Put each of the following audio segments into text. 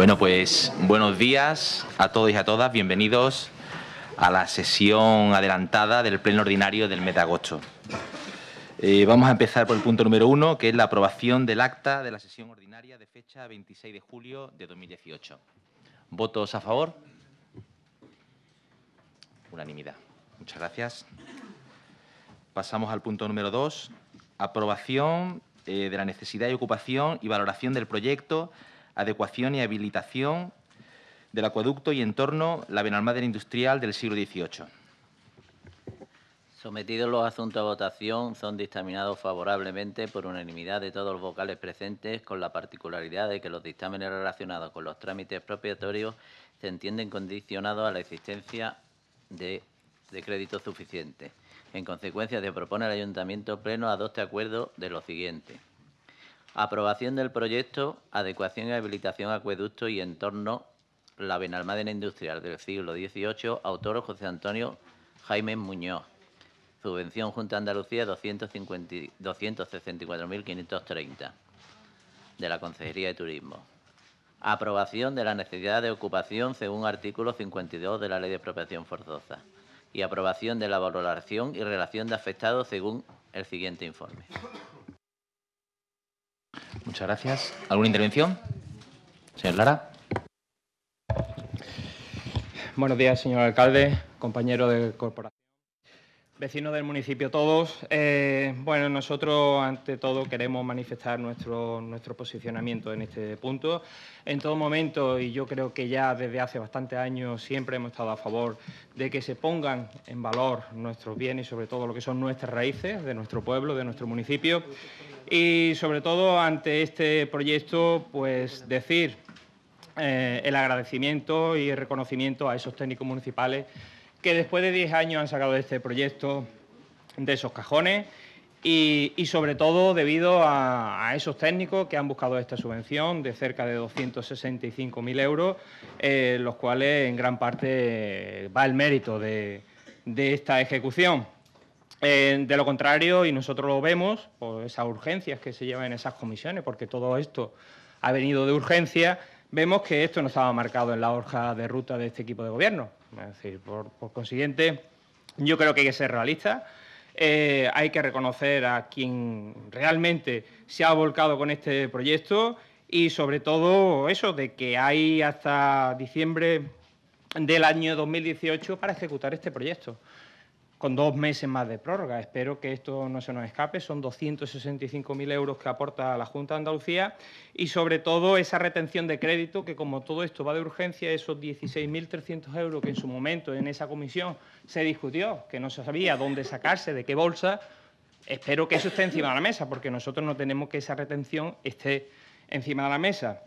Bueno, pues buenos días a todos y a todas. Bienvenidos a la sesión adelantada del Pleno Ordinario del mes de agosto. Eh, vamos a empezar por el punto número uno, que es la aprobación del acta de la sesión ordinaria de fecha 26 de julio de 2018. ¿Votos a favor? Unanimidad. Muchas gracias. Pasamos al punto número dos, aprobación eh, de la necesidad y ocupación y valoración del proyecto adecuación y habilitación del acueducto y entorno La Benalmádena Industrial del siglo XVIII. Sometidos los asuntos a votación, son dictaminados favorablemente por unanimidad de todos los vocales presentes, con la particularidad de que los dictámenes relacionados con los trámites propietarios se entienden condicionados a la existencia de, créditos crédito suficiente. En consecuencia, se propone al Ayuntamiento Pleno adopte acuerdo de lo siguiente. Aprobación del proyecto, adecuación y habilitación acueducto y entorno La Benalmádena Industrial del siglo XVIII, autor José Antonio Jaime Muñoz. Subvención Junta Andalucía 264.530 de la Consejería de Turismo. Aprobación de la necesidad de ocupación según artículo 52 de la Ley de Expropiación Forzosa. Y aprobación de la valoración y relación de afectados según el siguiente informe. Muchas gracias. ¿Alguna intervención? Señor Lara. Buenos días, señor alcalde, compañero de corporación. Vecinos del municipio todos, eh, bueno, nosotros ante todo queremos manifestar nuestro, nuestro posicionamiento en este punto. En todo momento, y yo creo que ya desde hace bastantes años siempre hemos estado a favor de que se pongan en valor nuestros bienes y sobre todo lo que son nuestras raíces de nuestro pueblo, de nuestro municipio. Y sobre todo ante este proyecto, pues decir eh, el agradecimiento y el reconocimiento a esos técnicos municipales que después de 10 años han sacado este proyecto de esos cajones y, sobre todo debido a, esos técnicos que han buscado esta subvención de cerca de 265.000 euros, eh, los cuales en gran parte eh, va el mérito de, esta ejecución. Eh, de lo contrario, y nosotros lo vemos, por esas urgencias que se llevan en esas comisiones, porque todo esto ha venido de urgencia, vemos que esto no estaba marcado en la hoja de ruta de este equipo de gobierno por, consiguiente, yo creo que hay que ser realista. Eh, hay que reconocer a quien realmente se ha volcado con este proyecto y sobre todo eso, de que hay hasta diciembre del año 2018 para ejecutar este proyecto con dos meses más de prórroga. Espero que esto no se nos escape. Son 265.000 euros que aporta la Junta de Andalucía y, sobre todo, esa retención de crédito que, como todo esto va de urgencia, esos 16.300 euros que en su momento en esa comisión se discutió, que no se sabía dónde sacarse, de qué bolsa, espero que eso esté encima de la mesa, porque nosotros no tenemos que esa retención esté encima de la mesa.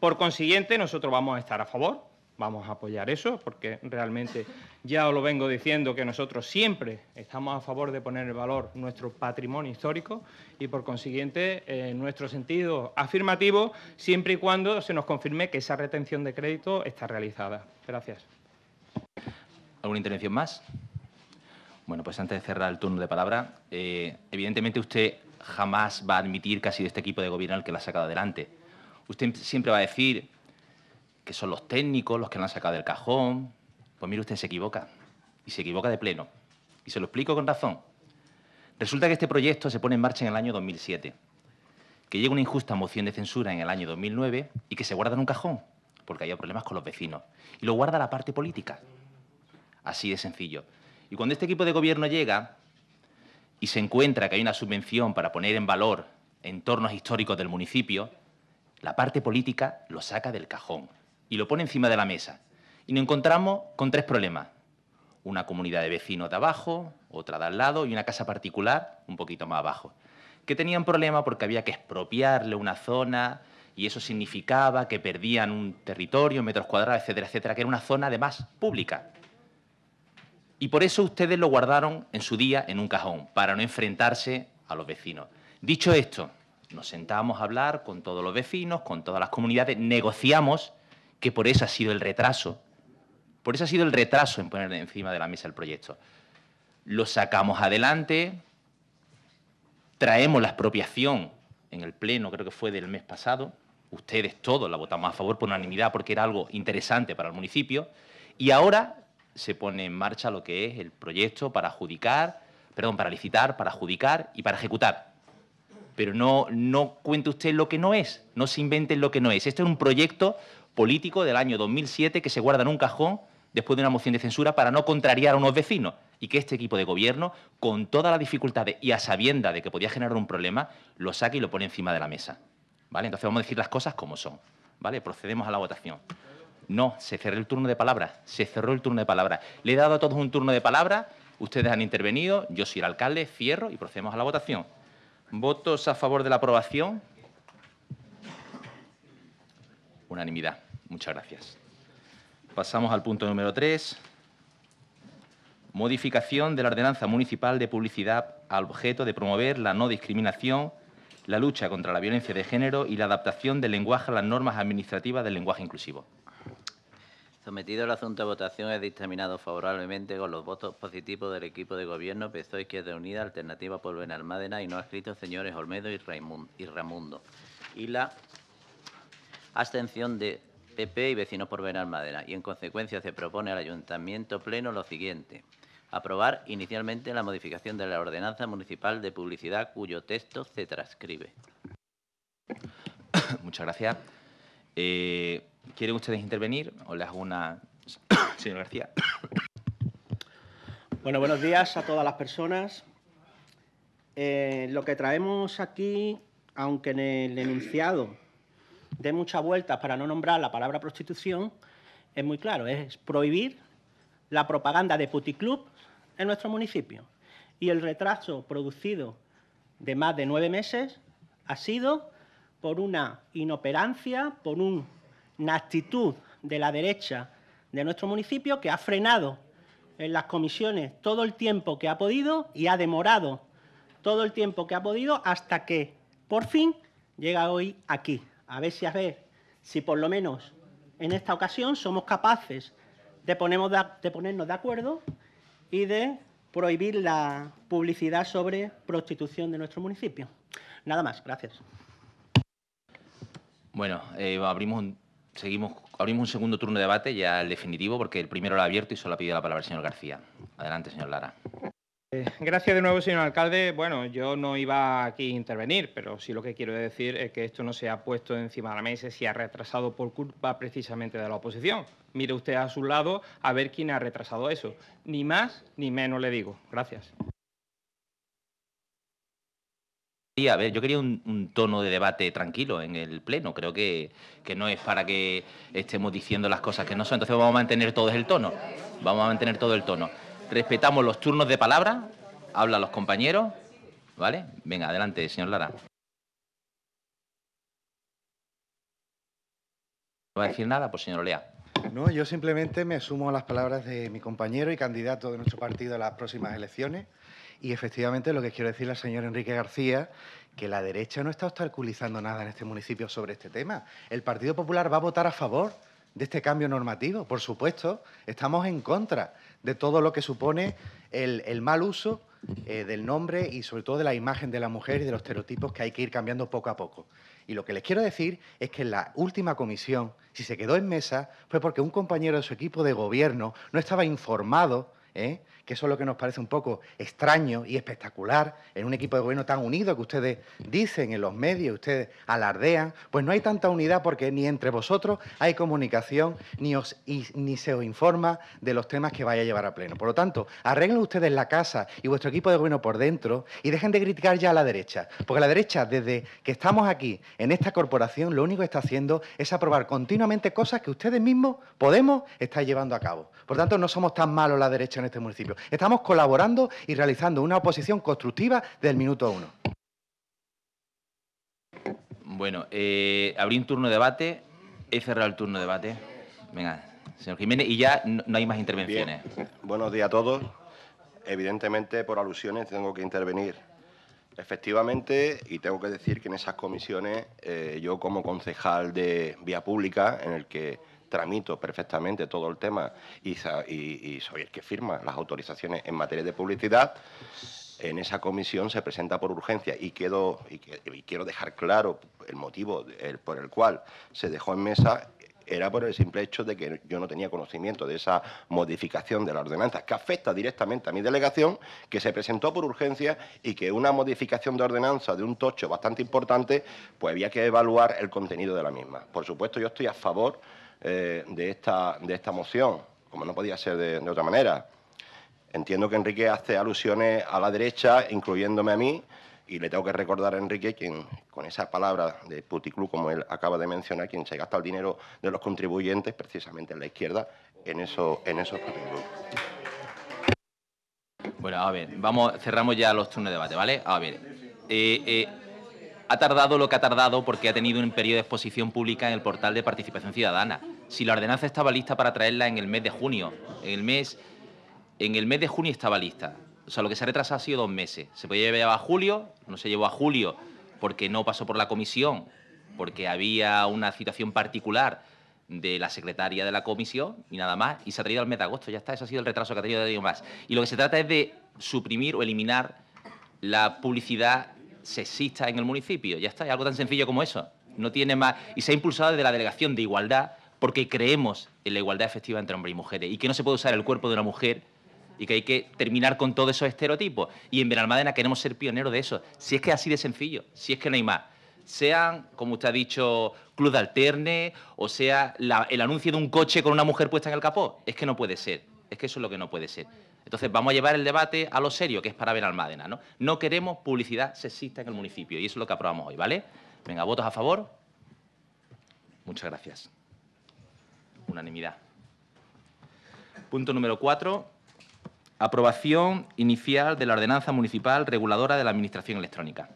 Por consiguiente, nosotros vamos a estar a favor vamos a apoyar eso, porque realmente ya os lo vengo diciendo que nosotros siempre estamos a favor de poner en valor nuestro patrimonio histórico y por consiguiente en nuestro sentido afirmativo siempre y cuando se nos confirme que esa retención de crédito está realizada. Gracias. ¿Alguna intervención más? Bueno, pues antes de cerrar el turno de palabra, eh, evidentemente usted jamás va a admitir casi de este equipo de gobierno el que la ha sacado adelante. Usted siempre va a decir que son los técnicos los que lo han sacado del cajón. Pues mire usted, se equivoca. Y se equivoca de pleno. Y se lo explico con razón. Resulta que este proyecto se pone en marcha en el año 2007, que llega una injusta moción de censura en el año 2009 y que se guarda en un cajón, porque había problemas con los vecinos. Y lo guarda la parte política. Así de sencillo. Y cuando este equipo de gobierno llega y se encuentra que hay una subvención para poner en valor entornos históricos del municipio, la parte política lo saca del cajón, y lo pone encima de la mesa. Y nos encontramos con tres problemas. Una comunidad de vecinos de abajo, otra de al lado y una casa particular un poquito más abajo, que tenían problema porque había que expropiarle una zona y eso significaba que perdían un territorio, metros cuadrados, etcétera, etcétera, que era una zona además pública. Y por eso ustedes lo guardaron en su día en un cajón, para no enfrentarse a los vecinos. Dicho esto, nos sentamos a hablar con todos los vecinos, con todas las comunidades, negociamos que por eso ha sido el retraso. Por eso ha sido el retraso en poner encima de la mesa el proyecto. Lo sacamos adelante, traemos la expropiación en el Pleno, creo que fue del mes pasado, ustedes todos la votamos a favor por unanimidad porque era algo interesante para el municipio, y ahora se pone en marcha lo que es el proyecto para adjudicar, perdón, para licitar, para adjudicar y para ejecutar. Pero no, no cuente usted lo que no es, no se invente lo que no es. Este es un proyecto político del año 2007 que se guarda en un cajón después de una moción de censura para no contrariar a unos vecinos y que este equipo de gobierno, con toda la dificultades y a sabienda de que podía generar un problema, lo saque y lo pone encima de la mesa. ¿Vale? Entonces vamos a decir las cosas como son. ¿Vale? Procedemos a la votación. No, se cerró el turno de palabra. Se cerró el turno de palabra. Le he dado a todos un turno de palabra. Ustedes han intervenido. Yo soy el alcalde. Cierro y procedemos a la votación. ¿Votos a favor de la aprobación? Unanimidad. Muchas gracias. Pasamos al punto número 3. Modificación de la ordenanza municipal de publicidad al objeto de promover la no discriminación, la lucha contra la violencia de género y la adaptación del lenguaje a las normas administrativas del lenguaje inclusivo. Sometido el asunto a votación, es dictaminado favorablemente con los votos positivos del equipo de gobierno PSOE Izquierda Unida, Alternativa Pueblo en Almádena y no escrito señores Olmedo y, y Ramundo. Y la abstención de PP y Vecinos por Madera. y, en consecuencia, se propone al Ayuntamiento Pleno lo siguiente. Aprobar inicialmente la modificación de la Ordenanza Municipal de Publicidad cuyo texto se transcribe. Muchas gracias. Eh, ¿Quieren ustedes intervenir? O les hago una... Señor García. Bueno, buenos días a todas las personas. Eh, lo que traemos aquí, aunque en el enunciado de muchas vueltas para no nombrar la palabra prostitución, es muy claro, es prohibir la propaganda de puticlub en nuestro municipio. Y el retraso producido de más de nueve meses ha sido por una inoperancia, por una actitud de la derecha de nuestro municipio que ha frenado en las comisiones todo el tiempo que ha podido y ha demorado todo el tiempo que ha podido hasta que por fin llega hoy aquí a ver si a ver si por lo menos en esta ocasión somos capaces de, ponernos de acuerdo y de prohibir la publicidad sobre prostitución de nuestro municipio. Nada más, gracias. Bueno, eh, seguimos, abrimos un segundo turno de debate, ya el definitivo, porque el primero lo ha abierto y solo ha pedido la palabra el señor García. Adelante, señor Lara. Eh, gracias de nuevo, señor alcalde. Bueno, yo no iba aquí a intervenir, pero sí lo que quiero decir es que esto no se ha puesto encima de la mesa, se ha retrasado por culpa precisamente de la oposición. Mire usted a su lado a ver quién ha retrasado eso. Ni más ni menos le digo. Gracias. a yo quería un, tono de debate tranquilo en el Pleno. Creo que, que, no es para que estemos diciendo las cosas que no son. Entonces vamos a mantener todo el tono. Vamos a mantener todo el tono. Respetamos los turnos de palabra. Habla los compañeros. ¿Vale? Venga, adelante, señor Lara. ¿No va a decir nada? Pues señor Olea. No, yo simplemente me sumo a las palabras de mi compañero y candidato de nuestro partido a las próximas elecciones. Y efectivamente lo que quiero decirle al señor Enrique García, que la derecha no está obstaculizando nada en este municipio sobre este tema. El Partido Popular va a votar a favor de este cambio normativo, por supuesto. Estamos en contra de todo lo que supone el, mal uso eh, del nombre y sobre todo de la imagen de la mujer y de los estereotipos que hay que ir cambiando poco a poco. Y lo que les quiero decir es que en la última comisión, si se quedó en mesa, fue porque un compañero de su equipo de gobierno no estaba informado ¿eh? que eso es lo que nos parece un poco extraño y espectacular en un equipo de gobierno tan unido que ustedes dicen en los medios, ustedes alardean, pues no hay tanta unidad porque ni entre vosotros hay comunicación ni, os, ni se os informa de los temas que vaya a llevar a pleno. Por lo tanto, arreglen ustedes la casa y vuestro equipo de gobierno por dentro y dejen de criticar ya a la derecha, porque la derecha desde que estamos aquí en esta corporación lo único que está haciendo es aprobar continuamente cosas que ustedes mismos, Podemos, estar llevando a cabo. Por tanto, no somos tan malos la derecha en este municipio. Estamos colaborando y realizando una oposición constructiva del minuto uno. Bueno, eh, abrí un turno de debate. He cerrado el turno de debate. Venga, señor Jiménez, y ya no, hay más intervenciones. Buenos días a todos. Evidentemente, por alusiones, tengo que intervenir. Efectivamente, y tengo que decir que en esas comisiones, eh, yo como concejal de vía pública, en el que tramito perfectamente todo el tema y, soy el que firma las autorizaciones en materia de publicidad, en esa comisión se presenta por urgencia y, quedo, y, quiero dejar claro el motivo por el cual se dejó en mesa era por el simple hecho de que yo no tenía conocimiento de esa modificación de la ordenanza que afecta directamente a mi delegación, que se presentó por urgencia y que una modificación de ordenanza de un tocho bastante importante, pues había que evaluar el contenido de la misma. Por supuesto, yo estoy a favor eh, de, esta, de esta moción, como no podía ser de, otra manera. Entiendo que Enrique hace alusiones a la derecha, incluyéndome a mí, y le tengo que recordar a Enrique, quien con esa palabra de puticlub, como él acaba de mencionar, quien se gasta el dinero de los contribuyentes, precisamente en la izquierda, en, eso, en esos Bueno, a ver, vamos, cerramos ya los turnos de debate, ¿vale? A ver, eh, eh, ha tardado lo que ha tardado porque ha tenido un periodo de exposición pública en el portal de participación ciudadana. Si la ordenanza estaba lista para traerla en el mes de junio, en el mes, en el mes de junio estaba lista. O sea, lo que se ha retrasado ha sido dos meses. Se podía llevar a julio, no se llevó a julio porque no pasó por la comisión, porque había una situación particular de la secretaria de la comisión y nada más, y se ha traído al mes de agosto, ya está, ese ha sido el retraso que ha tenido de más. Y lo que se trata es de suprimir o eliminar la publicidad se exista en el municipio. Ya está, algo tan sencillo como eso. No tiene más. Y se ha impulsado desde la Delegación de Igualdad porque creemos en la igualdad efectiva entre hombres y mujeres y que no se puede usar el cuerpo de una mujer y que hay que terminar con todos esos estereotipos. Y en Benalmádena queremos ser pioneros de eso. Si es que es así de sencillo, si es que no hay más. Sean, como usted ha dicho, club de alterne o sea el anuncio de un coche con una mujer puesta en el capó. Es que no puede ser. Es que eso es lo que no puede ser. Entonces vamos a llevar el debate a lo serio, que es para ver Almádena, ¿no? No queremos publicidad sexista en el municipio y eso es lo que aprobamos hoy, ¿vale? Venga, votos a favor. Muchas gracias. Unanimidad. Punto número cuatro. Aprobación inicial de la ordenanza municipal reguladora de la administración electrónica.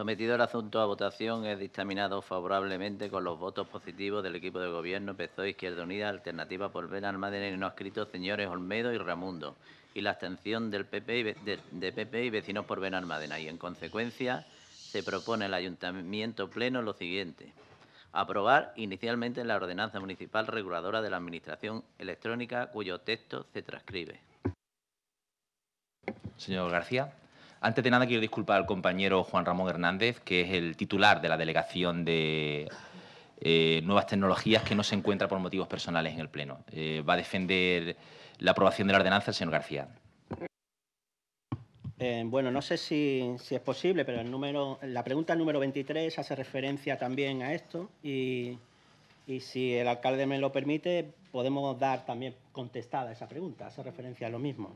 Sometido el asunto a votación, es dictaminado favorablemente con los votos positivos del equipo de gobierno PSOE Izquierda Unida, Alternativa por Benalmádena Almadena y no escritos señores Olmedo y Ramundo, y la abstención del PP de, PP y Vecinos por Benalmádena. Y en consecuencia, se propone al Ayuntamiento Pleno lo siguiente. Aprobar inicialmente la ordenanza municipal reguladora de la Administración Electrónica, cuyo texto se transcribe. Señor García. Antes de nada, quiero disculpar al compañero Juan Ramón Hernández, que es el titular de la delegación de eh, nuevas tecnologías, que no se encuentra por motivos personales en el Pleno. Eh, va a defender la aprobación de la ordenanza el señor García. Eh, bueno, no sé si, es posible, pero la pregunta número 23 hace referencia también a esto y, si el alcalde me lo permite, podemos dar también contestada esa pregunta, hace referencia a lo mismo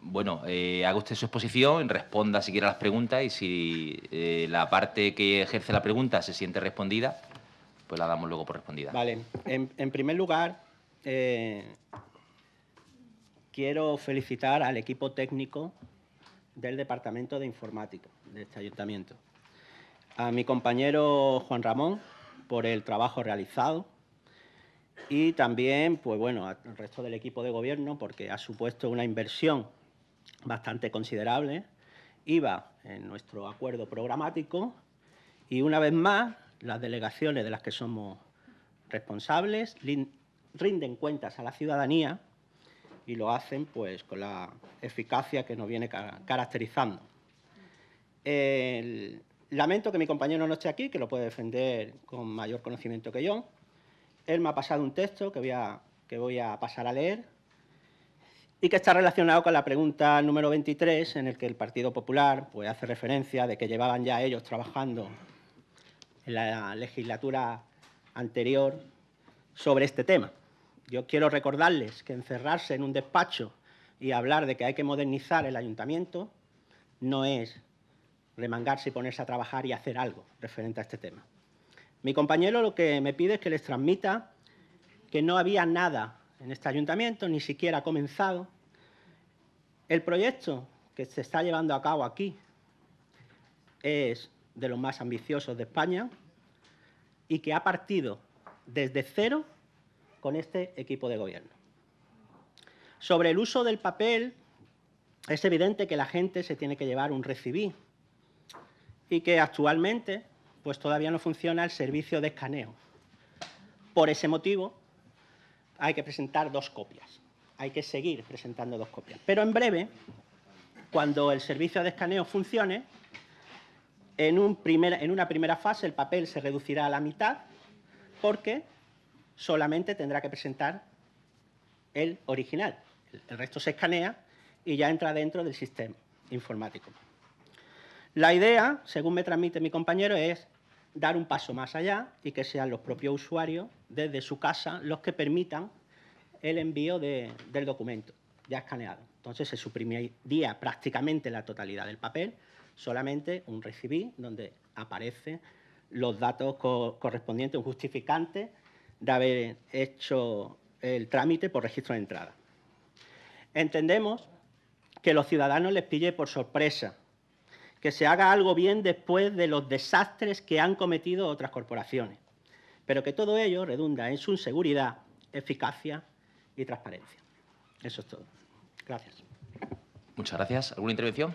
bueno, eh, haga usted su exposición, responda si quiere a las preguntas y si eh, la parte que ejerce la pregunta se siente respondida, pues la damos luego por respondida. Vale. En, primer lugar, eh, quiero felicitar al equipo técnico del Departamento de Informática de este ayuntamiento. A mi compañero Juan Ramón por el trabajo realizado y también, pues bueno, al resto del equipo de gobierno porque ha supuesto una inversión bastante considerable, iba en nuestro acuerdo programático y una vez más las delegaciones de las que somos responsables rinden cuentas a la ciudadanía y lo hacen pues con la eficacia que nos viene caracterizando. lamento que mi compañero no esté aquí, que lo puede defender con mayor conocimiento que yo. Él me ha pasado un texto que voy a, que voy a pasar a leer y que está relacionado con la pregunta número 23, en el que el Partido Popular pues, hace referencia de que llevaban ya ellos trabajando en la legislatura anterior sobre este tema. Yo quiero recordarles que encerrarse en un despacho y hablar de que hay que modernizar el ayuntamiento no es remangarse y ponerse a trabajar y hacer algo referente a este tema. Mi compañero lo que me pide es que les transmita que no había nada en este ayuntamiento, ni siquiera ha comenzado. El proyecto que se está llevando a cabo aquí es de los más ambiciosos de España y que ha partido desde cero con este equipo de gobierno. Sobre el uso del papel, es evidente que la gente se tiene que llevar un recibí y que actualmente pues todavía no funciona el servicio de escaneo. Por ese motivo, hay que presentar dos copias. Hay que seguir presentando dos copias. Pero en breve, cuando el servicio de escaneo funcione, en, una primera fase el papel se reducirá a la mitad porque solamente tendrá que presentar el original. El resto se escanea y ya entra dentro del sistema informático. La idea, según me transmite mi compañero, es dar un paso más allá y que sean los propios usuarios desde su casa los que permitan el envío del documento ya escaneado. Entonces se suprimiría prácticamente la totalidad del papel, solamente un recibí donde aparecen los datos correspondientes, un justificante de haber hecho el trámite por registro de entrada. Entendemos que los ciudadanos les pille por sorpresa, que se haga algo bien después de los desastres que han cometido otras corporaciones pero que todo ello redunda en su seguridad, eficacia y transparencia. Eso es todo. Gracias. Muchas gracias. ¿Alguna intervención?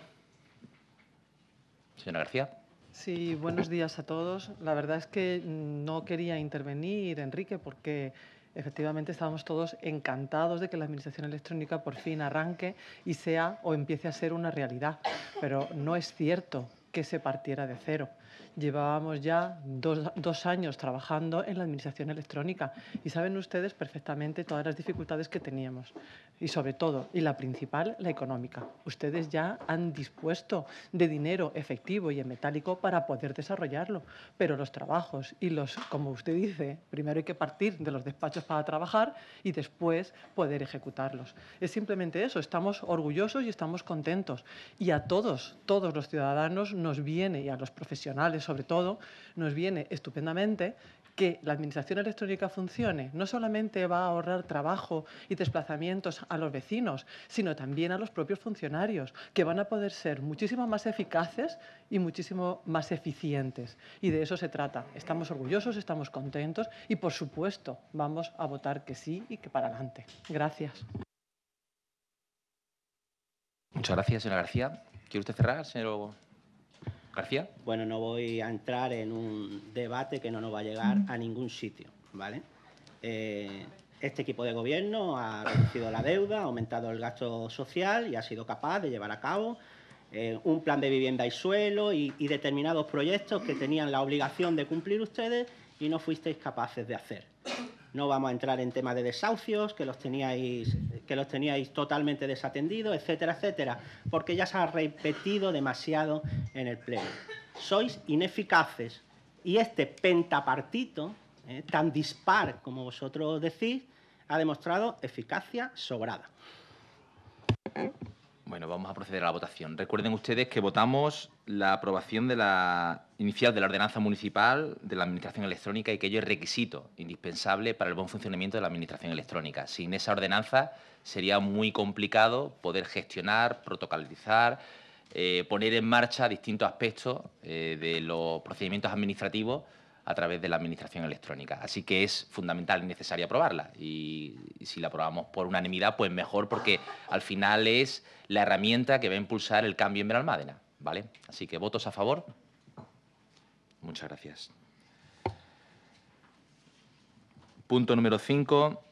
Señora García. Sí, buenos días a todos. La verdad es que no quería intervenir, Enrique, porque efectivamente estábamos todos encantados de que la Administración Electrónica por fin arranque y sea o empiece a ser una realidad. Pero no es cierto que se partiera de cero llevábamos ya dos, años trabajando en la administración electrónica y saben ustedes perfectamente todas las dificultades que teníamos y sobre todo, y la principal, la económica. Ustedes ya han dispuesto de dinero efectivo y en metálico para poder desarrollarlo, pero los trabajos y los, como usted dice, primero hay que partir de los despachos para trabajar y después poder ejecutarlos. Es simplemente eso, estamos orgullosos y estamos contentos y a todos, todos los ciudadanos nos viene y a los profesionales sobre todo, nos viene estupendamente que la administración electrónica funcione no solamente va a ahorrar trabajo y desplazamientos a los vecinos, sino también a los propios funcionarios, que van a poder ser muchísimo más eficaces y muchísimo más eficientes. Y de eso se trata. Estamos orgullosos, estamos contentos y, por supuesto, vamos a votar que sí y que para adelante. Gracias. Muchas gracias, señora García. ¿Quiere usted cerrar, señor bueno, no voy a entrar en un debate que no nos va a llegar a ningún sitio, eh, este equipo de gobierno ha reducido la deuda, ha aumentado el gasto social y ha sido capaz de llevar a cabo eh, un plan de vivienda y suelo y determinados proyectos que tenían la obligación de cumplir ustedes y no fuisteis capaces de hacer no vamos a entrar en temas de desahucios, que los teníais, que los teníais totalmente desatendidos, etcétera, etcétera, porque ya se ha repetido demasiado en el Pleno. Sois ineficaces y este pentapartito, eh, tan dispar como vosotros decís, ha demostrado eficacia sobrada. Bueno, vamos a proceder a la votación. Recuerden ustedes que votamos la aprobación de la inicial de la ordenanza municipal de la Administración Electrónica y que ello es requisito indispensable para el buen funcionamiento de la Administración Electrónica. Sin esa ordenanza sería muy complicado poder gestionar, protocolizar, eh, poner en marcha distintos aspectos eh, de los procedimientos administrativos a través de la administración electrónica. Así que es fundamental y necesario aprobarla. Y, si la aprobamos por unanimidad, pues mejor, porque al final es la herramienta que va a impulsar el cambio en Benalmádena. ¿Vale? Así que votos a favor. Muchas gracias. Punto número 5.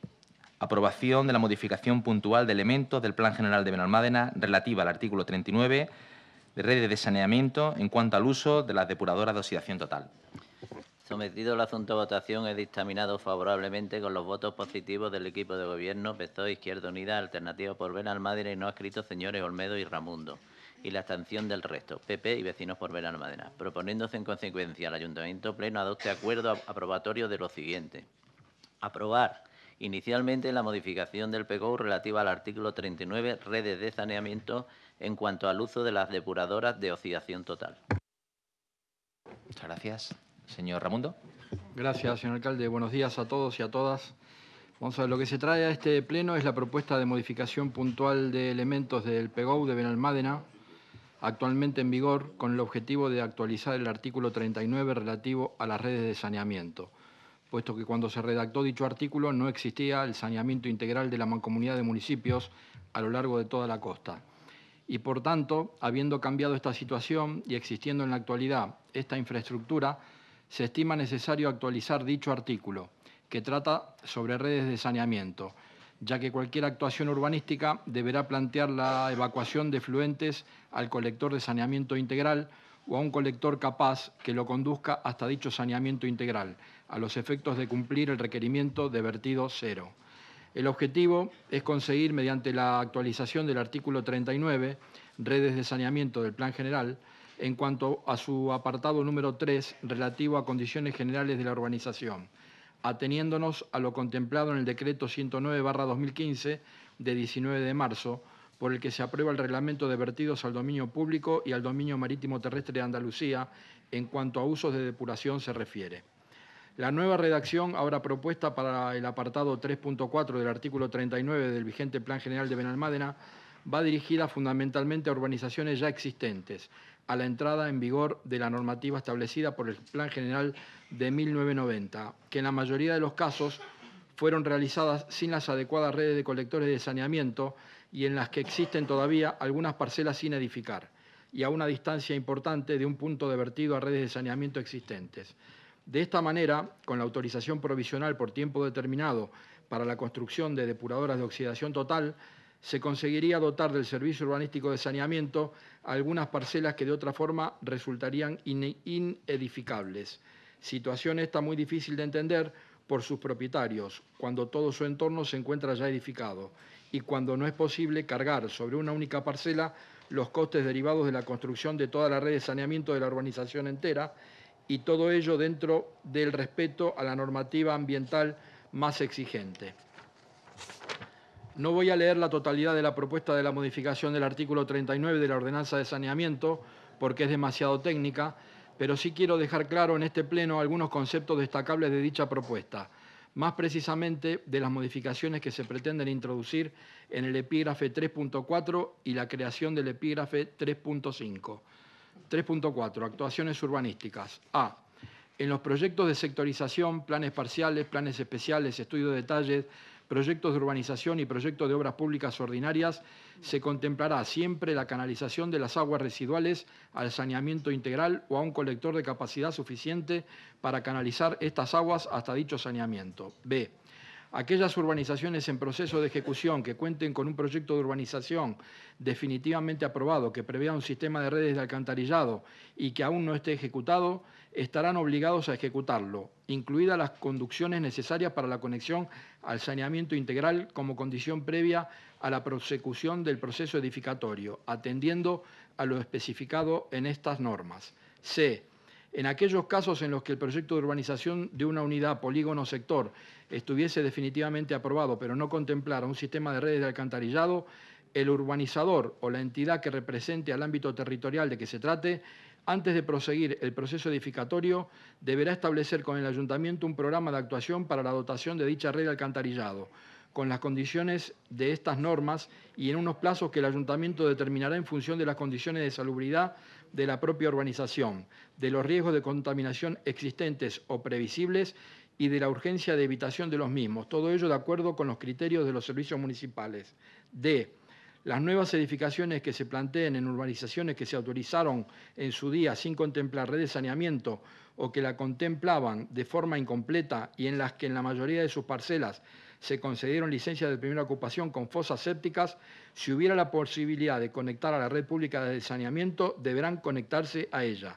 Aprobación de la modificación puntual de elementos del Plan General de Benalmádena relativa al artículo 39 de redes de saneamiento en cuanto al uso de las depuradoras de oxidación total. Sometido el asunto a votación, he dictaminado favorablemente con los votos positivos del equipo de gobierno PSOE, Izquierda Unida, Alternativa por Vena Almadena y no escrito señores Olmedo y Ramundo, y la abstención del resto, PP y Vecinos por Vena Almadena, proponiéndose en consecuencia al Ayuntamiento Pleno adopte acuerdo aprobatorio de lo siguiente. Aprobar inicialmente la modificación del PECOU relativa al artículo 39, redes de saneamiento, en cuanto al uso de las depuradoras de oxidación total. Muchas gracias. Señor Ramundo. Gracias, señor alcalde. Buenos días a todos y a todas. lo que se trae a este pleno es la propuesta de modificación puntual de elementos del PEGOU de Benalmádena, actualmente en vigor, con el objetivo de actualizar el artículo 39 relativo a las redes de saneamiento, puesto que cuando se redactó dicho artículo no existía el saneamiento integral de la mancomunidad de municipios a lo largo de toda la costa. Y por tanto, habiendo cambiado esta situación y existiendo en la actualidad esta infraestructura, se estima necesario actualizar dicho artículo, que trata sobre redes de saneamiento, ya que cualquier actuación urbanística deberá plantear la evacuación de fluentes al colector de saneamiento integral o a un colector capaz que lo conduzca hasta dicho saneamiento integral, a los efectos de cumplir el requerimiento de vertido cero. El objetivo es conseguir, mediante la actualización del artículo 39, redes de saneamiento del Plan General, en cuanto a su apartado número 3 relativo a condiciones generales de la urbanización, ateniéndonos a lo contemplado en el decreto 109-2015 de 19 de marzo, por el que se aprueba el reglamento de vertidos al dominio público y al dominio marítimo terrestre de Andalucía en cuanto a usos de depuración se refiere. La nueva redacción ahora propuesta para el apartado 3.4 del artículo 39 del vigente Plan General de Benalmádena va dirigida fundamentalmente a urbanizaciones ya existentes, a la entrada en vigor de la normativa establecida por el Plan General de 1990, que en la mayoría de los casos fueron realizadas sin las adecuadas redes de colectores de saneamiento y en las que existen todavía algunas parcelas sin edificar y a una distancia importante de un punto de vertido a redes de saneamiento existentes. De esta manera, con la autorización provisional por tiempo determinado para la construcción de depuradoras de oxidación total, se conseguiría dotar del Servicio Urbanístico de Saneamiento algunas parcelas que de otra forma resultarían inedificables. Situación esta muy difícil de entender por sus propietarios, cuando todo su entorno se encuentra ya edificado y cuando no es posible cargar sobre una única parcela los costes derivados de la construcción de toda la red de saneamiento de la urbanización entera y todo ello dentro del respeto a la normativa ambiental más exigente. No voy a leer la totalidad de la propuesta de la modificación del artículo 39 de la ordenanza de saneamiento porque es demasiado técnica, pero sí quiero dejar claro en este pleno algunos conceptos destacables de dicha propuesta, más precisamente de las modificaciones que se pretenden introducir en el epígrafe 3.4 y la creación del epígrafe 3.5. 3.4. Actuaciones urbanísticas. A. En los proyectos de sectorización, planes parciales, planes especiales, estudio de detalles, proyectos de urbanización y proyectos de obras públicas ordinarias, se contemplará siempre la canalización de las aguas residuales al saneamiento integral o a un colector de capacidad suficiente para canalizar estas aguas hasta dicho saneamiento. B. Aquellas urbanizaciones en proceso de ejecución que cuenten con un proyecto de urbanización definitivamente aprobado que prevea un sistema de redes de alcantarillado y que aún no esté ejecutado, estarán obligados a ejecutarlo, incluidas las conducciones necesarias para la conexión al saneamiento integral como condición previa a la prosecución del proceso edificatorio, atendiendo a lo especificado en estas normas. C. En aquellos casos en los que el proyecto de urbanización de una unidad, polígono o sector estuviese definitivamente aprobado, pero no contemplara un sistema de redes de alcantarillado, el urbanizador o la entidad que represente al ámbito territorial de que se trate, antes de proseguir el proceso edificatorio, deberá establecer con el ayuntamiento un programa de actuación para la dotación de dicha red de alcantarillado, con las condiciones de estas normas y en unos plazos que el ayuntamiento determinará en función de las condiciones de salubridad de la propia urbanización, de los riesgos de contaminación existentes o previsibles y de la urgencia de evitación de los mismos, todo ello de acuerdo con los criterios de los servicios municipales. D. Las nuevas edificaciones que se planteen en urbanizaciones que se autorizaron en su día sin contemplar redes de saneamiento o que la contemplaban de forma incompleta y en las que en la mayoría de sus parcelas se concedieron licencias de primera ocupación con fosas sépticas, si hubiera la posibilidad de conectar a la red pública de saneamiento, deberán conectarse a ella.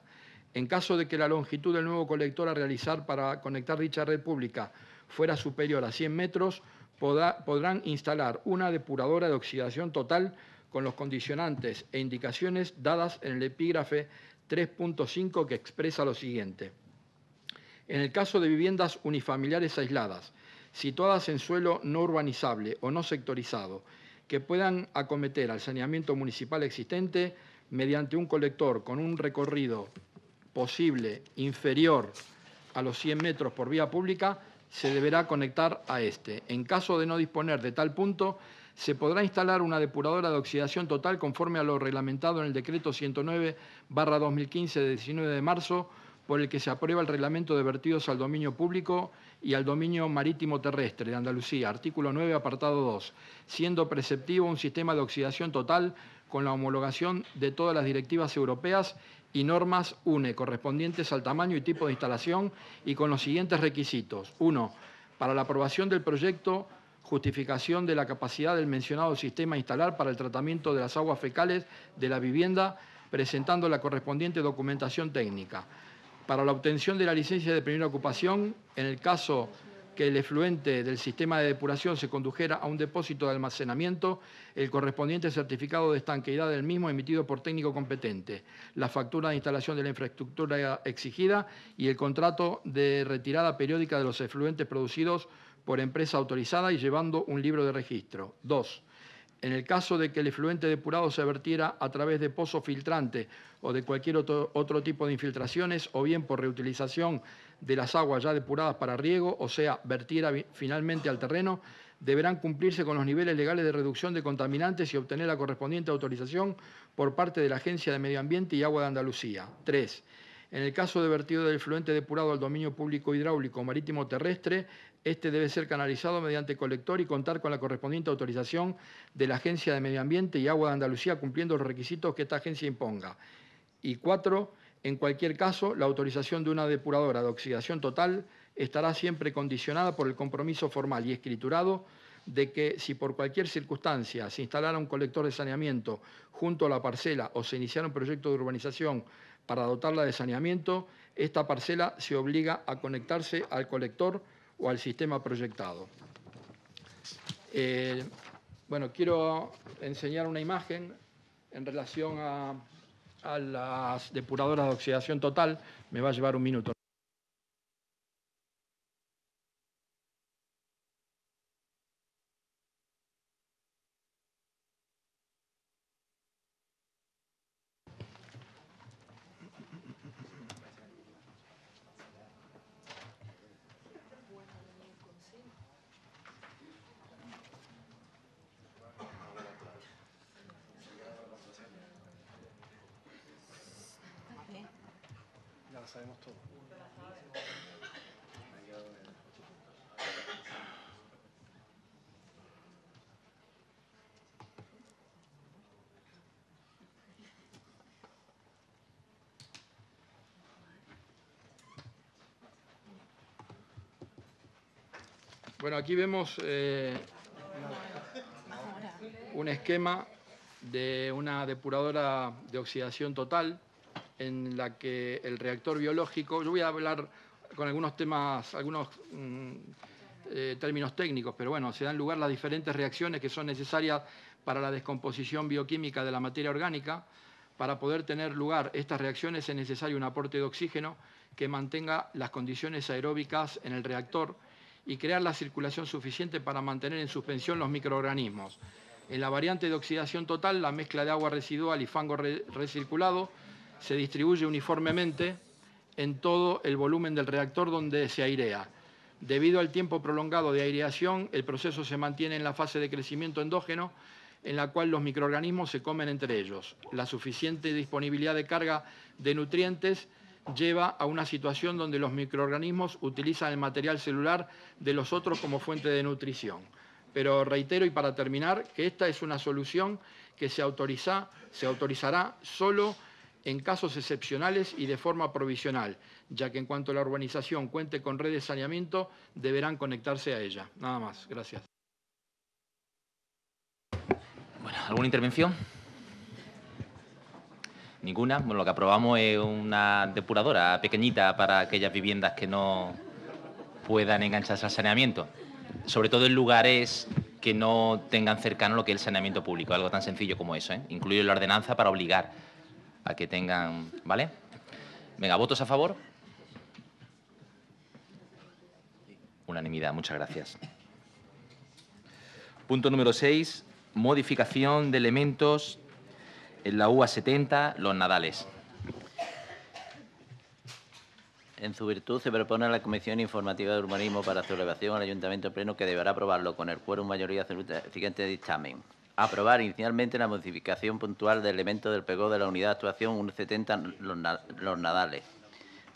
En caso de que la longitud del nuevo colector a realizar para conectar dicha red pública fuera superior a 100 metros, podrán instalar una depuradora de oxidación total con los condicionantes e indicaciones dadas en el epígrafe 3.5 que expresa lo siguiente. En el caso de viviendas unifamiliares aisladas, situadas en suelo no urbanizable o no sectorizado, que puedan acometer al saneamiento municipal existente mediante un colector con un recorrido posible inferior a los 100 metros por vía pública, se deberá conectar a este. En caso de no disponer de tal punto, se podrá instalar una depuradora de oxidación total conforme a lo reglamentado en el decreto 109-2015 de 19 de marzo por el que se aprueba el reglamento de vertidos al dominio público y al dominio marítimo terrestre de Andalucía, artículo 9, apartado 2, siendo preceptivo un sistema de oxidación total con la homologación de todas las directivas europeas y normas UNE correspondientes al tamaño y tipo de instalación y con los siguientes requisitos. 1. Para la aprobación del proyecto, justificación de la capacidad del mencionado sistema a instalar para el tratamiento de las aguas fecales de la vivienda, presentando la correspondiente documentación técnica para la obtención de la licencia de primera ocupación en el caso que el efluente del sistema de depuración se condujera a un depósito de almacenamiento, el correspondiente certificado de estanqueidad del mismo emitido por técnico competente, la factura de instalación de la infraestructura exigida y el contrato de retirada periódica de los efluentes producidos por empresa autorizada y llevando un libro de registro. Dos. En el caso de que el efluente depurado se vertiera a través de pozo filtrante o de cualquier otro, tipo de infiltraciones, o bien por reutilización de las aguas ya depuradas para riego, o sea, vertiera finalmente al terreno, deberán cumplirse con los niveles legales de reducción de contaminantes y obtener la correspondiente autorización por parte de la Agencia de Medio Ambiente y Agua de Andalucía. 3. En el caso de vertido del efluente depurado al dominio público hidráulico marítimo terrestre, este debe ser canalizado mediante colector y contar con la correspondiente autorización de la Agencia de Medio Ambiente y Agua de Andalucía cumpliendo los requisitos que esta agencia imponga. Y cuatro, en cualquier caso, la autorización de una depuradora de oxidación total estará siempre condicionada por el compromiso formal y escriturado de que si por cualquier circunstancia se instalara un colector de saneamiento junto a la parcela o se iniciara un proyecto de urbanización para dotarla de saneamiento, esta parcela se obliga a conectarse al colector o al sistema proyectado. Eh, bueno, quiero enseñar una imagen en relación a las depuradoras de oxidación total. Me va a llevar un minuto. aquí vemos eh, un esquema de una depuradora de oxidación total en la que el reactor biológico, yo voy a hablar con algunos temas, algunos mm, eh, términos técnicos, pero bueno, se dan lugar las diferentes reacciones que son necesarias para la descomposición bioquímica de la materia orgánica. Para poder tener lugar estas reacciones es necesario un aporte de oxígeno que mantenga las condiciones aeróbicas en el reactor y crear la circulación suficiente para mantener en suspensión los microorganismos. En la variante de oxidación total, la mezcla de agua residual y fango recirculado se distribuye uniformemente en todo el volumen del reactor donde se airea. Debido al tiempo prolongado de aireación, el proceso se mantiene en la fase de crecimiento endógeno, en la cual los microorganismos se comen entre ellos. La suficiente disponibilidad de carga de nutrientes lleva a una situación donde los microorganismos utilizan el material celular de los otros como fuente de nutrición. Pero reitero y para terminar que esta es una solución que se, autoriza, se autorizará solo en casos excepcionales y de forma provisional, ya que en cuanto la urbanización cuente con redes de saneamiento, deberán conectarse a ella. Nada más. Gracias. Bueno, ¿alguna intervención? Ninguna. Bueno, lo que aprobamos es una depuradora pequeñita para aquellas viviendas que no puedan engancharse al saneamiento. Sobre todo en lugares que no tengan cercano lo que es el saneamiento público, algo tan sencillo como eso. ¿eh? la ordenanza para obligar a que tengan. ¿Vale? Venga, ¿votos a favor? Unanimidad, muchas gracias. Punto número 6. Modificación de elementos en la UA70, los Nadales. En su virtud, se propone a la Comisión Informativa de Urbanismo para su elevación al Ayuntamiento Pleno, que deberá aprobarlo con el quórum mayoría siguiente dictamen. Aprobar inicialmente la modificación puntual del elemento del PEGO de la unidad de actuación 170 los, los Nadales.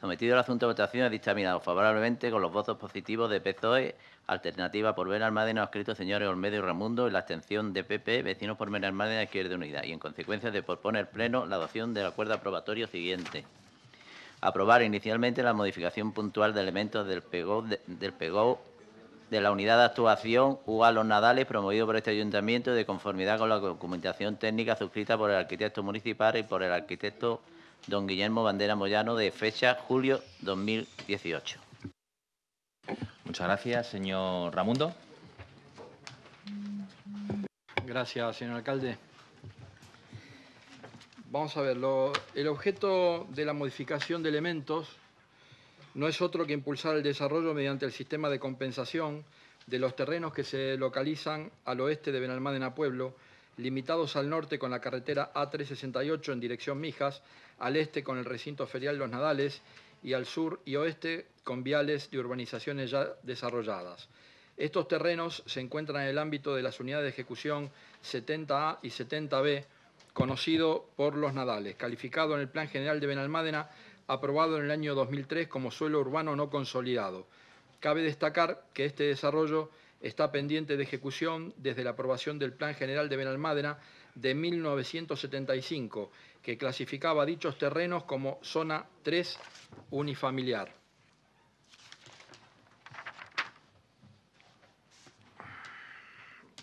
Sometido al asunto de votación, ha dictaminado favorablemente con los votos positivos de PSOE, Alternativa por Ver ha escrito señores Olmedo y Ramundo en la abstención de PP, Vecinos por Ver Almádena, Izquierda unidad. y en consecuencia de proponer pleno la adopción del acuerdo aprobatorio siguiente. Aprobar inicialmente la modificación puntual de elementos del PEGO, de, del de la unidad de actuación UA Nadales, promovido por este ayuntamiento de conformidad con la documentación técnica suscrita por el arquitecto municipal y por el arquitecto don Guillermo Bandera Moyano de fecha julio 2018. Muchas gracias, señor Ramundo. Gracias, señor alcalde. Vamos a verlo. El objeto de la modificación de elementos no es otro que impulsar el desarrollo mediante el sistema de compensación de los terrenos que se localizan al oeste de Benalmádena Pueblo, limitados al norte con la carretera A368 en dirección Mijas, al este con el recinto ferial Los Nadales y al sur y oeste con viales de urbanizaciones ya desarrolladas. Estos terrenos se encuentran en el ámbito de las unidades de ejecución 70A y 70B, conocido por los Nadales, calificado en el Plan General de Benalmádena, aprobado en el año 2003 como suelo urbano no consolidado. Cabe destacar que este desarrollo está pendiente de ejecución desde la aprobación del Plan General de Benalmádena de 1975, que clasificaba dichos terrenos como zona 3 unifamiliar.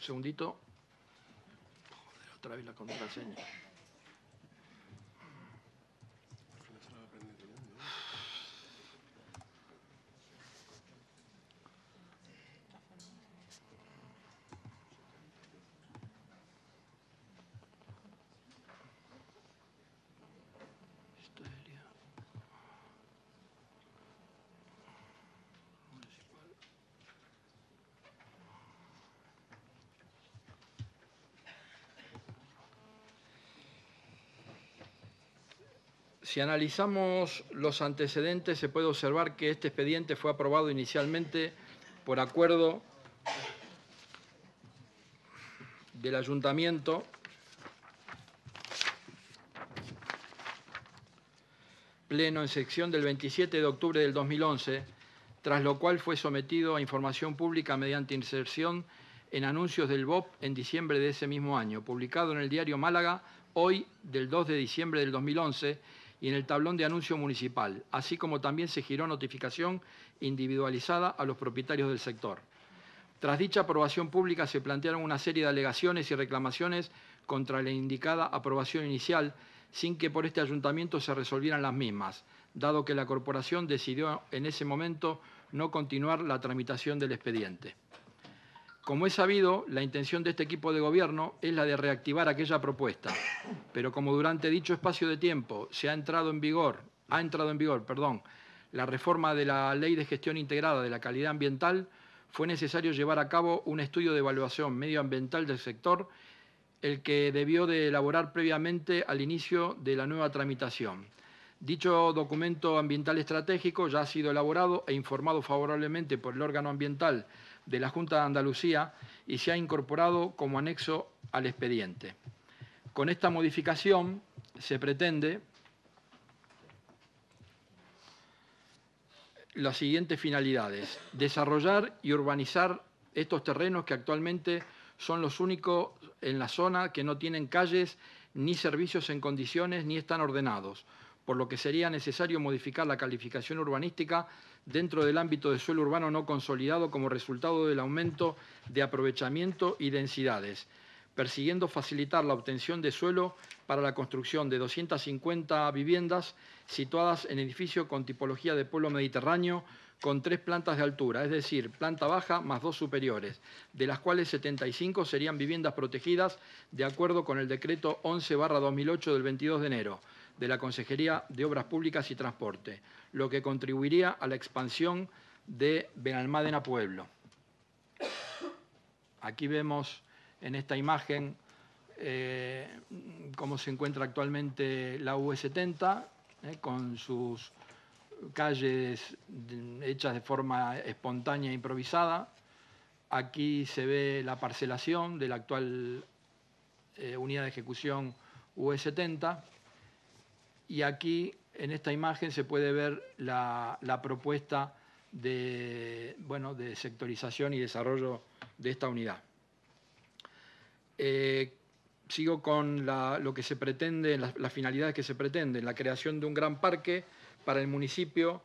segundito. Joder, otra vez la contraseña. Si analizamos los antecedentes, se puede observar que este expediente fue aprobado inicialmente por acuerdo del ayuntamiento pleno en sección del 27 de octubre del 2011, tras lo cual fue sometido a información pública mediante inserción en anuncios del BOP en diciembre de ese mismo año, publicado en el diario Málaga hoy del 2 de diciembre del 2011 y en el tablón de anuncio municipal, así como también se giró notificación individualizada a los propietarios del sector. Tras dicha aprobación pública se plantearon una serie de alegaciones y reclamaciones contra la indicada aprobación inicial, sin que por este ayuntamiento se resolvieran las mismas, dado que la corporación decidió en ese momento no continuar la tramitación del expediente. Como es sabido, la intención de este equipo de gobierno es la de reactivar aquella propuesta, pero como durante dicho espacio de tiempo se ha entrado en vigor, ha entrado en vigor, perdón, la reforma de la Ley de Gestión Integrada de la Calidad Ambiental, fue necesario llevar a cabo un estudio de evaluación medioambiental del sector, el que debió de elaborar previamente al inicio de la nueva tramitación. Dicho documento ambiental estratégico ya ha sido elaborado e informado favorablemente por el órgano ambiental de la Junta de Andalucía y se ha incorporado como anexo al expediente. Con esta modificación se pretende las siguientes finalidades. Desarrollar y urbanizar estos terrenos que actualmente son los únicos en la zona que no tienen calles ni servicios en condiciones ni están ordenados, por lo que sería necesario modificar la calificación urbanística dentro del ámbito de suelo urbano no consolidado como resultado del aumento de aprovechamiento y densidades, persiguiendo facilitar la obtención de suelo para la construcción de 250 viviendas situadas en edificios con tipología de pueblo mediterráneo con tres plantas de altura, es decir, planta baja más dos superiores, de las cuales 75 serían viviendas protegidas de acuerdo con el decreto 11-2008 del 22 de enero de la Consejería de Obras Públicas y Transporte, lo que contribuiría a la expansión de Benalmádena Pueblo. Aquí vemos en esta imagen eh, cómo se encuentra actualmente la u 70 e eh, con sus calles hechas de forma espontánea e improvisada. Aquí se ve la parcelación de la actual eh, unidad de ejecución u 70 e y aquí en esta imagen se puede ver la, propuesta de, bueno, de sectorización y desarrollo de esta unidad. Eh, sigo con lo que se pretende, las, finalidades que se pretenden, la creación de un gran parque para el municipio,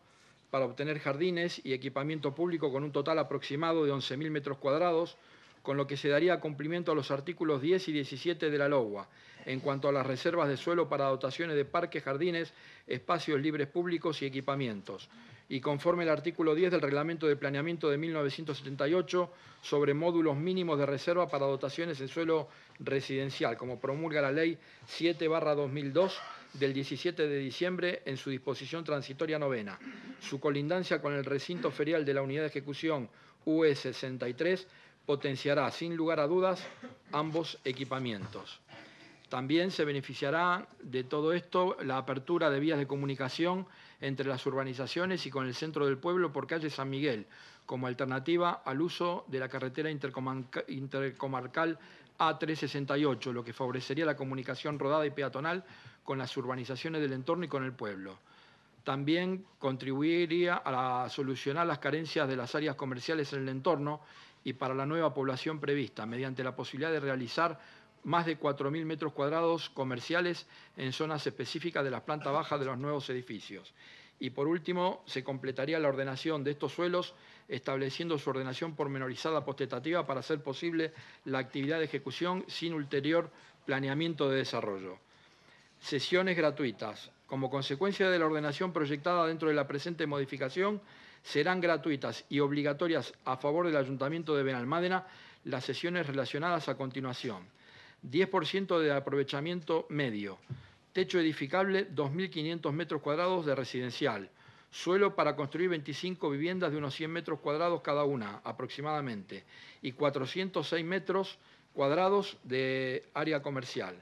para obtener jardines y equipamiento público con un total aproximado de 11.000 metros cuadrados, con lo que se daría cumplimiento a los artículos 10 y 17 de la LOGUA en cuanto a las reservas de suelo para dotaciones de parques, jardines, espacios libres públicos y equipamientos. Y conforme el artículo 10 del Reglamento de Planeamiento de 1978 sobre módulos mínimos de reserva para dotaciones en suelo residencial, como promulga la Ley 7-2002 del 17 de diciembre en su disposición transitoria novena. Su colindancia con el recinto ferial de la unidad de ejecución UE63 potenciará sin lugar a dudas ambos equipamientos. También se beneficiará de todo esto la apertura de vías de comunicación entre las urbanizaciones y con el centro del pueblo por calle San Miguel, como alternativa al uso de la carretera intercomarcal A368, lo que favorecería la comunicación rodada y peatonal con las urbanizaciones del entorno y con el pueblo. También contribuiría a, a solucionar las carencias de las áreas comerciales en el entorno y para la nueva población prevista, mediante la posibilidad de realizar más de 4.000 metros cuadrados comerciales en zonas específicas de las plantas bajas de los nuevos edificios. Y por último, se completaría la ordenación de estos suelos estableciendo su ordenación pormenorizada postetativa para hacer posible la actividad de ejecución sin ulterior planeamiento de desarrollo. Sesiones gratuitas. Como consecuencia de la ordenación proyectada dentro de la presente modificación, serán gratuitas y obligatorias a favor del Ayuntamiento de Benalmádena las sesiones relacionadas a continuación 10% de aprovechamiento medio, techo edificable 2.500 metros cuadrados de residencial, suelo para construir 25 viviendas de unos 100 metros cuadrados cada una aproximadamente y 406 metros cuadrados de área comercial.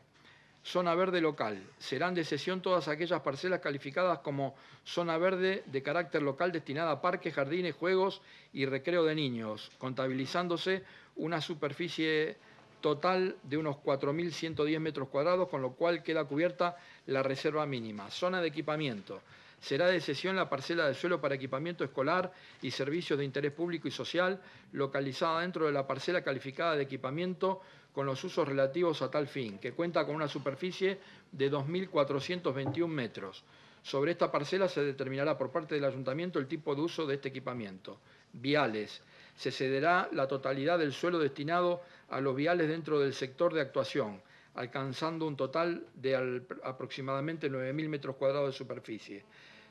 Zona verde local. Serán de sesión todas aquellas parcelas calificadas como zona verde de carácter local destinada a parques, jardines, juegos y recreo de niños, contabilizándose una superficie total de unos 4.110 metros cuadrados, con lo cual queda cubierta la reserva mínima. Zona de equipamiento. Será de cesión la parcela de suelo para equipamiento escolar y servicios de interés público y social, localizada dentro de la parcela calificada de equipamiento con los usos relativos a tal fin, que cuenta con una superficie de 2.421 metros. Sobre esta parcela se determinará por parte del ayuntamiento el tipo de uso de este equipamiento. Viales. Se cederá la totalidad del suelo destinado a los viales dentro del sector de actuación, alcanzando un total de aproximadamente 9.000 metros cuadrados de superficie.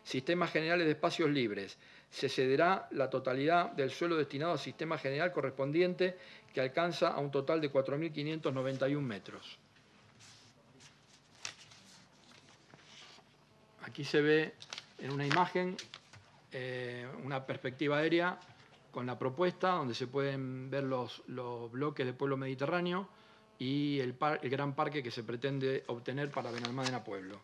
Sistemas generales de espacios libres. Se cederá la totalidad del suelo destinado al sistema general correspondiente que alcanza a un total de 4.591 metros. Aquí se ve en una imagen eh, una perspectiva aérea con la propuesta, donde se pueden ver los, bloques de pueblo mediterráneo y el, gran parque que se pretende obtener para Benalmádena Pueblo.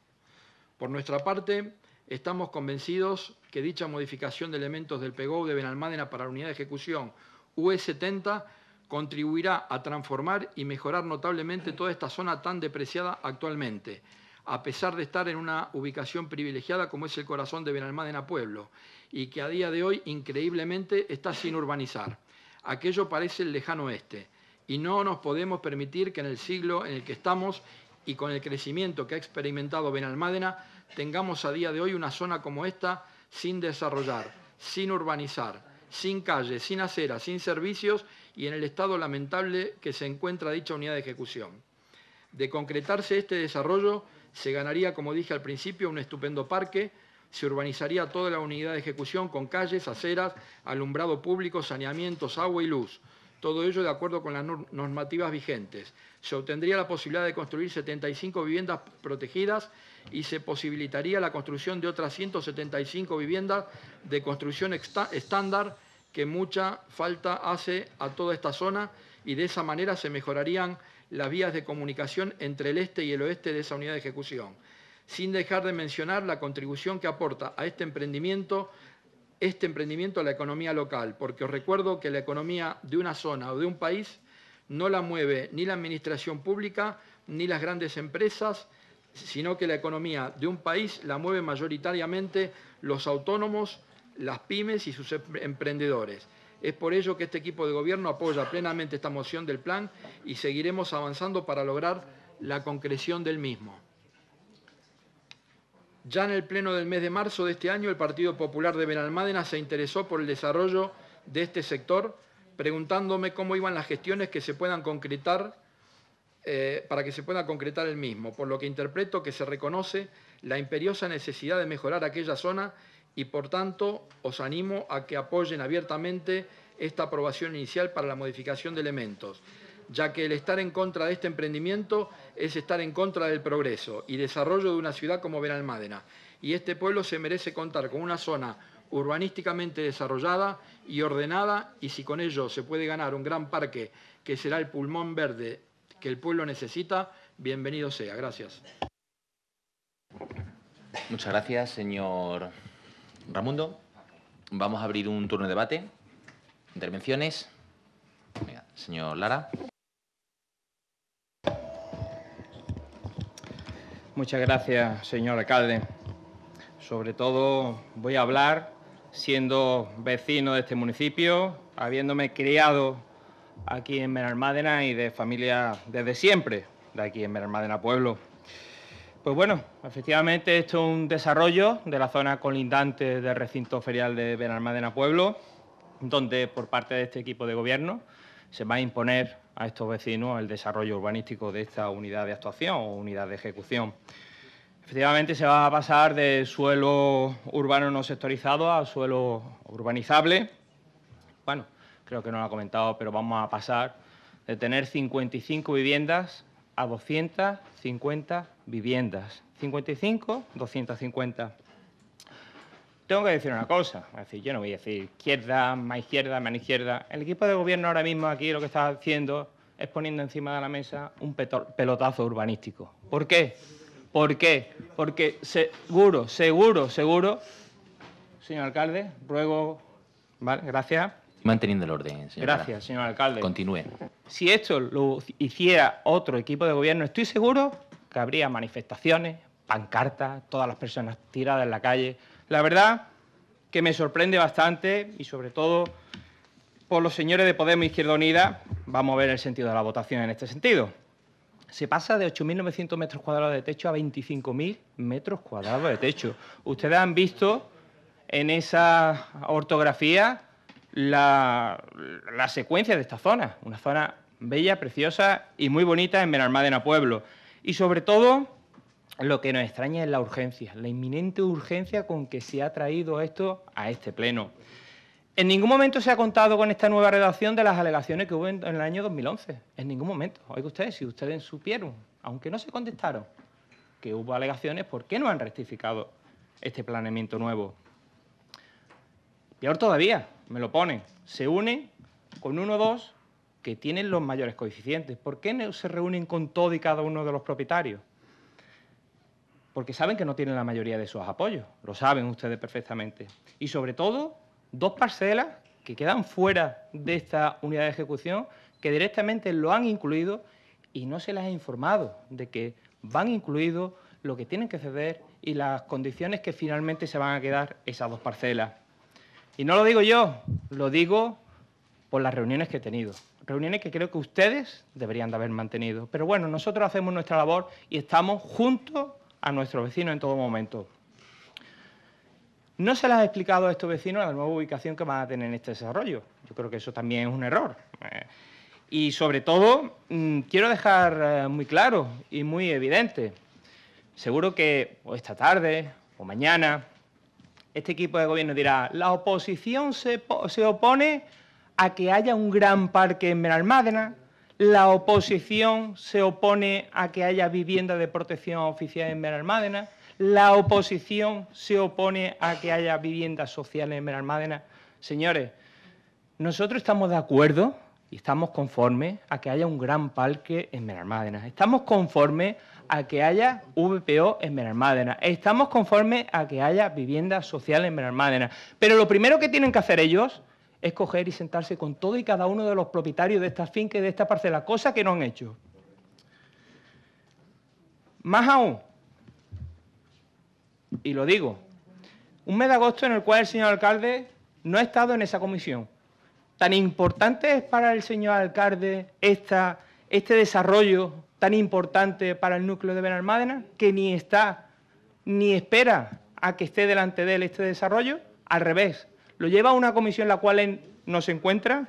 Por nuestra parte, estamos convencidos que dicha modificación de elementos del PEGO de Benalmádena para la unidad de ejecución UE70 contribuirá a transformar y mejorar notablemente toda esta zona tan depreciada actualmente, a pesar de estar en una ubicación privilegiada como es el corazón de Benalmádena Pueblo, y que a día de hoy increíblemente está sin urbanizar. Aquello parece el lejano este. y no nos podemos permitir que en el siglo en el que estamos y con el crecimiento que ha experimentado Benalmádena tengamos a día de hoy una zona como esta sin desarrollar, sin urbanizar, sin calles, sin aceras, sin servicios y en el estado lamentable que se encuentra dicha unidad de ejecución. De concretarse este desarrollo, se ganaría, como dije al principio, un estupendo parque, se urbanizaría toda la unidad de ejecución con calles, aceras, alumbrado público, saneamientos, agua y luz. Todo ello de acuerdo con las normativas vigentes. Se obtendría la posibilidad de construir 75 viviendas protegidas y se posibilitaría la construcción de otras 175 viviendas de construcción estándar que mucha falta hace a toda esta zona y de esa manera se mejorarían las vías de comunicación entre el este y el oeste de esa unidad de ejecución sin dejar de mencionar la contribución que aporta a este emprendimiento este emprendimiento a la economía local, porque os recuerdo que la economía de una zona o de un país no la mueve ni la administración pública ni las grandes empresas, sino que la economía de un país la mueve mayoritariamente los autónomos, las pymes y sus emprendedores. Es por ello que este equipo de gobierno apoya plenamente esta moción del plan y seguiremos avanzando para lograr la concreción del mismo. Ya en el pleno del mes de marzo de este año, el Partido Popular de Benalmádena se interesó por el desarrollo de este sector, preguntándome cómo iban las gestiones que se puedan concretar eh, para que se pueda concretar el mismo, por lo que interpreto que se reconoce la imperiosa necesidad de mejorar aquella zona y por tanto os animo a que apoyen abiertamente esta aprobación inicial para la modificación de elementos ya que el estar en contra de este emprendimiento es estar en contra del progreso y desarrollo de una ciudad como Benalmádena. Y este pueblo se merece contar con una zona urbanísticamente desarrollada y ordenada y si con ello se puede ganar un gran parque que será el pulmón verde que el pueblo necesita, bienvenido sea. Gracias. Muchas gracias, señor Ramundo. Vamos a abrir un turno de debate. Intervenciones. señor Lara. Muchas gracias, señor alcalde. Sobre todo voy a hablar siendo vecino de este municipio, habiéndome criado aquí en Benalmádena y de familia desde siempre, de aquí en Benalmádena Pueblo. Pues bueno, efectivamente esto es un desarrollo de la zona colindante del recinto ferial de Benalmádena Pueblo, donde por parte de este equipo de gobierno se va a imponer a estos vecinos el desarrollo urbanístico de esta unidad de actuación o unidad de ejecución. Efectivamente, se va a pasar de suelo urbano no sectorizado a suelo urbanizable. Bueno, creo que no lo ha comentado, pero vamos a pasar de tener 55 viviendas a 250 viviendas. 55, 250. Tengo que decir una cosa, es decir, yo no voy a decir izquierda, más izquierda, menos izquierda. El equipo de gobierno ahora mismo aquí lo que está haciendo es poniendo encima de la mesa un pelotazo urbanístico. ¿Por qué? ¿Por qué? Porque seguro, seguro, seguro, señor alcalde, ruego, vale, gracias. Manteniendo el orden, señor. Gracias, señor alcalde. Continúe. Si esto lo hiciera otro equipo de gobierno, estoy seguro que habría manifestaciones, pancartas, todas las personas tiradas en la calle. La verdad que me sorprende bastante y sobre todo por los señores de Podemos Izquierda Unida, vamos a ver el sentido de la votación en este sentido. Se pasa de 8.900 metros cuadrados de techo a 25.000 metros cuadrados de techo. Ustedes han visto en esa ortografía la, la, secuencia de esta zona, una zona bella, preciosa y muy bonita en Benalmádena Pueblo. Y sobre todo, lo que nos extraña es la urgencia, la inminente urgencia con que se ha traído esto a este Pleno. En ningún momento se ha contado con esta nueva redacción de las alegaciones que hubo en, el año 2011. En ningún momento. Oiga ustedes, si ustedes supieron, aunque no se contestaron, que hubo alegaciones, ¿por qué no han rectificado este planeamiento nuevo? Peor todavía, me lo ponen. Se unen con uno o dos que tienen los mayores coeficientes. ¿Por qué no se reúnen con todo y cada uno de los propietarios? porque saben que no tienen la mayoría de sus apoyos, lo saben ustedes perfectamente. Y sobre todo, dos parcelas que quedan fuera de esta unidad de ejecución, que directamente lo han incluido y no se les ha informado de que van incluido lo que tienen que ceder y las condiciones que finalmente se van a quedar esas dos parcelas. Y no lo digo yo, lo digo por las reuniones que he tenido. Reuniones que creo que ustedes deberían de haber mantenido. Pero bueno, nosotros hacemos nuestra labor y estamos juntos a nuestros vecinos en todo momento. No se las ha explicado a estos vecinos la nueva ubicación que van a tener en este desarrollo. Yo creo que eso también es un error. Eh. Y sobre todo, mm, quiero dejar eh, muy claro y muy evidente, seguro que esta tarde o mañana, este equipo de gobierno dirá, la oposición se, se opone a que haya un gran parque en Benalmádena, la oposición se opone a que haya vivienda de protección oficial en Benalmádena. La oposición se opone a que haya viviendas social en Benalmádena. Señores, nosotros estamos de acuerdo y estamos conformes a que haya un gran parque en Benalmádena. Estamos conformes a que haya VPO en Benalmádena. Estamos conformes a que haya vivienda social en Benalmádena. Pero lo primero que tienen que hacer ellos es coger y sentarse con todo y cada uno de los propietarios de esta finca y de esta parcela, cosa que no han hecho. Más aún, y lo digo, un mes de agosto en el cual el señor alcalde no ha estado en esa comisión. Tan importante es para el señor alcalde este desarrollo tan importante para el núcleo de Benalmádena que ni está ni espera a que esté delante de él este desarrollo. Al revés, lo lleva a una comisión en la cual no se encuentra.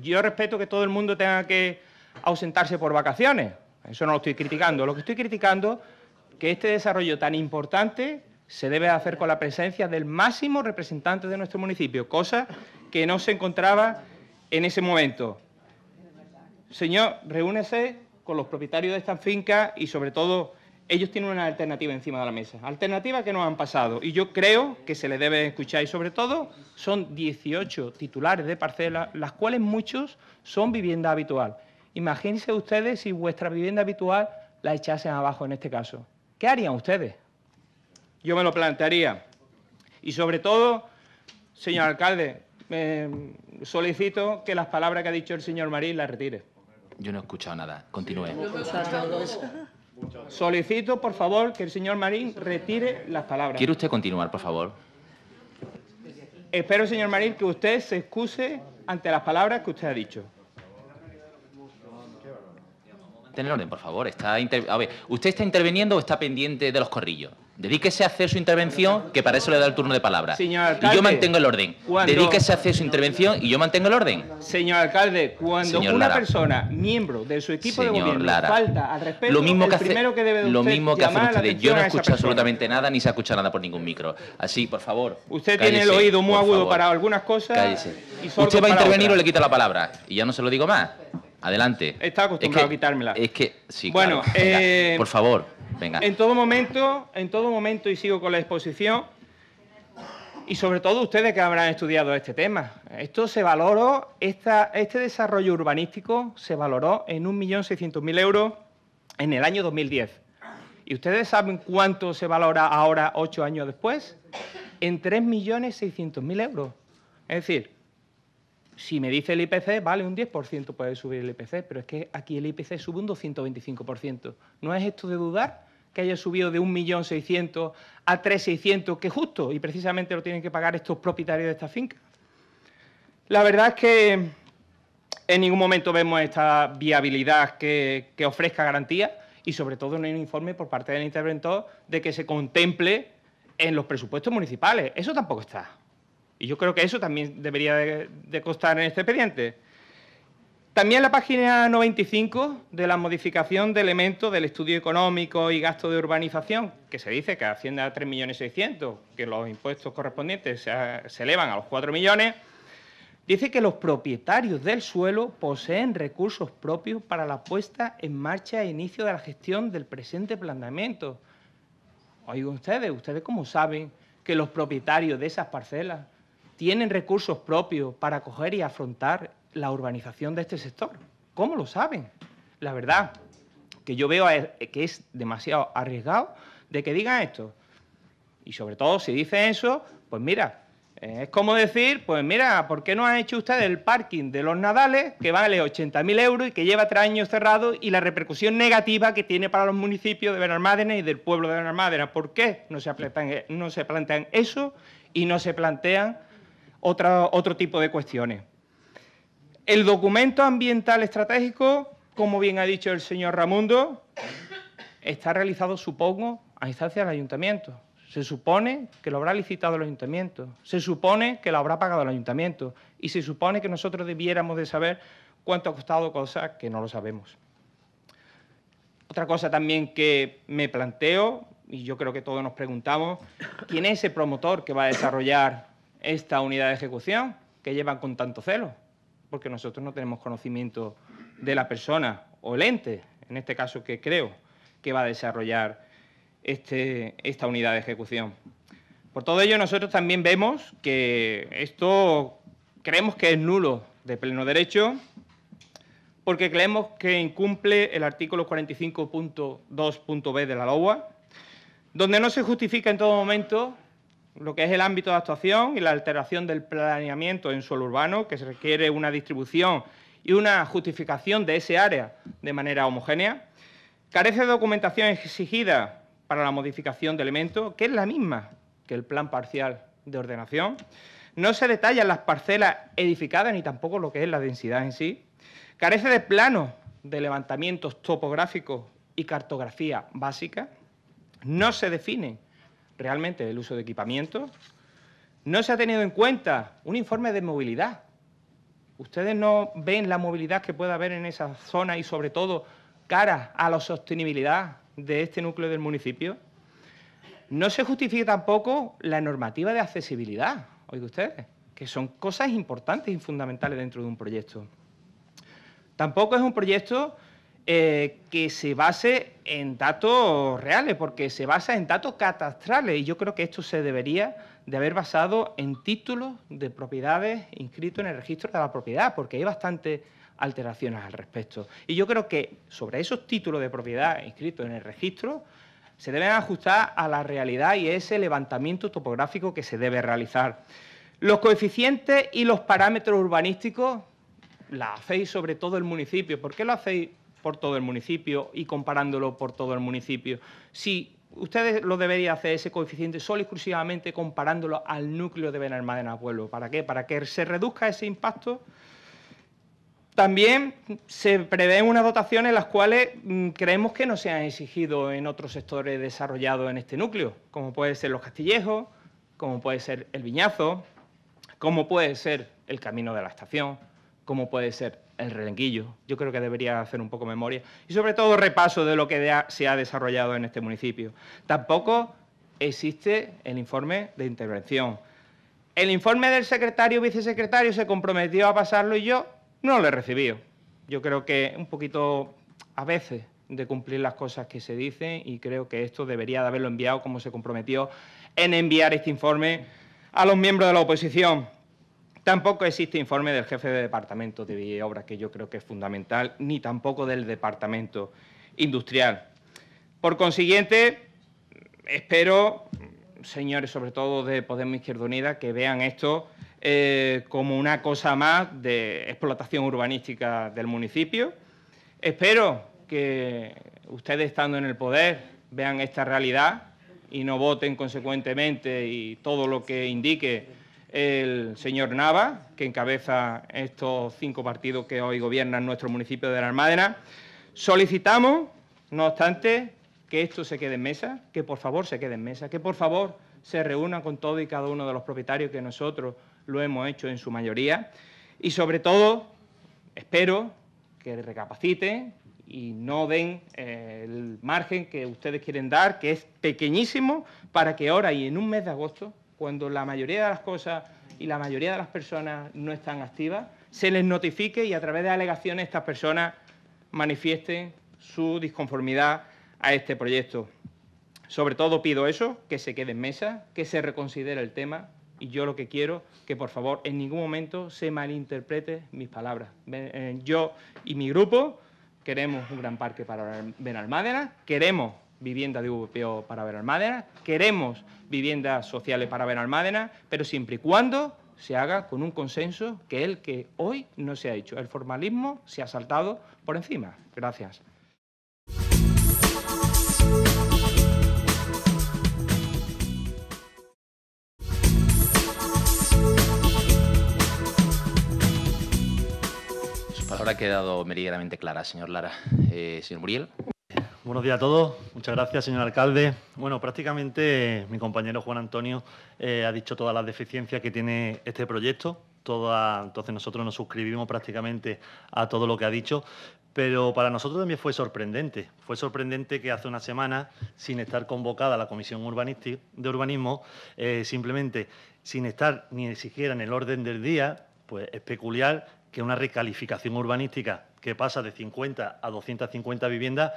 Yo respeto que todo el mundo tenga que ausentarse por vacaciones, eso no lo estoy criticando. Lo que estoy criticando es que este desarrollo tan importante se debe hacer con la presencia del máximo representante de nuestro municipio, cosa que no se encontraba en ese momento. Señor, reúnese con los propietarios de esta finca y sobre todo ellos tienen una alternativa encima de la mesa, alternativa que nos han pasado y yo creo que se les debe escuchar y sobre todo son 18 titulares de parcelas, las cuales muchos son vivienda habitual. Imagínense ustedes si vuestra vivienda habitual la echasen abajo en este caso. ¿Qué harían ustedes? Yo me lo plantearía. Y sobre todo, señor alcalde, solicito que las palabras que ha dicho el señor Marín las retire. Yo no he escuchado nada. Continúe. Solicito, por favor, que el señor Marín retire las palabras. ¿Quiere usted continuar, por favor? Espero, señor Marín, que usted se excuse ante las palabras que usted ha dicho. Tener orden, por favor. Está A ver, ¿usted está interviniendo o está pendiente de los corrillos? Dedíquese a hacer su intervención, que para eso le da el turno de palabra. y yo mantengo el orden. Cuando... Dedíquese a hacer su intervención y yo mantengo el orden. Señor alcalde, cuando una persona, miembro de su equipo de gobierno, falta al respeto, lo mismo que hace, primero Lo mismo que Yo no escucho absolutamente nada ni se escucha nada por ningún micro. Así, por favor. Usted tiene el oído muy agudo para algunas cosas. Usted va a intervenir o le quita la palabra. Y ya no se lo digo más. Adelante. Está acostumbrado a quitármela. Es que, sí, Bueno, eh, por favor, venga. En todo momento, en todo momento, y sigo con la exposición, y sobre todo ustedes que habrán estudiado este tema. Esto se valoró, este desarrollo urbanístico se valoró en 1.600.000 euros en el año 2010. ¿Y ustedes saben cuánto se valora ahora, ocho años después? En 3.600.000 euros. Es decir, si me dice el IPC, vale, un 10% puede subir el IPC, pero es que aquí el IPC sube un 225%. ¿No es esto de dudar que haya subido de 1.600.000 a 3.600.000, que justo y precisamente lo tienen que pagar estos propietarios de esta finca? La verdad es que en ningún momento vemos esta viabilidad que, que ofrezca garantía y sobre todo no hay un informe por parte del interventor de que se contemple en los presupuestos municipales. Eso tampoco está. Y yo creo que eso también debería de, constar en este expediente. También la página 95 de la modificación de elementos del estudio económico y gasto de urbanización, que se dice que asciende a 3.600.000, que los impuestos correspondientes se, elevan a los 4 millones, dice que los propietarios del suelo poseen recursos propios para la puesta en marcha e inicio de la gestión del presente planteamiento. Oigan ustedes, ¿ustedes cómo saben que los propietarios de esas parcelas tienen recursos propios para acoger y afrontar la urbanización de este sector. ¿Cómo lo saben? La verdad que yo veo que es demasiado arriesgado de que digan esto. Y sobre todo si dicen eso, pues mira, eh, es como decir, pues mira, ¿por qué no han hecho ustedes el parking de los Nadales que vale 80.000 euros y que lleva tres años cerrado y la repercusión negativa que tiene para los municipios de Benalmádena y del pueblo de Benalmádena? ¿Por qué no se plantean, eh, no se plantean eso y no se plantean otro tipo de cuestiones. El documento ambiental estratégico, como bien ha dicho el señor Ramundo, está realizado, supongo, a instancia del ayuntamiento. Se supone que lo habrá licitado el ayuntamiento, se supone que lo habrá pagado el ayuntamiento y se supone que nosotros debiéramos de saber cuánto ha costado cosa que no lo sabemos. Otra cosa también que me planteo, y yo creo que todos nos preguntamos, ¿quién es ese promotor que va a desarrollar esta unidad de ejecución que llevan con tanto celo, porque nosotros no tenemos conocimiento de la persona o el ente, en este caso que creo que va a desarrollar este, esta unidad de ejecución. Por todo ello, nosotros también vemos que esto creemos que es nulo de pleno derecho, porque creemos que incumple el artículo 45.2.b de la LOA, donde no se justifica en todo momento lo que es el ámbito de actuación y la alteración del planeamiento en suelo urbano, que se requiere una distribución y una justificación de ese área de manera homogénea. Carece de documentación exigida para la modificación de elementos, que es la misma que el plan parcial de ordenación. No se detallan las parcelas edificadas ni tampoco lo que es la densidad en sí. Carece de planos de levantamientos topográficos y cartografía básica. No se definen realmente el uso de equipamiento. No se ha tenido en cuenta un informe de movilidad. Ustedes no ven la movilidad que puede haber en esa zona y sobre todo cara a la sostenibilidad de este núcleo del municipio. No se justifica tampoco la normativa de accesibilidad, oiga ustedes, que son cosas importantes y fundamentales dentro de un proyecto. Tampoco es un proyecto eh, que se base en datos reales, porque se basa en datos catastrales y yo creo que esto se debería de haber basado en títulos de propiedades inscritos en el registro de la propiedad, porque hay bastantes alteraciones al respecto. Y yo creo que sobre esos títulos de propiedad inscritos en el registro se deben ajustar a la realidad y ese levantamiento topográfico que se debe realizar. Los coeficientes y los parámetros urbanísticos la hacéis sobre todo el municipio. ¿Por qué lo hacéis por todo el municipio y comparándolo por todo el municipio. Si ustedes lo deberían hacer ese coeficiente solo y exclusivamente comparándolo al núcleo de Benalmádena Pueblo. ¿Para qué? Para que se reduzca ese impacto. También se prevén unas dotaciones en las cuales mm, creemos que no se han exigido en otros sectores desarrollados en este núcleo, como puede ser los Castillejos, como puede ser el Viñazo, como puede ser el Camino de la Estación, como puede ser el relenguillo. Yo creo que debería hacer un poco memoria y sobre todo repaso de lo que se ha desarrollado en este municipio. Tampoco existe el informe de intervención. El informe del secretario vicesecretario se comprometió a pasarlo y yo no lo he recibido. Yo creo que un poquito a veces de cumplir las cosas que se dicen y creo que esto debería de haberlo enviado como se comprometió en enviar este informe a los miembros de la oposición. Tampoco existe informe del jefe de departamento de obra, que yo creo que es fundamental, ni tampoco del departamento industrial. Por consiguiente, espero, señores, sobre todo de Podemos Izquierda Unida, que vean esto eh, como una cosa más de explotación urbanística del municipio. Espero que ustedes, estando en el poder, vean esta realidad y no voten consecuentemente y todo lo que indique el señor Nava, que encabeza estos cinco partidos que hoy gobiernan nuestro municipio de La Almádena. Solicitamos, no obstante, que esto se quede en mesa, que por favor se quede en mesa, que por favor se reúna con todo y cada uno de los propietarios que nosotros lo hemos hecho en su mayoría. Y sobre todo, espero que recapaciten y no den eh, el margen que ustedes quieren dar, que es pequeñísimo, para que ahora y en un mes de agosto cuando la mayoría de las cosas y la mayoría de las personas no están activas, se les notifique y a través de alegaciones estas personas manifiesten su disconformidad a este proyecto. Sobre todo pido eso, que se quede en mesa, que se reconsidere el tema y yo lo que quiero que por favor en ningún momento se malinterprete mis palabras. Eh, yo y mi grupo queremos un gran parque para Benalmádena, queremos vivienda de VPO para Benalmádena, queremos viviendas sociales para Benalmádena, pero siempre y cuando se haga con un consenso que el que hoy no se ha hecho. El formalismo se ha saltado por encima. Gracias. Su palabra ha quedado meridianamente clara, señor Lara. Eh, señor Muriel. Buenos días a todos. Muchas gracias, señor alcalde. Bueno, prácticamente eh, mi compañero Juan Antonio eh, ha dicho todas las deficiencias que tiene este proyecto. entonces nosotros nos suscribimos prácticamente a todo lo que ha dicho, pero para nosotros también fue sorprendente. Fue sorprendente que hace una semana, sin estar convocada la Comisión de Urbanismo, eh, simplemente sin estar ni siquiera en el orden del día, pues es peculiar que una recalificación urbanística que pasa de 50 a 250 viviendas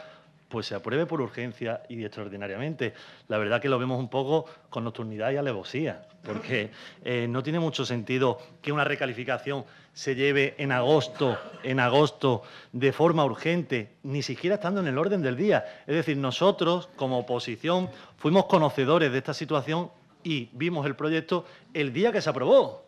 pues se apruebe por urgencia y extraordinariamente. La verdad que lo vemos un poco con nocturnidad y alevosía, porque eh, no tiene mucho sentido que una recalificación se lleve en agosto, en agosto, de forma urgente, ni siquiera estando en el orden del día. Es decir, nosotros, como oposición, fuimos conocedores de esta situación y vimos el proyecto el día que se aprobó.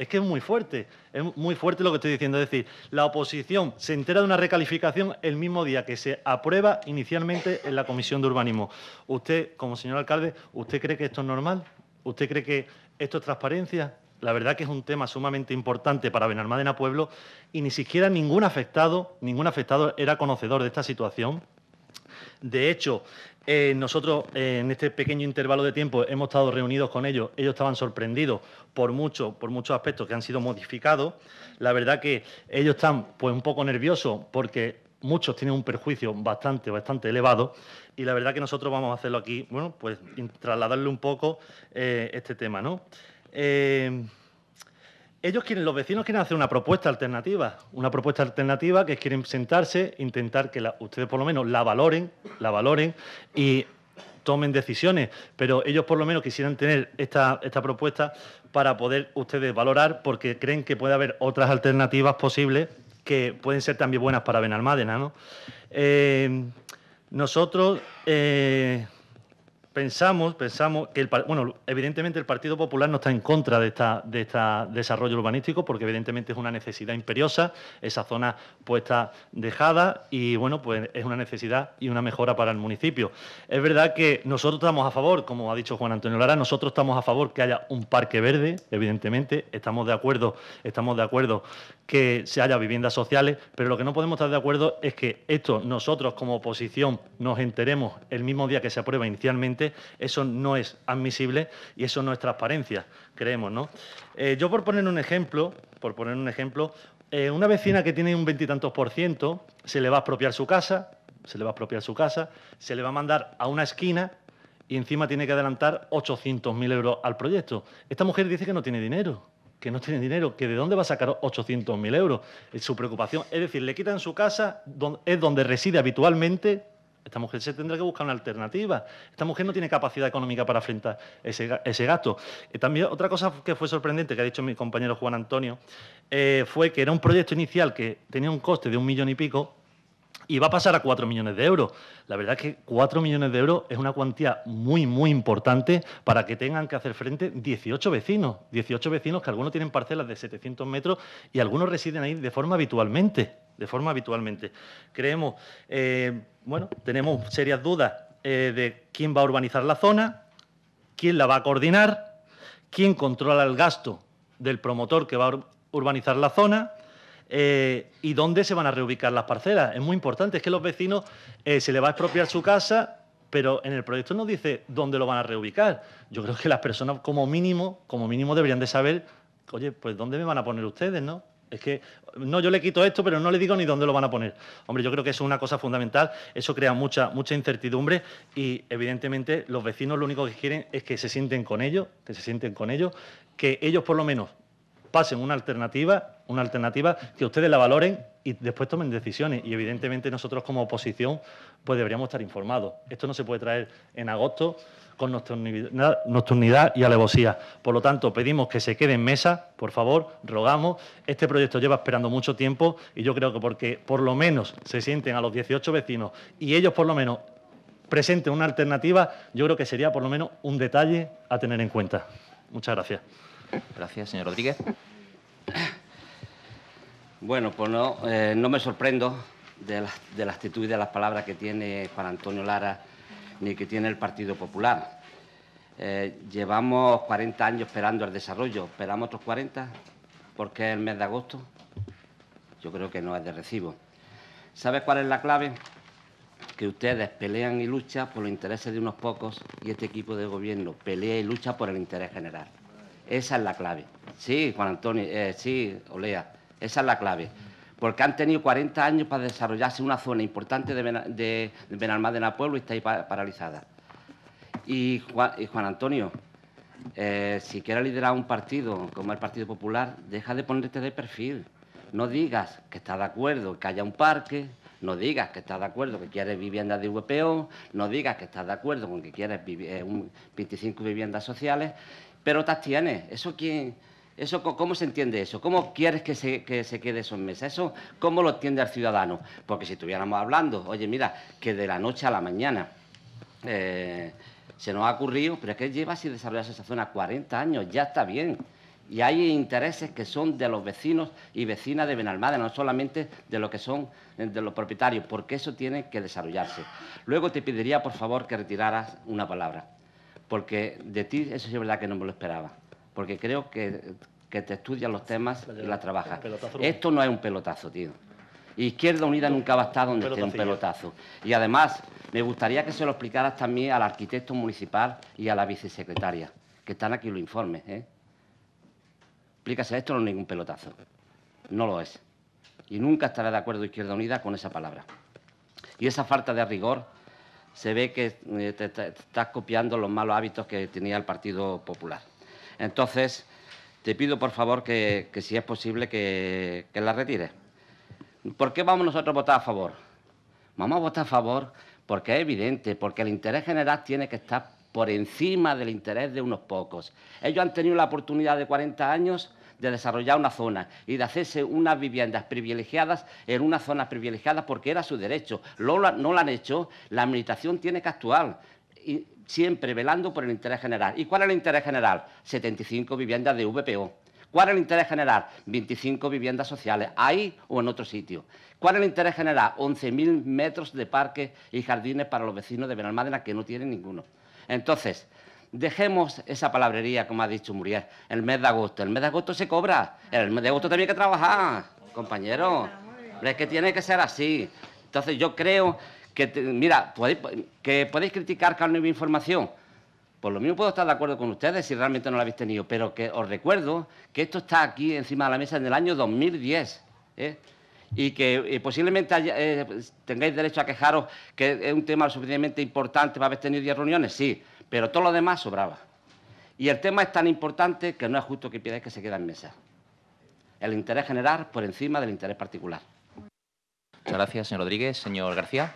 Es que es muy fuerte, es muy fuerte lo que estoy diciendo. Es decir, la oposición se entera de una recalificación el mismo día que se aprueba inicialmente en la Comisión de Urbanismo. Usted, como señor alcalde, ¿usted cree que esto es normal? ¿Usted cree que esto es transparencia? La verdad que es un tema sumamente importante para Benalmádena Pueblo y ni siquiera ningún afectado, ningún afectado era conocedor de esta situación. De hecho, eh, nosotros eh, en este pequeño intervalo de tiempo hemos estado reunidos con ellos. Ellos estaban sorprendidos por, por muchos aspectos que han sido modificados. La verdad que ellos están pues, un poco nerviosos porque muchos tienen un perjuicio bastante, bastante elevado. Y la verdad que nosotros vamos a hacerlo aquí, bueno, pues trasladarle un poco eh, este tema, ¿no? ellos quieren, los vecinos quieren hacer una propuesta alternativa, una propuesta alternativa que quieren sentarse, intentar que ustedes por lo menos la valoren, la valoren y tomen decisiones, pero ellos por lo menos quisieran tener esta, esta propuesta para poder ustedes valorar porque creen que puede haber otras alternativas posibles que pueden ser también buenas para Benalmádena, eh, nosotros... Eh, Pensamos, pensamos que el, bueno, evidentemente el Partido Popular no está en contra de esta, de esta desarrollo urbanístico porque evidentemente es una necesidad imperiosa, esa zona puesta dejada y bueno, pues es una necesidad y una mejora para el municipio. Es verdad que nosotros estamos a favor, como ha dicho Juan Antonio Lara, nosotros estamos a favor que haya un parque verde, evidentemente, estamos de acuerdo, estamos de acuerdo que se haya viviendas sociales, pero lo que no podemos estar de acuerdo es que esto nosotros como oposición nos enteremos el mismo día que se aprueba inicialmente eso no es admisible y eso no es transparencia, creemos, ¿no? Eh, yo por poner un ejemplo, por poner un ejemplo, eh, una vecina que tiene un veintitantos por ciento se le va a apropiar su casa, se le va a apropiar su casa, se le va a mandar a una esquina y encima tiene que adelantar 800.000 euros al proyecto. Esta mujer dice que no tiene dinero, que no tiene dinero, que de dónde va a sacar 800.000 euros. Es su preocupación. Es decir, le quitan su casa, es donde reside habitualmente, esta mujer se tendrá que buscar una alternativa. Esta mujer no tiene capacidad económica para afrontar ese, ese gasto. Y eh, también otra cosa que fue sorprendente, que ha dicho mi compañero Juan Antonio, eh, fue que era un proyecto inicial que tenía un coste de un millón y pico y va a pasar a 4 millones de euros. La verdad es que 4 millones de euros es una cuantía muy, muy importante para que tengan que hacer frente 18 vecinos. 18 vecinos que algunos tienen parcelas de 700 metros y algunos residen ahí de forma habitualmente. De forma habitualmente. Creemos, eh, bueno, tenemos serias dudas eh, de quién va a urbanizar la zona, quién la va a coordinar, quién controla el gasto del promotor que va a urbanizar la zona eh, y dónde se van a reubicar las parcelas. Es muy importante, es que los vecinos eh, se les va a expropiar su casa, pero en el proyecto no dice dónde lo van a reubicar. Yo creo que las personas como mínimo, como mínimo deberían de saber, oye, pues dónde me van a poner ustedes, ¿no? Es que, no, yo le quito esto, pero no le digo ni dónde lo van a poner. Hombre, yo creo que eso es una cosa fundamental. Eso crea mucha, mucha incertidumbre y, evidentemente, los vecinos lo único que quieren es que se sienten con ellos, que se sienten con ellos, que ellos por lo menos pasen una alternativa una alternativa que ustedes la valoren y después tomen decisiones. Y evidentemente nosotros como oposición pues deberíamos estar informados. Esto no se puede traer en agosto con nocturnidad y alevosía. Por lo tanto, pedimos que se quede en mesa, por favor, rogamos. Este proyecto lleva esperando mucho tiempo y yo creo que porque por lo menos se sienten a los 18 vecinos y ellos por lo menos presenten una alternativa, yo creo que sería por lo menos un detalle a tener en cuenta. Muchas gracias. Gracias, señor Rodríguez. Bueno, pues no, eh, me sorprendo de la, actitud y de las palabras que tiene Juan Antonio Lara ni que tiene el Partido Popular. Eh, llevamos 40 años esperando el desarrollo, esperamos otros 40 porque es el mes de agosto. Yo creo que no es de recibo. ¿Sabes cuál es la clave? Que ustedes pelean y luchan por los intereses de unos pocos y este equipo de gobierno pelea y lucha por el interés general. Esa es la clave. Sí, Juan Antonio, eh, sí, Olea. Esa es la clave. Porque han tenido 40 años para desarrollarse una zona importante de, de, Benalmádena Pueblo y está ahí paralizada. Y Juan, Antonio, eh, si quieres liderar un partido como el Partido Popular, deja de ponerte de perfil. No digas que estás de acuerdo que haya un parque, no digas que estás de acuerdo que quieres viviendas de VPO, no digas que estás de acuerdo con que quieres 25 eh, viviendas sociales, pero te abstienes. ¿Eso quién, eso, ¿Cómo se entiende eso? ¿Cómo quieres que se, quede eso en mesa? ¿Eso cómo lo entiende el ciudadano? Porque si estuviéramos hablando, oye, mira, que de la noche a la mañana eh, se nos ha ocurrido, pero es que lleva sin desarrollarse esa zona 40 años, ya está bien. Y hay intereses que son de los vecinos y vecinas de benalmada no solamente de lo que son eh, de los propietarios, porque eso tiene que desarrollarse. Luego te pediría, por favor, que retiraras una palabra, porque de ti eso es verdad que no me lo esperaba porque creo que, te estudian los temas y las trabajas. Esto no es un pelotazo, tío. Izquierda Unida nunca va a estar donde esté un pelotazo. Y además, me gustaría que se lo explicaras también al arquitecto municipal y a la vicesecretaria, que están aquí los informes. ¿eh? Explícase, esto no es ningún pelotazo. No lo es. Y nunca estará de acuerdo Izquierda Unida con esa palabra. Y esa falta de rigor se ve que eh, estás copiando los malos hábitos que tenía el Partido Popular. Entonces, te pido por favor que, si es posible que, la retire. ¿Por qué vamos nosotros a votar a favor? Vamos a votar a favor porque es evidente, porque el interés general tiene que estar por encima del interés de unos pocos. Ellos han tenido la oportunidad de 40 años de desarrollar una zona y de hacerse unas viviendas privilegiadas en unas zonas privilegiadas porque era su derecho. no lo han hecho, la Administración tiene que actuar siempre velando por el interés general. ¿Y cuál es el interés general? 75 viviendas de VPO. ¿Cuál es el interés general? 25 viviendas sociales, ahí o en otro sitio. ¿Cuál es el interés general? 11.000 metros de parques y jardines para los vecinos de Benalmádena que no tienen ninguno. Entonces, dejemos esa palabrería, como ha dicho Muriel, el mes de agosto. El mes de agosto se cobra, el mes de agosto también hay que trabajar, compañero. Ah, es que tiene que ser así. Entonces, yo creo mira, que podéis criticar que no hay información. por lo mismo puedo estar de acuerdo con ustedes si realmente no lo habéis tenido, pero que os recuerdo que esto está aquí encima de la mesa en el año 2010. ¿eh? y que eh, posiblemente eh, tengáis derecho a quejaros que es un tema suficientemente importante para haber tenido 10 reuniones, sí, pero todo lo demás sobraba. Y el tema es tan importante que no es justo que pidáis que se quede en mesa. El interés general por encima del interés particular. Muchas gracias, señor Rodríguez. Señor García.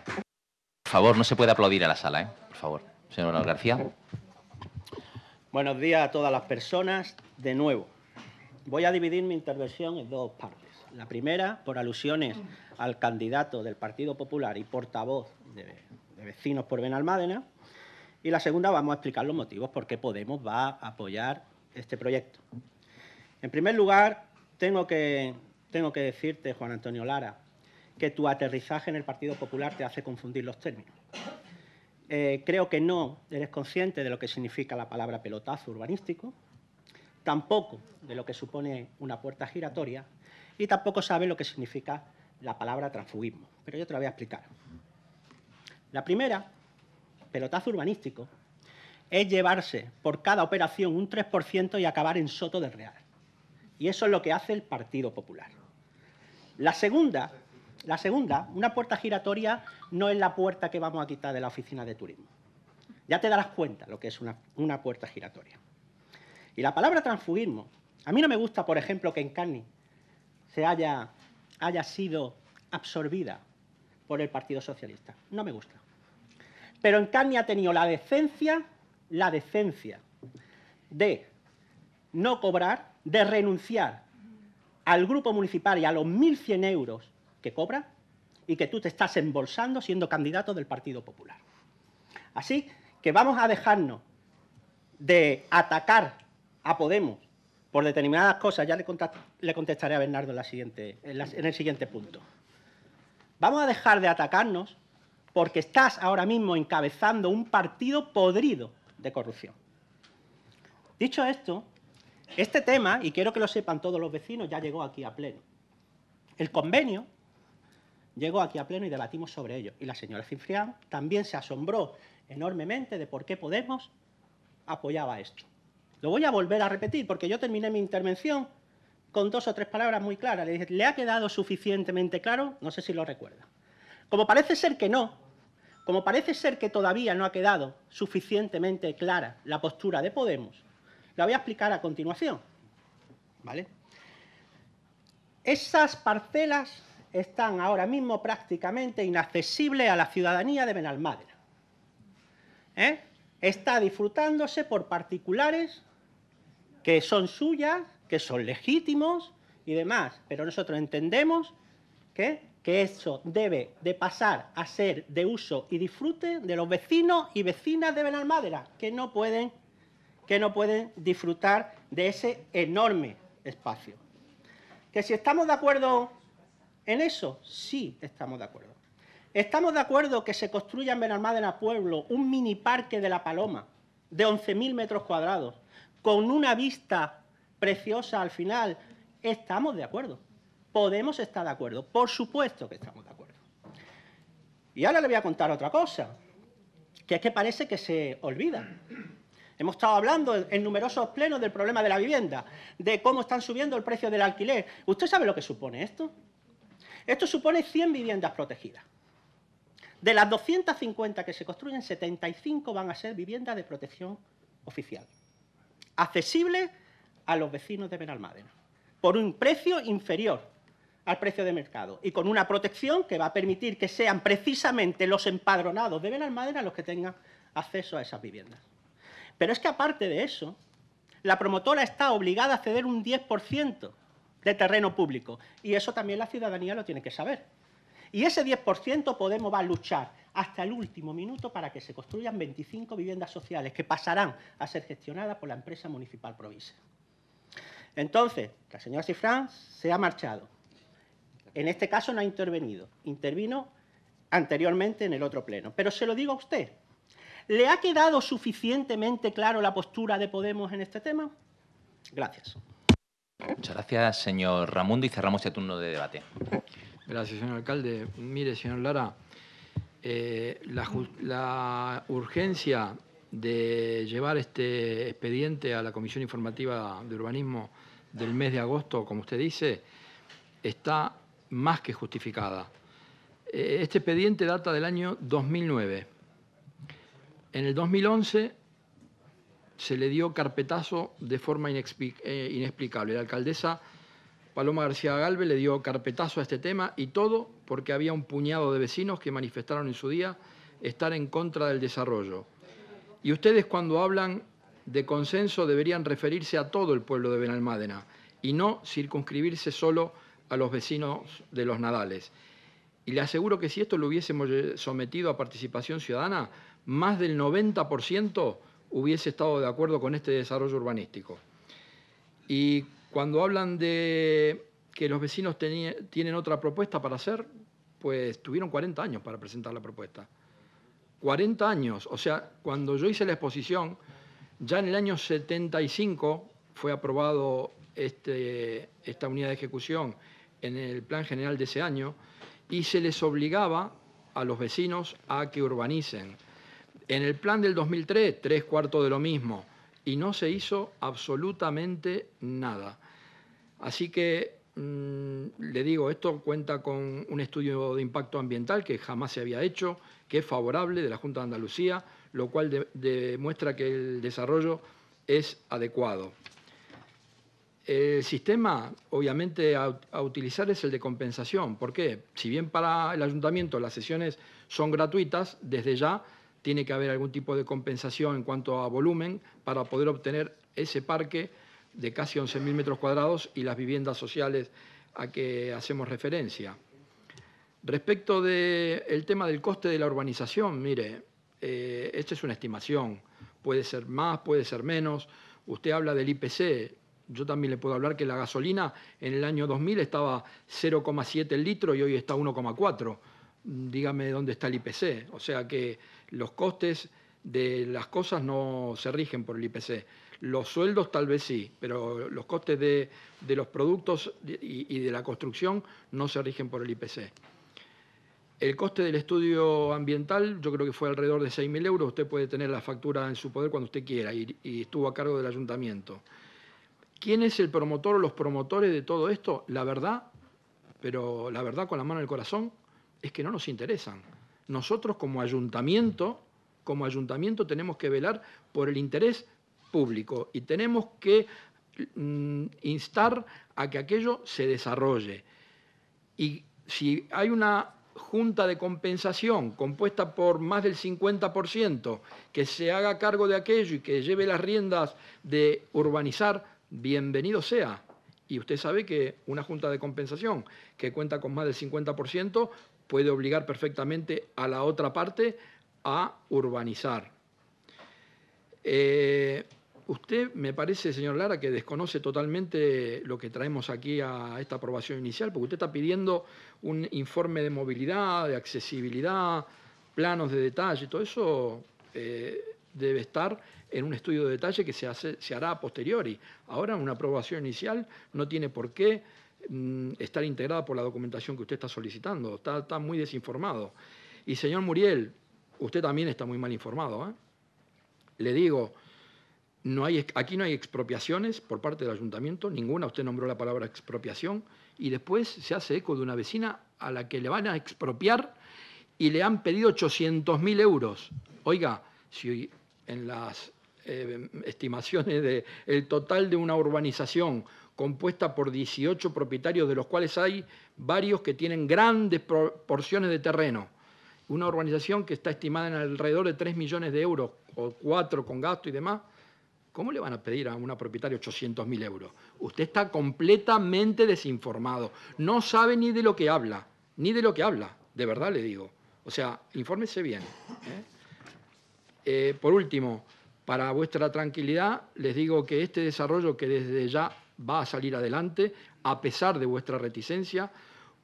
Por favor, no se puede aplaudir a la sala, ¿eh? Por favor. Señor García. Buenos días a todas las personas. De nuevo, voy a dividir mi intervención en dos partes. La primera, por alusiones al candidato del Partido Popular y portavoz de, Vecinos por Benalmádena. Y la segunda, vamos a explicar los motivos por qué Podemos va a apoyar este proyecto. En primer lugar, tengo que, tengo que decirte, Juan Antonio Lara, que tu aterrizaje en el Partido Popular te hace confundir los términos. Eh, creo que no eres consciente de lo que significa la palabra pelotazo urbanístico, tampoco de lo que supone una puerta giratoria y tampoco sabes lo que significa la palabra transfugismo. Pero yo te lo voy a explicar. La primera, pelotazo urbanístico, es llevarse por cada operación un 3% y acabar en Soto del Real. Y eso es lo que hace el Partido Popular. La segunda la segunda, una puerta giratoria no es la puerta que vamos a quitar de la oficina de turismo. Ya te darás cuenta lo que es una, puerta giratoria. Y la palabra transfugismo, a mí no me gusta, por ejemplo, que en Cani se haya, haya sido absorbida por el Partido Socialista. No me gusta. Pero en Cani ha tenido la decencia, la decencia de no cobrar, de renunciar al grupo municipal y a los 1.100 euros que cobra y que tú te estás embolsando siendo candidato del Partido Popular. Así que vamos a dejarnos de atacar a Podemos por determinadas cosas, ya le, contestaré a Bernardo en, siguiente, en el siguiente punto. Vamos a dejar de atacarnos porque estás ahora mismo encabezando un partido podrido de corrupción. Dicho esto, este tema, y quiero que lo sepan todos los vecinos, ya llegó aquí a pleno. El convenio llegó aquí a pleno y debatimos sobre ello. Y la señora Cifrián también se asombró enormemente de por qué Podemos apoyaba esto. Lo voy a volver a repetir porque yo terminé mi intervención con dos o tres palabras muy claras. Le dije, ¿le ha quedado suficientemente claro? No sé si lo recuerda. Como parece ser que no, como parece ser que todavía no ha quedado suficientemente clara la postura de Podemos, la voy a explicar a continuación. ¿Vale? Esas parcelas están ahora mismo prácticamente inaccesibles a la ciudadanía de Benalmádena. ¿eh? Está disfrutándose por particulares que son suyas, que son legítimos y demás, pero nosotros entendemos que, que eso debe de pasar a ser de uso y disfrute de los vecinos y vecinas de Benalmádena, que no pueden, que no pueden disfrutar de ese enorme espacio. Que si estamos de acuerdo en eso sí estamos de acuerdo. Estamos de acuerdo que se construya en Benalmádena Pueblo un mini parque de la Paloma de 11.000 metros cuadrados, con una vista preciosa al final. Estamos de acuerdo. Podemos estar de acuerdo. Por supuesto que estamos de acuerdo. Y ahora le voy a contar otra cosa, que es que parece que se olvida. Hemos estado hablando en numerosos plenos del problema de la vivienda, de cómo están subiendo el precio del alquiler. ¿Usted sabe lo que supone esto? Esto supone 100 viviendas protegidas. De las 250 que se construyen, 75 van a ser viviendas de protección oficial, accesibles a los vecinos de Benalmádena, por un precio inferior al precio de mercado y con una protección que va a permitir que sean precisamente los empadronados de Benalmádena los que tengan acceso a esas viviendas. Pero es que aparte de eso, la promotora está obligada a ceder un 10% de terreno público. Y eso también la ciudadanía lo tiene que saber. Y ese 10% Podemos va a luchar hasta el último minuto para que se construyan 25 viviendas sociales que pasarán a ser gestionadas por la empresa municipal Provisa. Entonces, la señora Cifrán se ha marchado. En este caso no ha intervenido. Intervino anteriormente en el otro pleno. Pero se lo digo a usted. ¿Le ha quedado suficientemente claro la postura de Podemos en este tema? Gracias. Muchas gracias, señor Ramundo, y cerramos este turno de debate. Gracias, señor alcalde. Mire, señor Lara, eh, la, urgencia de llevar este expediente a la Comisión Informativa de Urbanismo del mes de agosto, como usted dice, está más que justificada. Eh, este expediente data del año 2009. En el 2011 se le dio carpetazo de forma eh, inexplicable. La alcaldesa Paloma García Galve le dio carpetazo a este tema y todo porque había un puñado de vecinos que manifestaron en su día estar en contra del desarrollo. Y ustedes cuando hablan de consenso deberían referirse a todo el pueblo de Benalmádena y no circunscribirse solo a los vecinos de los Nadales. Y le aseguro que si esto lo hubiésemos eh, sometido a participación ciudadana, más del 90% hubiese estado de acuerdo con este desarrollo urbanístico. Y cuando hablan de que los vecinos tienen otra propuesta para hacer, pues tuvieron 40 años para presentar la propuesta. 40 años, o sea, cuando yo hice la exposición, ya en el año 75 fue aprobado este, esta unidad de ejecución en el plan general de ese año y se les obligaba a los vecinos a que urbanicen. En el plan del 2003, tres cuartos de lo mismo, y no se hizo absolutamente nada. Así que mm, le digo, esto cuenta con un estudio de impacto ambiental que jamás se había hecho, que es favorable de la Junta de Andalucía, lo cual demuestra que el desarrollo es adecuado. El sistema, obviamente, a, a, utilizar es el de compensación. ¿Por qué? Si bien para el ayuntamiento las sesiones son gratuitas, desde ya tiene que haber algún tipo de compensación en cuanto a volumen para poder obtener ese parque de casi 11.000 metros cuadrados y las viviendas sociales a que hacemos referencia. Respecto del tema del coste de la urbanización, mire, eh, esta es una estimación, puede ser más, puede ser menos. Usted habla del IPC, yo también le puedo hablar que la gasolina en el año 2000 estaba 0,7 el litro y hoy está 1,4 dígame dónde está el IPC. O sea que los costes de las cosas no se rigen por el IPC. Los sueldos tal vez sí, pero los costes de, los productos y, de la construcción no se rigen por el IPC. El coste del estudio ambiental yo creo que fue alrededor de 6.000 euros. Usted puede tener la factura en su poder cuando usted quiera y estuvo a cargo del ayuntamiento. ¿Quién es el promotor o los promotores de todo esto? La verdad, pero la verdad con la mano en el corazón, es que no nos interesan. Nosotros como ayuntamiento, como ayuntamiento tenemos que velar por el interés público y tenemos que mm, instar a que aquello se desarrolle. Y si hay una junta de compensación compuesta por más del 50% que se haga cargo de aquello y que lleve las riendas de urbanizar, bienvenido sea. Y usted sabe que una junta de compensación que cuenta con más del 50% puede obligar perfectamente a la otra parte a urbanizar. Eh, usted me parece, señor Lara, que desconoce totalmente lo que traemos aquí a esta aprobación inicial, porque usted está pidiendo un informe de movilidad, de accesibilidad, planos de detalle, todo eso eh, debe estar en un estudio de detalle que se, hace, se hará a posteriori. Ahora una aprobación inicial no tiene por qué Mm, estar integrada por la documentación que usted está solicitando. Está, muy desinformado. Y señor Muriel, usted también está muy mal informado. ¿eh? Le digo, no hay, aquí no hay expropiaciones por parte del ayuntamiento, ninguna, usted nombró la palabra expropiación, y después se hace eco de una vecina a la que le van a expropiar y le han pedido 800.000 mil euros. Oiga, si en las eh, estimaciones del total de una urbanización compuesta por 18 propietarios, de los cuales hay varios que tienen grandes porciones de terreno. Una urbanización que está estimada en alrededor de 3 millones de euros, o 4 con gasto y demás. ¿Cómo le van a pedir a una propietaria 800 mil euros? Usted está completamente desinformado. No sabe ni de lo que habla, ni de lo que habla, de verdad le digo. O sea, infórmese bien. ¿eh? Eh, por último, para vuestra tranquilidad, les digo que este desarrollo que desde ya va a salir adelante, a pesar de vuestra reticencia,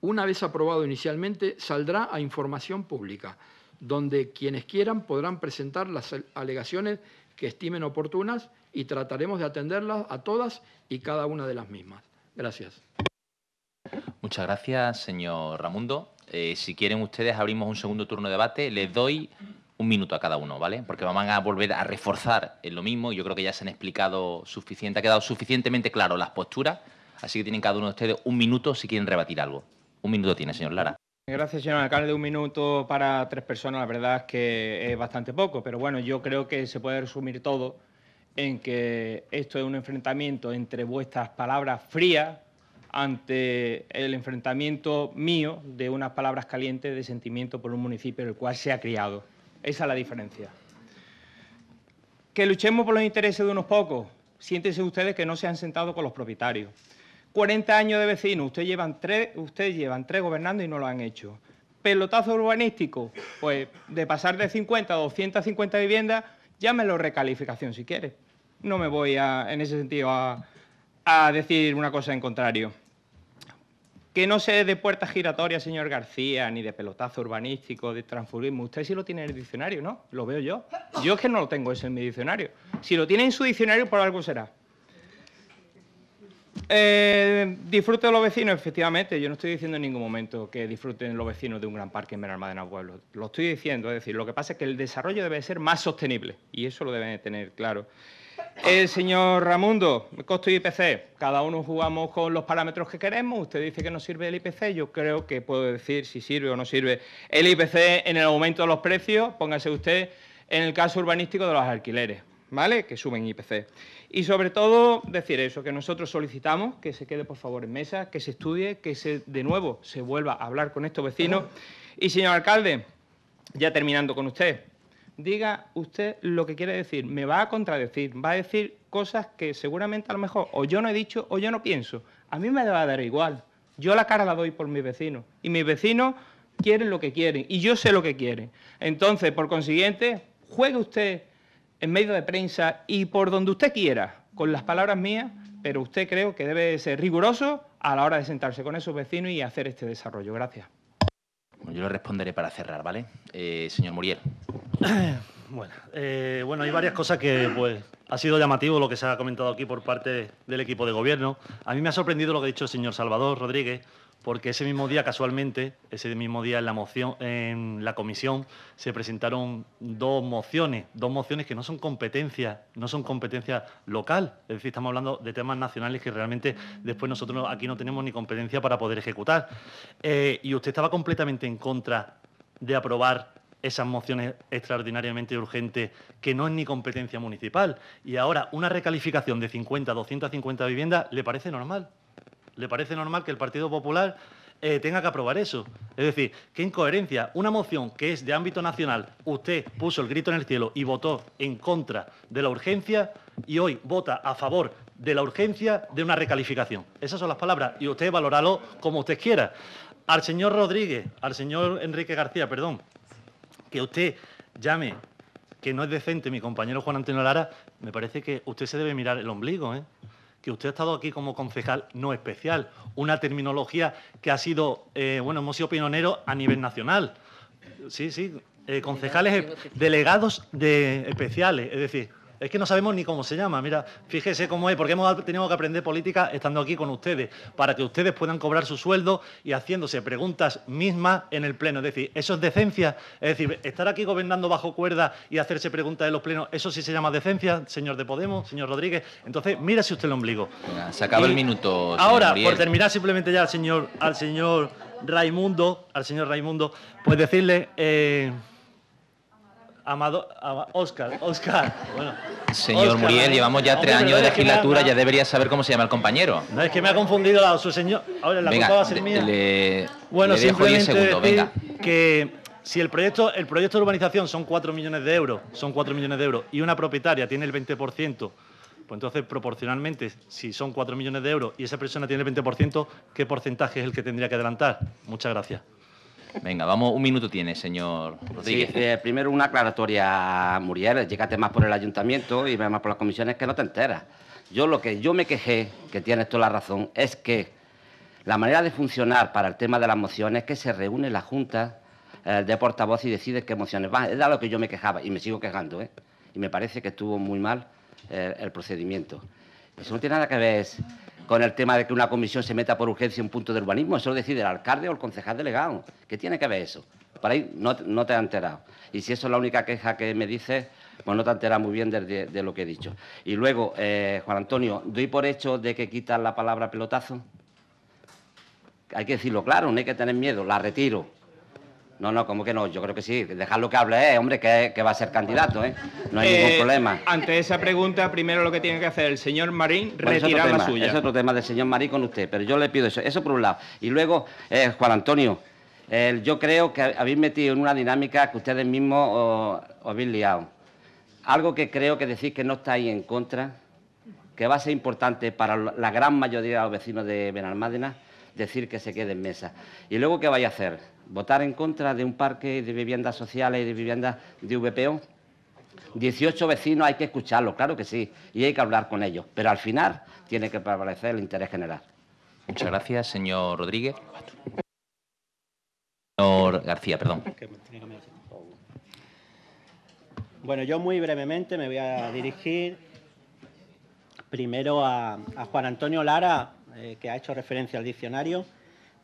una vez aprobado inicialmente, saldrá a información pública, donde quienes quieran podrán presentar las alegaciones que estimen oportunas y trataremos de atenderlas a todas y cada una de las mismas. Gracias. Muchas gracias, señor Ramundo. Eh, si quieren ustedes, abrimos un segundo turno de debate. Les doy un minuto a cada uno, ¿vale? Porque van a volver a reforzar en lo mismo. Yo creo que ya se han explicado suficiente, ha quedado suficientemente claro las posturas. Así que tienen cada uno de ustedes un minuto si quieren rebatir algo. Un minuto tiene, señor Lara. Gracias, señor alcalde. Un minuto para tres personas, la verdad es que es bastante poco, pero bueno, yo creo que se puede resumir todo en que esto es un enfrentamiento entre vuestras palabras frías ante el enfrentamiento mío de unas palabras calientes de sentimiento por un municipio en el cual se ha criado. Esa es la diferencia. Que luchemos por los intereses de unos pocos. Siéntense ustedes que no se han sentado con los propietarios. 40 años de vecino, ustedes llevan tres, ustedes llevan tres gobernando y no lo han hecho. Pelotazo urbanístico, pues de pasar de 50 a 250 viviendas, llámelo recalificación si quiere. No me voy a, en ese sentido a decir una cosa en contrario que no sé de puertas giratorias, señor García, ni de pelotazo urbanístico, de transfugismo. Usted sí lo tiene en el diccionario, ¿no? Lo veo yo. Yo es que no lo tengo eso en mi diccionario. Si lo tiene en su diccionario, por algo será. Eh, disfrute de los vecinos, efectivamente. Yo no estoy diciendo en ningún momento que disfruten los vecinos de un gran parque en de Pueblo. Lo estoy diciendo, es decir, lo que pasa es que el desarrollo debe ser más sostenible y eso lo deben tener claro. El señor Ramundo, costo IPC, cada uno jugamos con los parámetros que queremos. Usted dice que no sirve el IPC, yo creo que puedo decir si sirve o no sirve el IPC en el aumento de los precios. Póngase usted en el caso urbanístico de los alquileres, ¿vale? Que suben IPC. Y sobre todo decir eso, que nosotros solicitamos que se quede por favor en mesa, que se estudie, que se de nuevo se vuelva a hablar con estos vecinos. Y señor alcalde, ya terminando con usted, diga usted lo que quiere decir. Me va a contradecir, va a decir cosas que seguramente a lo mejor o yo no he dicho o yo no pienso. A mí me va a dar igual. Yo la cara la doy por mis vecinos y mis vecinos quieren lo que quieren y yo sé lo que quieren. Entonces, por consiguiente, juegue usted en medio de prensa y por donde usted quiera, con las palabras mías, pero usted creo que debe ser riguroso a la hora de sentarse con esos vecinos y hacer este desarrollo. Gracias yo le responderé para cerrar, ¿vale? Eh, señor Muriel. Bueno, eh, bueno, hay varias cosas que pues, ha sido llamativo lo que se ha comentado aquí por parte del equipo de gobierno. A mí me ha sorprendido lo que ha dicho el señor Salvador Rodríguez, porque ese mismo día, casualmente, ese mismo día en la, moción, en la comisión se presentaron dos mociones, dos mociones que no son competencia, no son competencia local, es decir, estamos hablando de temas nacionales que realmente después nosotros aquí no tenemos ni competencia para poder ejecutar. Eh, y usted estaba completamente en contra de aprobar esas mociones extraordinariamente urgentes que no es ni competencia municipal. Y ahora una recalificación de 50, 250 viviendas, ¿le parece normal? le parece normal que el Partido Popular eh, tenga que aprobar eso. Es decir, qué incoherencia. Una moción que es de ámbito nacional, usted puso el grito en el cielo y votó en contra de la urgencia y hoy vota a favor de la urgencia de una recalificación. Esas son las palabras y usted valóralo como usted quiera. Al señor Rodríguez, al señor Enrique García, perdón, que usted llame que no es decente mi compañero Juan Antonio Lara, me parece que usted se debe mirar el ombligo, ¿eh? que usted ha estado aquí como concejal no especial, una terminología que ha sido, eh, bueno, hemos sido pioneros a nivel nacional. Sí, sí, eh, concejales delegados de especiales, es decir, es que no sabemos ni cómo se llama. Mira, fíjese cómo es, porque hemos tenido que aprender política estando aquí con ustedes, para que ustedes puedan cobrar su sueldo y haciéndose preguntas mismas en el Pleno. Es decir, eso es decencia. Es decir, estar aquí gobernando bajo cuerda y hacerse preguntas en los plenos, eso sí se llama decencia, señor de Podemos, señor Rodríguez. Entonces, mírese usted el ombligo. se acaba el minuto. Ahora, por terminar simplemente ya al señor, al señor Raimundo, al señor Raimundo, pues decirle. Eh, Amado, Óscar, Oscar, Oscar. Bueno, Señor Muriel, eh, llevamos ya tres años de legislatura, ya debería saber cómo se llama el compañero. No, es que me ha confundido la, su señor. Ahora, la venga, va a ser mía. bueno, simplemente que si el proyecto, el proyecto de urbanización son cuatro millones de euros, son 4 millones de euros, y una propietaria tiene el 20%, pues entonces, proporcionalmente, si son cuatro millones de euros y esa persona tiene el 20%, ¿qué porcentaje es el que tendría que adelantar? Muchas gracias. Venga, vamos, un minuto tiene, señor Rodríguez. Sí, eh, primero una aclaratoria, Muriel, llegaste más por el ayuntamiento y más por las comisiones que no te enteras. Yo lo que yo me quejé, que tienes toda la razón, es que la manera de funcionar para el tema de las mociones es que se reúne la Junta eh, de portavoz y decide qué mociones van. Es de lo que yo me quejaba y me sigo quejando, ¿eh? Y me parece que estuvo muy mal eh, el procedimiento. Eso no tiene nada que ver con el tema de que una comisión se meta por urgencia en un punto de urbanismo. Eso lo decide el alcalde o el concejal delegado. ¿Qué tiene que ver eso? para ahí no, te han enterado. Y si eso es la única queja que me dices, pues no te enteras muy bien de, lo que he dicho. Y luego, eh, Juan Antonio, doy por hecho de que quitas la palabra pelotazo. Hay que decirlo claro, no hay que tener miedo. La retiro. No, no, ¿cómo que no? Yo creo que sí. Dejarlo que hable, eh, hombre, que, va a ser candidato, ¿eh? No hay ningún eh, problema. Ante esa pregunta, primero lo que tiene que hacer el señor Marín, es la suya. Es otro tema del señor Marín con usted, pero yo le pido eso. Eso por un lado. Y luego, eh, Juan Antonio, yo creo que habéis metido en una dinámica que ustedes mismos os, habéis liado. Algo que creo que decís que no estáis en contra, que va a ser importante para la gran mayoría de los vecinos de Benalmádena, decir que se quede en mesa. ¿Y luego qué vais a hacer? votar en contra de un parque de viviendas sociales y de viviendas de VPO. 18 vecinos hay que escucharlos, claro que sí, y hay que hablar con ellos, pero al final tiene que prevalecer el interés general. Muchas gracias, señor Rodríguez. Señor García, perdón. Bueno, yo muy brevemente me voy a dirigir primero a, Juan Antonio Lara, eh, que ha hecho referencia al diccionario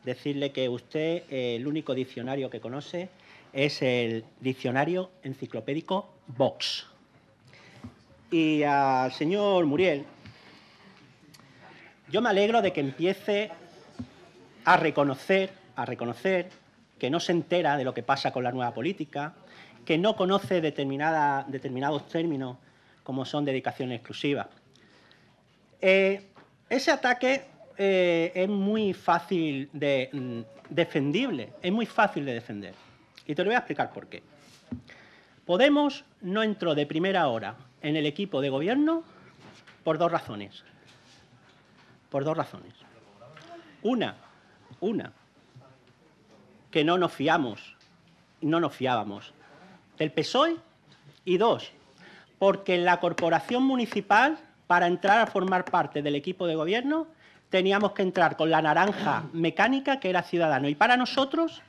decirle que usted eh, el único diccionario que conoce es el diccionario enciclopédico Vox. Y al señor Muriel, yo me alegro de que empiece a reconocer, a reconocer que no se entera de lo que pasa con la nueva política, que no conoce determinada, determinados términos como son dedicación exclusiva. Eh, ese ataque eh, es muy fácil de mm, defendible, es muy fácil de defender. Y te lo voy a explicar por qué. Podemos no entró de primera hora en el equipo de gobierno por dos razones. Por dos razones. Una, una, que no nos fiamos, no nos fiábamos del PSOE. Y dos, porque la corporación municipal, para entrar a formar parte del equipo de gobierno, teníamos que entrar con la naranja mecánica que era Ciudadano. Y para nosotros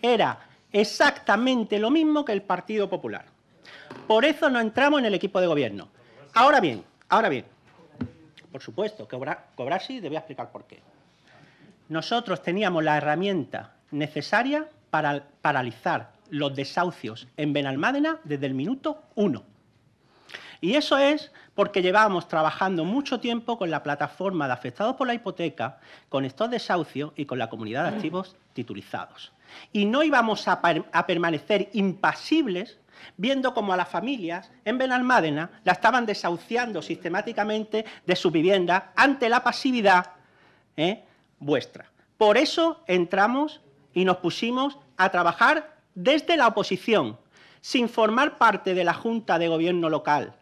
era exactamente lo mismo que el Partido Popular. Por eso no entramos en el equipo de gobierno. Ahora bien, ahora bien, por supuesto, que y te voy a explicar por qué. Nosotros teníamos la herramienta necesaria para paralizar los desahucios en Benalmádena desde el minuto uno. Y eso es porque llevábamos trabajando mucho tiempo con la plataforma de afectados por la hipoteca, con estos desahucios y con la comunidad de activos titulizados. Y no íbamos a, permanecer impasibles viendo cómo a las familias en Benalmádena la estaban desahuciando sistemáticamente de su vivienda ante la pasividad ¿eh? vuestra. Por eso entramos y nos pusimos a trabajar desde la oposición, sin formar parte de la Junta de Gobierno local,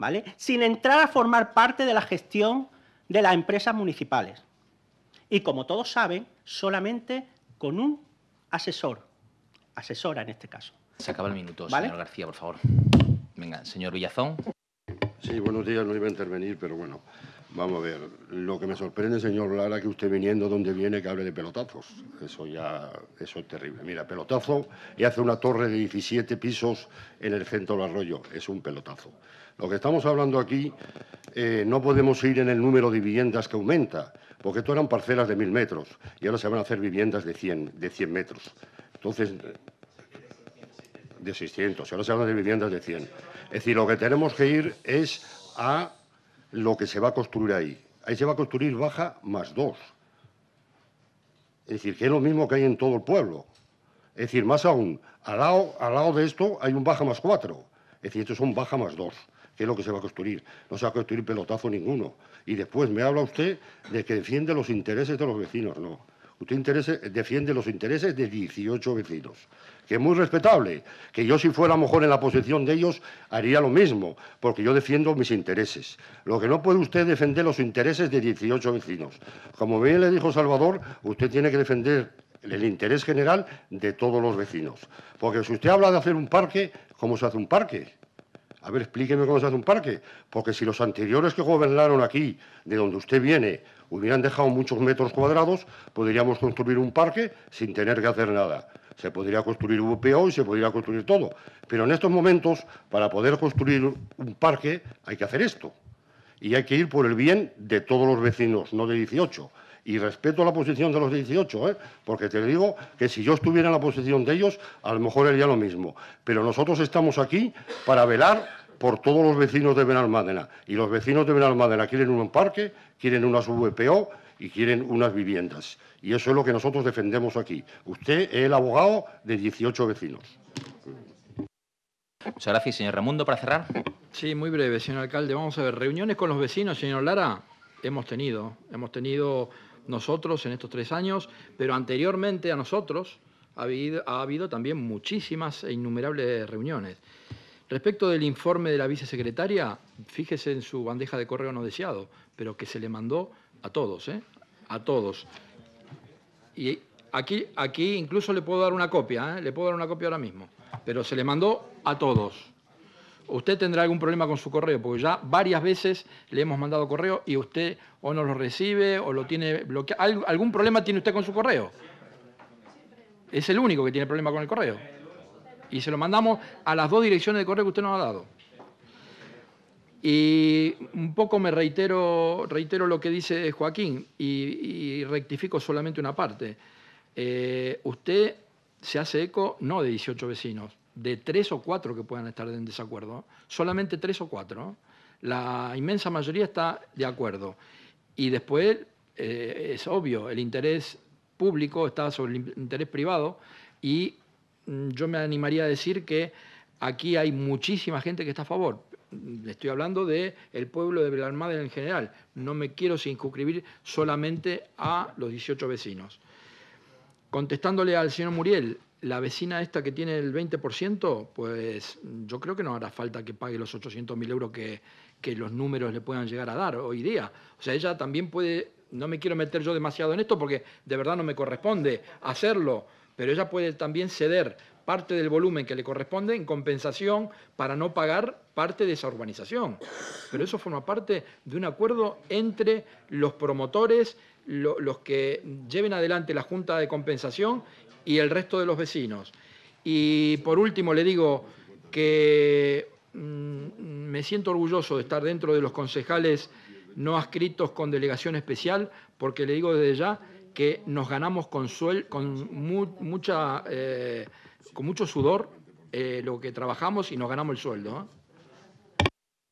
¿vale? Sin entrar a formar parte de la gestión de las empresas municipales. Y como todos saben, solamente con un asesor, asesora en este caso. Se acaba el minuto, señor García, por favor. Venga, señor Villazón. Sí, buenos días, no iba a intervenir, pero bueno. Vamos a ver, lo que me sorprende, señor Lara, que usted viniendo donde viene que hable de pelotazos. Eso ya, eso es terrible. Mira, pelotazo y hace una torre de 17 pisos en el centro del arroyo. Es un pelotazo. Lo que estamos hablando aquí, eh, no podemos ir en el número de viviendas que aumenta, porque esto eran parcelas de mil metros y ahora se van a hacer viviendas de 100, de 100 metros. Entonces, de 600, ahora se van a hacer viviendas de 100. Es decir, lo que tenemos que ir es a lo que se va a construir ahí. Ahí se va a construir baja más dos. Es decir, que es lo mismo que hay en todo el pueblo. Es decir, más aún, al lado, al lado de esto hay un baja más cuatro. Es decir, esto es un baja más dos, que es lo que se va a construir. No se va a construir pelotazo ninguno. Y después me habla usted de que defiende los intereses de los vecinos. No. Usted defiende los intereses de 18 vecinos que es muy respetable, que yo si fuera mejor en la posición de ellos haría lo mismo, porque yo defiendo mis intereses. Lo que no puede usted defender los intereses de 18 vecinos. Como bien le dijo Salvador, usted tiene que defender el interés general de todos los vecinos. Porque si usted habla de hacer un parque, ¿cómo se hace un parque? A ver, explíqueme cómo se hace un parque, porque si los anteriores que gobernaron aquí, de donde usted viene, hubieran dejado muchos metros cuadrados, podríamos construir un parque sin tener que hacer nada. Se podría construir un y se podría construir todo. Pero en estos momentos, para poder construir un parque, hay que hacer esto. Y hay que ir por el bien de todos los vecinos, no de 18. Y respeto la posición de los 18, ¿eh? porque te digo que si yo estuviera en la posición de ellos, a lo mejor haría lo mismo. Pero nosotros estamos aquí para velar por todos los vecinos de Benalmádena. Y los vecinos de Benalmádena quieren un parque, quieren unas VPO y quieren unas viviendas. Y eso es lo que nosotros defendemos aquí. Usted es el abogado de 18 vecinos. Muchas gracias, señor Ramundo, para cerrar. Sí, muy breve, señor alcalde. Vamos a ver, reuniones con los vecinos, señor Lara, hemos tenido. Hemos tenido nosotros en estos tres años, pero anteriormente a nosotros ha habido también muchísimas e innumerables reuniones. Respecto del informe de la vicesecretaria, fíjese en su bandeja de correo no deseado, pero que se le mandó a todos, ¿eh? A todos. Y aquí, aquí incluso le puedo dar una copia, ¿eh? le puedo dar una copia ahora mismo, pero se le mandó a todos. Usted tendrá algún problema con su correo, porque ya varias veces le hemos mandado correo y usted o no lo recibe o lo tiene bloqueado. ¿Algún problema tiene usted con su correo? Es el único que tiene problema con el correo. Y se lo mandamos a las dos direcciones de correo que usted nos ha dado. Y un poco me reitero, reitero lo que dice Joaquín y, rectifico solamente una parte. Eh, usted se hace eco no de 18 vecinos, de tres o cuatro que puedan estar en desacuerdo, solamente tres o cuatro. La inmensa mayoría está de acuerdo. Y después eh, es obvio, el interés público está sobre el interés privado y mm, yo me animaría a decir que aquí hay muchísima gente que está a favor, le estoy hablando de el pueblo de Belarmada en general, no me quiero circunscribir solamente a los 18 vecinos. Contestándole al señor Muriel, la vecina esta que tiene el 20%, pues yo creo que no hará falta que pague los 800.000 euros que, que los números le puedan llegar a dar hoy día. O sea, ella también puede, no me quiero meter yo demasiado en esto porque de verdad no me corresponde hacerlo, pero ella puede también ceder parte del volumen que le corresponde en compensación para no pagar parte de esa urbanización. Pero eso forma parte de un acuerdo entre los promotores, los que lleven adelante la Junta de Compensación y el resto de los vecinos. Y por último le digo que mm, me siento orgulloso de estar dentro de los concejales no adscritos con delegación especial, porque le digo desde ya que nos ganamos con, suel, con mucha... Eh, con mucho sudor eh, lo que trabajamos y nos ganamos el sueldo.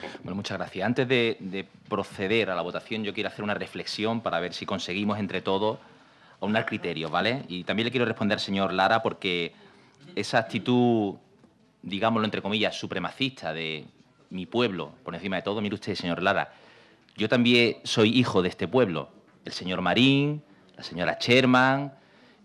¿eh? Bueno, muchas gracias. Antes de, proceder a la votación, yo quiero hacer una reflexión para ver si conseguimos entre todos aunar criterios, ¿vale? Y también le quiero responder señor Lara porque esa actitud, digámoslo entre comillas, supremacista de mi pueblo, por encima de todo, mire usted, señor Lara, yo también soy hijo de este pueblo. El señor Marín, la señora Sherman,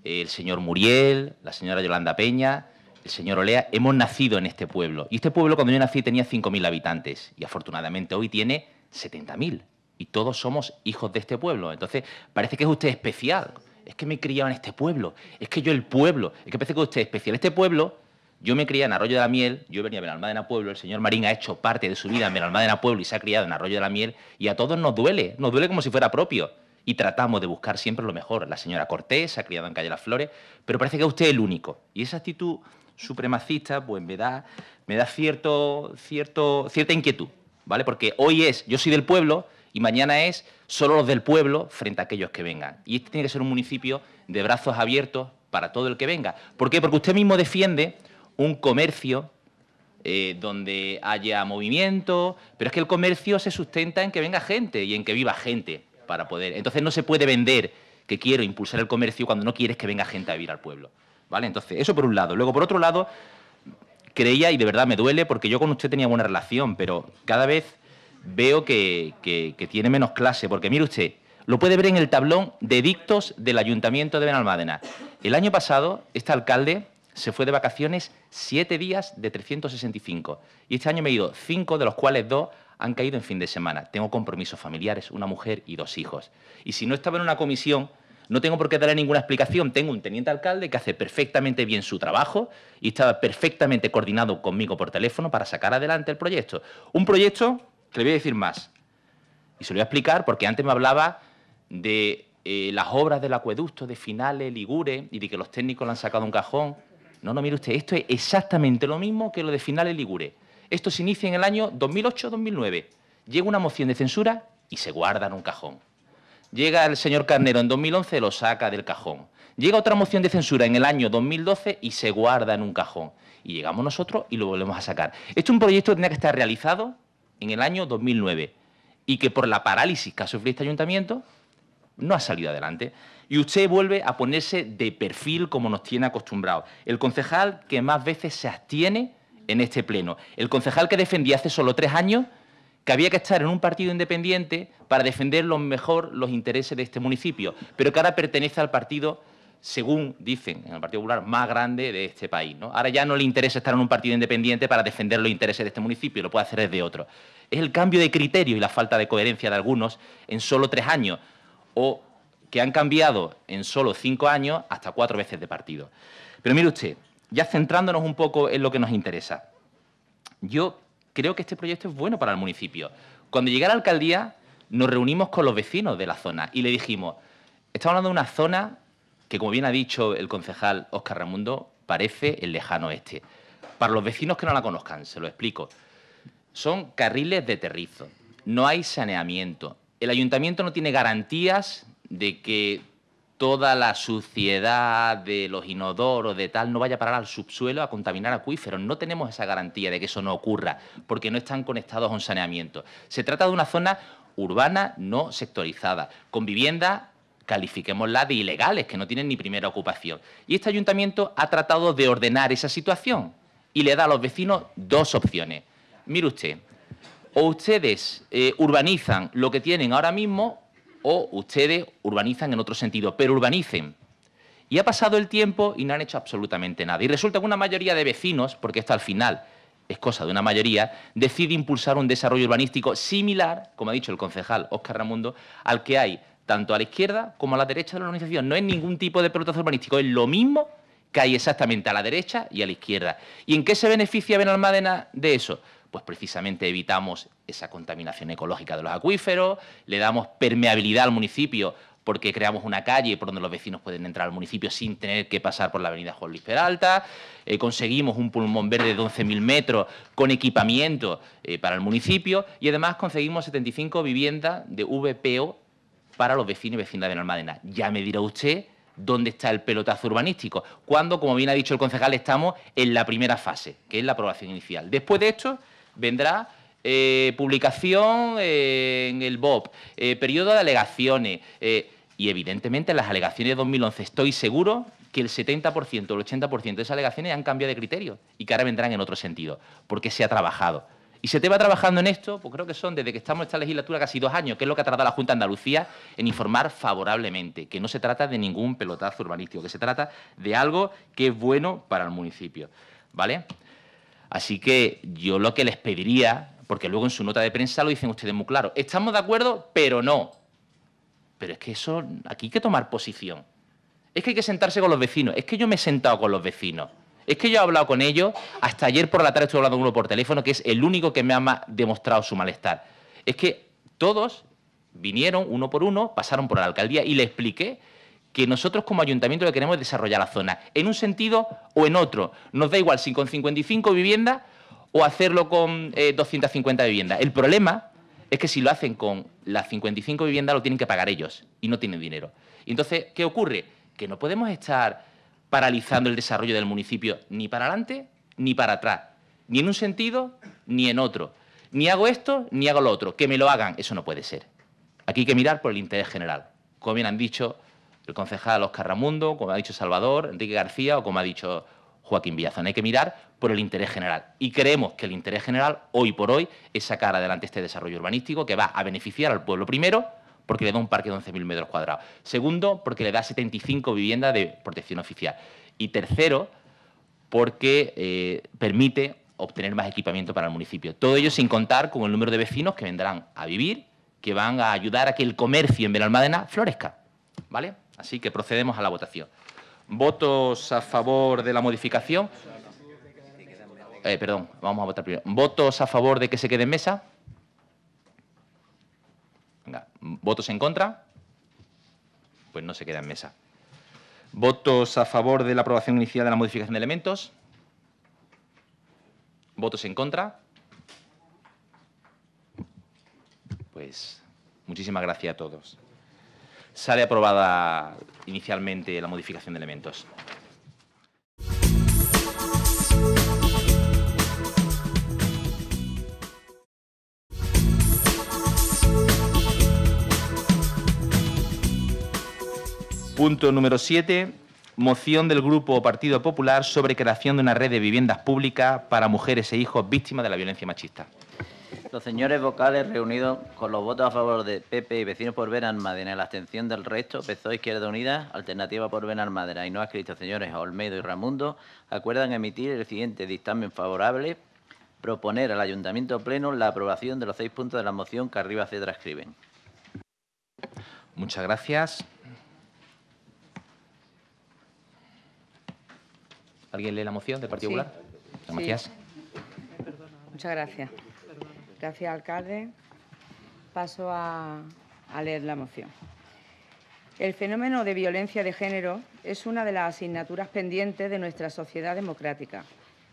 el señor Muriel, la señora Yolanda Peña, el señor Olea, hemos nacido en este pueblo. Y este pueblo cuando yo nací tenía 5.000 habitantes y afortunadamente hoy tiene 70.000. Y todos somos hijos de este pueblo. Entonces, parece que es usted especial. Es que me he criado en este pueblo. Es que yo el pueblo. Es que parece que usted es especial. Este pueblo, yo me crié en Arroyo de la Miel, yo venía de la Pueblo, el señor Marín ha hecho parte de su vida en la Pueblo y se ha criado en Arroyo de la Miel. Y a todos nos duele. Nos duele como si fuera propio y tratamos de buscar siempre lo mejor. La señora Cortés ha criado en Calle Las Flores, pero parece que usted es el único. Y esa actitud supremacista, pues me da, me da cierto, cierto, cierta inquietud, ¿vale? Porque hoy es yo soy del pueblo y mañana es solo los del pueblo frente a aquellos que vengan. Y este tiene que ser un municipio de brazos abiertos para todo el que venga. ¿Por qué? Porque usted mismo defiende un comercio eh, donde haya movimiento, pero es que el comercio se sustenta en que venga gente y en que viva gente poder. Entonces no se puede vender que quiero impulsar el comercio cuando no quieres que venga gente a vivir al pueblo. ¿Vale? Entonces, eso por un lado. Luego, por otro lado, creía, y de verdad me duele, porque yo con usted tenía buena relación, pero cada vez veo que, tiene menos clase. Porque mire usted, lo puede ver en el tablón de dictos del Ayuntamiento de Benalmádena. El año pasado, este alcalde se fue de vacaciones siete días de 365. Y este año me he ido cinco, de los cuales dos han caído en fin de semana. Tengo compromisos familiares, una mujer y dos hijos. Y si no estaba en una comisión, no tengo por qué darle ninguna explicación. Tengo un teniente alcalde que hace perfectamente bien su trabajo y estaba perfectamente coordinado conmigo por teléfono para sacar adelante el proyecto. Un proyecto que le voy a decir más. Y se lo voy a explicar porque antes me hablaba de eh, las obras del acueducto de Finales, Ligure, y de que los técnicos le han sacado un cajón. No, no, mire usted, esto es exactamente lo mismo que lo de Finales, Ligure. Esto se inicia en el año 2008-2009. Llega una moción de censura y se guarda en un cajón. Llega el señor Carnero en 2011, lo saca del cajón. Llega otra moción de censura en el año 2012 y se guarda en un cajón. Y llegamos nosotros y lo volvemos a sacar. Este es un proyecto que tenía que estar realizado en el año 2009 y que por la parálisis que ha sufrido este ayuntamiento no ha salido adelante. Y usted vuelve a ponerse de perfil como nos tiene acostumbrados. El concejal que más veces se abstiene en este pleno. El concejal que defendía hace solo tres años que había que estar en un partido independiente para defender lo mejor los intereses de este municipio, pero que ahora pertenece al partido, según dicen, en el Partido Popular más grande de este país. Ahora ya no le interesa estar en un partido independiente para defender los intereses de este municipio, lo puede hacer desde otro. Es el cambio de criterio y la falta de coherencia de algunos en solo tres años, o que han cambiado en solo cinco años hasta cuatro veces de partido. Pero mire usted, ya centrándonos un poco en lo que nos interesa. Yo creo que este proyecto es bueno para el municipio. Cuando llegué a la alcaldía, nos reunimos con los vecinos de la zona y le dijimos, estamos hablando de una zona que, como bien ha dicho el concejal Oscar Ramundo, parece el lejano este. Para los vecinos que no la conozcan, se lo explico. Son carriles de terrizo, no hay saneamiento. El ayuntamiento no tiene garantías de que toda la suciedad de los inodoros, de tal, no vaya a parar al subsuelo a contaminar acuíferos. No tenemos esa garantía de que eso no ocurra, porque no están conectados a un saneamiento. Se trata de una zona urbana no sectorizada, con viviendas, califiquémosla de ilegales, que no tienen ni primera ocupación. Y este ayuntamiento ha tratado de ordenar esa situación y le da a los vecinos dos opciones. Mire usted, o ustedes eh, urbanizan lo que tienen ahora mismo o ustedes urbanizan en otro sentido, pero urbanicen. Y ha pasado el tiempo y no han hecho absolutamente nada. Y resulta que una mayoría de vecinos, porque esto al final es cosa de una mayoría, decide impulsar un desarrollo urbanístico similar, como ha dicho el concejal Óscar Ramundo, al que hay tanto a la izquierda como a la derecha de la organización. No es ningún tipo de pelotazo urbanístico, es lo mismo que hay exactamente a la derecha y a la izquierda. ¿Y en qué se beneficia Benalmádena de eso? pues precisamente evitamos esa contaminación ecológica de los acuíferos, le damos permeabilidad al municipio porque creamos una calle por donde los vecinos pueden entrar al municipio sin tener que pasar por la avenida Juan Luis Peralta, eh, conseguimos un pulmón verde de 11.000 metros con equipamiento eh, para el municipio y además conseguimos 75 viviendas de VPO para los vecinos y vecinas de Benalmádena. Ya me dirá usted dónde está el pelotazo urbanístico, cuando, como bien ha dicho el concejal, estamos en la primera fase, que es la aprobación inicial. Después de esto, vendrá eh, publicación eh, en el BOP, eh, periodo de alegaciones. y evidentemente las alegaciones de 2011 estoy seguro que el 70% o el 80% de esas alegaciones han cambiado de criterio y que ahora vendrán en otro sentido, porque se ha trabajado. Y se te va trabajando en esto, pues creo que son desde que estamos en esta legislatura casi dos años, que es lo que ha tratado la Junta de Andalucía en informar favorablemente, que no se trata de ningún pelotazo urbanístico, que se trata de algo que es bueno para el municipio. ¿Vale? Así que yo lo que les pediría, porque luego en su nota de prensa lo dicen ustedes muy claro, estamos de acuerdo, pero no. Pero es que eso, aquí hay que tomar posición. Es que hay que sentarse con los vecinos. Es que yo me he sentado con los vecinos. Es que yo he hablado con ellos. Hasta ayer por la tarde estuve hablando con uno por teléfono, que es el único que me ha demostrado su malestar. Es que todos vinieron uno por uno, pasaron por la alcaldía y le expliqué que nosotros como ayuntamiento le queremos desarrollar la zona, en un sentido o en otro. Nos da igual si con 55 viviendas o hacerlo con 250 eh, viviendas. El problema es que si lo hacen con las 55 viviendas lo tienen que pagar ellos y no tienen dinero. entonces, ¿qué ocurre? Que no podemos estar paralizando el desarrollo del municipio ni para adelante ni para atrás, ni en un sentido ni en otro. Ni hago esto ni hago lo otro. Que me lo hagan, eso no puede ser. Aquí hay que mirar por el interés general. Como bien han dicho, el concejal Oscar Ramundo, como ha dicho Salvador, Enrique García o como ha dicho Joaquín Villazón. Hay que mirar por el interés general. Y creemos que el interés general, hoy por hoy, es sacar adelante este desarrollo urbanístico que va a beneficiar al pueblo primero, porque le da un parque de 11.000 metros cuadrados. Segundo, porque le da 75 viviendas de protección oficial. Y tercero, porque eh, permite obtener más equipamiento para el municipio. Todo ello sin contar con el número de vecinos que vendrán a vivir, que van a ayudar a que el comercio en Benalmádena florezca. ¿Vale? Así que procedemos a la votación. ¿Votos a favor de la modificación? Eh, perdón, vamos a votar primero. ¿Votos a favor de que se quede en mesa? ¿Votos en contra? Pues no se queda en mesa. ¿Votos a favor de la aprobación inicial de la modificación de elementos? ¿Votos en contra? Pues muchísimas gracias a todos sale aprobada inicialmente la modificación de elementos. Punto número 7. Moción del Grupo Partido Popular sobre creación de una red de viviendas públicas para mujeres e hijos víctimas de la violencia machista. Los señores vocales reunidos con los votos a favor de PP y Vecinos por Benalmádena en la abstención del resto, PSOE Izquierda Unida, Alternativa por Benalmádena y No ha Escrito, señores Olmedo y Ramundo, acuerdan emitir el siguiente dictamen favorable, proponer al Ayuntamiento Pleno la aprobación de los seis puntos de la moción que arriba se transcriben. Muchas gracias. ¿Alguien lee la moción de particular? Muchas gracias. Gracias, alcalde. Paso a, leer la moción. El fenómeno de violencia de género es una de las asignaturas pendientes de nuestra sociedad democrática.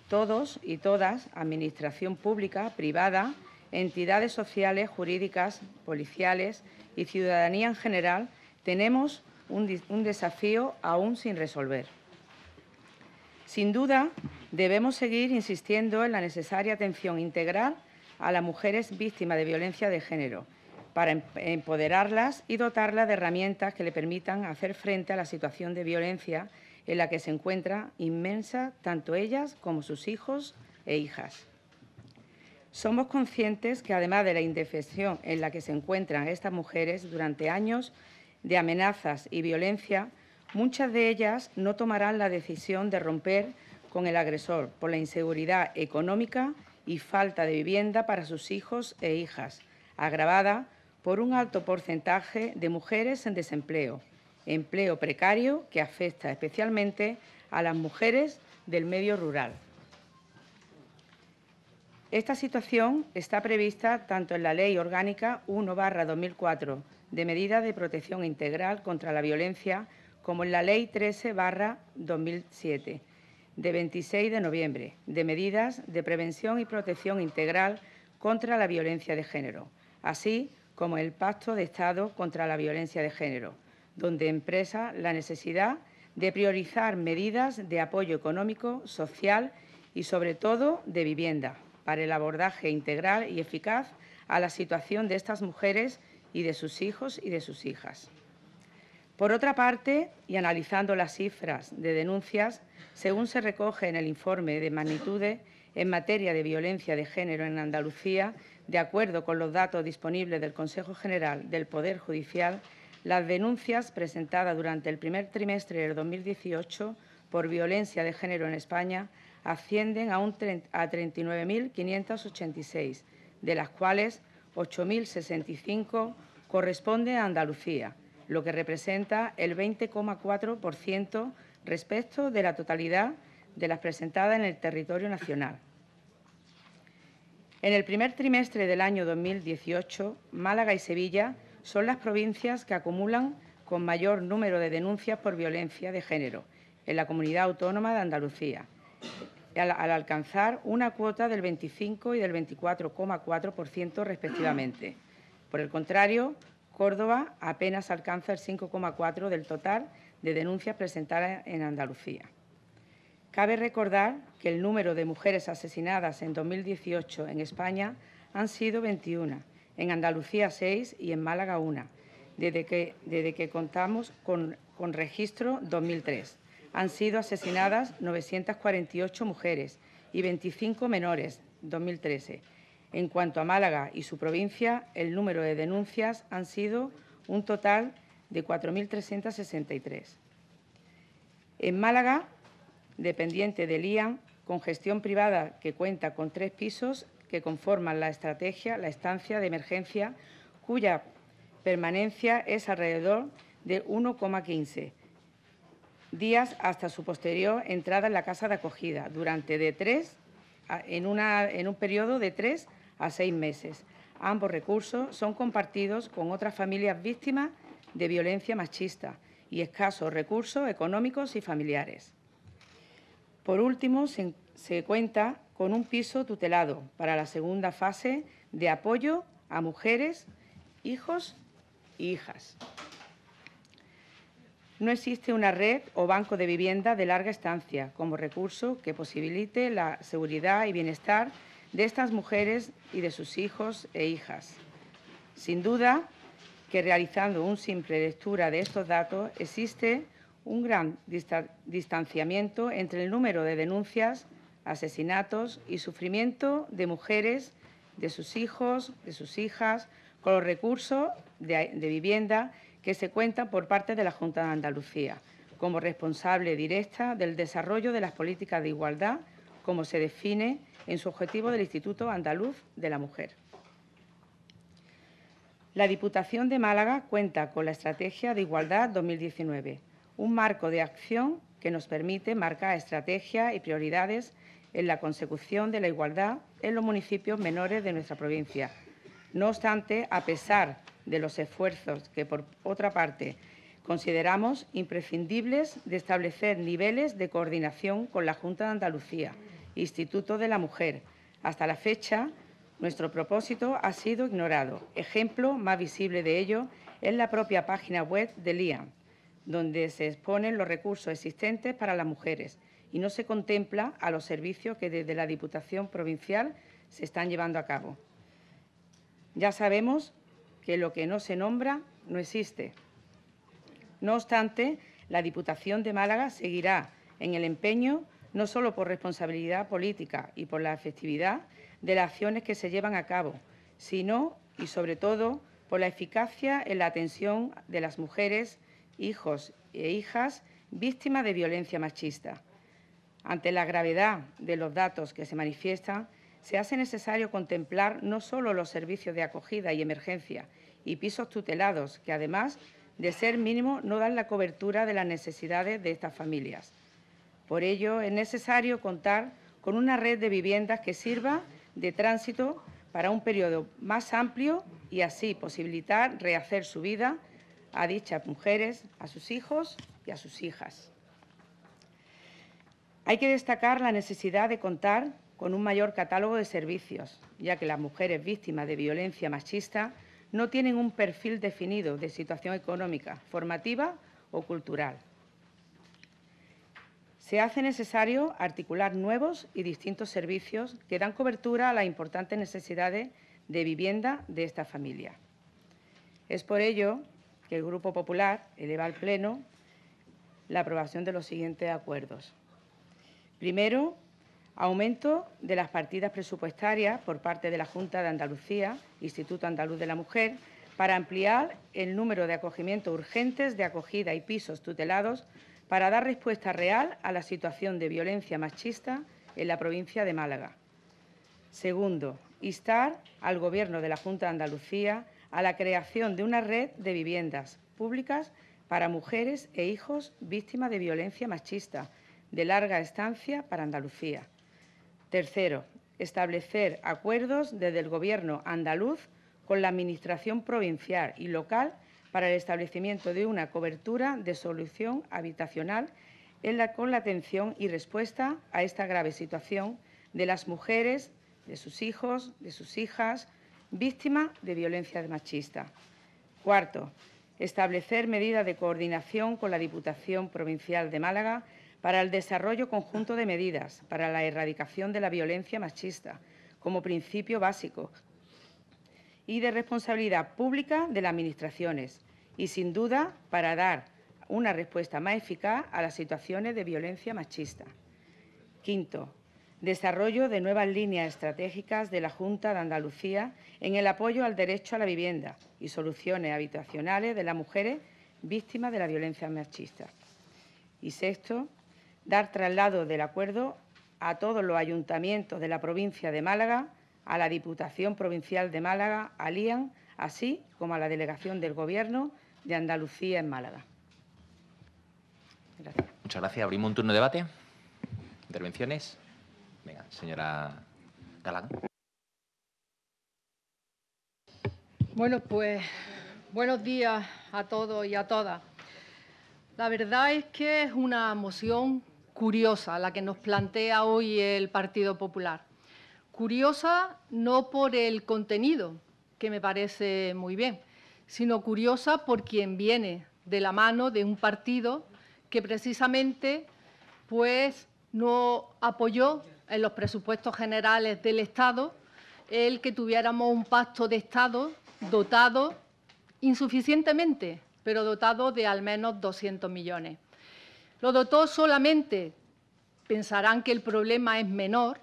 Todos y todas, administración pública, privada, entidades sociales, jurídicas, policiales y ciudadanía en general, tenemos un, un, desafío aún sin resolver. Sin duda, debemos seguir insistiendo en la necesaria atención integral a las mujeres víctimas de violencia de género para em-, empoderarlas y dotarlas de herramientas que le permitan hacer frente a la situación de violencia en la que se encuentra inmensa tanto ellas como sus hijos e hijas. Somos conscientes que, además de la indefensión en la que se encuentran estas mujeres durante años de amenazas y violencia, muchas de ellas no tomarán la decisión de romper con el agresor por la inseguridad económica y falta de vivienda para sus hijos e hijas, agravada por un alto porcentaje de mujeres en desempleo, empleo precario que afecta especialmente a las mujeres del medio rural. Esta situación está prevista tanto en la Ley Orgánica 1-2004 de Medidas de Protección Integral contra la Violencia como en la Ley 13-2007 de 26 de noviembre de medidas de prevención y protección integral contra la violencia de género, así como el Pacto de Estado contra la Violencia de Género, donde empresa la necesidad de priorizar medidas de apoyo económico, social y, sobre todo, de vivienda, para el abordaje integral y eficaz a la situación de estas mujeres y de sus hijos y de sus hijas. Por otra parte, y analizando las cifras de denuncias según se recoge en el informe de magnitudes en materia de violencia de género en Andalucía, de acuerdo con los datos disponibles del Consejo General del Poder Judicial, las denuncias presentadas durante el primer trimestre del 2018 por violencia de género en España ascienden a, a 39.586, de las cuales 8.065 corresponden a Andalucía, lo que representa el 20,4% respecto de la totalidad de las presentadas en el territorio nacional. En el primer trimestre del año 2018, Málaga y Sevilla son las provincias que acumulan con mayor número de denuncias por violencia de género en la comunidad autónoma de Andalucía, al, alcanzar una cuota del 25 y del 24,4% respectivamente. Por el contrario, Córdoba apenas alcanza el 5,4% del total de denuncias presentadas en Andalucía. Cabe recordar que el número de mujeres asesinadas en 2018 en España han sido 21, en Andalucía 6 y en Málaga 1, desde que, desde que contamos con, registro 2003. Han sido asesinadas 948 mujeres y 25 menores 2013. En cuanto a Málaga y su provincia, el número de denuncias han sido un total de 4.363. En Málaga, dependiente del IAN, con gestión privada que cuenta con tres pisos que conforman la estrategia, la estancia de emergencia, cuya permanencia es alrededor de 1,15 días hasta su posterior entrada en la casa de acogida, durante de tres, en, en un periodo de tres a seis meses. Ambos recursos son compartidos con otras familias víctimas de violencia machista y escasos recursos económicos y familiares. Por último, se, cuenta con un piso tutelado para la segunda fase de apoyo a mujeres, hijos e hijas. No existe una red o banco de vivienda de larga estancia como recurso que posibilite la seguridad y bienestar de estas mujeres y de sus hijos e hijas. Sin duda, que realizando una simple lectura de estos datos existe un gran distanciamiento entre el número de denuncias, asesinatos y sufrimiento de mujeres, de sus hijos, de sus hijas, con los recursos de, vivienda que se cuentan por parte de la Junta de Andalucía, como responsable directa del desarrollo de las políticas de igualdad, como se define en su objetivo del Instituto Andaluz de la Mujer. La Diputación de Málaga cuenta con la Estrategia de Igualdad 2019, un marco de acción que nos permite marcar estrategia y prioridades en la consecución de la igualdad en los municipios menores de nuestra provincia. No obstante, a pesar de los esfuerzos que, por otra parte, consideramos imprescindibles de establecer niveles de coordinación con la Junta de Andalucía, Instituto de la Mujer. Hasta la fecha, nuestro propósito ha sido ignorado. Ejemplo más visible de ello es la propia página web de IAM, donde se exponen los recursos existentes para las mujeres y no se contempla a los servicios que desde la Diputación Provincial se están llevando a cabo. Ya sabemos que lo que no se nombra no existe. No obstante, la Diputación de Málaga seguirá en el empeño no solo por responsabilidad política y por la efectividad de las acciones que se llevan a cabo, sino y sobre todo por la eficacia en la atención de las mujeres, hijos e hijas víctimas de violencia machista. Ante la gravedad de los datos que se manifiestan, se hace necesario contemplar no solo los servicios de acogida y emergencia y pisos tutelados, que además de ser mínimo no dan la cobertura de las necesidades de estas familias. Por ello, es necesario contar con una red de viviendas que sirva de tránsito para un periodo más amplio y así posibilitar rehacer su vida a dichas mujeres, a sus hijos y a sus hijas. Hay que destacar la necesidad de contar con un mayor catálogo de servicios, ya que las mujeres víctimas de violencia machista no tienen un perfil definido de situación económica, formativa o cultural se hace necesario articular nuevos y distintos servicios que dan cobertura a las importantes necesidades de vivienda de esta familia. Es por ello que el Grupo Popular eleva al Pleno la aprobación de los siguientes acuerdos. Primero, aumento de las partidas presupuestarias por parte de la Junta de Andalucía, Instituto Andaluz de la Mujer, para ampliar el número de acogimientos urgentes de acogida y pisos tutelados para dar respuesta real a la situación de violencia machista en la provincia de Málaga. Segundo, instar al Gobierno de la Junta de Andalucía a la creación de una red de viviendas públicas para mujeres e hijos víctimas de violencia machista de larga estancia para Andalucía. Tercero, establecer acuerdos desde el Gobierno andaluz con la Administración provincial y local para el establecimiento de una cobertura de solución habitacional en la, con la atención y respuesta a esta grave situación de las mujeres, de sus hijos, de sus hijas, víctimas de violencia machista. Cuarto, establecer medidas de coordinación con la Diputación Provincial de Málaga para el desarrollo conjunto de medidas para la erradicación de la violencia machista como principio básico y de responsabilidad pública de las Administraciones y, sin duda, para dar una respuesta más eficaz a las situaciones de violencia machista. Quinto, desarrollo de nuevas líneas estratégicas de la Junta de Andalucía en el apoyo al derecho a la vivienda y soluciones habitacionales de las mujeres víctimas de la violencia machista. Y sexto, dar traslado del acuerdo a todos los ayuntamientos de la provincia de Málaga a la Diputación Provincial de Málaga, alían así como a la Delegación del Gobierno de Andalucía en Málaga. Muchas gracias. Abrimos un turno de debate. ¿Intervenciones? Venga, señora Galán. Bueno, pues buenos días a todos y a todas. La verdad es que es una moción curiosa la que nos plantea hoy el Partido Popular. Curiosa no por el contenido, que me parece muy bien, sino curiosa por quien viene de la mano de un partido que precisamente pues, no apoyó en los presupuestos generales del Estado el que tuviéramos un pacto de Estado dotado insuficientemente, pero dotado de al menos 200 millones. Lo dotó solamente, pensarán que el problema es menor,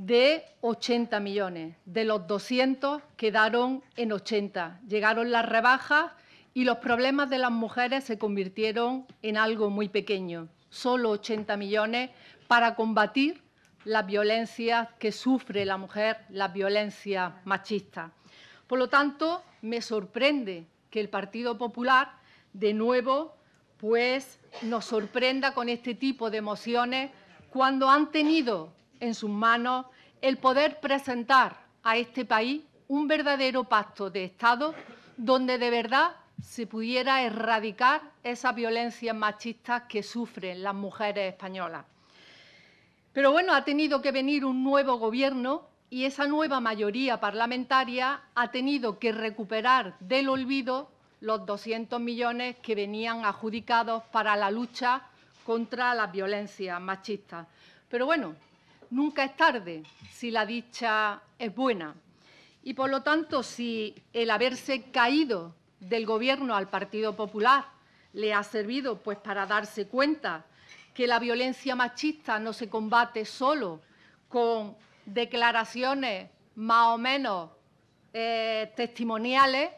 de 80 millones. De los 200 quedaron en 80. Llegaron las rebajas y los problemas de las mujeres se convirtieron en algo muy pequeño. Solo 80 millones para combatir las violencias que sufre la mujer, la violencia machista Por lo tanto, me sorprende que el Partido Popular, de nuevo, pues nos sorprenda con este tipo de emociones cuando han tenido en sus manos el poder presentar a este país un verdadero pacto de Estado donde de verdad se pudiera erradicar esas violencias machistas que sufren las mujeres españolas. Pero bueno, ha tenido que venir un nuevo gobierno y esa nueva mayoría parlamentaria ha tenido que recuperar del olvido los 200 millones que venían adjudicados para la lucha contra las violencias machistas. Pero bueno, nunca es tarde si la dicha es buena. Y por lo tanto, si el haberse caído del Gobierno al Partido Popular le ha servido pues, para darse cuenta que la violencia machista no se combate solo con declaraciones más o menos eh, testimoniales,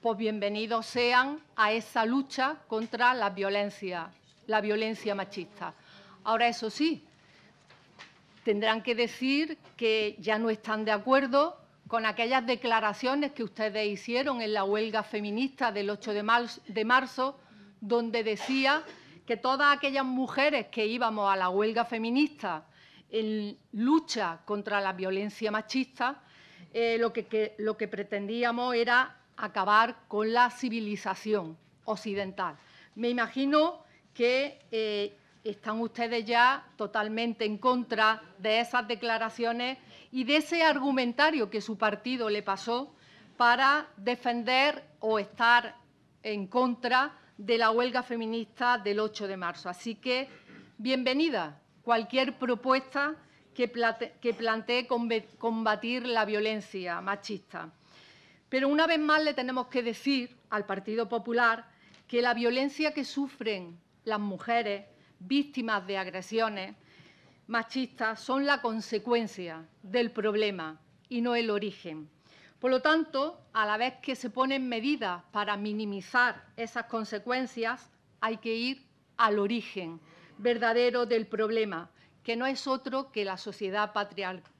pues bienvenidos sean a esa lucha contra la violencia, la violencia machista. Ahora, eso sí, tendrán que decir que ya no están de acuerdo con aquellas declaraciones que ustedes hicieron en la huelga feminista del 8 de marzo, donde decía que todas aquellas mujeres que íbamos a la huelga feminista en lucha contra la violencia machista, eh, lo, que, lo que pretendíamos era acabar con la civilización occidental. Me imagino que eh, están ustedes ya totalmente en contra de esas declaraciones y de ese argumentario que su partido le pasó para defender o estar en contra de la huelga feminista del 8 de marzo. Así que, bienvenida cualquier propuesta que, que plantee combatir la violencia machista. Pero una vez más le tenemos que decir al Partido Popular que la violencia que sufren las mujeres víctimas de agresiones machistas son la consecuencia del problema y no el origen. Por lo tanto, a la vez que se ponen medidas para minimizar esas consecuencias, hay que ir al origen verdadero del problema, que no es otro que la sociedad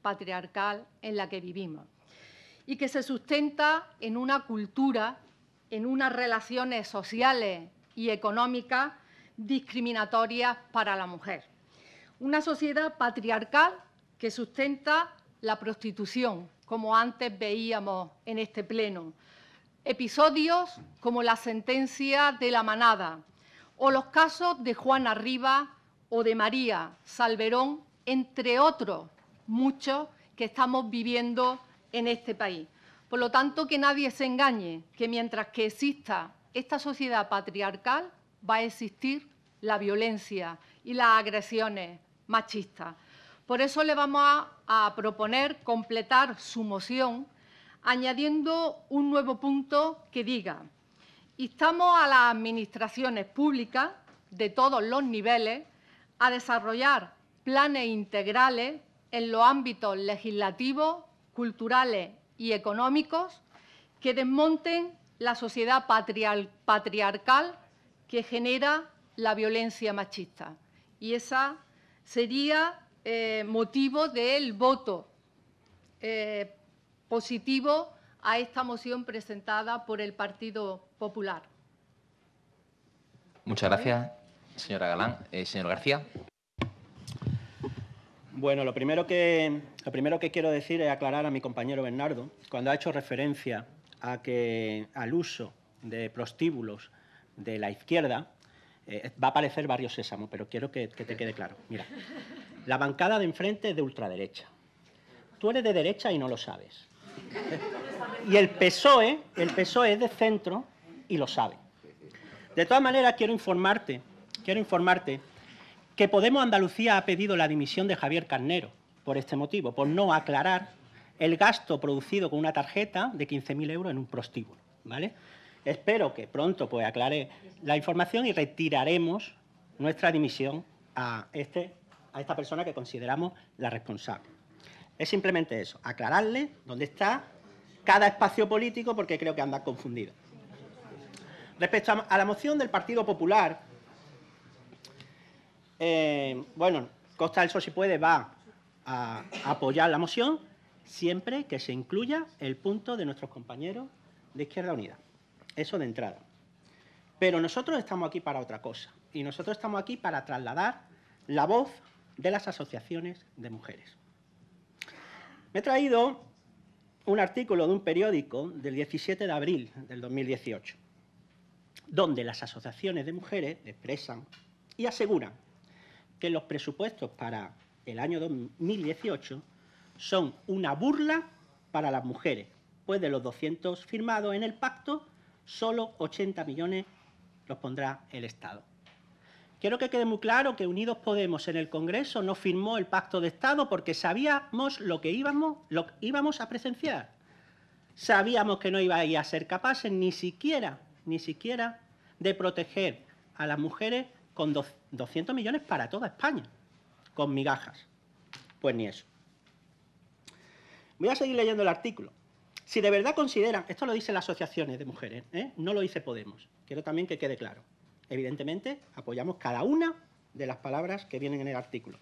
patriarcal en la que vivimos y que se sustenta en una cultura, en unas relaciones sociales y económicas discriminatorias para la mujer. Una sociedad patriarcal que sustenta la prostitución, como antes veíamos en este pleno. Episodios como la sentencia de la manada o los casos de Juana Riva o de María Salverón, entre otros muchos que estamos viviendo en este país. Por lo tanto, que nadie se engañe que mientras que exista esta sociedad patriarcal, va a existir la violencia y las agresiones machistas. Por eso le vamos a, proponer completar su moción añadiendo un nuevo punto que diga, instamos a las administraciones públicas de todos los niveles a desarrollar planes integrales en los ámbitos legislativos, culturales y económicos que desmonten la sociedad patriarcal que genera la violencia machista. Y esa sería eh, motivo del voto eh, positivo a esta moción presentada por el Partido Popular. Muchas gracias, señora Galán. Eh, señor García. Bueno, lo primero, que, lo primero que quiero decir es aclarar a mi compañero Bernardo, cuando ha hecho referencia a que, al uso de prostíbulos de la izquierda, eh, va a aparecer Barrio Sésamo, pero quiero que, te quede claro. Mira, la bancada de enfrente es de ultraderecha. Tú eres de derecha y no lo sabes. Y el PSOE, el PSOE es de centro y lo sabe. De todas maneras, quiero informarte, quiero informarte que Podemos Andalucía ha pedido la dimisión de Javier Carnero por este motivo, por no aclarar el gasto producido con una tarjeta de 15.000 euros en un prostíbulo. ¿vale? Espero que pronto pues, aclare la información y retiraremos nuestra dimisión este, a, esta persona que consideramos la responsable. Es simplemente eso, aclararle dónde está cada espacio político porque creo que anda confundido. Respecto a la moción del Partido Popular, eh, bueno, Costa del Sol, si puede, va a apoyar la moción siempre que se incluya el punto de nuestros compañeros de Izquierda Unida. Eso de entrada. Pero nosotros estamos aquí para otra cosa. Y nosotros estamos aquí para trasladar la voz de las asociaciones de mujeres. Me he traído un artículo de un periódico del 17 de abril del 2018, donde las asociaciones de mujeres expresan y aseguran que los presupuestos para el año 2018 son una burla para las mujeres, pues de los 200 firmados en el pacto, solo 80 millones los pondrá el Estado. Quiero que quede muy claro que Unidos Podemos en el Congreso no firmó el pacto de Estado porque sabíamos lo que íbamos, íbamos a presenciar. Sabíamos que no iba a ser capaces ni siquiera, ni siquiera de proteger a las mujeres con 200 millones para toda España, con migajas. Pues ni eso. Voy a seguir leyendo el artículo. Si de verdad consideran, esto lo dicen las asociaciones de mujeres, ¿eh? no lo dice Podemos, quiero también que quede claro. Evidentemente, apoyamos cada una de las palabras que vienen en el artículo.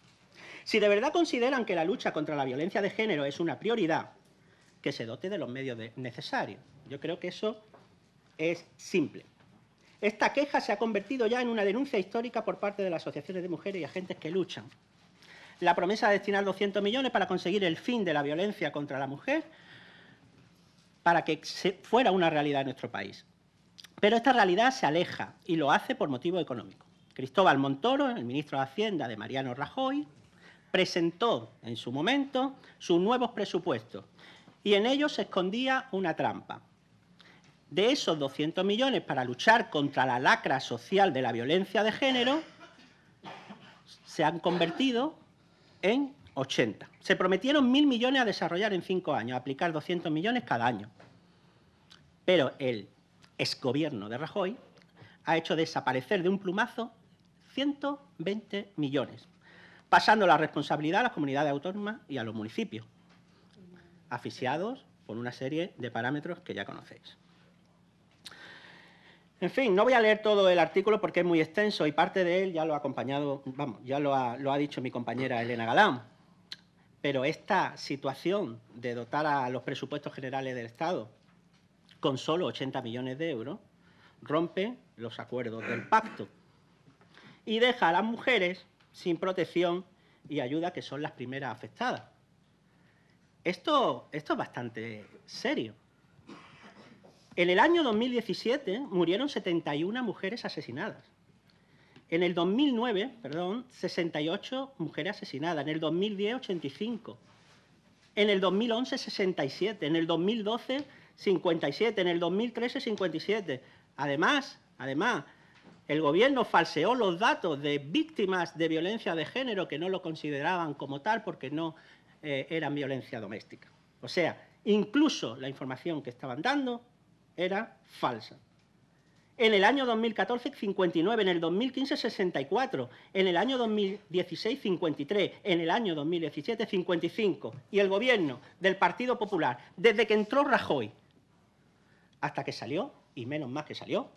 Si de verdad consideran que la lucha contra la violencia de género es una prioridad, que se dote de los medios necesarios. Yo creo que eso es simple. Esta queja se ha convertido ya en una denuncia histórica por parte de las asociaciones de mujeres y agentes que luchan. La promesa de destinar 200 millones para conseguir el fin de la violencia contra la mujer para que fuera una realidad en nuestro país. Pero esta realidad se aleja y lo hace por motivo económico. Cristóbal Montoro, el ministro de Hacienda de Mariano Rajoy, presentó en su momento sus nuevos presupuestos y en ellos se escondía una trampa. De esos 200 millones para luchar contra la lacra social de la violencia de género, se han convertido en 80. Se prometieron mil millones a desarrollar en cinco años, a aplicar 200 millones cada año. Pero el exgobierno de Rajoy ha hecho desaparecer de un plumazo 120 millones, pasando la responsabilidad a las comunidades autónomas y a los municipios, asfixiados por una serie de parámetros que ya conocéis. En fin, no voy a leer todo el artículo porque es muy extenso y parte de él ya lo ha acompañado, vamos, ya lo ha, lo ha dicho mi compañera Elena Galán. Pero esta situación de dotar a los presupuestos generales del Estado con solo 80 millones de euros rompe los acuerdos del pacto y deja a las mujeres sin protección y ayuda que son las primeras afectadas. Esto, esto es bastante serio. En el año 2017 murieron 71 mujeres asesinadas en el 2009, perdón, 68 mujeres asesinadas. En el 2010, 85. En el 2011, 67. En el 2012, 57. En el 2013, 57. Además, además, el gobierno falseó los datos de víctimas de violencia de género que no lo consideraban como tal porque no eh, eran violencia doméstica. O sea, incluso la información que estaban dando era falsa. En el año 2014, 59. En el 2015, 64. En el año 2016, 53. En el año 2017, 55. Y el gobierno del Partido Popular, desde que entró Rajoy hasta que salió, y menos más que salió,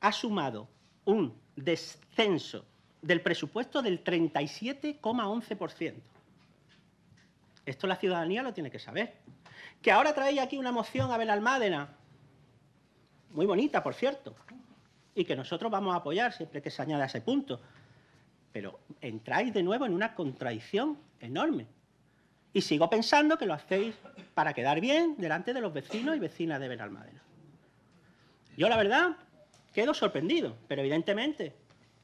ha sumado un descenso del presupuesto del 37,11%. Esto la ciudadanía lo tiene que saber. Que ahora traéis aquí una moción a Belalmádena muy bonita, por cierto, y que nosotros vamos a apoyar siempre que se añada ese punto. Pero entráis de nuevo en una contradicción enorme. Y sigo pensando que lo hacéis para quedar bien delante de los vecinos y vecinas de Benalmádena. Yo, la verdad, quedo sorprendido, pero evidentemente,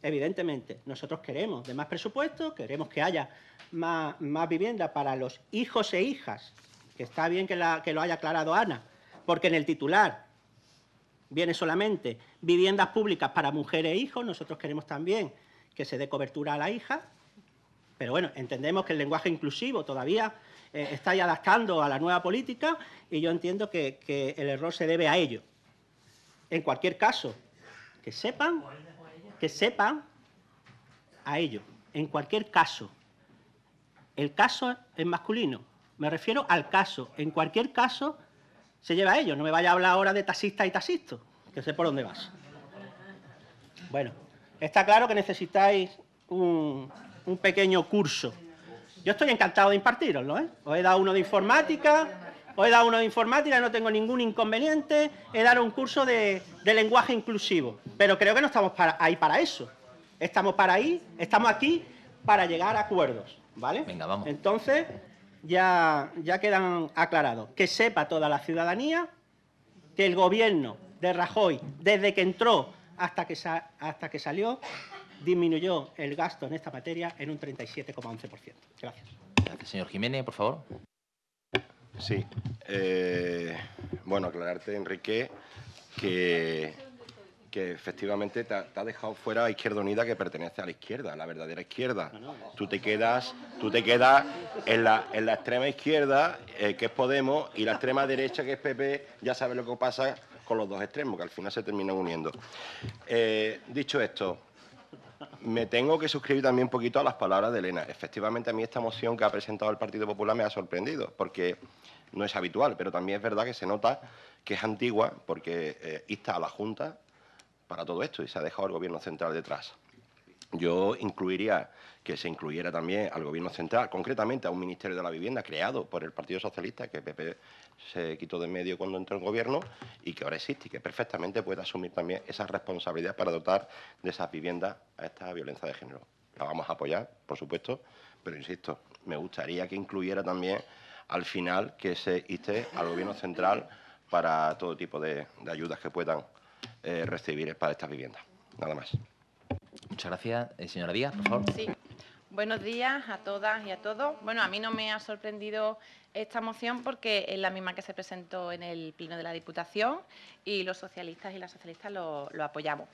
evidentemente, nosotros queremos de más presupuesto, queremos que haya más, vivienda para los hijos e hijas, que está bien que lo haya aclarado Ana, porque en el titular viene solamente viviendas públicas para mujeres e hijos, nosotros queremos también que se dé cobertura a la hija, pero bueno, entendemos que el lenguaje inclusivo todavía eh, está adaptando a la nueva política y yo entiendo que, que, el error se debe a ello. En cualquier caso, que sepan, que sepan a ello. En cualquier caso, el caso es masculino, me refiero al caso. En cualquier caso, se lleva a ellos. No me vaya a hablar ahora de taxista y taxisto, que sé por dónde vas. Bueno, está claro que necesitáis un, pequeño curso. Yo estoy encantado de impartiroslo, ¿eh? Os he dado uno de informática, os he dado uno de informática, no tengo ningún inconveniente, he dado un curso de, lenguaje inclusivo, pero creo que no estamos para, ahí para eso. Estamos para ahí, estamos aquí para llegar a acuerdos, ¿vale? Venga, vamos. Entonces, ya, ya quedan aclarados. Que sepa toda la ciudadanía que el gobierno de Rajoy, desde que entró hasta que, salió, disminuyó el gasto en esta materia en un 37,11%. Gracias. Gracias, señor Jiménez, por favor. Sí. Eh, bueno, aclararte, Enrique, que que efectivamente te ha, dejado fuera a Izquierda Unida que pertenece a la izquierda, a la verdadera izquierda. Tú te quedas, tú te quedas en, la, en la extrema izquierda, eh, que es Podemos, y la extrema derecha, que es PP, ya sabes lo que pasa con los dos extremos, que al final se terminan uniendo. Eh, dicho esto, me tengo que suscribir también un poquito a las palabras de Elena. Efectivamente, a mí esta moción que ha presentado el Partido Popular me ha sorprendido, porque no es habitual, pero también es verdad que se nota que es antigua, porque eh, insta a la Junta para todo esto y se ha dejado el gobierno central detrás. Yo incluiría que se incluyera también al Gobierno central, concretamente a un Ministerio de la Vivienda creado por el Partido Socialista, que PP se quitó de en medio cuando entró en gobierno y que ahora existe y que perfectamente puede asumir también esa responsabilidad para dotar de esas viviendas a esta violencia de género. La vamos a apoyar, por supuesto, pero insisto, me gustaría que incluyera también al final que se inste al Gobierno central para todo tipo de ayudas que puedan eh, recibir para estas viviendas. Nada más. Muchas gracias. Eh, señora Díaz, por favor. Sí. Buenos días a todas y a todos. Bueno, a mí no me ha sorprendido esta moción porque es la misma que se presentó en el Pleno de la Diputación y los socialistas y las socialistas lo, apoyamos.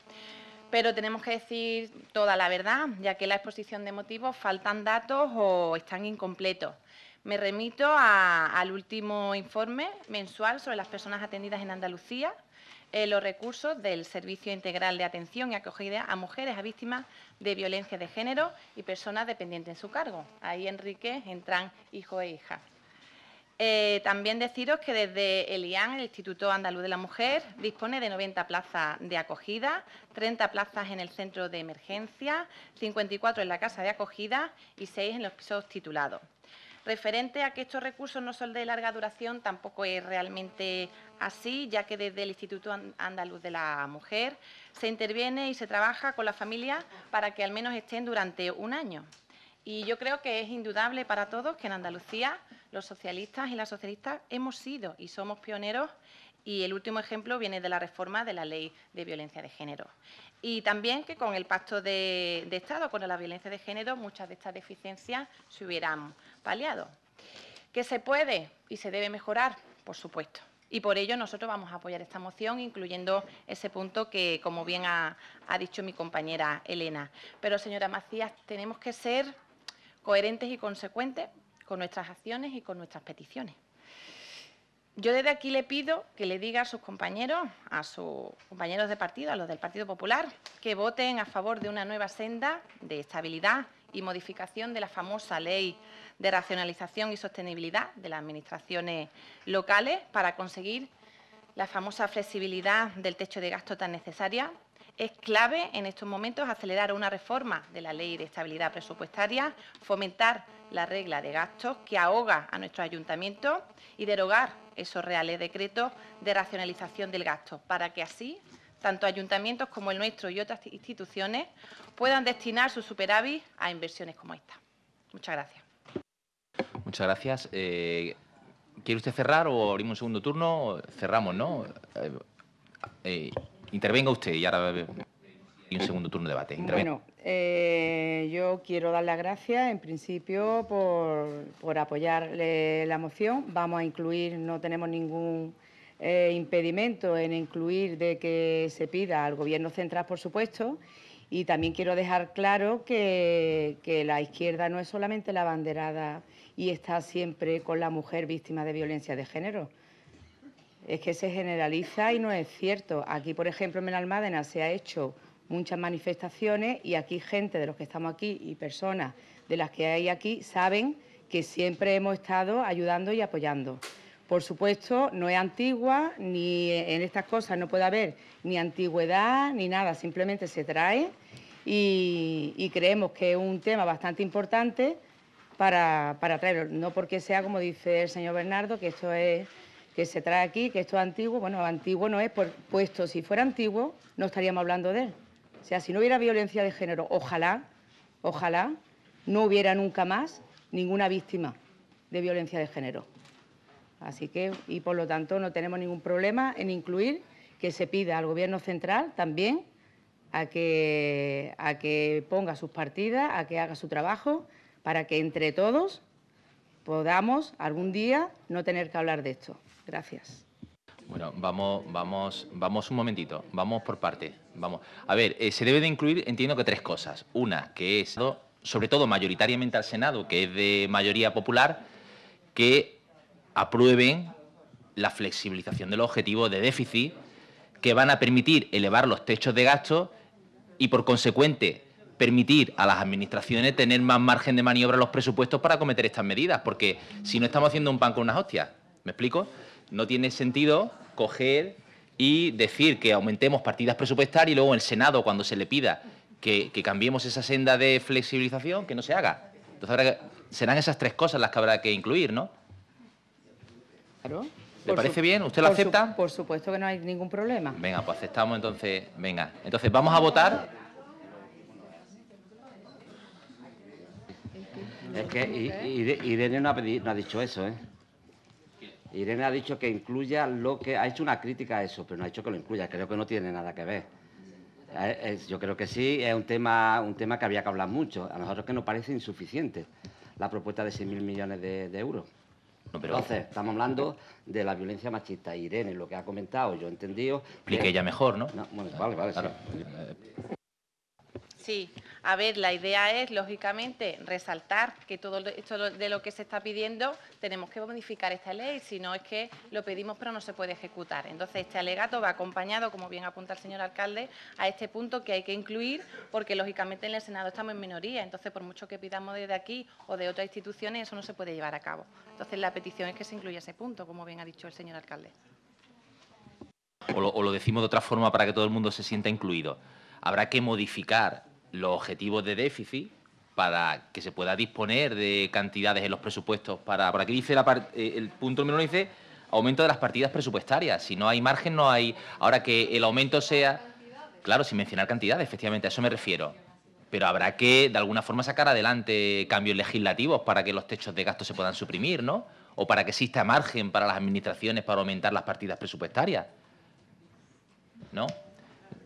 Pero tenemos que decir toda la verdad, ya que en la exposición de motivos faltan datos o están incompletos. Me remito al último informe mensual sobre las personas atendidas en Andalucía, eh, los recursos del Servicio Integral de Atención y Acogida a Mujeres, a Víctimas de Violencia de Género y Personas Dependientes en su cargo. Ahí Enrique entran hijo e hijas. Eh, también deciros que desde el IAN, el Instituto Andaluz de la Mujer, dispone de 90 plazas de acogida, 30 plazas en el centro de emergencia, 54 en la casa de acogida y 6 en los pisos titulados. Referente a que estos recursos no son de larga duración, tampoco es realmente así, ya que desde el Instituto Andaluz de la Mujer se interviene y se trabaja con las familias para que al menos estén durante un año. Y yo creo que es indudable para todos que en Andalucía los socialistas y las socialistas hemos sido y somos pioneros y el último ejemplo viene de la reforma de la ley de violencia de género y también que con el Pacto de, Estado con la Violencia de Género muchas de estas deficiencias se hubieran paliado. ¿Que se puede y se debe mejorar? Por supuesto. Y por ello nosotros vamos a apoyar esta moción, incluyendo ese punto que, como bien ha dicho mi compañera Elena. Pero, señora Macías, tenemos que ser coherentes y consecuentes con nuestras acciones y con nuestras peticiones yo desde aquí le pido que le diga a sus compañeros, a sus compañeros de partido, a los del Partido Popular, que voten a favor de una nueva senda de estabilidad y modificación de la famosa ley de racionalización y sostenibilidad de las administraciones locales para conseguir la famosa flexibilidad del techo de gasto tan necesaria. Es clave en estos momentos acelerar una reforma de la ley de estabilidad presupuestaria, fomentar la regla de gastos que ahoga a nuestros ayuntamientos y derogar esos reales decretos de racionalización del gasto, para que así tanto ayuntamientos como el nuestro y otras instituciones puedan destinar su superávit a inversiones como esta. Muchas gracias. Muchas gracias. Eh, ¿Quiere usted cerrar o abrimos un segundo turno? Cerramos, ¿no? Eh, eh, intervenga usted y ahora y un segundo turno de debate. Bueno, eh, yo quiero dar las gracias, en principio, por, por apoyar la moción. Vamos a incluir, no tenemos ningún eh, impedimento en incluir de que se pida al Gobierno central, por supuesto. Y también quiero dejar claro que, que la izquierda no es solamente la banderada y está siempre con la mujer víctima de violencia de género es que se generaliza y no es cierto. Aquí, por ejemplo, en Almádena se ha hecho muchas manifestaciones y aquí gente de los que estamos aquí y personas de las que hay aquí saben que siempre hemos estado ayudando y apoyando. Por supuesto, no es antigua, ni en estas cosas no puede haber ni antigüedad ni nada, simplemente se trae y, creemos que es un tema bastante importante para, para traerlo. No porque sea, como dice el señor Bernardo, que esto es que se trae aquí, que esto es antiguo. Bueno, antiguo no es, por, puesto si fuera antiguo, no estaríamos hablando de él. O sea, si no hubiera violencia de género, ojalá, ojalá, no hubiera nunca más ninguna víctima de violencia de género. Así que, y por lo tanto, no tenemos ningún problema en incluir que se pida al Gobierno central también a que, a que ponga sus partidas, a que haga su trabajo, para que entre todos podamos algún día no tener que hablar de esto. Gracias. Bueno, vamos, vamos, vamos un momentito, vamos por parte. Vamos. A ver, eh, se debe de incluir, entiendo que tres cosas. Una, que es, sobre todo mayoritariamente al Senado, que es de mayoría popular, que aprueben la flexibilización del objetivo de déficit que van a permitir elevar los techos de gasto y, por consecuente, permitir a las administraciones tener más margen de maniobra en los presupuestos para acometer estas medidas, porque si no estamos haciendo un pan con unas hostias, ¿me explico? no tiene sentido coger y decir que aumentemos partidas presupuestarias y luego el Senado, cuando se le pida que, cambiemos esa senda de flexibilización, que no se haga. Entonces habrá serán esas tres cosas las que habrá que incluir, ¿no? ¿Le parece bien? ¿Usted lo acepta? por supuesto que no hay ningún problema. Venga, pues aceptamos entonces. Venga, entonces vamos a votar. Es que no ha dicho eso, ¿eh? Irene ha dicho que incluya lo que... Ha hecho una crítica a eso, pero no ha dicho que lo incluya. Creo que no tiene nada que ver. Eh, yo creo que sí, es un tema, un tema que había que hablar mucho. A nosotros que nos parece insuficiente la propuesta de 6.000 millones de, euros. pero... Entonces, estamos hablando de la violencia machista. Irene, lo que ha comentado, yo he entendido... Explique ella mejor, ¿no? bueno, vale, vale, sí. sí. A ver, la idea es, lógicamente, resaltar que todo esto de lo que se está pidiendo tenemos que modificar esta ley, si no es que lo pedimos pero no se puede ejecutar. Entonces, este alegato va acompañado, como bien apunta el señor alcalde, a este punto que hay que incluir porque, lógicamente, en el Senado estamos en minoría. Entonces, por mucho que pidamos desde aquí o de otras instituciones, eso no se puede llevar a cabo. Entonces, la petición es que se incluya ese punto, como bien ha dicho el señor alcalde. O lo, o lo decimos de otra forma para que todo el mundo se sienta incluido. Habrá que modificar los objetivos de déficit para que se pueda disponer de cantidades en los presupuestos para... Por aquí dice la parte eh, el punto número uno dice aumento de las partidas presupuestarias. Si no hay margen, no hay... Ahora que el aumento sea... Claro, sin mencionar cantidades, efectivamente, a eso me refiero. Pero habrá que, de alguna forma, sacar adelante cambios legislativos para que los techos de gasto se puedan suprimir, ¿no? O para que exista margen para las administraciones para aumentar las partidas presupuestarias. ¿No?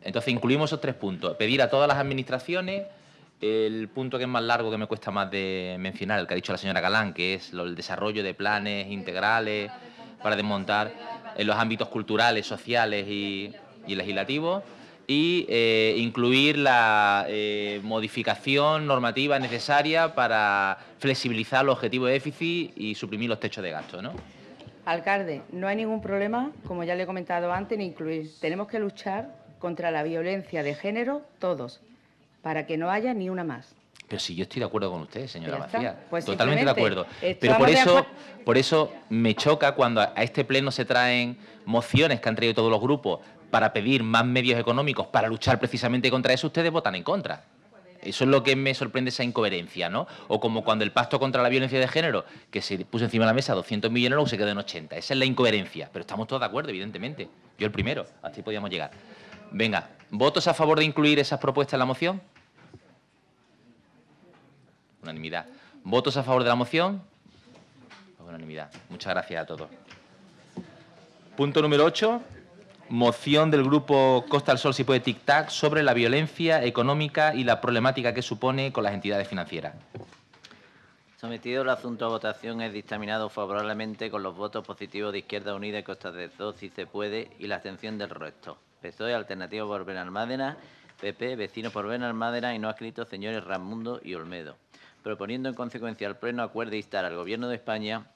Entonces incluimos esos tres puntos. Pedir a todas las administraciones el punto que es más largo, que me cuesta más de mencionar, el que ha dicho la señora Galán, que es el desarrollo de planes integrales para desmontar en los ámbitos culturales, sociales y, legislativos, y eh, incluir la eh, modificación normativa necesaria para flexibilizar los objetivos de déficit y suprimir los techos de gasto. ¿no? Alcalde, no hay ningún problema, como ya le he comentado antes, en incluir. Tenemos que luchar contra la violencia de género, todos, para que no haya ni una más. Pero si yo estoy de acuerdo con usted, señora García. Pues Totalmente de acuerdo. Pero por eso, por eso me choca cuando a este pleno se traen mociones que han traído todos los grupos para pedir más medios económicos para luchar precisamente contra eso, ustedes votan en contra. Eso es lo que me sorprende, esa incoherencia, ¿no? O como cuando el pacto contra la violencia de género, que se puso encima de la mesa 200 millones, luego se quedó en 80. Esa es la incoherencia. Pero estamos todos de acuerdo, evidentemente. Yo el primero. Así podíamos llegar. Venga, ¿votos a favor de incluir esas propuestas en la moción? Unanimidad. ¿Votos a favor de la moción? Unanimidad. Muchas gracias a todos. Punto número 8. Moción del grupo Costa al Sol, si puede, tic-tac, sobre la violencia económica y la problemática que supone con las entidades financieras. Sometido el asunto a votación es dictaminado favorablemente con los votos positivos de Izquierda Unida y Costa del Sol, si se puede, y la abstención del resto. PSOE, Alternativo por Benalmádena, PP, Vecino por Benalmádena y no ha escrito, señores Ramundo y Olmedo, proponiendo en consecuencia al Pleno acuerdo de instar al Gobierno de España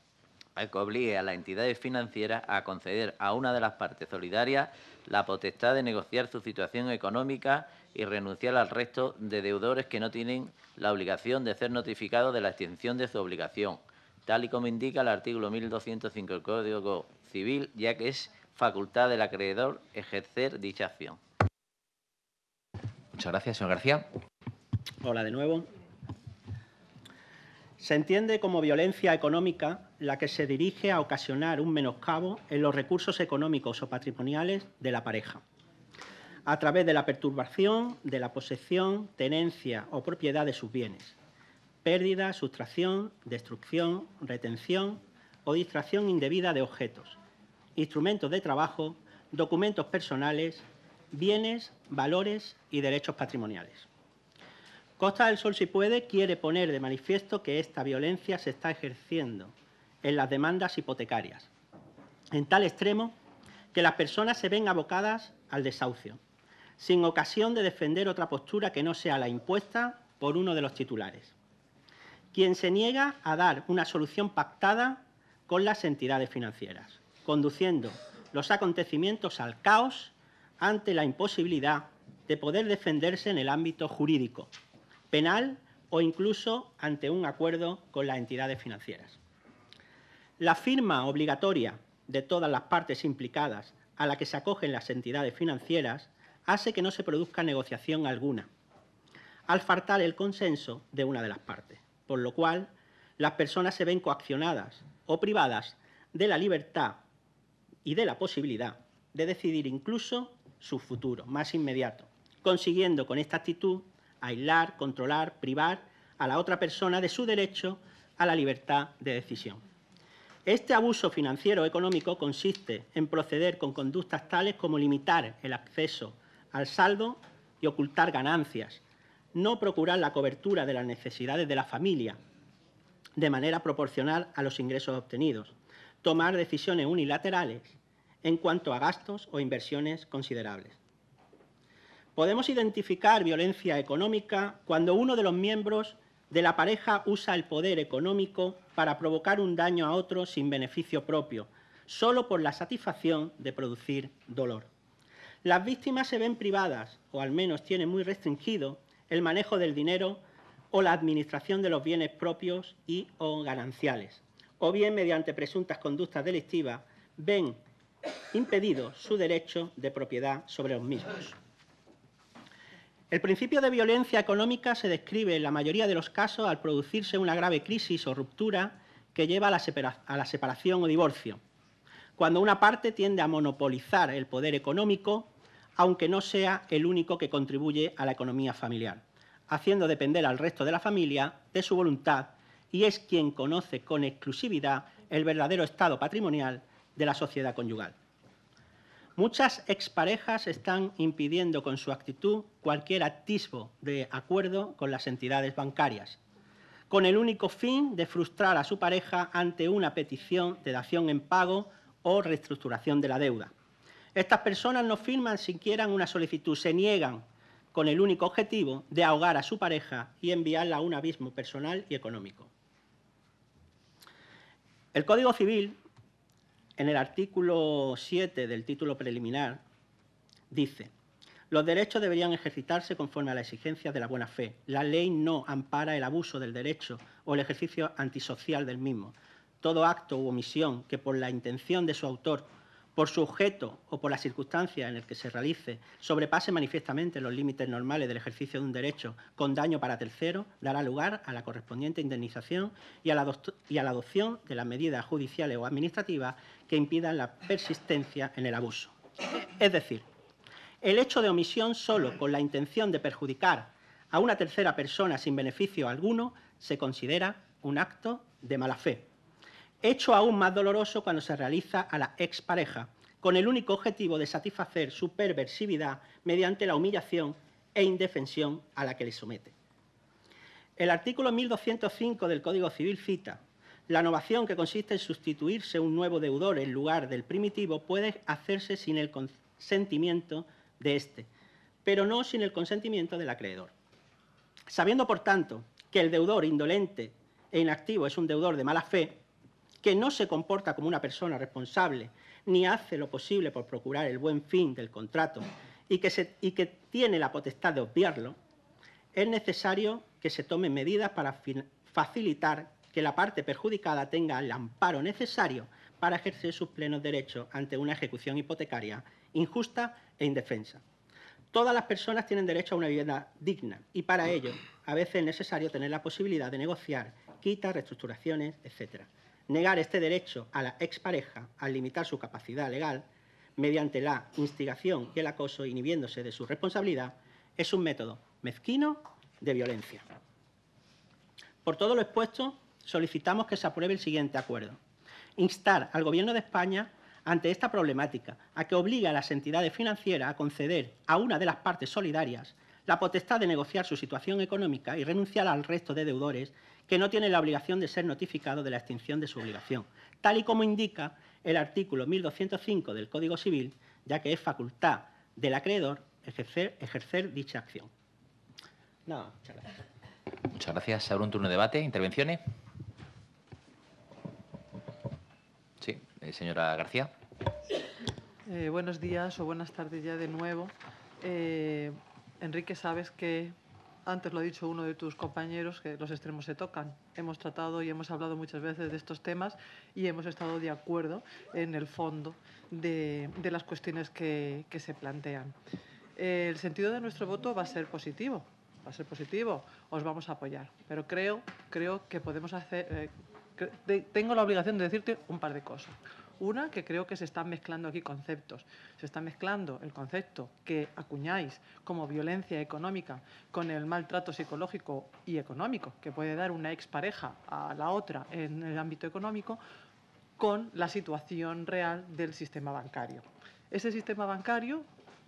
a que obligue a las entidades financieras a conceder a una de las partes solidarias la potestad de negociar su situación económica y renunciar al resto de deudores que no tienen la obligación de ser notificados de la extinción de su obligación, tal y como indica el artículo 1205 del Código Civil, ya que es facultad del acreedor ejercer dicha acción. Muchas gracias, señor García. Hola de nuevo. Se entiende como violencia económica la que se dirige a ocasionar un menoscabo en los recursos económicos o patrimoniales de la pareja, a través de la perturbación de la posesión, tenencia o propiedad de sus bienes, pérdida, sustracción, destrucción, retención o distracción indebida de objetos, instrumentos de trabajo, documentos personales, bienes, valores y derechos patrimoniales. Costa del Sol, si puede, quiere poner de manifiesto que esta violencia se está ejerciendo en las demandas hipotecarias, en tal extremo que las personas se ven abocadas al desahucio, sin ocasión de defender otra postura que no sea la impuesta por uno de los titulares, quien se niega a dar una solución pactada con las entidades financieras conduciendo los acontecimientos al caos ante la imposibilidad de poder defenderse en el ámbito jurídico, penal o incluso ante un acuerdo con las entidades financieras. La firma obligatoria de todas las partes implicadas a la que se acogen las entidades financieras hace que no se produzca negociación alguna, al faltar el consenso de una de las partes, por lo cual las personas se ven coaccionadas o privadas de la libertad y de la posibilidad de decidir incluso su futuro más inmediato, consiguiendo con esta actitud aislar, controlar, privar a la otra persona de su derecho a la libertad de decisión. Este abuso financiero económico consiste en proceder con conductas tales como limitar el acceso al saldo y ocultar ganancias, no procurar la cobertura de las necesidades de la familia de manera proporcional a los ingresos obtenidos, tomar decisiones unilaterales en cuanto a gastos o inversiones considerables. Podemos identificar violencia económica cuando uno de los miembros de la pareja usa el poder económico para provocar un daño a otro sin beneficio propio, solo por la satisfacción de producir dolor. Las víctimas se ven privadas, o al menos tienen muy restringido, el manejo del dinero o la administración de los bienes propios y o gananciales o bien mediante presuntas conductas delictivas, ven impedido su derecho de propiedad sobre los mismos. El principio de violencia económica se describe en la mayoría de los casos al producirse una grave crisis o ruptura que lleva a la, a la separación o divorcio, cuando una parte tiende a monopolizar el poder económico, aunque no sea el único que contribuye a la economía familiar, haciendo depender al resto de la familia de su voluntad y es quien conoce con exclusividad el verdadero estado patrimonial de la sociedad conyugal. Muchas exparejas están impidiendo con su actitud cualquier atisbo de acuerdo con las entidades bancarias, con el único fin de frustrar a su pareja ante una petición de dación en pago o reestructuración de la deuda. Estas personas no firman siquiera una solicitud, se niegan con el único objetivo de ahogar a su pareja y enviarla a un abismo personal y económico. El Código Civil, en el artículo 7 del título preliminar, dice, los derechos deberían ejercitarse conforme a las exigencias de la buena fe. La ley no ampara el abuso del derecho o el ejercicio antisocial del mismo. Todo acto u omisión que por la intención de su autor por su objeto o por la circunstancia en el que se realice, sobrepase manifiestamente los límites normales del ejercicio de un derecho con daño para tercero, dará lugar a la correspondiente indemnización y y a la adopción de las medidas judiciales o administrativas que impidan la persistencia en el abuso. Es decir, el hecho de omisión solo con la intención de perjudicar a una tercera persona sin beneficio alguno se considera un acto de mala fe hecho aún más doloroso cuando se realiza a la expareja, con el único objetivo de satisfacer su perversividad mediante la humillación e indefensión a la que le somete. El artículo 1205 del Código Civil cita, la innovación que consiste en sustituirse un nuevo deudor en lugar del primitivo puede hacerse sin el consentimiento de éste, pero no sin el consentimiento del acreedor. Sabiendo, por tanto, que el deudor indolente e inactivo es un deudor de mala fe, que no se comporta como una persona responsable ni hace lo posible por procurar el buen fin del contrato y que, tiene la potestad de obviarlo, es necesario que se tomen medidas para facilitar que la parte perjudicada tenga el amparo necesario para ejercer sus plenos derechos ante una ejecución hipotecaria injusta e indefensa. Todas las personas tienen derecho a una vivienda digna y para ello a veces es necesario tener la posibilidad de negociar quitas, reestructuraciones, etcétera. Negar este derecho a la expareja al limitar su capacidad legal mediante la instigación y el acoso inhibiéndose de su responsabilidad es un método mezquino de violencia. Por todo lo expuesto, solicitamos que se apruebe el siguiente acuerdo. Instar al Gobierno de España ante esta problemática a que obligue a las entidades financieras a conceder a una de las partes solidarias la potestad de negociar su situación económica y renunciar al resto de deudores que no tiene la obligación de ser notificado de la extinción de su obligación, tal y como indica el artículo 1205 del Código Civil, ya que es facultad del acreedor ejercer, dicha acción. No, muchas gracias. Muchas gracias. Se abre un turno de debate. ¿Intervenciones? Sí, eh, señora García. Eh, buenos días o buenas tardes ya de nuevo. Eh, Enrique, sabes que antes lo ha dicho uno de tus compañeros, que los extremos se tocan. Hemos tratado y hemos hablado muchas veces de estos temas y hemos estado de acuerdo en el fondo de, las cuestiones que, se plantean. El sentido de nuestro voto va a ser positivo, va a ser positivo, os vamos a apoyar. Pero creo, creo que podemos hacer, eh, tengo la obligación de decirte un par de cosas. Una, que creo que se están mezclando aquí conceptos. Se está mezclando el concepto que acuñáis como violencia económica con el maltrato psicológico y económico que puede dar una expareja a la otra en el ámbito económico con la situación real del sistema bancario. Ese sistema bancario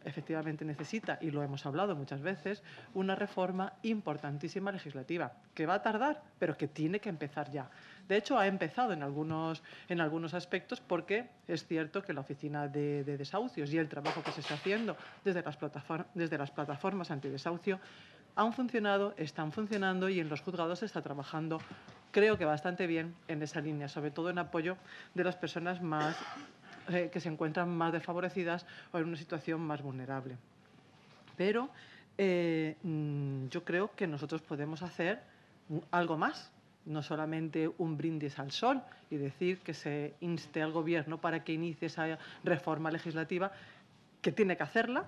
efectivamente necesita, y lo hemos hablado muchas veces, una reforma importantísima legislativa, que va a tardar, pero que tiene que empezar ya. De hecho, ha empezado en algunos, en algunos aspectos porque es cierto que la Oficina de, Desahucios y el trabajo que se está haciendo desde las, plataformas desde las plataformas antidesahucio han funcionado, están funcionando y en los juzgados se está trabajando, creo que bastante bien en esa línea, sobre todo en apoyo de las personas más eh, que se encuentran más desfavorecidas o en una situación más vulnerable. Pero eh, mm, yo creo que nosotros podemos hacer algo más, no solamente un brindis al sol y decir que se inste al gobierno para que inicie esa reforma legislativa, que tiene que hacerla,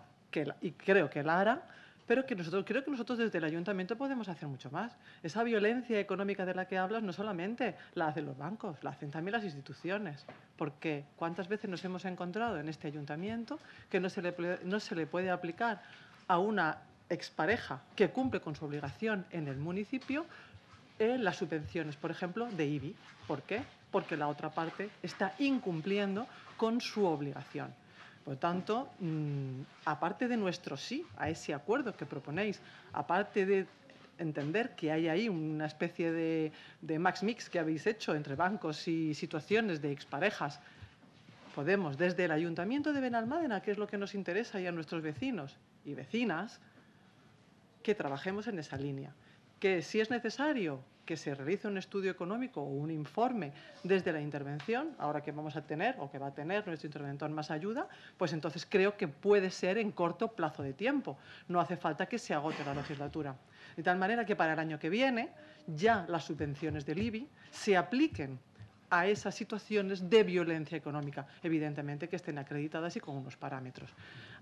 y creo que la hará, pero que nosotros, creo que nosotros desde el ayuntamiento podemos hacer mucho más. Esa violencia económica de la que hablas no solamente la hacen los bancos, la hacen también las instituciones, porque cuántas veces nos hemos encontrado en este ayuntamiento que no se le, puede aplicar a una expareja que cumple con su obligación en el municipio en eh, las subvenciones, por ejemplo, de IBI. ¿Por qué? Porque la otra parte está incumpliendo con su obligación. Por tanto, mm, aparte de nuestro sí a ese acuerdo que proponéis, aparte de entender que hay ahí una especie de, max mix que habéis hecho entre bancos y situaciones de exparejas, podemos desde el Ayuntamiento de Benalmádena, que es lo que nos interesa y a nuestros vecinos y vecinas, que trabajemos en esa línea. Que si es necesario, que se realice un estudio económico o un informe desde la intervención, ahora que vamos a tener o que va a tener nuestro interventor más ayuda, pues entonces creo que puede ser en corto plazo de tiempo. No hace falta que se agote la legislatura. De tal manera que para el año que viene ya las subvenciones del IBI se apliquen a esas situaciones de violencia económica, evidentemente que estén acreditadas y con unos parámetros.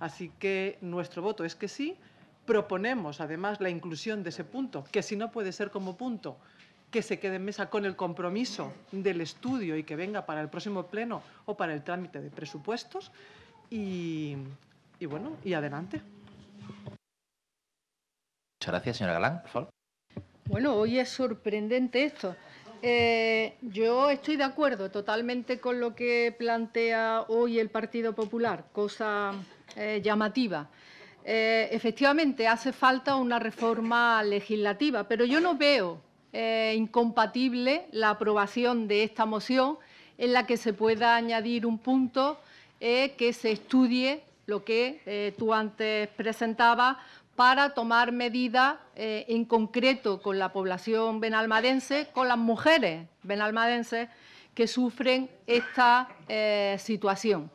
Así que nuestro voto es que sí, Proponemos, además, la inclusión de ese punto, que si no puede ser como punto, que se quede en mesa con el compromiso del estudio y que venga para el próximo pleno o para el trámite de presupuestos. Y, bueno, y adelante. Muchas gracias, señora Galán. Bueno, hoy es sorprendente esto. Eh, yo estoy de acuerdo totalmente con lo que plantea hoy el Partido Popular, cosa eh, llamativa. Eh, efectivamente hace falta una reforma legislativa, pero yo no veo eh, incompatible la aprobación de esta moción en la que se pueda añadir un punto eh, que se estudie lo que tú antes presentabas para tomar medidas en concreto con la población benalmadense, con las mujeres benalmadenses que sufren esta situación.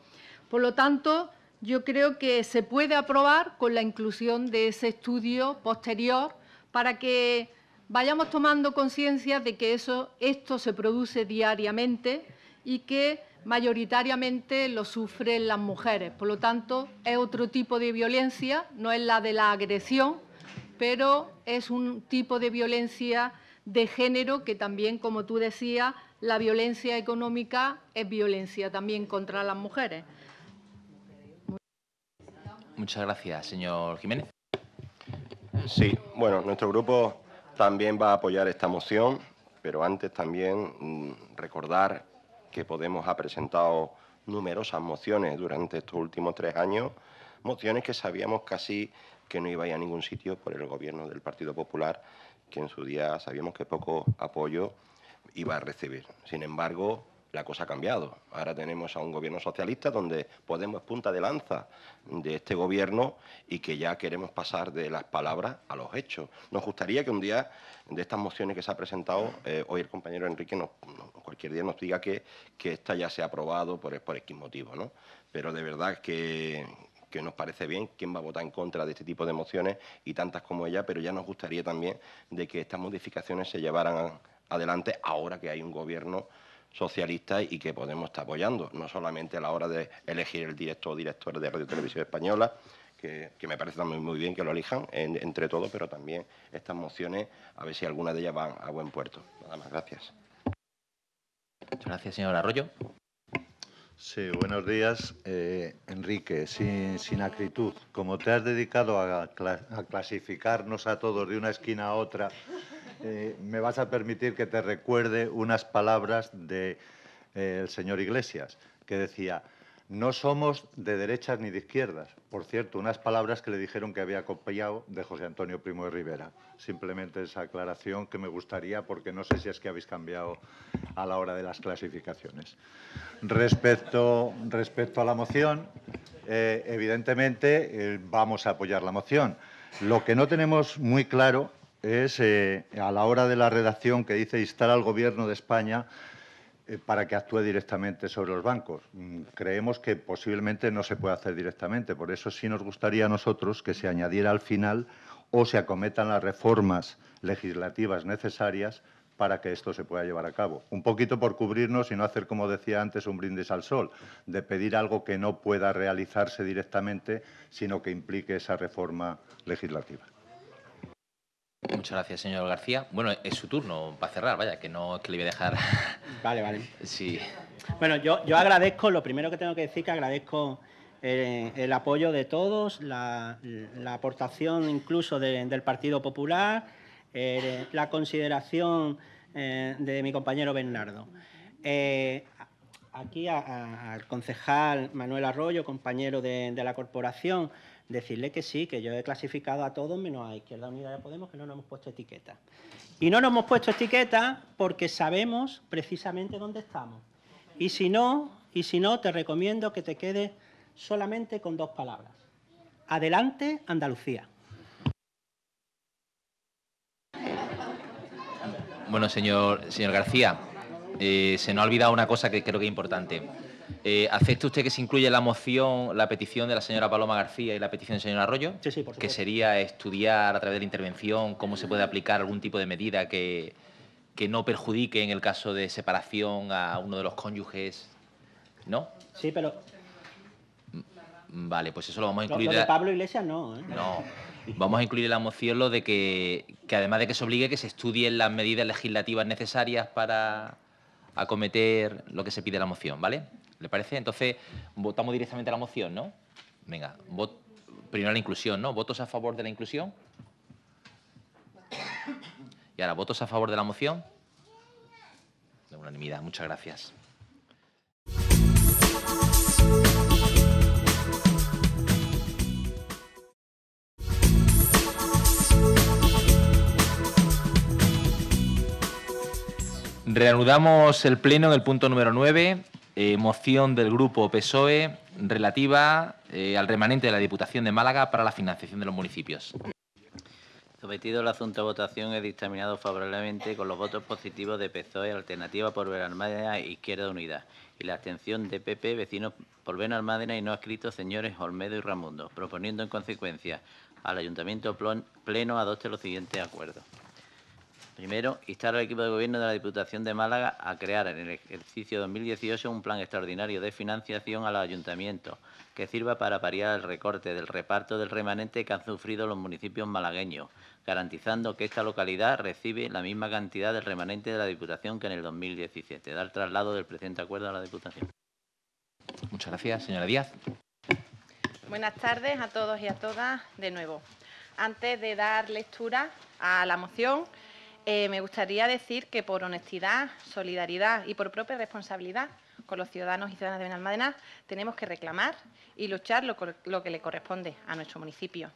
Por lo tanto, yo creo que se puede aprobar con la inclusión de ese estudio posterior para que vayamos tomando conciencia de que eso, esto se produce diariamente y que mayoritariamente lo sufren las mujeres. Por lo tanto, es otro tipo de violencia, no es la de la agresión, pero es un tipo de violencia de género que también, como tú decías, la violencia económica es violencia también contra las mujeres. Muchas gracias, señor Jiménez. Sí, bueno, nuestro grupo también va a apoyar esta moción, pero antes también mm, recordar que Podemos ha presentado numerosas mociones durante estos últimos tres años, mociones que sabíamos casi que no iba a, ir a ningún sitio por el gobierno del Partido Popular, que en su día sabíamos que poco apoyo iba a recibir. Sin embargo, la cosa ha cambiado. Ahora tenemos a un gobierno socialista donde Podemos punta de lanza de este gobierno y que ya queremos pasar de las palabras a los hechos. Nos gustaría que un día de estas mociones que se ha presentado, eh, hoy el compañero Enrique cualquier día nos diga que, esta ya se ha aprobado por, por X motivo, Pero de verdad que, que nos parece bien, quién va a votar en contra de este tipo de mociones y tantas como ella, pero ya nos gustaría también de que estas modificaciones se llevaran adelante ahora que hay un gobierno socialista y que Podemos estar apoyando, no solamente a la hora de elegir el director o director de Radio Televisión Española, que, me parece también muy bien que lo elijan entre todos, pero también estas mociones, a ver si alguna de ellas van a buen puerto. Nada más, gracias. Muchas gracias, señor Arroyo. Sí, buenos días, eh, Enrique. Sin, sin, acritud, como te has dedicado a, a clasificarnos a todos de una esquina a otra eh, me vas a permitir que te recuerde unas palabras del de, eh, el señor Iglesias, que decía, no somos de derechas ni de izquierdas. Por cierto, unas palabras que le dijeron que había copiado de José Antonio Primo de Rivera. Simplemente esa aclaración que me gustaría, porque no sé si es que habéis cambiado a la hora de las clasificaciones. Respecto, respecto a la moción, eh, evidentemente vamos a apoyar la moción. Lo que no tenemos muy claro es eh, a la hora de la redacción que dice instar al Gobierno de España eh, para que actúe directamente sobre los bancos. Mm, creemos que posiblemente no se puede hacer directamente, por eso sí nos gustaría a nosotros que se añadiera al final o se acometan las reformas legislativas necesarias para que esto se pueda llevar a cabo. Un poquito por cubrirnos y no hacer, como decía antes, un brindis al sol, de pedir algo que no pueda realizarse directamente, sino que implique esa reforma legislativa. Muchas gracias, señor García. Bueno, es su turno para cerrar, vaya, que no es que le voy a dejar. Vale, vale. Sí. Bueno, yo, agradezco, lo primero que tengo que decir que agradezco eh, el, apoyo de todos, la, aportación incluso del Partido Popular, eh, la consideración eh, de mi compañero Bernardo. aquí al concejal Manuel Arroyo, compañero de la corporación, decirle que sí, que yo he clasificado a todos menos a Izquierda Unida de Podemos, que no nos hemos puesto etiqueta. Y no nos hemos puesto etiqueta porque sabemos precisamente dónde estamos. Y si no, y si no, te recomiendo que te quedes solamente con dos palabras. Adelante, Andalucía. Bueno, señor, señor García, eh, se nos ha olvidado una cosa que creo que es importante. Eh, ¿Acepta usted que se incluya la moción, la petición de la señora Paloma García y la petición del señor Arroyo? Sí, sí, por Que sería estudiar a través de la intervención cómo se puede aplicar algún tipo de medida que, que no perjudique en el caso de separación a uno de los cónyuges, ¿no? Sí, pero... Mm, vale, pues eso lo vamos a incluir... Lo, de Pablo Iglesias no, ¿eh? No. Vamos a incluir en la moción lo de que, que además de que se obligue, que se estudien las medidas legislativas necesarias para acometer lo que se pide la moción, ¿vale? ¿Le parece? Entonces, votamos directamente la moción, ¿no? Venga, primero la inclusión, ¿no? ¿Votos a favor de la inclusión? Y ahora, ¿votos a favor de la moción? De unanimidad, muchas gracias. Reanudamos el pleno en el punto número 9. Eh, moción del grupo PSOE relativa eh, al remanente de la Diputación de Málaga para la financiación de los municipios. Sometido el asunto a votación, he dictaminado favorablemente con los votos positivos de PSOE, Alternativa por Benalmádena e Izquierda Unida y la abstención de PP, Vecinos por Benalmádena y no escritos señores Olmedo y Ramundo, proponiendo en consecuencia al Ayuntamiento Pleno adopte los siguientes acuerdos. Primero, instar al equipo de gobierno de la Diputación de Málaga a crear en el ejercicio 2018 un plan extraordinario de financiación a los ayuntamientos que sirva para pariar el recorte del reparto del remanente que han sufrido los municipios malagueños, garantizando que esta localidad recibe la misma cantidad del remanente de la Diputación que en el 2017. Dar traslado del presente acuerdo a la Diputación. Muchas gracias, señora Díaz. Buenas tardes a todos y a todas de nuevo. Antes de dar lectura a la moción, eh, me gustaría decir que por honestidad, solidaridad y por propia responsabilidad con los ciudadanos y ciudadanas de Benalmádena tenemos que reclamar y luchar lo, lo que le corresponde a nuestro municipio.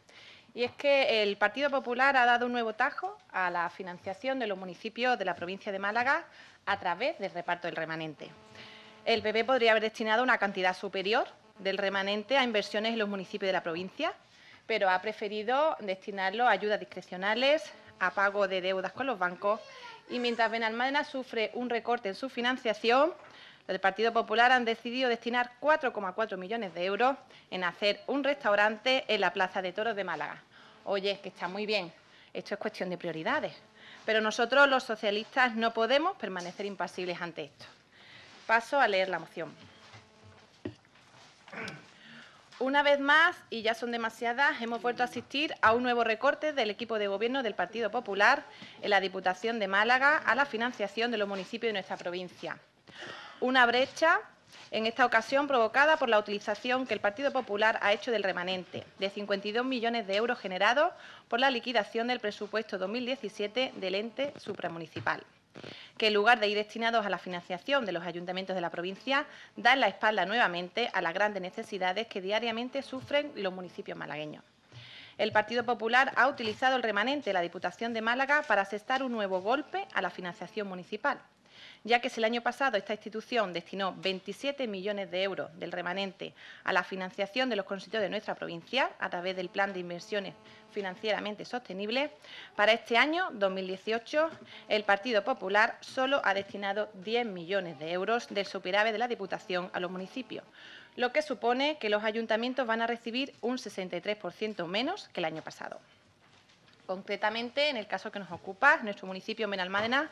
Y es que el Partido Popular ha dado un nuevo tajo a la financiación de los municipios de la provincia de Málaga a través del reparto del remanente. El PP podría haber destinado una cantidad superior del remanente a inversiones en los municipios de la provincia, pero ha preferido destinarlo a ayudas discrecionales, a pago de deudas con los bancos. Y mientras Benalmádena sufre un recorte en su financiación, los del Partido Popular han decidido destinar 4,4 millones de euros en hacer un restaurante en la Plaza de Toros de Málaga. Oye, que está muy bien, esto es cuestión de prioridades. Pero nosotros, los socialistas, no podemos permanecer impasibles ante esto. Paso a leer la moción. Una vez más, y ya son demasiadas, hemos vuelto a asistir a un nuevo recorte del equipo de gobierno del Partido Popular en la Diputación de Málaga a la financiación de los municipios de nuestra provincia. Una brecha, en esta ocasión, provocada por la utilización que el Partido Popular ha hecho del remanente, de 52 millones de euros generados por la liquidación del presupuesto 2017 del ente supramunicipal que en lugar de ir destinados a la financiación de los ayuntamientos de la provincia, dan la espalda nuevamente a las grandes necesidades que diariamente sufren los municipios malagueños. El Partido Popular ha utilizado el remanente de la Diputación de Málaga para asestar un nuevo golpe a la financiación municipal ya que si el año pasado esta institución destinó 27 millones de euros del remanente a la financiación de los consistorios de nuestra provincia a través del Plan de Inversiones Financieramente Sostenibles, para este año 2018 el Partido Popular solo ha destinado 10 millones de euros del superávit de la Diputación a los municipios, lo que supone que los ayuntamientos van a recibir un 63% menos que el año pasado. Concretamente, en el caso que nos ocupa, nuestro municipio Menalmádena,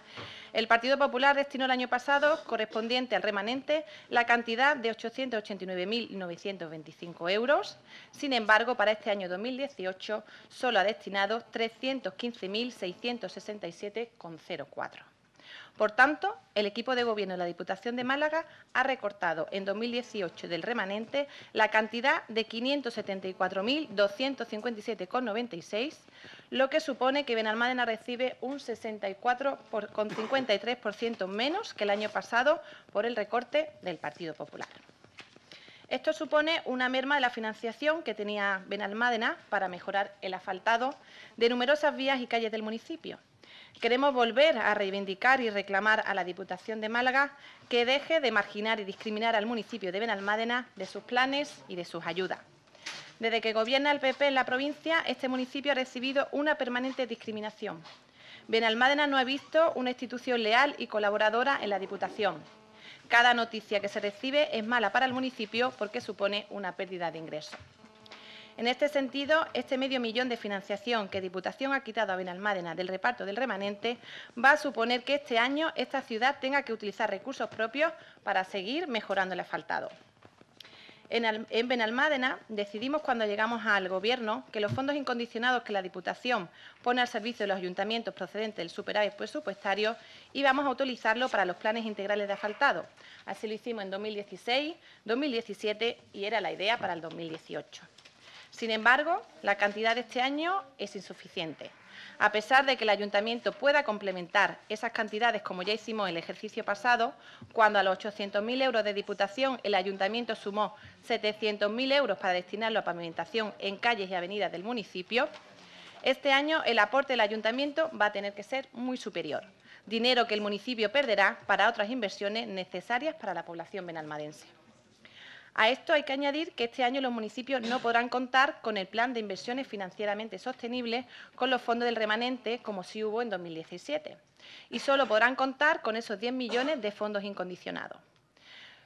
el Partido Popular destinó el año pasado, correspondiente al remanente, la cantidad de 889.925 euros. Sin embargo, para este año 2018 solo ha destinado 315.667,04. Por tanto, el equipo de gobierno de la Diputación de Málaga ha recortado en 2018 del remanente la cantidad de 574.257,96, lo que supone que Benalmádena recibe un 64,53% menos que el año pasado por el recorte del Partido Popular. Esto supone una merma de la financiación que tenía Benalmádena para mejorar el asfaltado de numerosas vías y calles del municipio. Queremos volver a reivindicar y reclamar a la Diputación de Málaga que deje de marginar y discriminar al municipio de Benalmádena de sus planes y de sus ayudas. Desde que gobierna el PP en la provincia, este municipio ha recibido una permanente discriminación. Benalmádena no ha visto una institución leal y colaboradora en la Diputación. Cada noticia que se recibe es mala para el municipio porque supone una pérdida de ingresos. En este sentido, este medio millón de financiación que Diputación ha quitado a Benalmádena del reparto del remanente va a suponer que este año esta ciudad tenga que utilizar recursos propios para seguir mejorando el asfaltado. En, Benalmádena decidimos cuando llegamos al Gobierno que los fondos incondicionados que la Diputación pone al servicio de los ayuntamientos procedentes del superávit presupuestario íbamos a utilizarlo para los planes integrales de asfaltado. Así lo hicimos en 2016, 2017 y era la idea para el 2018. Sin embargo, la cantidad de este año es insuficiente. A pesar de que el ayuntamiento pueda complementar esas cantidades como ya hicimos el ejercicio pasado, cuando a los 800.000 euros de diputación el ayuntamiento sumó 700.000 euros para destinarlo a pavimentación en calles y avenidas del municipio, este año el aporte del ayuntamiento va a tener que ser muy superior, dinero que el municipio perderá para otras inversiones necesarias para la población benalmadense. A esto hay que añadir que este año los municipios no podrán contar con el plan de inversiones financieramente sostenibles con los fondos del remanente, como sí hubo en 2017, y solo podrán contar con esos 10 millones de fondos incondicionados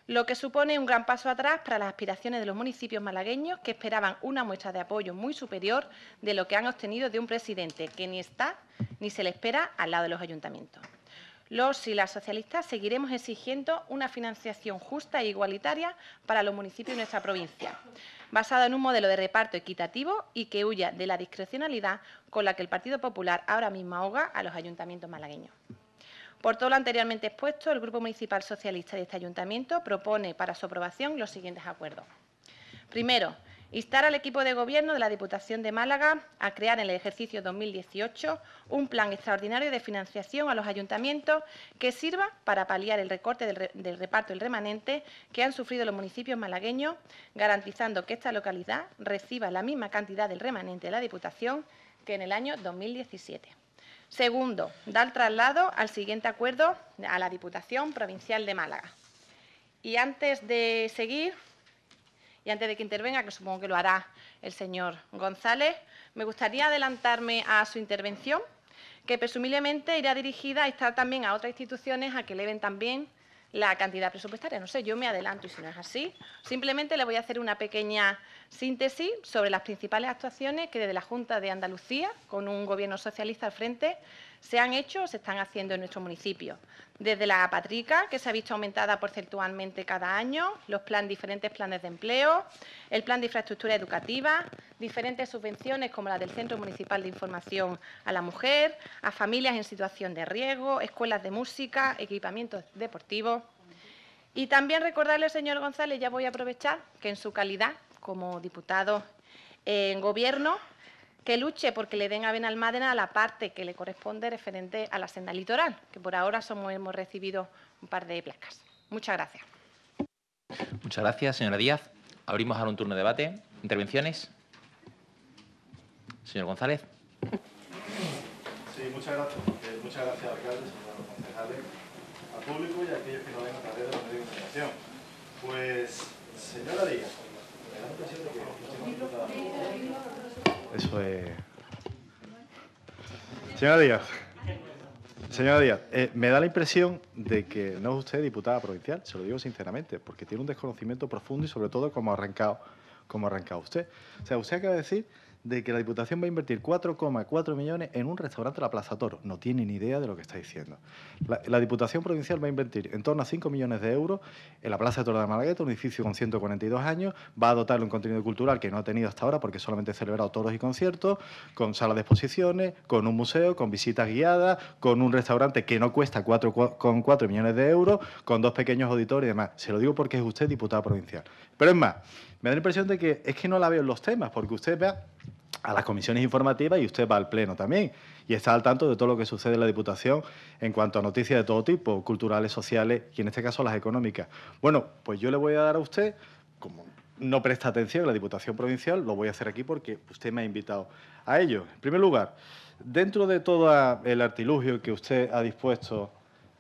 lo que supone un gran paso atrás para las aspiraciones de los municipios malagueños que esperaban una muestra de apoyo muy superior de lo que han obtenido de un presidente que ni está ni se le espera al lado de los ayuntamientos. Los y las socialistas seguiremos exigiendo una financiación justa e igualitaria para los municipios de nuestra provincia, basada en un modelo de reparto equitativo y que huya de la discrecionalidad con la que el Partido Popular ahora mismo ahoga a los ayuntamientos malagueños. Por todo lo anteriormente expuesto, el Grupo Municipal Socialista de este ayuntamiento propone para su aprobación los siguientes acuerdos. Primero, Instar al equipo de gobierno de la Diputación de Málaga a crear en el ejercicio 2018 un plan extraordinario de financiación a los ayuntamientos que sirva para paliar el recorte del, reparto del remanente que han sufrido los municipios malagueños, garantizando que esta localidad reciba la misma cantidad del remanente de la Diputación que en el año 2017. Segundo, dar traslado al siguiente acuerdo a la Diputación Provincial de Málaga. Y antes de seguir, y antes de que intervenga, que supongo que lo hará el señor González, me gustaría adelantarme a su intervención, que presumiblemente irá dirigida a estar también a otras instituciones a que eleven también la cantidad presupuestaria. No sé, yo me adelanto y si no es así, simplemente le voy a hacer una pequeña síntesis sobre las principales actuaciones que desde la Junta de Andalucía, con un gobierno socialista al frente, se han hecho o se están haciendo en nuestro municipio. Desde la apatrica, que se ha visto aumentada porcentualmente cada año, los diferentes planes de empleo, el plan de infraestructura educativa, diferentes subvenciones como la del Centro Municipal de Información a la Mujer, a familias en situación de riesgo, escuelas de música, equipamientos deportivos. Y también recordarle, señor González, ya voy a aprovechar que en su calidad como diputado en gobierno que luche porque le den a Benalmádena la parte que le corresponde referente a la senda litoral, que por ahora somos, hemos recibido un par de placas. Muchas gracias. Muchas gracias, señora Díaz. Abrimos ahora un turno de debate. ¿Intervenciones? Señor González. Sí, muchas gracias. Eh, muchas gracias, alcalde, señor concejales, al público y a aquellos que no ven a través de la medios de comunicación. Pues, señora Díaz, me da la que eso es. Señora Díaz. Señora Díaz, eh, me da la impresión de que no es usted diputada provincial, se lo digo sinceramente, porque tiene un desconocimiento profundo y sobre todo como ha arrancado, como arrancado usted. O sea, usted acaba de decir de que la Diputación va a invertir 4,4 millones en un restaurante La Plaza Toro. No tiene ni idea de lo que está diciendo. La, Diputación Provincial va a invertir en torno a 5 millones de euros en la Plaza Toro de Malagueta, un edificio con 142 años. Va a dotarle un contenido cultural que no ha tenido hasta ahora porque solamente ha celebrado toros y conciertos, con salas de exposiciones, con un museo, con visitas guiadas, con un restaurante que no cuesta 4,4 millones de euros, con dos pequeños auditorios y demás. Se lo digo porque es usted diputada provincial. Pero es más, me da la impresión de que es que no la veo en los temas, porque usted va a las comisiones informativas y usted va al Pleno también y está al tanto de todo lo que sucede en la Diputación en cuanto a noticias de todo tipo, culturales, sociales y en este caso las económicas. Bueno, pues yo le voy a dar a usted, como no presta atención la Diputación Provincial, lo voy a hacer aquí porque usted me ha invitado a ello. En primer lugar, dentro de todo el artilugio que usted ha dispuesto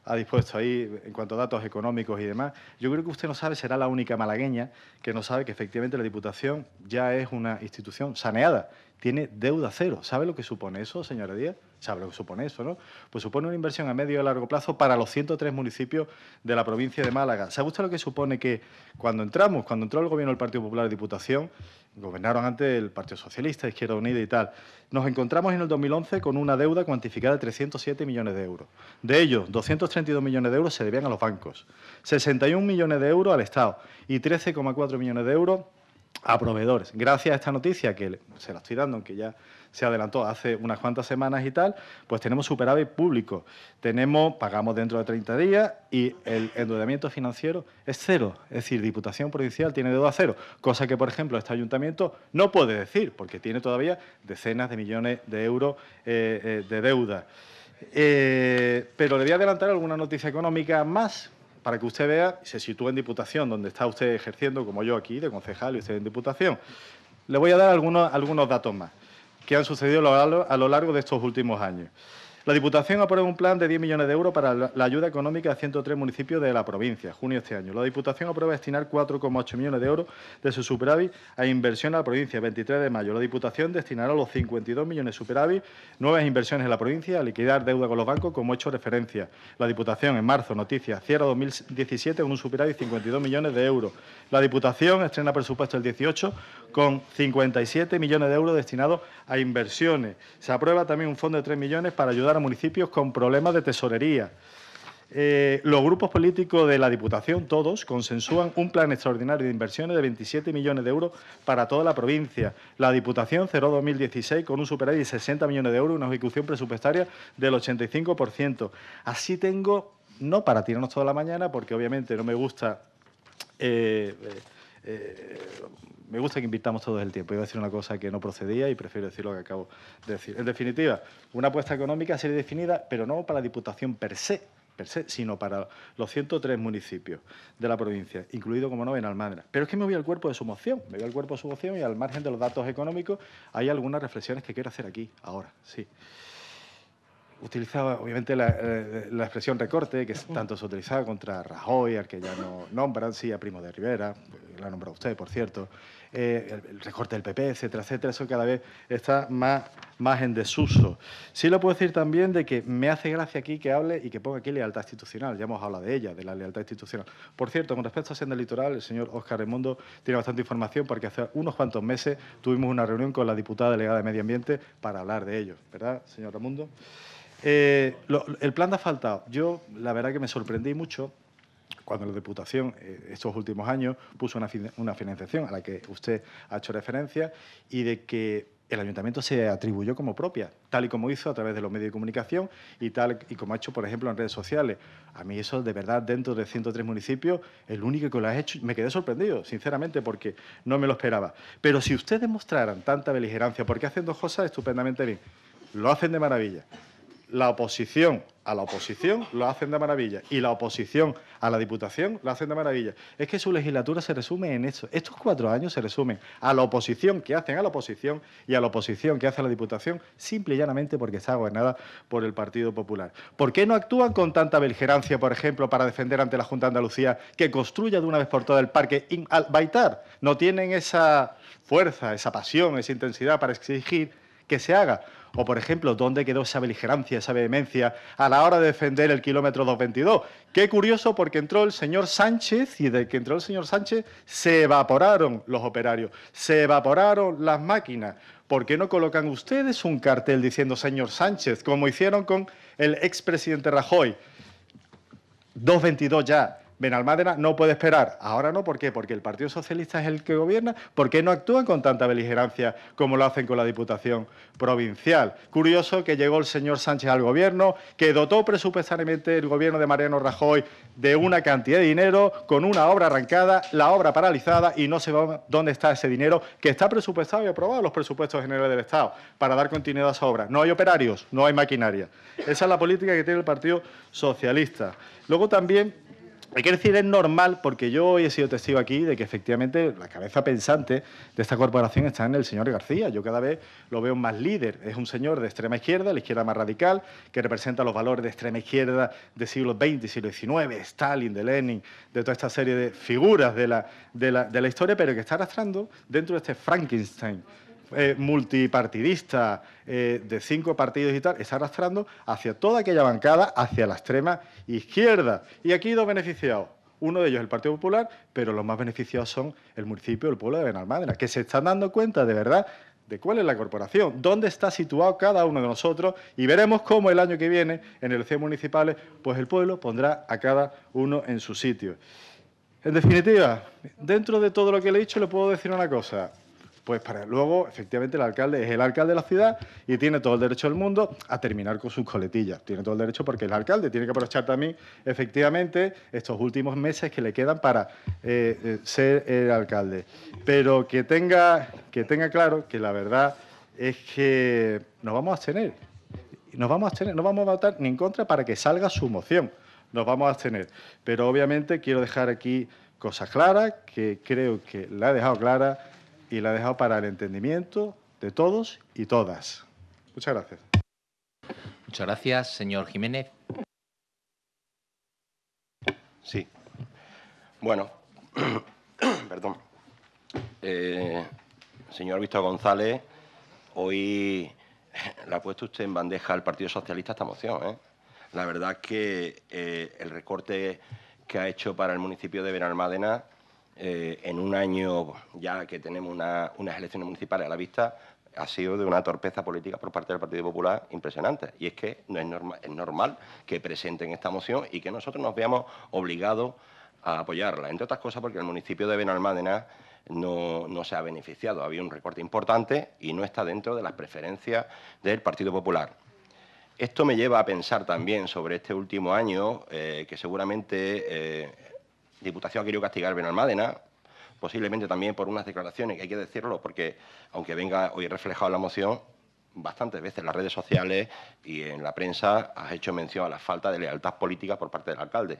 ha dispuesto ahí en cuanto a datos económicos y demás. Yo creo que usted no sabe, será la única malagueña que no sabe que efectivamente la Diputación ya es una institución saneada tiene deuda cero. ¿Sabe lo que supone eso, señora Díaz? ¿Sabe lo que supone eso, no? Pues supone una inversión a medio y largo plazo para los 103 municipios de la provincia de Málaga. ¿Sabe usted lo que supone que cuando entramos, cuando entró el gobierno del Partido Popular de Diputación, gobernaron antes el Partido Socialista, Izquierda Unida y tal, nos encontramos en el 2011 con una deuda cuantificada de 307 millones de euros. De ellos, 232 millones de euros se debían a los bancos, 61 millones de euros al Estado y 13,4 millones de euros a proveedores. Gracias a esta noticia, que se la estoy dando, aunque ya se adelantó hace unas cuantas semanas y tal, pues tenemos superávit público. Tenemos, pagamos dentro de 30 días y el endeudamiento financiero es cero. Es decir, Diputación Provincial tiene deuda cero, cosa que, por ejemplo, este ayuntamiento no puede decir, porque tiene todavía decenas de millones de euros eh, eh, de deuda. Eh, pero le voy a adelantar alguna noticia económica más para que usted vea, se sitúa en Diputación, donde está usted ejerciendo, como yo aquí, de concejal y usted en Diputación. Le voy a dar algunos, algunos datos más que han sucedido a lo largo de estos últimos años. La Diputación aprueba un plan de 10 millones de euros para la ayuda económica a 103 municipios de la provincia, junio de este año. La Diputación aprueba destinar 4,8 millones de euros de su superávit a inversión a la provincia, 23 de mayo. La Diputación destinará los 52 millones de superávit, nuevas inversiones en la provincia, a liquidar deuda con los bancos, como he hecho referencia. La Diputación, en marzo, noticia, cierra 2017 con un superávit de 52 millones de euros. La Diputación estrena presupuesto el 18 con 57 millones de euros destinados a inversiones. Se aprueba también un fondo de 3 millones para ayudar municipios con problemas de tesorería. Eh, los grupos políticos de la Diputación, todos, consensúan un plan extraordinario de inversiones de 27 millones de euros para toda la provincia. La Diputación cerró 2016 con un superávit de 60 millones de euros, y una ejecución presupuestaria del 85%. Así tengo, no para tirarnos toda la mañana, porque obviamente no me gusta... Eh, eh, eh, me gusta que invitamos todos el tiempo. Iba a decir una cosa que no procedía y prefiero decir lo que acabo de decir. En definitiva, una apuesta económica sería definida, pero no para la Diputación per se, per se, sino para los 103 municipios de la provincia, incluido, como no, en almadra Pero es que me voy al cuerpo de su moción, me voy al cuerpo de su moción y al margen de los datos económicos hay algunas reflexiones que quiero hacer aquí, ahora, sí utilizaba obviamente eh, la, expresión recorte, que tanto se utilizaba contra Rajoy, al que ya no nombran, sí, a Primo de Rivera, la nombró usted, por cierto, eh, el, recorte del PP, etcétera, etcétera, eso cada vez está más, más en desuso. Sí lo puedo decir también de que me hace gracia aquí que hable y que ponga aquí lealtad institucional, ya hemos hablado de ella, de la lealtad institucional. Por cierto, con respecto a Senda Litoral, el señor Óscar Remundo tiene bastante información porque hace unos cuantos meses tuvimos una reunión con la diputada delegada de Medio Ambiente para hablar de ello, ¿verdad, señor Remundo?, eh, el plan de asfaltado. Yo, la verdad que me sorprendí mucho cuando la Diputación eh, estos últimos años puso una, una financiación a la que usted ha hecho referencia y de que el ayuntamiento se atribuyó como propia, tal y como hizo a través de los medios de comunicación y tal y como ha hecho, por ejemplo, en redes sociales. A mí eso, de verdad, dentro de 103 municipios, el único que lo ha hecho, me quedé sorprendido, sinceramente, porque no me lo esperaba. Pero si ustedes mostraran tanta beligerancia, porque hacen dos cosas estupendamente bien, lo hacen de maravilla, la oposición a la oposición lo hacen de maravilla y la oposición a la diputación lo hacen de maravilla. Es que su legislatura se resume en eso. Estos cuatro años se resumen a la oposición que hacen a la oposición y a la oposición que hace a la diputación, simple y llanamente porque está gobernada por el Partido Popular. ¿Por qué no actúan con tanta beligerancia, por ejemplo, para defender ante la Junta de Andalucía que construya de una vez por todas el parque al Baitar? No tienen esa fuerza, esa pasión, esa intensidad para exigir que se haga. O, por ejemplo, dónde quedó esa beligerancia, esa vehemencia a la hora de defender el kilómetro 222. Qué curioso porque entró el señor Sánchez y de que entró el señor Sánchez se evaporaron los operarios, se evaporaron las máquinas. ¿Por qué no colocan ustedes un cartel diciendo señor Sánchez, como hicieron con el expresidente Rajoy? 222 ya Benalmádena no puede esperar. Ahora no, ¿por qué? Porque el Partido Socialista es el que gobierna. ¿Por qué no actúan con tanta beligerancia como lo hacen con la Diputación Provincial? Curioso que llegó el señor Sánchez al gobierno, que dotó presupuestariamente el gobierno de Mariano Rajoy de una cantidad de dinero, con una obra arrancada, la obra paralizada y no se va dónde está ese dinero que está presupuestado y aprobado en los presupuestos generales del Estado para dar continuidad a esa obra. No hay operarios, no hay maquinaria. Esa es la política que tiene el Partido Socialista. Luego también hay que decir, es normal, porque yo hoy he sido testigo aquí de que efectivamente la cabeza pensante de esta corporación está en el señor García. Yo cada vez lo veo más líder. Es un señor de extrema izquierda, la izquierda más radical, que representa los valores de extrema izquierda de siglo XX y siglo XIX, Stalin, de Lenin, de toda esta serie de figuras de la, de de la historia, pero que está arrastrando dentro de este Frankenstein eh, multipartidista eh, de cinco partidos y tal, está arrastrando hacia toda aquella bancada, hacia la extrema izquierda. Y aquí dos beneficiados. Uno de ellos es el Partido Popular, pero los más beneficiados son el municipio, el pueblo de Benalmádena, que se están dando cuenta de verdad de cuál es la corporación, dónde está situado cada uno de nosotros y veremos cómo el año que viene en elecciones municipales, pues el pueblo pondrá a cada uno en su sitio. En definitiva, dentro de todo lo que le he dicho, le puedo decir una cosa. Pues para luego, efectivamente, el alcalde es el alcalde de la ciudad y tiene todo el derecho del mundo a terminar con sus coletillas. Tiene todo el derecho porque el alcalde tiene que aprovechar también, efectivamente, estos últimos meses que le quedan para eh, eh, ser el alcalde. Pero que tenga, que tenga claro que la verdad es que nos vamos a abstener. Nos vamos a abstener, no vamos a votar ni en contra para que salga su moción. Nos vamos a abstener. Pero obviamente quiero dejar aquí cosas claras, que creo que la he dejado clara y la ha dejado para el entendimiento de todos y todas. Muchas gracias. Muchas gracias, señor Jiménez. Sí. Bueno, perdón. Eh, señor Víctor González, hoy le ha puesto usted en bandeja al Partido Socialista esta moción. ¿eh? La verdad es que eh, el recorte que ha hecho para el municipio de Veralmádena... Eh, en un año ya que tenemos unas elecciones municipales a la vista, ha sido de una torpeza política por parte del Partido Popular impresionante. Y es que no es, normal que presenten esta moción y que nosotros nos veamos obligados a apoyarla. Entre otras cosas porque el municipio de Benalmádena no, se ha beneficiado. Había un recorte importante y no está dentro de las preferencias del Partido Popular. Esto me lleva a pensar también sobre este último año, eh, que seguramente eh, Diputación ha querido castigar Benalmádena, posiblemente también por unas declaraciones, que hay que decirlo, porque aunque venga hoy reflejado la moción, bastantes veces en las redes sociales y en la prensa has hecho mención a la falta de lealtad política por parte del alcalde.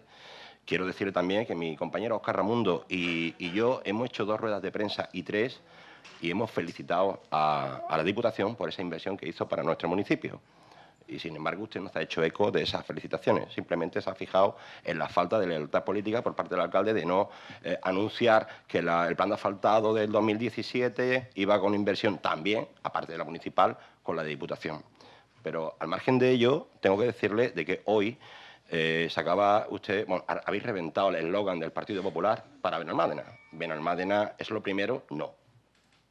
Quiero decirle también que mi compañero Oscar Ramundo y, yo hemos hecho dos ruedas de prensa y tres y hemos felicitado a la Diputación por esa inversión que hizo para nuestro municipio y sin embargo usted no se ha hecho eco de esas felicitaciones, simplemente se ha fijado en la falta de lealtad política por parte del alcalde de no eh, anunciar que el plan de asfaltado del 2017 iba con inversión también, aparte de la municipal, con la de Diputación. Pero al margen de ello, tengo que decirle de que hoy eh, se acaba usted, bueno, habéis reventado el eslogan del Partido Popular para Benalmádena. Benalmádena es lo primero, no,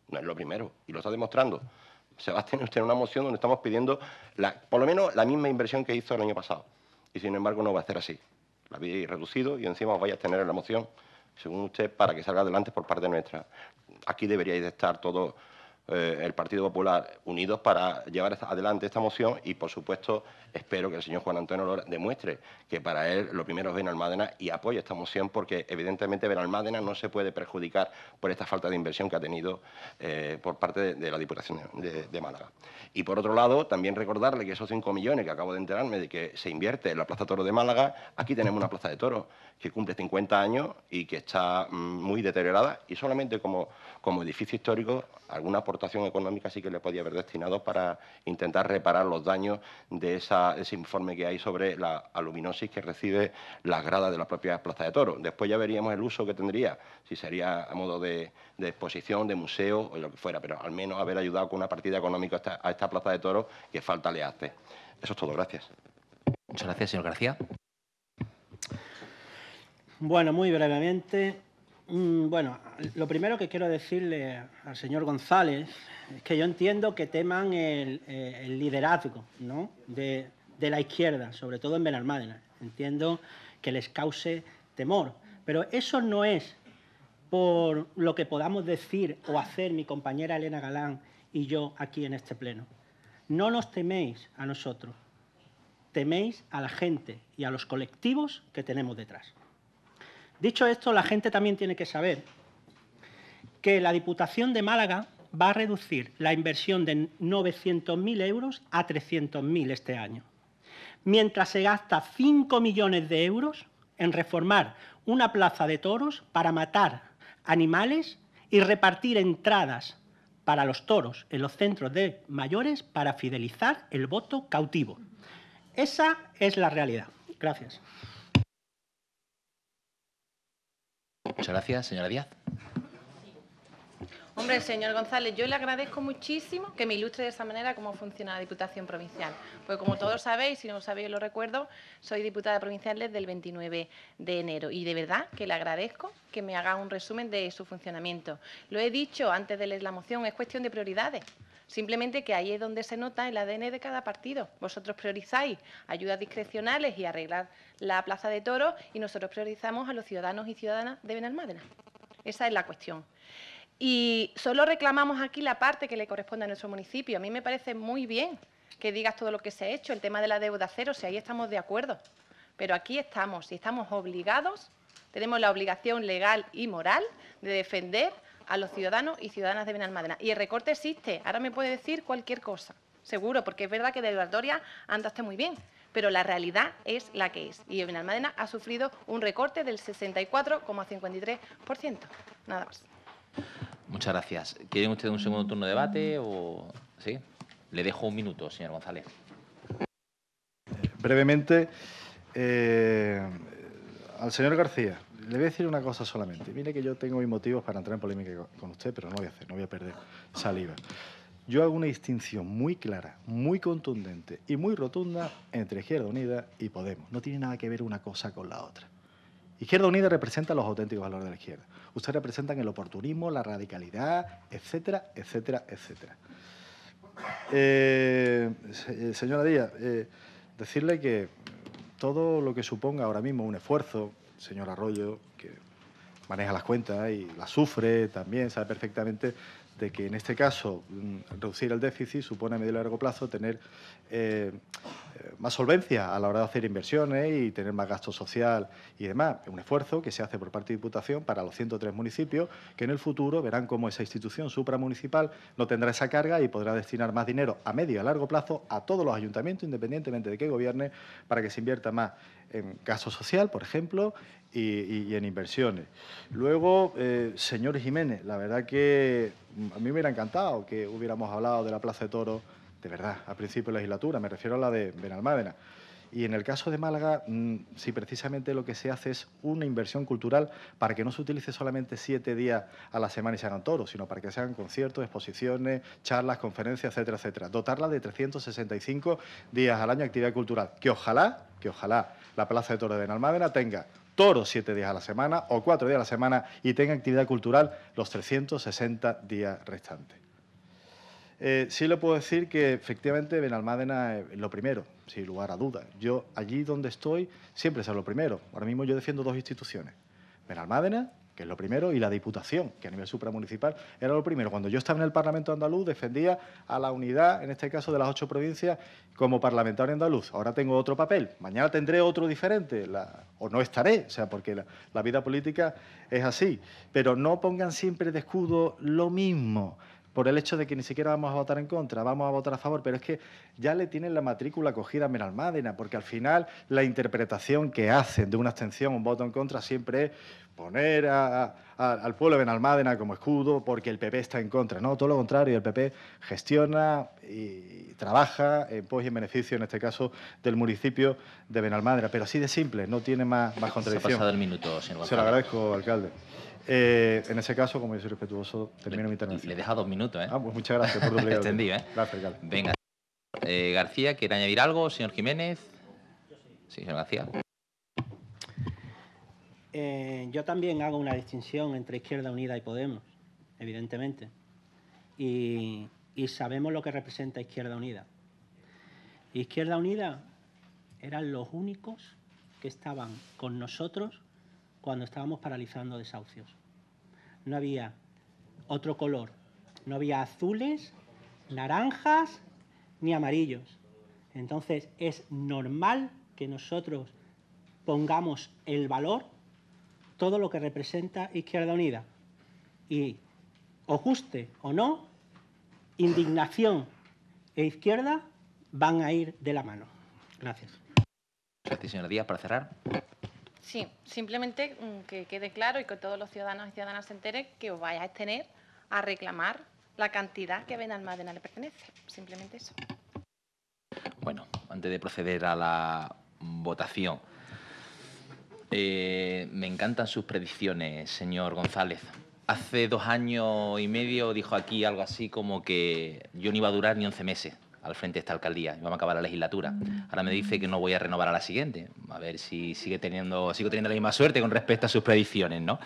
no es lo primero, y lo está demostrando se va a tener usted una moción donde estamos pidiendo por lo menos la misma inversión que hizo el año pasado. Y sin embargo no va a ser así. La habéis reducido y encima os vais a tener la moción, según usted, para que salga adelante por parte nuestra. Aquí deberíais estar todos eh, el Partido Popular unidos para llevar adelante esta moción y, por supuesto, espero que el señor Juan Antonio Lora demuestre que para él lo primero es Benalmádena y apoye esta moción porque, evidentemente, Benalmádena no se puede perjudicar por esta falta de inversión que ha tenido eh, por parte de, la Diputación de, Málaga. Y, por otro lado, también recordarle que esos 5 millones que acabo de enterarme de que se invierte en la Plaza Toro de Málaga, aquí tenemos una plaza de toros que cumple 50 años y que está mm, muy deteriorada y solamente como, como edificio histórico alguna aportación económica sí que le podía haber destinado para intentar reparar los daños de ese informe que hay sobre la aluminosis que recibe las gradas de la propia Plaza de Toro. Después ya veríamos el uso que tendría, si sería a modo de, exposición, de museo o lo que fuera, pero al menos haber ayudado con una partida económica a esta, Plaza de Toro que falta le hace. Eso es todo, gracias. Muchas gracias, señor García. Bueno, muy brevemente. Mm, bueno, lo primero que quiero decirle al señor González es que yo entiendo que teman el, eh, liderazgo de, de, la izquierda, sobre todo en Benalmádena. Entiendo que les cause temor. Pero eso no es por lo que podamos decir o hacer mi compañera Elena Galán y yo aquí en este pleno. No nos teméis a nosotros, teméis a la gente y a los colectivos que tenemos detrás. Dicho esto, la gente también tiene que saber que la Diputación de Málaga va a reducir la inversión de 900.000 euros a 300.000 este año, mientras se gasta 5 millones de euros en reformar una plaza de toros para matar animales y repartir entradas para los toros en los centros de mayores para fidelizar el voto cautivo. Esa es la realidad. Gracias. Muchas gracias, señora Díaz. Hombre, señor González, yo le agradezco muchísimo que me ilustre de esa manera cómo funciona la Diputación Provincial. Porque como todos sabéis, si no lo sabéis, lo recuerdo, soy diputada provincial desde el 29 de enero. Y de verdad que le agradezco que me haga un resumen de su funcionamiento. Lo he dicho antes de leer la moción, es cuestión de prioridades. Simplemente que ahí es donde se nota el ADN de cada partido. Vosotros priorizáis ayudas discrecionales y arreglar la plaza de toros y nosotros priorizamos a los ciudadanos y ciudadanas de Benalmádena. Esa es la cuestión. Y solo reclamamos aquí la parte que le corresponde a nuestro municipio. A mí me parece muy bien que digas todo lo que se ha hecho, el tema de la deuda cero, si ahí estamos de acuerdo. Pero aquí estamos y estamos obligados, tenemos la obligación legal y moral de defender a los ciudadanos y ciudadanas de Benalmádena. Y el recorte existe. Ahora me puede decir cualquier cosa, seguro, porque es verdad que de anda andaste muy bien, pero la realidad es la que es. Y Benalmádena ha sufrido un recorte del 64,53%. Nada más. Muchas gracias. ¿Quieren ustedes un segundo turno de debate o...? ¿Sí? Le dejo un minuto, señor González. Brevemente, eh, al señor García le voy a decir una cosa solamente. Mire que yo tengo mis motivos para entrar en polémica con usted, pero no voy a hacer, no voy a perder saliva. Yo hago una distinción muy clara, muy contundente y muy rotunda entre Izquierda Unida y Podemos. No tiene nada que ver una cosa con la otra. Izquierda Unida representa los auténticos valores de la izquierda. Ustedes representan el oportunismo, la radicalidad, etcétera, etcétera, etcétera. Eh, eh, señora Díaz, eh, decirle que todo lo que suponga ahora mismo un esfuerzo, señor Arroyo, que maneja las cuentas y las sufre también, sabe perfectamente de que en este caso mm, reducir el déficit supone a medio y largo plazo tener eh, eh, más solvencia a la hora de hacer inversiones y tener más gasto social y demás. Un esfuerzo que se hace por parte de Diputación para los 103 municipios que en el futuro verán cómo esa institución supramunicipal no tendrá esa carga y podrá destinar más dinero a medio y a largo plazo a todos los ayuntamientos, independientemente de qué gobierne, para que se invierta más en gasto social, por ejemplo, y, en inversiones. Luego, señores eh, señor Jiménez, la verdad que a mí me hubiera encantado que hubiéramos hablado de la Plaza de Toro, de verdad, al principio de legislatura, me refiero a la de Benalmádena. Y en el caso de Málaga, mm, si precisamente lo que se hace es una inversión cultural para que no se utilice solamente siete días a la semana y se hagan toros, sino para que se hagan conciertos, exposiciones, charlas, conferencias, etcétera, etcétera. Dotarla de 365 días al año de actividad cultural. Que ojalá, que ojalá la Plaza de Toros de Benalmádena tenga Toro siete días a la semana o cuatro días a la semana y tenga actividad cultural los 360 días restantes. Eh, sí le puedo decir que efectivamente Benalmádena es eh, lo primero, sin lugar a dudas. Yo allí donde estoy siempre es lo primero. Ahora mismo yo defiendo dos instituciones, Benalmádena que es lo primero, y la Diputación, que a nivel supramunicipal era lo primero. Cuando yo estaba en el Parlamento andaluz defendía a la unidad, en este caso de las ocho provincias, como parlamentario andaluz. Ahora tengo otro papel, mañana tendré otro diferente, o no estaré, o sea, porque la vida política es así. Pero no pongan siempre de escudo lo mismo por el hecho de que ni siquiera vamos a votar en contra, vamos a votar a favor, pero es que ya le tienen la matrícula cogida a Benalmádena, porque al final la interpretación que hacen de una abstención, un voto en contra, siempre es poner al pueblo de Benalmádena como escudo porque el PP está en contra. No, todo lo contrario, el PP gestiona y trabaja en pos y en beneficio, en este caso, del municipio de Benalmádena. Pero así de simple, no tiene más, más contradicción. Se ha pasado el minuto, señor Se lo agradezco, alcalde. Eh, en ese caso, como yo soy respetuoso, termino mi intervención. Le he dejado dos minutos, ¿eh? Ah, pues muchas gracias por Extendido, ¿eh? Gracias, Venga. Eh, García, ¿quiere añadir algo? Señor Jiménez. Sí, señor García. Eh, yo también hago una distinción entre Izquierda Unida y Podemos, evidentemente. y sabemos lo que representa Izquierda Unida. Izquierda Unida eran los únicos que estaban con nosotros cuando estábamos paralizando desahucios. No había otro color, no había azules, naranjas ni amarillos. Entonces es normal que nosotros pongamos el valor todo lo que representa Izquierda Unida. Y o guste o no, indignación e izquierda van a ir de la mano. Gracias. Gracias, señor Díaz. Para cerrar. Sí, simplemente mm, que quede claro y que todos los ciudadanos y ciudadanas se enteren que os vais a tener a reclamar la cantidad que a Benalmádena le pertenece. Simplemente eso. Bueno, antes de proceder a la votación, eh, me encantan sus predicciones, señor González. Hace dos años y medio dijo aquí algo así como que yo no iba a durar ni once meses al frente de esta alcaldía. y Vamos a acabar la legislatura. Ahora me dice que no voy a renovar a la siguiente. A ver si sigue teniendo, sigo teniendo la misma suerte con respecto a sus predicciones, ¿no?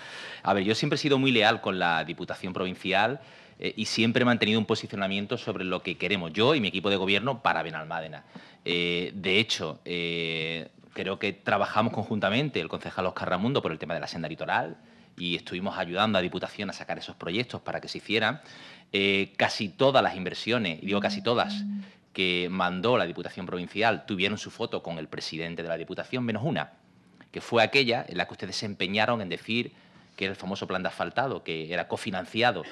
A ver, yo siempre he sido muy leal con la Diputación Provincial eh, y siempre he mantenido un posicionamiento sobre lo que queremos yo y mi equipo de gobierno para Benalmádena. Eh, de hecho, eh, creo que trabajamos conjuntamente el concejal Oscar Ramundo por el tema de la senda litoral, y estuvimos ayudando a Diputación a sacar esos proyectos para que se hicieran. Eh, casi todas las inversiones, digo casi todas, que mandó la Diputación Provincial tuvieron su foto con el presidente de la Diputación, menos una, que fue aquella en la que ustedes se empeñaron en decir que era el famoso plan de asfaltado, que era cofinanciado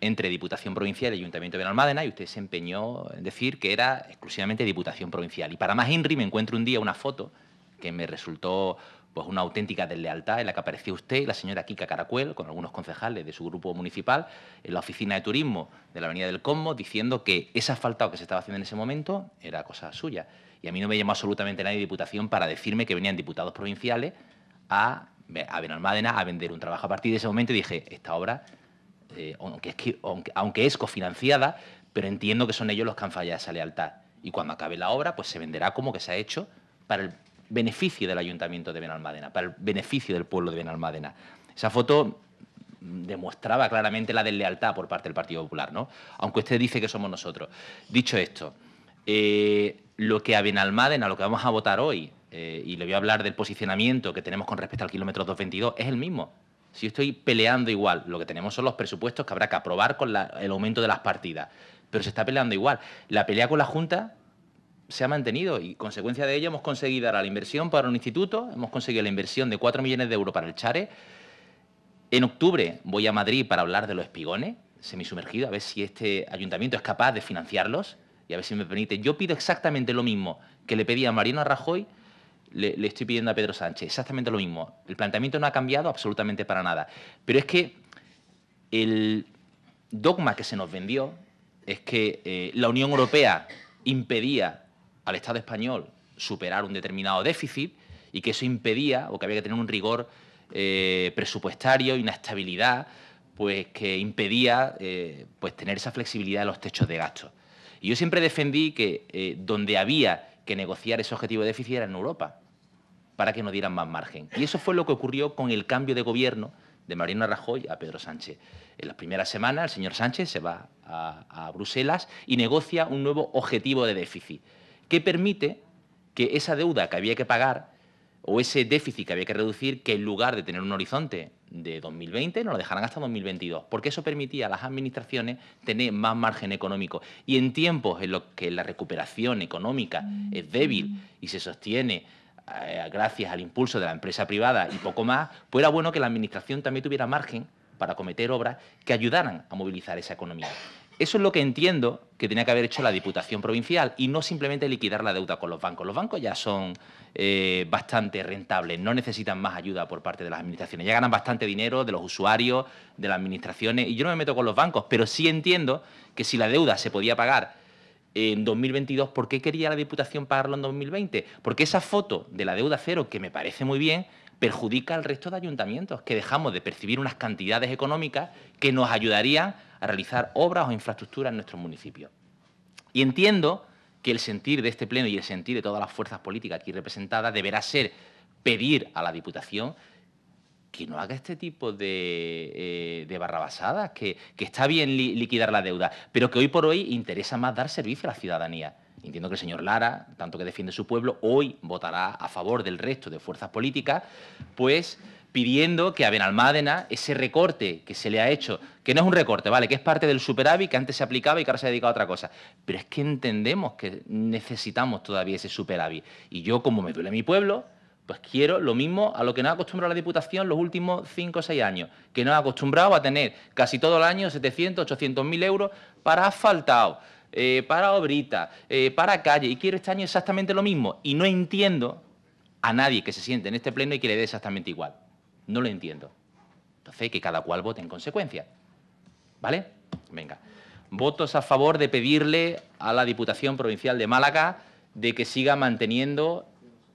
entre Diputación Provincial y Ayuntamiento de Benalmádena, y usted se empeñó en decir que era exclusivamente Diputación Provincial. Y para más INRI me encuentro un día una foto que me resultó pues una auténtica deslealtad en la que apareció usted y la señora Kika Caracuel con algunos concejales de su grupo municipal en la oficina de turismo de la Avenida del Cosmo, diciendo que esa falta que se estaba haciendo en ese momento era cosa suya. Y a mí no me llamó absolutamente nadie de diputación para decirme que venían diputados provinciales a, a Benalmádena a vender un trabajo. A partir de ese momento y dije, esta obra, eh, aunque, aunque es cofinanciada, pero entiendo que son ellos los que han fallado esa lealtad. Y cuando acabe la obra, pues se venderá como que se ha hecho para el beneficio del ayuntamiento de Benalmádena, para el beneficio del pueblo de Benalmádena. Esa foto demostraba claramente la deslealtad por parte del Partido Popular, ¿no? Aunque usted dice que somos nosotros. Dicho esto, eh, lo que a Benalmádena, lo que vamos a votar hoy, eh, y le voy a hablar del posicionamiento que tenemos con respecto al kilómetro 222, es el mismo. Si estoy peleando igual, lo que tenemos son los presupuestos que habrá que aprobar con el aumento de las partidas, pero se está peleando igual. La pelea con la Junta se ha mantenido y consecuencia de ello hemos conseguido ahora la inversión para un instituto, hemos conseguido la inversión de 4 millones de euros para el Chare. En octubre voy a Madrid para hablar de los espigones sumergido a ver si este ayuntamiento es capaz de financiarlos y a ver si me permite. Yo pido exactamente lo mismo que le pedía a Mariano Rajoy, le, estoy pidiendo a Pedro Sánchez, exactamente lo mismo. El planteamiento no ha cambiado absolutamente para nada. Pero es que el dogma que se nos vendió es que eh, la Unión Europea impedía al Estado español superar un determinado déficit y que eso impedía o que había que tener un rigor eh, presupuestario y una estabilidad pues, que impedía eh, pues, tener esa flexibilidad de los techos de gastos. Y yo siempre defendí que eh, donde había que negociar ese objetivo de déficit era en Europa, para que nos dieran más margen. Y eso fue lo que ocurrió con el cambio de gobierno de Mariano Rajoy a Pedro Sánchez. En las primeras semanas, el señor Sánchez se va a Bruselas y negocia un nuevo objetivo de déficit que permite que esa deuda que había que pagar o ese déficit que había que reducir, que en lugar de tener un horizonte de 2020, nos lo dejaran hasta 2022, porque eso permitía a las administraciones tener más margen económico. Y en tiempos en los que la recuperación económica mm, es débil y se sostiene eh, gracias al impulso de la empresa privada y poco más, pues era bueno que la administración también tuviera margen para cometer obras que ayudaran a movilizar esa economía. Eso es lo que entiendo que tenía que haber hecho la Diputación Provincial y no simplemente liquidar la deuda con los bancos. Los bancos ya son eh, bastante rentables, no necesitan más ayuda por parte de las administraciones. Ya ganan bastante dinero de los usuarios, de las administraciones, y yo no me meto con los bancos, pero sí entiendo que si la deuda se podía pagar en 2022, ¿por qué quería la Diputación pagarlo en 2020? Porque esa foto de la deuda cero, que me parece muy bien, perjudica al resto de ayuntamientos, que dejamos de percibir unas cantidades económicas que nos ayudarían a realizar obras o infraestructuras en nuestros municipios. Y entiendo que el sentir de este Pleno y el sentir de todas las fuerzas políticas aquí representadas deberá ser pedir a la Diputación que no haga este tipo de, eh, barrabasadas, que, está bien liquidar la deuda, pero que hoy por hoy interesa más dar servicio a la ciudadanía. Entiendo que el señor Lara, tanto que defiende su pueblo, hoy votará a favor del resto de fuerzas políticas, pues pidiendo que a Benalmádena ese recorte que se le ha hecho, que no es un recorte, ¿vale? Que es parte del superávit que antes se aplicaba y que ahora se ha dedicado a otra cosa. Pero es que entendemos que necesitamos todavía ese superávit. Y yo, como me duele mi pueblo, pues quiero lo mismo a lo que nos ha acostumbrado la Diputación los últimos cinco o seis años, que nos ha acostumbrado a tener casi todo el año 700, 800 mil euros para asfaltado, eh, para Obrita, eh, para Calle, y quiero este año exactamente lo mismo. Y no entiendo a nadie que se siente en este pleno y que le dé exactamente igual. No lo entiendo. Entonces, que cada cual vote en consecuencia. ¿Vale? Venga. Votos a favor de pedirle a la Diputación Provincial de Málaga de que siga manteniendo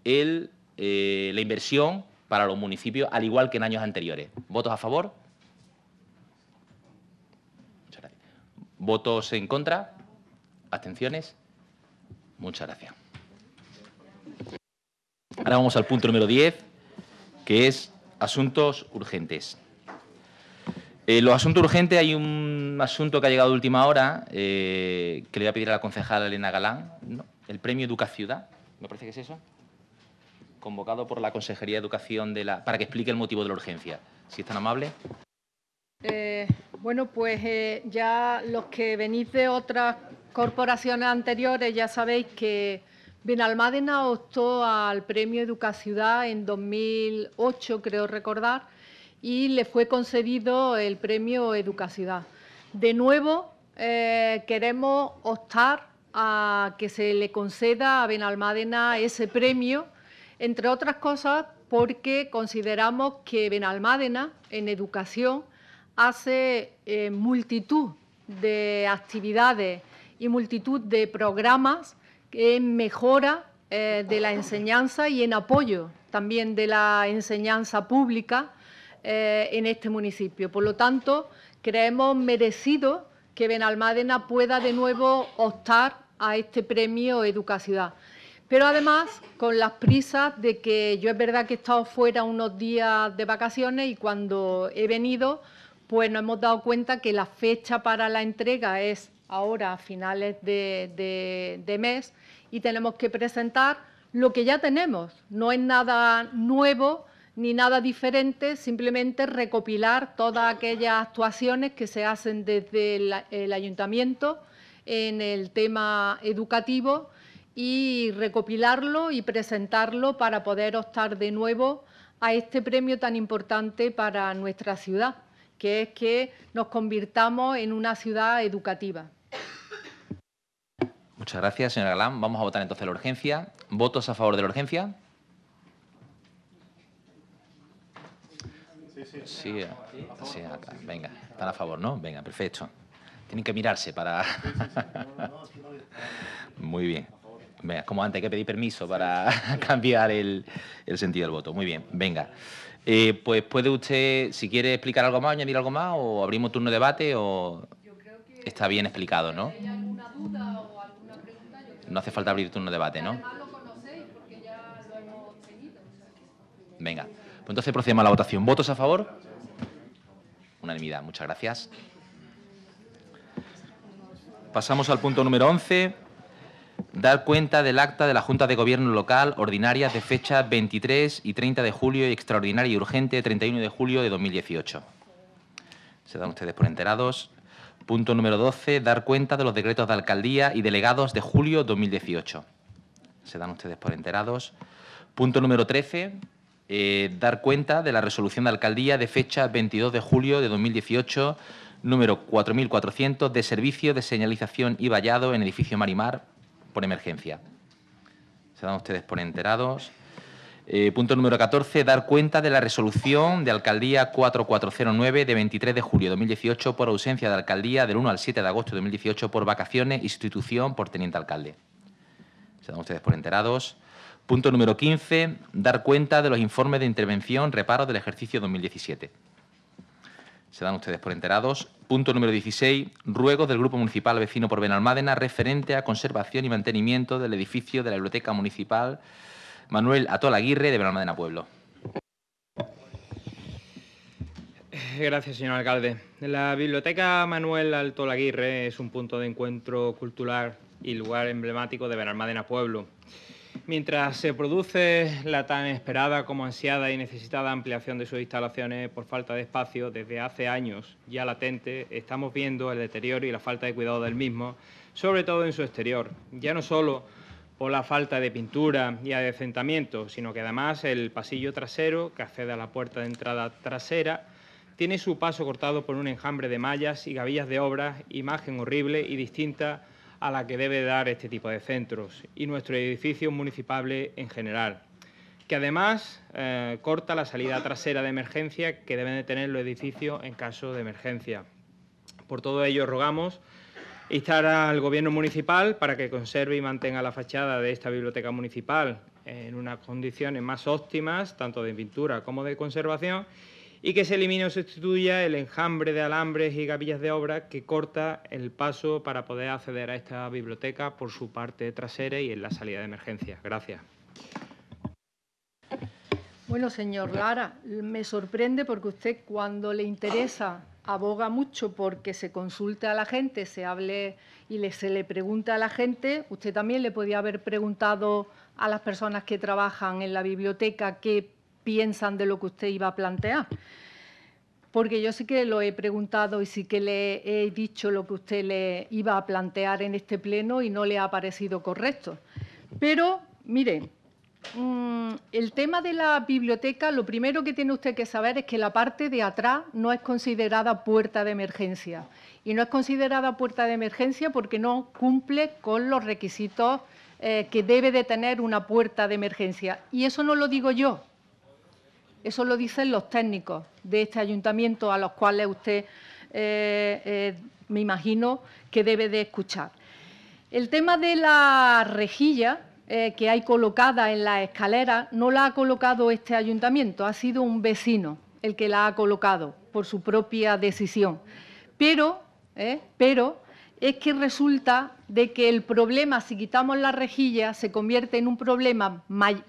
el, eh, la inversión para los municipios, al igual que en años anteriores. ¿Votos a favor? ¿Votos en contra? ¿Atenciones? Muchas gracias. Ahora vamos al punto número 10, que es asuntos urgentes. los asuntos urgentes, hay un asunto que ha llegado a última hora, eh, que le voy a pedir a la concejala Elena Galán, el premio Educa Ciudad, me parece que es eso, convocado por la Consejería de Educación de la, para que explique el motivo de la urgencia. Si es tan amable. Eh, bueno, pues eh, ya los que venís de otras corporaciones anteriores, ya sabéis que Benalmádena optó al premio Educa Ciudad en 2008, creo recordar, y le fue concedido el premio Educa Ciudad. De nuevo, eh, queremos optar a que se le conceda a Benalmádena ese premio, entre otras cosas porque consideramos que Benalmádena en educación hace eh, multitud de actividades y multitud de programas en mejora eh, de la enseñanza y en apoyo también de la enseñanza pública eh, en este municipio. Por lo tanto, creemos merecido que Benalmádena pueda de nuevo optar a este premio Educacidad. Pero además, con las prisas de que yo es verdad que he estado fuera unos días de vacaciones y cuando he venido, pues nos hemos dado cuenta que la fecha para la entrega es ahora a finales de, mes y tenemos que presentar lo que ya tenemos. No es nada nuevo ni nada diferente, simplemente recopilar todas aquellas actuaciones que se hacen desde el ayuntamiento en el tema educativo y recopilarlo y presentarlo para poder optar de nuevo a este premio tan importante para nuestra ciudad, que es que nos convirtamos en una ciudad educativa. Muchas gracias, señora Galán. Vamos a votar entonces la urgencia. ¿Votos a favor de la urgencia? Sí, sí, sí, venga, están a favor, ¿no? Venga, perfecto. Tienen que mirarse para... Muy bien. Venga, como antes, hay que pedir permiso para cambiar el, sentido del voto. Muy bien, venga. Eh, pues puede usted, si quiere explicar algo más, añadir algo más, o abrimos turno de debate, o está bien explicado, ¿no? ¿Hay alguna duda no hace falta abrir turno de debate, ¿no? Venga, pues entonces procedemos a la votación. ¿Votos a favor? Unanimidad, muchas gracias. Pasamos al punto número 11. Dar cuenta del acta de la Junta de Gobierno Local ordinaria de fecha 23 y 30 de julio y extraordinaria y urgente 31 de julio de 2018. Se dan ustedes por enterados. Punto número 12. Dar cuenta de los decretos de alcaldía y delegados de julio 2018. Se dan ustedes por enterados. Punto número 13. Eh, dar cuenta de la resolución de alcaldía de fecha 22 de julio de 2018, número 4400, de servicio de señalización y vallado en edificio Marimar por emergencia. Se dan ustedes por enterados. Eh, punto número 14, dar cuenta de la resolución de Alcaldía 4409 de 23 de julio de 2018 por ausencia de Alcaldía del 1 al 7 de agosto de 2018 por vacaciones y sustitución por Teniente Alcalde. Se dan ustedes por enterados. Punto número 15, dar cuenta de los informes de intervención reparo del ejercicio 2017. Se dan ustedes por enterados. Punto número 16, ruego del Grupo Municipal Vecino por Benalmádena referente a conservación y mantenimiento del edificio de la Biblioteca Municipal Manuel atola Aguirre, de Benalmádena Pueblo. Gracias, señor alcalde. La biblioteca Manuel Atola es un punto de encuentro cultural y lugar emblemático de Benalmádena Pueblo. Mientras se produce la tan esperada como ansiada y necesitada ampliación de sus instalaciones por falta de espacio desde hace años ya latente, estamos viendo el deterioro y la falta de cuidado del mismo, sobre todo en su exterior, ya no solo por la falta de pintura y adecentamiento, sino que además el pasillo trasero, que accede a la puerta de entrada trasera, tiene su paso cortado por un enjambre de mallas y gavillas de obra... imagen horrible y distinta a la que debe dar este tipo de centros y nuestro edificio municipal en general, que además eh, corta la salida trasera de emergencia que deben de tener los edificios en caso de emergencia. Por todo ello, rogamos Instar al Gobierno municipal para que conserve y mantenga la fachada de esta biblioteca municipal en unas condiciones más óptimas, tanto de pintura como de conservación, y que se elimine o sustituya el enjambre de alambres y gavillas de obra que corta el paso para poder acceder a esta biblioteca por su parte trasera y en la salida de emergencia. Gracias. Bueno, señor Lara, me sorprende porque usted cuando le interesa aboga mucho porque se consulte a la gente, se hable y se le pregunte a la gente. Usted también le podía haber preguntado a las personas que trabajan en la biblioteca qué piensan de lo que usted iba a plantear. Porque yo sí que lo he preguntado y sí que le he dicho lo que usted le iba a plantear en este pleno y no le ha parecido correcto. Pero, miren, Mm, el tema de la biblioteca, lo primero que tiene usted que saber es que la parte de atrás no es considerada puerta de emergencia. Y no es considerada puerta de emergencia porque no cumple con los requisitos eh, que debe de tener una puerta de emergencia. Y eso no lo digo yo, eso lo dicen los técnicos de este ayuntamiento a los cuales usted, eh, eh, me imagino, que debe de escuchar. El tema de la rejilla eh, que hay colocada en la escalera no la ha colocado este ayuntamiento, ha sido un vecino el que la ha colocado por su propia decisión. Pero, eh, pero es que resulta de que el problema, si quitamos la rejilla, se convierte en un problema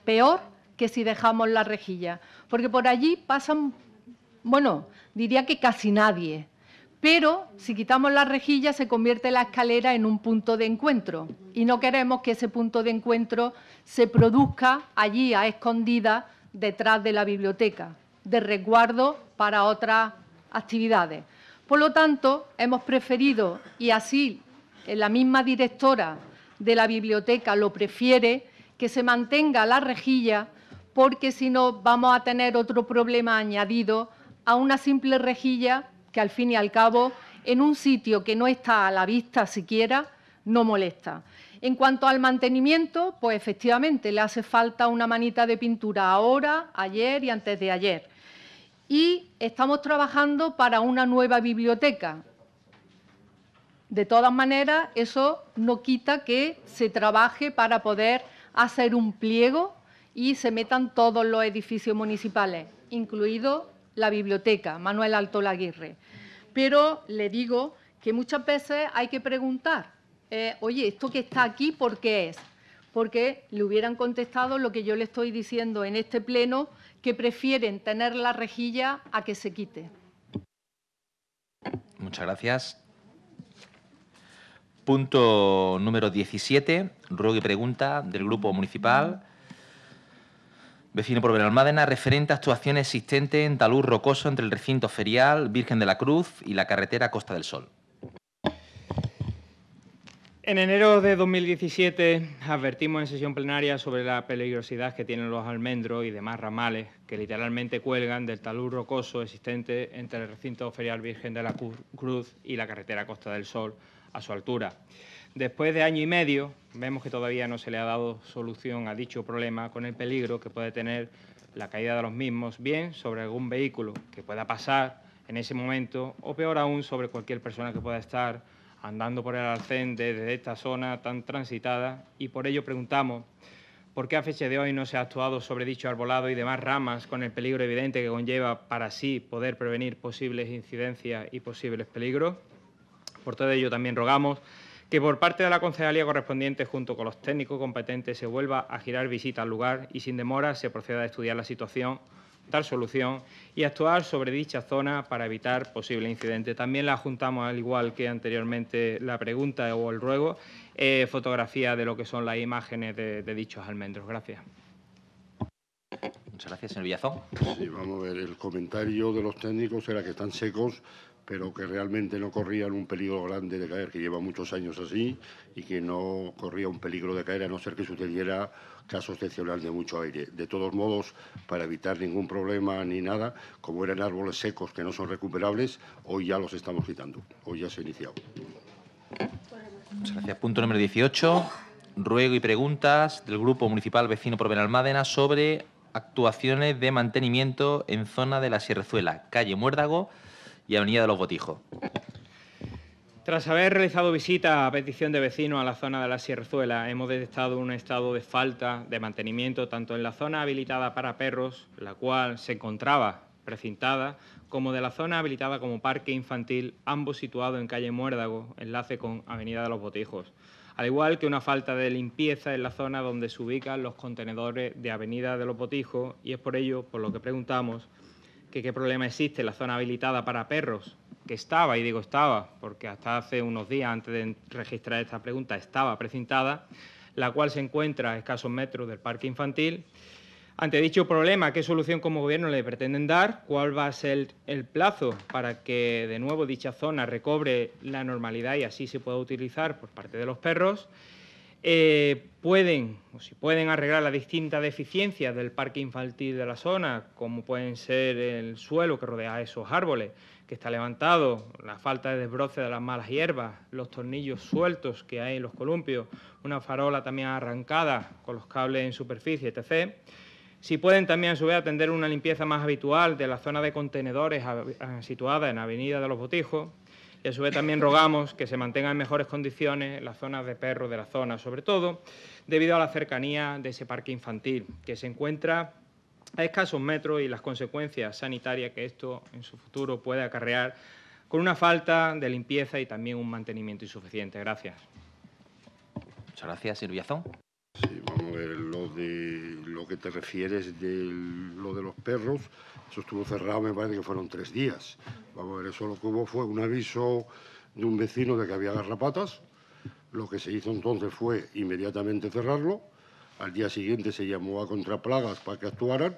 peor que si dejamos la rejilla. Porque por allí pasan, bueno, diría que casi nadie, pero si quitamos la rejilla se convierte la escalera en un punto de encuentro y no queremos que ese punto de encuentro se produzca allí a escondida detrás de la biblioteca, de resguardo para otras actividades. Por lo tanto, hemos preferido, y así eh, la misma directora de la biblioteca lo prefiere, que se mantenga la rejilla, porque si no vamos a tener otro problema añadido a una simple rejilla que al fin y al cabo, en un sitio que no está a la vista siquiera, no molesta. En cuanto al mantenimiento, pues efectivamente le hace falta una manita de pintura ahora, ayer y antes de ayer. Y estamos trabajando para una nueva biblioteca. De todas maneras, eso no quita que se trabaje para poder hacer un pliego y se metan todos los edificios municipales, incluido la biblioteca, Manuel Alto Laguirre. Pero le digo que muchas veces hay que preguntar, eh, oye, ¿esto que está aquí por qué es? Porque le hubieran contestado lo que yo le estoy diciendo en este pleno, que prefieren tener la rejilla a que se quite. Muchas gracias. Punto número 17, ruego y pregunta del Grupo Municipal. Vecino por Benalmádena, referente a actuaciones existentes en Talud Rocoso entre el recinto ferial Virgen de la Cruz y la carretera Costa del Sol. En enero de 2017 advertimos en sesión plenaria sobre la peligrosidad que tienen los almendros y demás ramales que literalmente cuelgan del talud rocoso existente entre el recinto ferial Virgen de la Cruz y la carretera Costa del Sol a su altura. Después de año y medio, vemos que todavía no se le ha dado solución a dicho problema con el peligro que puede tener la caída de los mismos, bien sobre algún vehículo que pueda pasar en ese momento, o peor aún sobre cualquier persona que pueda estar andando por el arcén desde esta zona tan transitada. Y por ello preguntamos por qué a fecha de hoy no se ha actuado sobre dicho arbolado y demás ramas con el peligro evidente que conlleva para sí poder prevenir posibles incidencias y posibles peligros. Por todo ello también rogamos que por parte de la concejalía correspondiente, junto con los técnicos competentes, se vuelva a girar visita al lugar y sin demora se proceda a estudiar la situación, dar solución y actuar sobre dicha zona para evitar posible incidente. También la juntamos, al igual que anteriormente la pregunta o el ruego, eh, fotografía de lo que son las imágenes de, de dichos almendros. Gracias. Muchas gracias, señor Villazón. Sí, vamos a ver, el comentario de los técnicos era que están secos pero que realmente no corrían un peligro grande de caer, que lleva muchos años así y que no corría un peligro de caer a no ser que sucediera casos excepcional de mucho aire. De todos modos, para evitar ningún problema ni nada, como eran árboles secos que no son recuperables, hoy ya los estamos quitando, hoy ya se ha iniciado. Muchas gracias. Punto número 18. Ruego y preguntas del Grupo Municipal Vecino por Benalmádena sobre actuaciones de mantenimiento en zona de la Sierrezuela, calle Muérdago, y Avenida de los Botijos. Tras haber realizado visita a petición de vecinos a la zona de la Sierrezuela, hemos detectado un estado de falta de mantenimiento tanto en la zona habilitada para perros, la cual se encontraba precintada, como de la zona habilitada como parque infantil, ambos situados en calle Muérdago, enlace con Avenida de los Botijos, al igual que una falta de limpieza en la zona donde se ubican los contenedores de Avenida de los Botijos y es por ello por lo que preguntamos qué problema existe la zona habilitada para perros, que estaba, y digo estaba, porque hasta hace unos días antes de registrar esta pregunta estaba precintada, la cual se encuentra a escasos metros del parque infantil. Ante dicho problema, ¿qué solución como gobierno le pretenden dar? ¿Cuál va a ser el plazo para que de nuevo dicha zona recobre la normalidad y así se pueda utilizar por parte de los perros? Eh, pueden si pueden arreglar las distintas deficiencias del parque infantil de la zona, como pueden ser el suelo que rodea esos árboles, que está levantado, la falta de desbroce de las malas hierbas, los tornillos sueltos que hay en los columpios, una farola también arrancada con los cables en superficie, etc. Si pueden también a su vez atender una limpieza más habitual de la zona de contenedores ah, situada en Avenida de los Botijos, y a su vez también rogamos que se mantengan en mejores condiciones las zonas de perros de la zona, sobre todo debido a la cercanía de ese parque infantil, que se encuentra a escasos metros y las consecuencias sanitarias que esto en su futuro puede acarrear con una falta de limpieza y también un mantenimiento insuficiente. Gracias. Muchas gracias, Silvia eh, lo de lo que te refieres de lo de los perros, eso estuvo cerrado, me parece que fueron tres días. Vamos a ver, eso lo que hubo fue un aviso de un vecino de que había garrapatas. Lo que se hizo entonces fue inmediatamente cerrarlo. Al día siguiente se llamó a contraplagas para que actuaran.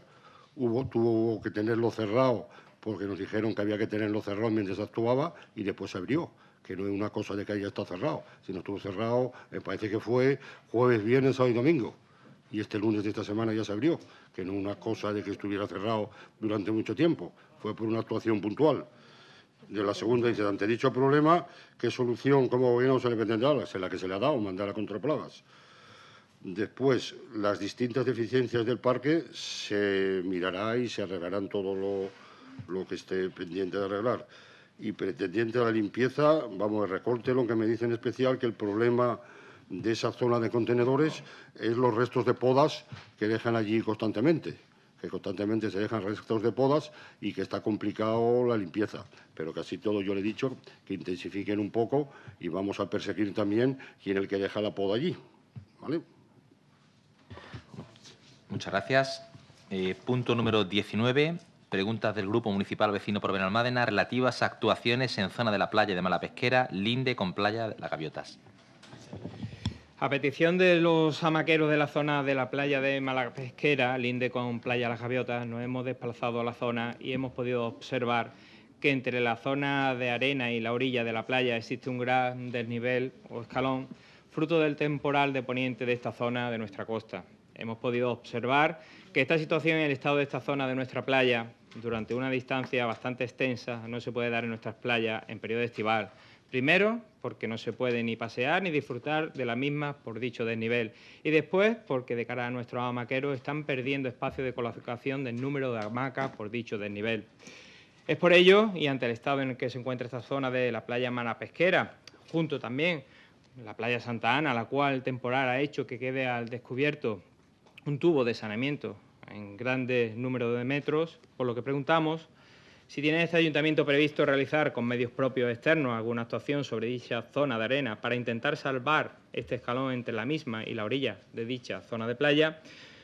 Hubo, tuvo que tenerlo cerrado porque nos dijeron que había que tenerlo cerrado mientras actuaba y después se abrió que no es una cosa de que haya estado cerrado, sino estuvo cerrado, me parece que fue jueves, viernes, sábado y domingo. Y este lunes de esta semana ya se abrió, que no es una cosa de que estuviera cerrado durante mucho tiempo, fue por una actuación puntual. De la segunda dice, ante dicho problema, ¿qué solución como gobierno se le pretende Es la que se le ha dado, mandar a plagas. Después, las distintas deficiencias del parque se mirará y se arreglarán todo lo, lo que esté pendiente de arreglar y pretendiente a la limpieza, vamos, recorte lo que me dice en especial que el problema de esa zona de contenedores es los restos de podas que dejan allí constantemente, que constantemente se dejan restos de podas y que está complicado la limpieza. Pero casi todo yo le he dicho que intensifiquen un poco y vamos a perseguir también quién el que deja la poda allí. ¿Vale? Muchas gracias. Eh, punto número 19. Preguntas del Grupo Municipal Vecino por Benalmádena relativas a actuaciones en zona de la playa de Malapesquera, linde con playa de las Gaviotas. A petición de los amaqueros de la zona de la playa de Malapesquera, linde con playa Las Gaviotas, nos hemos desplazado a la zona y hemos podido observar que entre la zona de arena y la orilla de la playa existe un gran desnivel o escalón, fruto del temporal de poniente de esta zona de nuestra costa. Hemos podido observar que esta situación y el estado de esta zona de nuestra playa durante una distancia bastante extensa no se puede dar en nuestras playas en periodo estival. Primero, porque no se puede ni pasear ni disfrutar de la misma por dicho desnivel. Y después, porque de cara a nuestros amaqueros están perdiendo espacio de colocación del número de hamacas por dicho desnivel. Es por ello, y ante el estado en el que se encuentra esta zona de la playa Mana Pesquera, junto también la playa Santa Ana, la cual temporal ha hecho que quede al descubierto un tubo de saneamiento en grandes números de metros, por lo que preguntamos si tiene este ayuntamiento previsto realizar con medios propios externos alguna actuación sobre dicha zona de arena para intentar salvar este escalón entre la misma y la orilla de dicha zona de playa,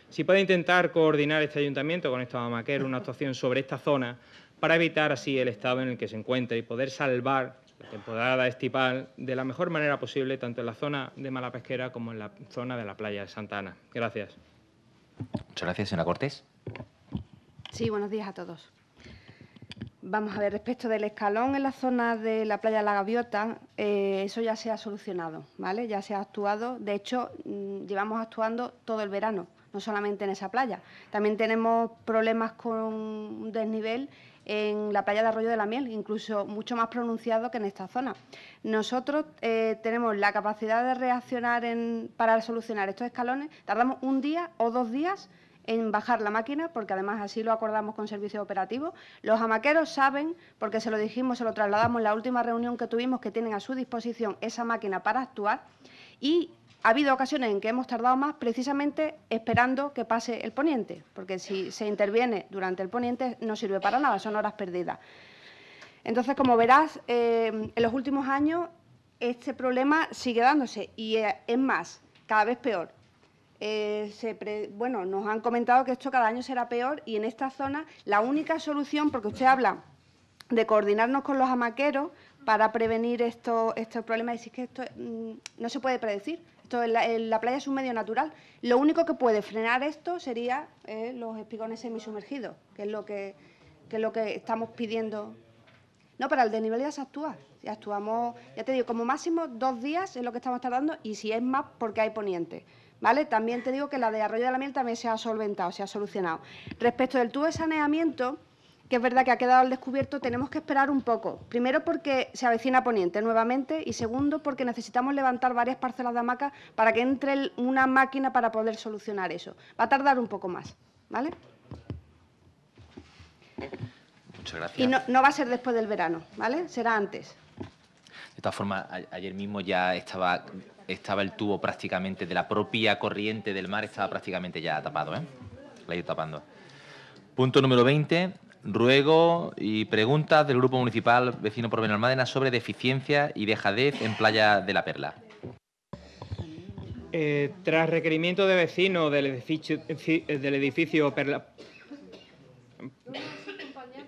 si puede intentar coordinar este ayuntamiento con esta Maquer una actuación sobre esta zona para evitar así el estado en el que se encuentra y poder salvar la temporada estival de la mejor manera posible tanto en la zona de Malapesquera como en la zona de la playa de Santana. Gracias. Muchas gracias, señora Cortés. Sí, buenos días a todos. Vamos a ver, respecto del escalón en la zona de la playa La Gaviota, eh, eso ya se ha solucionado, ¿vale? Ya se ha actuado. De hecho, mm, llevamos actuando todo el verano, no solamente en esa playa. También tenemos problemas con un desnivel en la playa de Arroyo de la Miel, incluso mucho más pronunciado que en esta zona. Nosotros eh, tenemos la capacidad de reaccionar para solucionar estos escalones, tardamos un día o dos días en bajar la máquina, porque además así lo acordamos con servicio operativo. Los amaqueros saben, porque se lo dijimos, se lo trasladamos en la última reunión que tuvimos, que tienen a su disposición esa máquina para actuar. Y ha habido ocasiones en que hemos tardado más precisamente esperando que pase el poniente, porque si se interviene durante el poniente no sirve para nada, son horas perdidas. Entonces, como verás, eh, en los últimos años este problema sigue dándose y eh, es más, cada vez peor. Eh, bueno, nos han comentado que esto cada año será peor y en esta zona la única solución, porque usted habla de coordinarnos con los amaqueros para prevenir estos problemas, y si es que esto mm, no se puede predecir esto, eh, la, playa es un medio natural. Lo único que puede frenar esto sería eh, los espigones semisumergidos, que es lo que, lo que estamos pidiendo. No, para el desnivel ya se actúa. Ya actuamos, ya te digo, como máximo dos días es lo que estamos tardando y si es más porque hay poniente. ¿Vale? También te digo que la de Arroyo de la Miel también se ha solventado, se ha solucionado. Respecto del tubo de saneamiento, que es verdad que ha quedado al descubierto, tenemos que esperar un poco. Primero porque se avecina Poniente nuevamente y segundo porque necesitamos levantar varias parcelas de hamaca para que entre una máquina para poder solucionar eso. Va a tardar un poco más, ¿vale? Muchas gracias. Y no, va a ser después del verano, ¿vale? Será antes. De todas formas, ayer mismo ya estaba, estaba el tubo prácticamente de la propia corriente del mar, estaba prácticamente ya tapado, ¿eh? La he ido tapando. Punto número 20, ruego y preguntas del Grupo Municipal Vecino por Benalmádena sobre deficiencia y dejadez en Playa de la Perla. Eh, tras requerimiento de vecino del edificio, eh, Perla...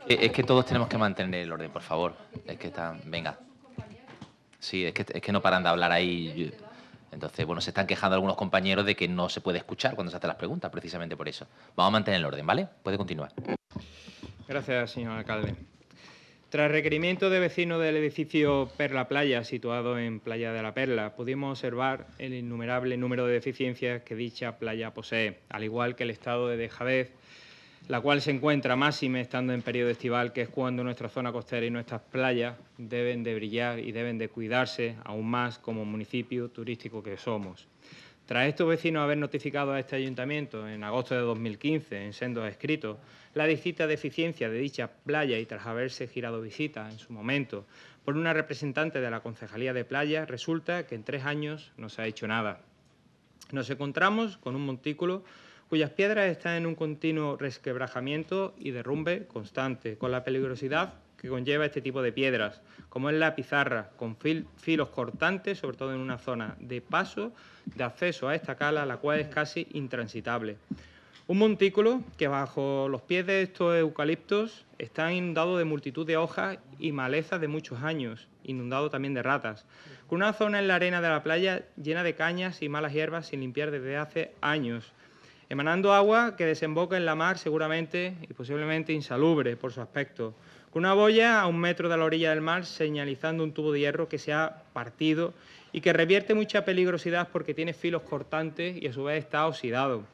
Eh, es que todos tenemos que mantener el orden, por favor. Es que están... Venga. Sí, es que, no paran de hablar ahí. Entonces, bueno, se están quejando algunos compañeros de que no se puede escuchar cuando se hacen las preguntas, precisamente por eso. Vamos a mantener el orden, ¿vale? Puede continuar. Gracias, señor alcalde. Tras requerimiento de vecinos del edificio Perla Playa, situado en Playa de la Perla, pudimos observar el innumerable número de deficiencias que dicha playa posee, al igual que el estado de dejadez la cual se encuentra máxime estando en periodo estival, que es cuando nuestra zona costera y nuestras playas deben de brillar y deben de cuidarse aún más como municipio turístico que somos. Tras estos vecinos haber notificado a este ayuntamiento en agosto de 2015, en sendos escritos, la distinta deficiencia de dicha playa y tras haberse girado visita en su momento por una representante de la Concejalía de Playas, resulta que en tres años no se ha hecho nada. Nos encontramos con un montículo cuyas piedras están en un continuo resquebrajamiento y derrumbe constante, con la peligrosidad que conlleva este tipo de piedras, como es la pizarra, con filos cortantes, sobre todo en una zona de paso de acceso a esta cala, la cual es casi intransitable. Un montículo que bajo los pies de estos eucaliptos está inundado de multitud de hojas y malezas de muchos años, inundado también de ratas, con una zona en la arena de la playa llena de cañas y malas hierbas sin limpiar desde hace años, emanando agua que desemboca en la mar seguramente y posiblemente insalubre por su aspecto, con una boya a un metro de la orilla del mar señalizando un tubo de hierro que se ha partido y que revierte mucha peligrosidad porque tiene filos cortantes y a su vez está oxidado.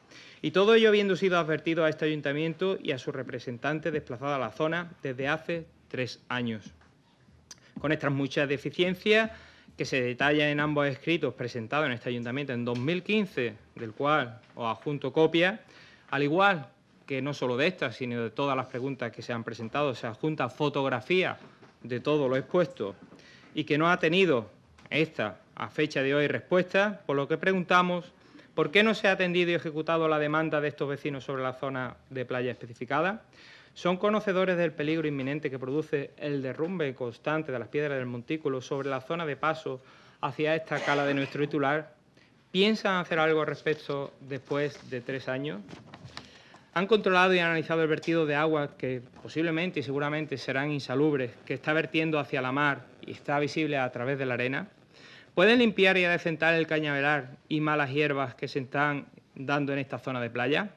Y todo ello habiendo sido advertido a este ayuntamiento y a su representante desplazado a la zona desde hace tres años. Con estas muchas deficiencias, que se detalla en ambos escritos presentados en este ayuntamiento en 2015, del cual os adjunto copia, al igual que no solo de estas, sino de todas las preguntas que se han presentado, se adjunta fotografía de todo lo expuesto y que no ha tenido esta a fecha de hoy respuesta, por lo que preguntamos por qué no se ha atendido y ejecutado la demanda de estos vecinos sobre la zona de playa especificada, son conocedores del peligro inminente que produce el derrumbe constante de las piedras del montículo sobre la zona de paso hacia esta cala de nuestro titular. ¿Piensan hacer algo al respecto después de tres años? ¿Han controlado y analizado el vertido de agua que posiblemente y seguramente serán insalubres, que está vertiendo hacia la mar y está visible a través de la arena? ¿Pueden limpiar y adecentar el cañaveral y malas hierbas que se están dando en esta zona de playa?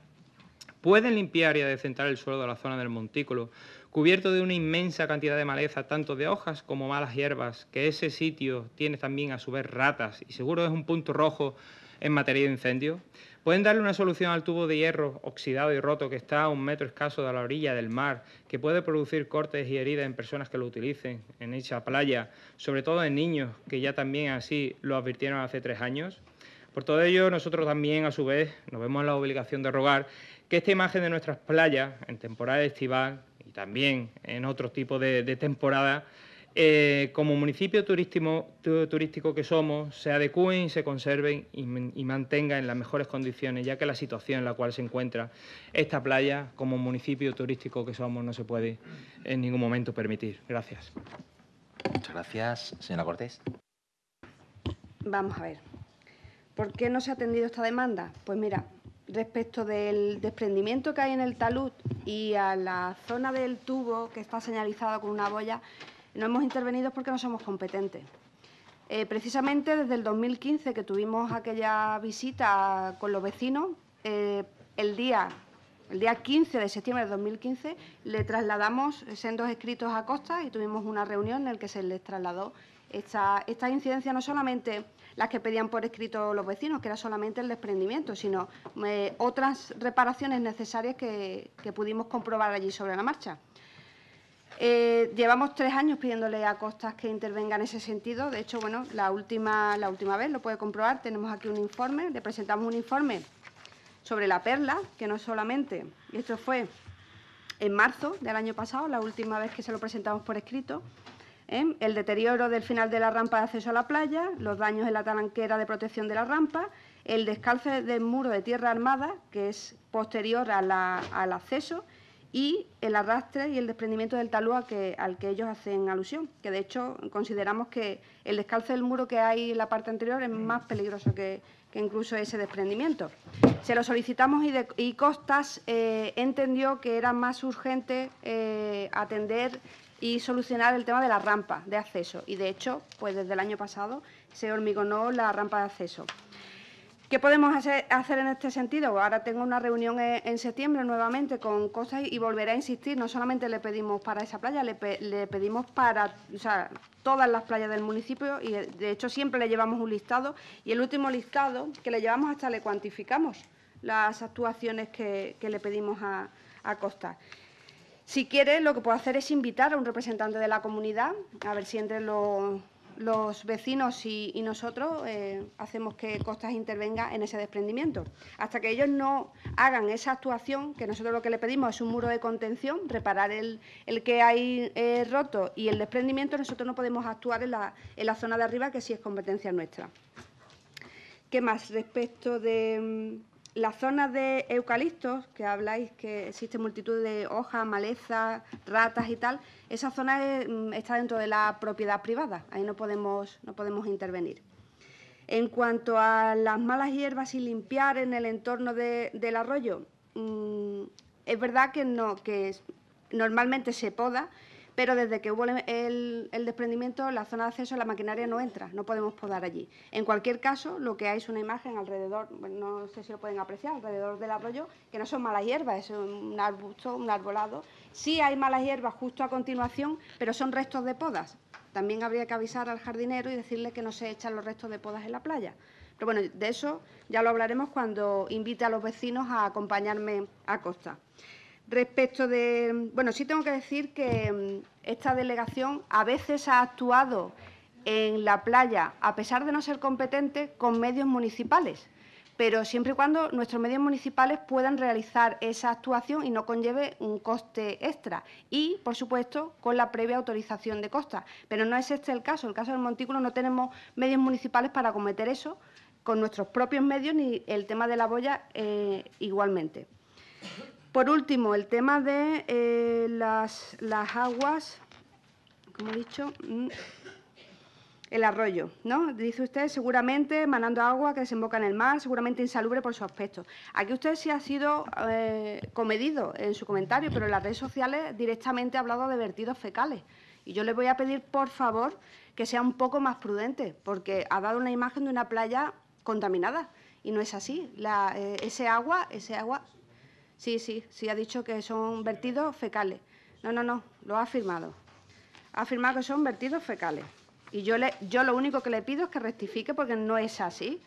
Pueden limpiar y adecentar el suelo de la zona del montículo, cubierto de una inmensa cantidad de maleza, tanto de hojas como malas hierbas, que ese sitio tiene también a su vez ratas y seguro es un punto rojo en materia de incendio. Pueden darle una solución al tubo de hierro oxidado y roto que está a un metro escaso de la orilla del mar, que puede producir cortes y heridas en personas que lo utilicen en dicha playa, sobre todo en niños, que ya también así lo advirtieron hace tres años. Por todo ello, nosotros también, a su vez, nos vemos en la obligación de rogar que esta imagen de nuestras playas en temporada estival y también en otro tipo de, temporada, eh, como municipio turístico, que somos, se adecúen y se conserven y, y mantengan en las mejores condiciones, ya que la situación en la cual se encuentra esta playa, como municipio turístico que somos, no se puede en ningún momento permitir. Gracias. Muchas gracias, señora Cortés. Vamos a ver. ¿Por qué no se ha atendido esta demanda? Pues mira, respecto del desprendimiento que hay en el talud y a la zona del tubo que está señalizado con una boya, no hemos intervenido porque no somos competentes. Eh, precisamente desde el 2015 que tuvimos aquella visita con los vecinos, eh, el día el día 15 de septiembre de 2015 le trasladamos sendos escritos a Costa y tuvimos una reunión en la que se les trasladó esta, esta incidencia no solamente las que pedían por escrito los vecinos, que era solamente el desprendimiento, sino eh, otras reparaciones necesarias que, pudimos comprobar allí sobre la marcha. Eh, llevamos tres años pidiéndole a Costas que intervenga en ese sentido. De hecho, bueno, la última, la última vez lo puede comprobar. Tenemos aquí un informe, le presentamos un informe sobre la perla, que no solamente, y esto fue en marzo del año pasado, la última vez que se lo presentamos por escrito, ¿eh? el deterioro del final de la rampa de acceso a la playa, los daños en la talanquera de protección de la rampa, el descalce del muro de tierra armada, que es posterior al acceso, y el arrastre y el desprendimiento del talúa al que ellos hacen alusión, que de hecho consideramos que el descalce del muro que hay en la parte anterior es más peligroso que, incluso ese desprendimiento. Se lo solicitamos y, Costas eh, entendió que era más urgente eh, atender y solucionar el tema de la rampa de acceso. Y de hecho, pues desde el año pasado se hormigonó la rampa de acceso. ¿Qué podemos hacer en este sentido? Pues, ahora tengo una reunión en septiembre nuevamente con Costa y volveré a insistir. No solamente le pedimos para esa playa, le, pedimos para todas las playas del municipio y de hecho siempre le llevamos un listado y el último listado que le llevamos hasta le cuantificamos las actuaciones que, le pedimos a, a Costa. Si quiere, lo que puedo hacer es invitar a un representante de la comunidad, a ver si entre los, vecinos y, nosotros eh, hacemos que Costas intervenga en ese desprendimiento. Hasta que ellos no hagan esa actuación, que nosotros lo que le pedimos es un muro de contención, reparar el, que hay eh, roto y el desprendimiento, nosotros no podemos actuar en la, en la zona de arriba, que sí es competencia nuestra. ¿Qué más respecto de...? Mm, las zona de eucaliptos, que habláis que existe multitud de hojas, malezas, ratas y tal, esa zona mm, está dentro de la propiedad privada, ahí no podemos, intervenir. En cuanto a las malas hierbas y limpiar en el entorno del arroyo, mm, es verdad que, no, que normalmente se poda, pero desde que hubo el, desprendimiento, la zona de acceso a la maquinaria no entra, no podemos podar allí. En cualquier caso, lo que hay es una imagen alrededor, no sé si lo pueden apreciar, alrededor del arroyo, que no son malas hierbas, es un arbusto, un arbolado. Sí hay malas hierbas justo a continuación, pero son restos de podas. También habría que avisar al jardinero y decirle que no se echan los restos de podas en la playa. Pero bueno, de eso ya lo hablaremos cuando invite a los vecinos a acompañarme a Costa. Respecto de… Bueno, sí tengo que decir que mm, esta delegación a veces ha actuado en la playa, a pesar de no ser competente, con medios municipales, pero siempre y cuando nuestros medios municipales puedan realizar esa actuación y no conlleve un coste extra y, por supuesto, con la previa autorización de costa. Pero no es este el caso. En el caso del montículo no tenemos medios municipales para cometer eso con nuestros propios medios ni el tema de la boya eh, igualmente. Por último, el tema de eh, las, aguas, como he dicho, mm, el arroyo, ¿no? Dice usted, seguramente manando agua que desemboca en el mar, seguramente insalubre por su aspecto. Aquí usted sí ha sido eh, comedido en su comentario, pero en las redes sociales directamente ha hablado de vertidos fecales. Y yo le voy a pedir, por favor, que sea un poco más prudente, porque ha dado una imagen de una playa contaminada y no es así. Eh, ese agua, ese agua Sí, sí, sí, ha dicho que son vertidos fecales. No, no, no, lo ha afirmado. Ha afirmado que son vertidos fecales. Y yo, le, yo lo único que le pido es que rectifique porque no es así.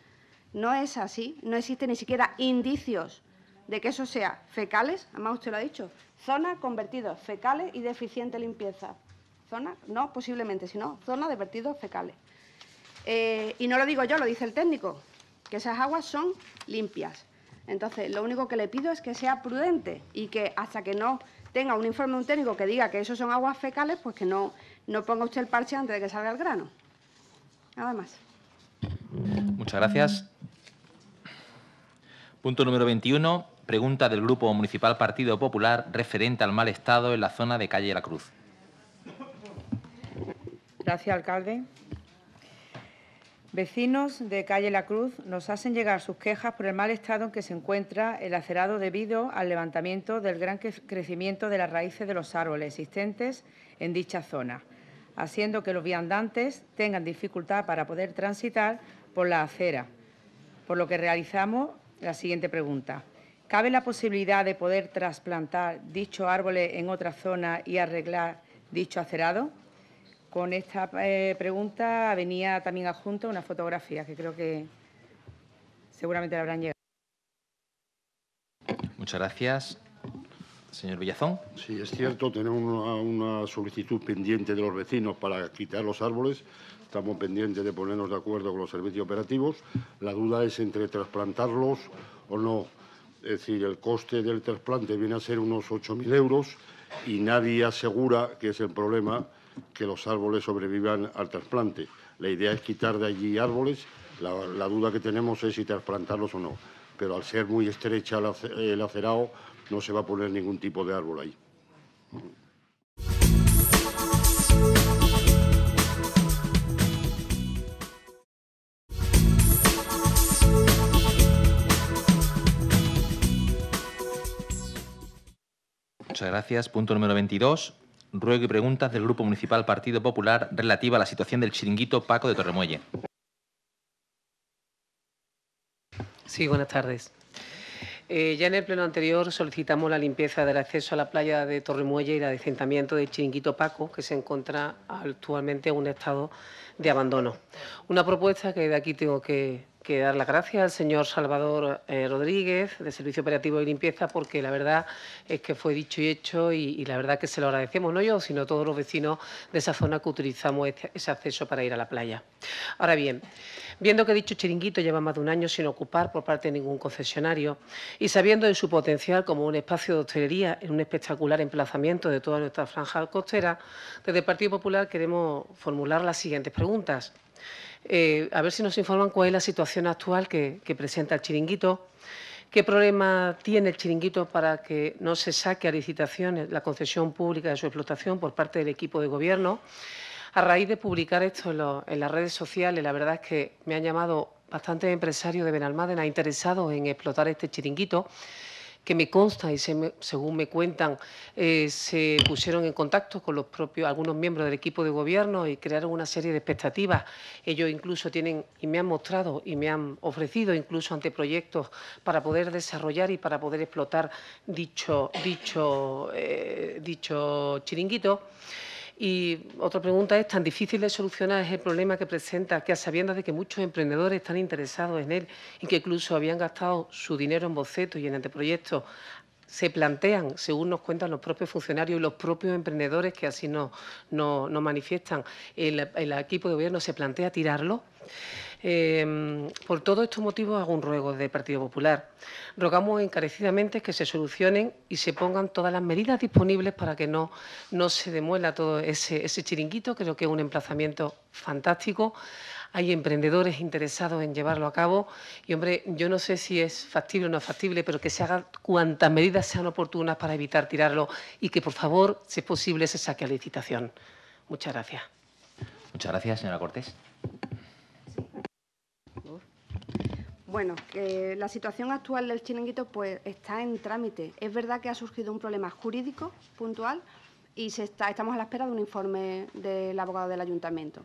No es así. No existe ni siquiera indicios de que eso sea fecales, además usted lo ha dicho, zona vertidos fecales y deficiente limpieza. Zona, no posiblemente, sino zona de vertidos fecales. Eh, y no lo digo yo, lo dice el técnico, que esas aguas son limpias. Entonces, lo único que le pido es que sea prudente y que hasta que no tenga un informe de un técnico que diga que esos son aguas fecales, pues que no, ponga usted el parche antes de que salga el grano. Nada más. Muchas gracias. Punto número 21. Pregunta del Grupo Municipal Partido Popular referente al mal estado en la zona de Calle La Cruz. Gracias, alcalde. Vecinos de calle La Cruz nos hacen llegar sus quejas por el mal estado en que se encuentra el acerado debido al levantamiento del gran crecimiento de las raíces de los árboles existentes en dicha zona, haciendo que los viandantes tengan dificultad para poder transitar por la acera, por lo que realizamos la siguiente pregunta. ¿Cabe la posibilidad de poder trasplantar dicho árbol en otra zona y arreglar dicho acerado? Con esta eh, pregunta venía también adjunto una fotografía que creo que seguramente la habrán llegado. Muchas gracias. Señor Villazón. Sí, es cierto, tenemos una, una, solicitud pendiente de los vecinos para quitar los árboles. Estamos pendientes de ponernos de acuerdo con los servicios operativos. La duda es entre trasplantarlos o no. Es decir, el coste del trasplante viene a ser unos 8.000 euros y nadie asegura, que es el problema, que los árboles sobrevivan al trasplante. La idea es quitar de allí árboles. La, duda que tenemos es si trasplantarlos o no. Pero al ser muy estrecha el acerado, no se va a poner ningún tipo de árbol ahí. Muchas gracias. Punto número 22 ruego y preguntas del Grupo Municipal Partido Popular relativa a la situación del chiringuito Paco de Torremuelle. Sí, buenas tardes. Eh, ya en el pleno anterior solicitamos la limpieza del acceso a la playa de Torremuelle y el adecentamiento del chiringuito Paco, que se encuentra actualmente en un estado de abandono. Una propuesta que de aquí tengo que que dar las gracias al señor Salvador eh, Rodríguez de Servicio Operativo y Limpieza porque la verdad es que fue dicho y hecho y, la verdad que se lo agradecemos, no yo, sino todos los vecinos de esa zona que utilizamos este, ese acceso para ir a la playa. Ahora bien, viendo que dicho chiringuito lleva más de un año sin ocupar por parte de ningún concesionario y sabiendo de su potencial como un espacio de hostelería en un espectacular emplazamiento de toda nuestra franja costera, desde el Partido Popular queremos formular las siguientes preguntas. Eh, a ver si nos informan cuál es la situación actual que, presenta el chiringuito. ¿Qué problema tiene el chiringuito para que no se saque a licitación la concesión pública de su explotación por parte del equipo de gobierno? A raíz de publicar esto en, en las redes sociales, la verdad es que me han llamado bastantes empresarios de Benalmádena interesados en explotar este chiringuito que me consta y según me cuentan, eh, se pusieron en contacto con los propios, algunos miembros del equipo de gobierno y crearon una serie de expectativas. Ellos incluso tienen y me han mostrado y me han ofrecido incluso anteproyectos para poder desarrollar y para poder explotar dicho, dicho, eh, dicho chiringuito. Y otra pregunta es, ¿tan difícil de solucionar es el problema que presenta, que a sabiendas de que muchos emprendedores están interesados en él y que incluso habían gastado su dinero en bocetos y en anteproyectos, se plantean, según nos cuentan los propios funcionarios y los propios emprendedores que así nos no, manifiestan, el, equipo de gobierno se plantea tirarlo. Em, por todos estos motivos hago un ruego del Partido Popular. Rogamos encarecidamente que se solucionen y se pongan todas las medidas disponibles para que no, no se demuela todo ese, ese chiringuito. Creo que es un emplazamiento fantástico hay emprendedores interesados en llevarlo a cabo y, hombre, yo no sé si es factible o no factible, pero que se hagan cuantas medidas sean oportunas para evitar tirarlo y que, por favor, si es posible, se saque la licitación. Muchas gracias. Muchas gracias, señora Cortés. Bueno, la situación actual del chiringuito pues está en trámite. Es verdad que ha surgido un problema jurídico puntual y se está, estamos a la espera de un informe del abogado del ayuntamiento.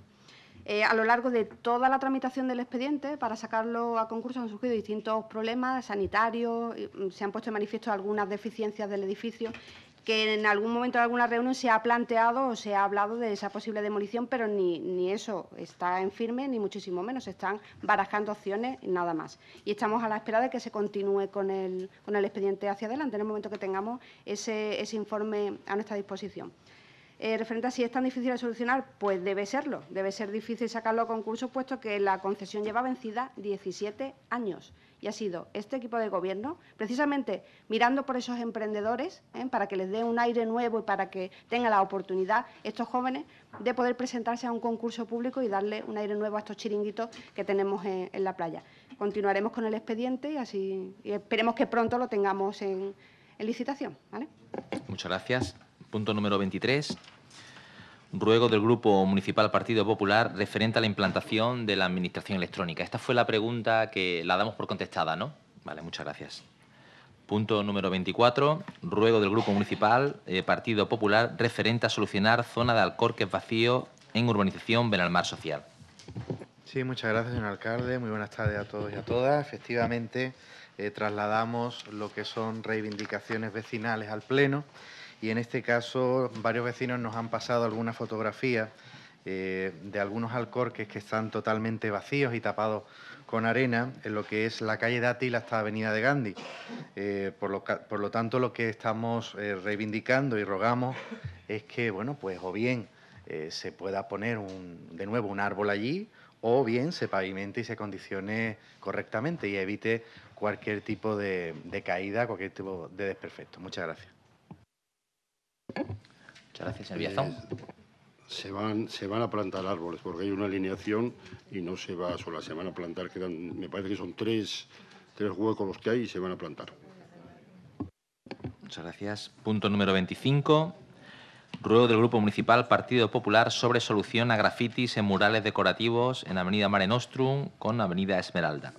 Eh, a lo largo de toda la tramitación del expediente, para sacarlo a concurso, han surgido distintos problemas sanitarios, mm, se han puesto en manifiesto algunas deficiencias del edificio que en algún momento de alguna reunión se ha planteado o se ha hablado de esa posible demolición, pero ni, eso está en firme, ni muchísimo menos. Se están barajando opciones y nada más. Y estamos a la espera de que se continúe con el, expediente hacia adelante en el momento que tengamos ese informe a nuestra disposición. Eh, referente a si es tan difícil de solucionar, pues debe serlo. Debe ser difícil sacarlo a concurso, puesto que la concesión lleva vencida 17 años. Y ha sido este equipo de gobierno, precisamente mirando por esos emprendedores, ¿eh? para que les dé un aire nuevo y para que tengan la oportunidad estos jóvenes de poder presentarse a un concurso público y darle un aire nuevo a estos chiringuitos que tenemos en, la playa. Continuaremos con el expediente y así esperemos que pronto lo tengamos en, licitación. Muchas gracias. Punto número 23. Ruego del Grupo Municipal Partido Popular referente a la implantación de la Administración Electrónica. Esta fue la pregunta que la damos por contestada, ¿no? Vale, muchas gracias. Punto número 24. Ruego del Grupo Municipal eh, Partido Popular referente a solucionar zona de alcorques vacío en urbanización Benalmar Social. Sí, muchas gracias, señor alcalde. Muy buenas tardes a todos y a todas. Efectivamente, eh, trasladamos lo que son reivindicaciones vecinales al Pleno y en este caso, varios vecinos nos han pasado alguna fotografía eh, de algunos alcorques que están totalmente vacíos y tapados con arena en lo que es la calle Dátil hasta Avenida de Gandhi. Eh, por, lo, tanto, lo que estamos eh, reivindicando y rogamos es que, bueno, pues o bien se pueda poner de nuevo un árbol allí o bien se pavimente y se condicione correctamente y evite cualquier tipo de caída, cualquier tipo de desperfecto. Muchas gracias. Muchas gracias, eh, se van, se van a plantar árboles porque hay una alineación y no se va sola, se van a plantar, me parece que son tres, tres huecos los que hay y se van a plantar. Muchas gracias. Punto número 25. Ruego del Grupo Municipal Partido Popular sobre solución a grafitis en murales decorativos en Avenida Mare Nostrum con Avenida Esmeralda.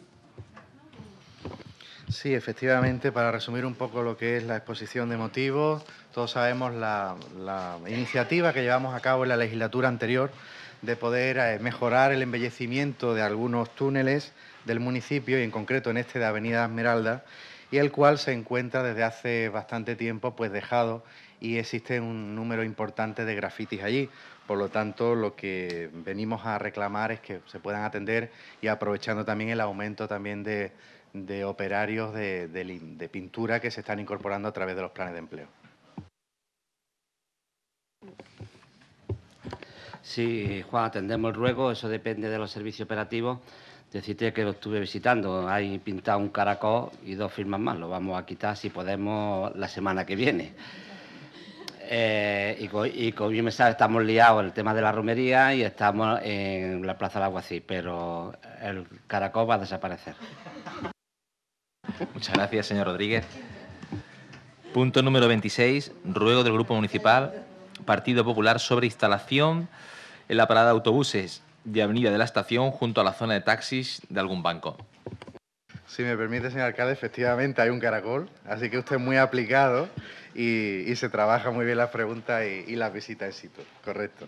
Sí, efectivamente, para resumir un poco lo que es la exposición de motivos, todos sabemos la, iniciativa que llevamos a cabo en la legislatura anterior de poder eh, mejorar el embellecimiento de algunos túneles del municipio y en concreto en este de Avenida Esmeralda y el cual se encuentra desde hace bastante tiempo pues dejado y existe un número importante de grafitis allí. Por lo tanto, lo que venimos a reclamar es que se puedan atender y aprovechando también el aumento también de, operarios de pintura que se están incorporando a través de los planes de empleo. Sí, Juan, atendemos el ruego, eso depende de los servicios operativos. Decirte que lo estuve visitando, hay pintado un caracol y dos firmas más, lo vamos a quitar si podemos la semana que viene. Eh, y, y, como bien estamos liados en el tema de la romería y estamos en la Plaza del así, pero el caracol va a desaparecer. Muchas gracias, señor Rodríguez. Punto número 26, ruego del Grupo Municipal, Partido Popular, sobre instalación en la parada de autobuses de Avenida de la Estación junto a la zona de taxis de algún banco. Si me permite, señor alcalde, efectivamente hay un caracol, así que usted es muy aplicado y, se trabaja muy bien las preguntas y, las visitas en situ, correcto.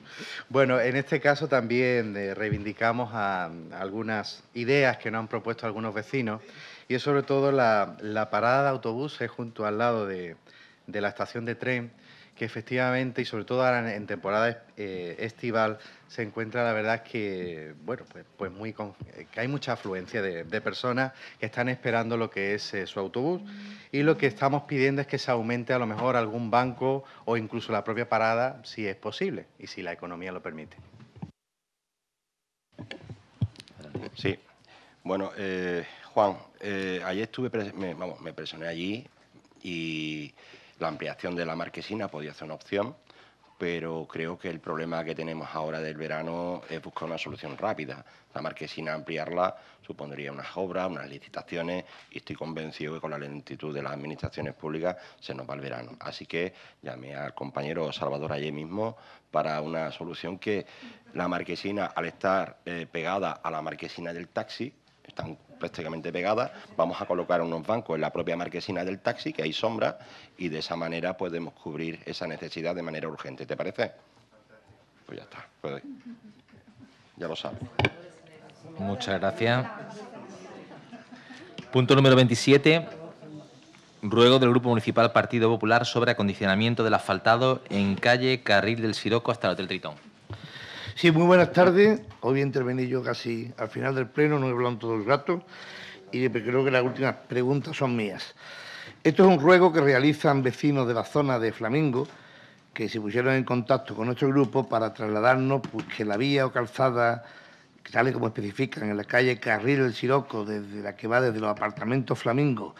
Bueno, en este caso también eh, reivindicamos algunas ideas que nos han propuesto algunos vecinos y es sobre todo la, parada de autobuses junto al lado de la estación de tren, que efectivamente, y sobre todo ahora en temporada eh, estival, se encuentra la verdad que, bueno, pues, pues muy eh, hay mucha afluencia de, personas que están esperando lo que es eh, su autobús mm. y lo que estamos pidiendo es que se aumente a lo mejor algún banco o incluso la propia parada, si es posible y si la economía lo permite. Sí. Bueno, Juan, ayer estuve, vamos, me presioné allí y la ampliación de la marquesina podía ser una opción, pero creo que el problema que tenemos ahora del verano es buscar una solución rápida. La marquesina ampliarla supondría unas obras, unas licitaciones y estoy convencido que con la lentitud de las administraciones públicas se nos va el verano. Así que llamé al compañero Salvador ayer mismo para una solución que la marquesina, al estar eh, pegada a la marquesina del taxi, están prácticamente pegadas, vamos a colocar unos bancos en la propia marquesina del taxi, que hay sombra, y de esa manera podemos cubrir esa necesidad de manera urgente. ¿Te parece? Pues ya está, pues, ya lo sabes. Muchas gracias. Punto número 27. Ruego del Grupo Municipal Partido Popular sobre acondicionamiento del asfaltado en calle Carril del Siroco hasta el Hotel Tritón. Sí, muy buenas tardes. Hoy intervení yo casi al final del pleno, no he hablado en todo el rato y creo que las últimas preguntas son mías. Esto es un ruego que realizan vecinos de la zona de Flamingo que se pusieron en contacto con nuestro grupo para trasladarnos porque que la vía o calzada, tal y como especifican, en la calle Carril del Siroco, desde la que va desde los apartamentos Flamingo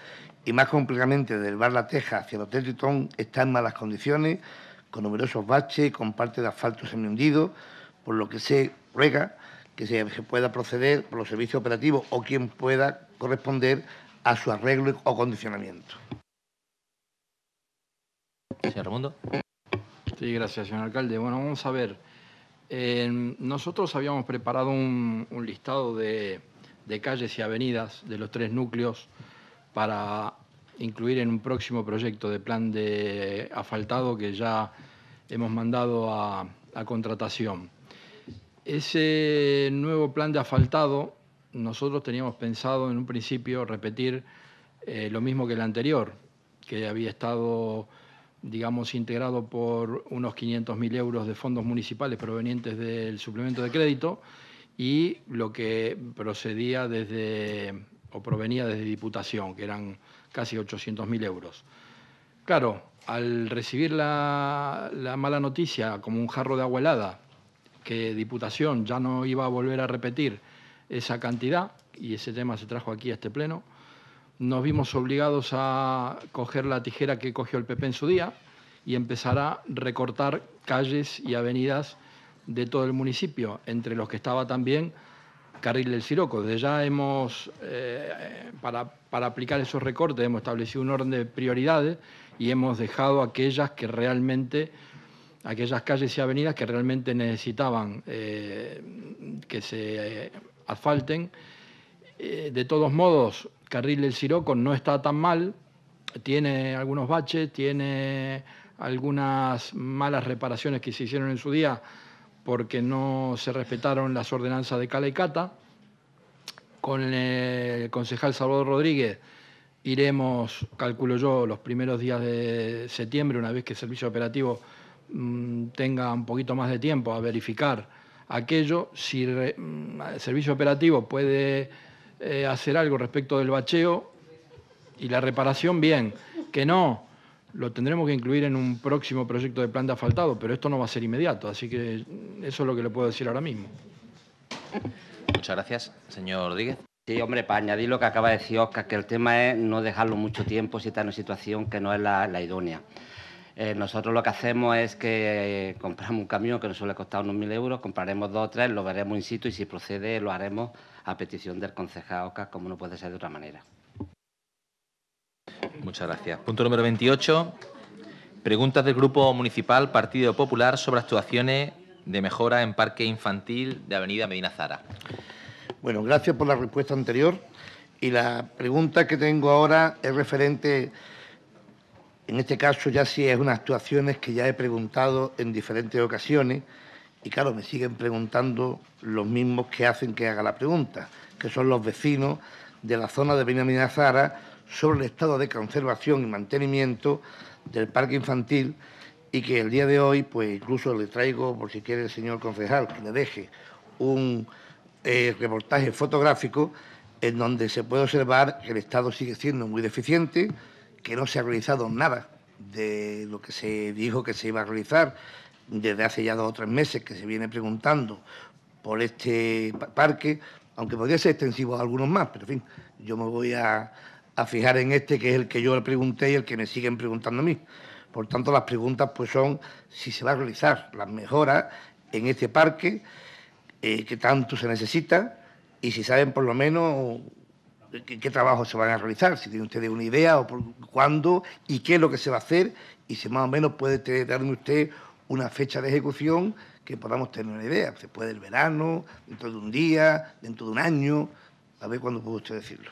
y más completamente del Bar La Teja hacia el Hotel Tritón, está en malas condiciones, con numerosos baches con parte de asfalto semi hundido por lo que se ruega que se pueda proceder por los servicios operativos o quien pueda corresponder a su arreglo o condicionamiento. Señor Ramondo. Sí, gracias, señor alcalde. Bueno, vamos a ver. nosotros habíamos preparado un, listado de, calles y avenidas de los tres núcleos para incluir en un próximo proyecto de plan de asfaltado que ya hemos mandado a contratación. Ese nuevo plan de asfaltado, nosotros teníamos pensado en un principio repetir eh, lo mismo que el anterior, que había estado, digamos, integrado por unos 500.000 euros de fondos municipales provenientes del suplemento de crédito y lo que procedía desde, o provenía desde Diputación, que eran casi 800.000 euros. Claro, al recibir la, la mala noticia como un jarro de agua helada, que Diputación ya no iba a volver a repetir esa cantidad, y ese tema se trajo aquí a este pleno, nos vimos obligados a coger la tijera que cogió el PP en su día y empezar a recortar calles y avenidas de todo el municipio, entre los que estaba también Carril del Siroco. Desde ya hemos, eh, para, para aplicar esos recortes, hemos establecido un orden de prioridades y hemos dejado aquellas que realmente aquellas calles y avenidas que realmente necesitaban eh, que se eh, asfalten. Eh, de todos modos, Carril del Siroco no está tan mal, tiene algunos baches, tiene algunas malas reparaciones que se hicieron en su día porque no se respetaron las ordenanzas de Cala y Cata. Con el concejal Salvador Rodríguez iremos, calculo yo, los primeros días de septiembre, una vez que el servicio operativo Mm, tenga un poquito más de tiempo a verificar aquello, si mm, el servicio operativo puede eh, hacer algo respecto del bacheo y la reparación, bien, que no, lo tendremos que incluir en un próximo proyecto de plan de asfaltado, pero esto no va a ser inmediato, así que eso es lo que le puedo decir ahora mismo. Muchas gracias, señor Díguez. Sí, hombre, para añadir lo que acaba de decir Oscar, que el tema es no dejarlo mucho tiempo si está en una situación que no es la idónea. Eh, nosotros lo que hacemos es que compramos un camión que nos suele costar unos mil euros, compraremos dos o tres, lo veremos in situ y si procede lo haremos a petición del concejal OCA, como no puede ser de otra manera. Muchas gracias. Punto número 28. Preguntas del Grupo Municipal Partido Popular sobre actuaciones de mejora en Parque Infantil de Avenida Medina Zara. Bueno, gracias por la respuesta anterior. Y la pregunta que tengo ahora es referente en este caso ya sí es unas actuaciones que ya he preguntado en diferentes ocasiones y claro, me siguen preguntando los mismos que hacen que haga la pregunta, que son los vecinos de la zona de Benjamín Zara sobre el estado de conservación y mantenimiento del parque infantil y que el día de hoy, pues incluso le traigo, por si quiere el señor concejal, que le deje un eh, reportaje fotográfico en donde se puede observar que el estado sigue siendo muy deficiente, que no se ha realizado nada de lo que se dijo que se iba a realizar desde hace ya dos o tres meses que se viene preguntando por este parque, aunque podría ser extensivo a algunos más, pero en fin, yo me voy a, fijar en este que es el que yo le pregunté y el que me siguen preguntando a mí. Por tanto, las preguntas pues son si se va a realizar las mejoras en este parque eh, que tanto se necesita y si saben por lo menos eh, qué, trabajo trabajos se van a realizar, si tiene usted una idea o cuándo y qué es lo que se va a hacer y si más o menos puede darme usted una fecha de ejecución que podamos tener una idea. Se puede el verano, dentro de un día, dentro de un año, a ver cuándo puede usted decirlo.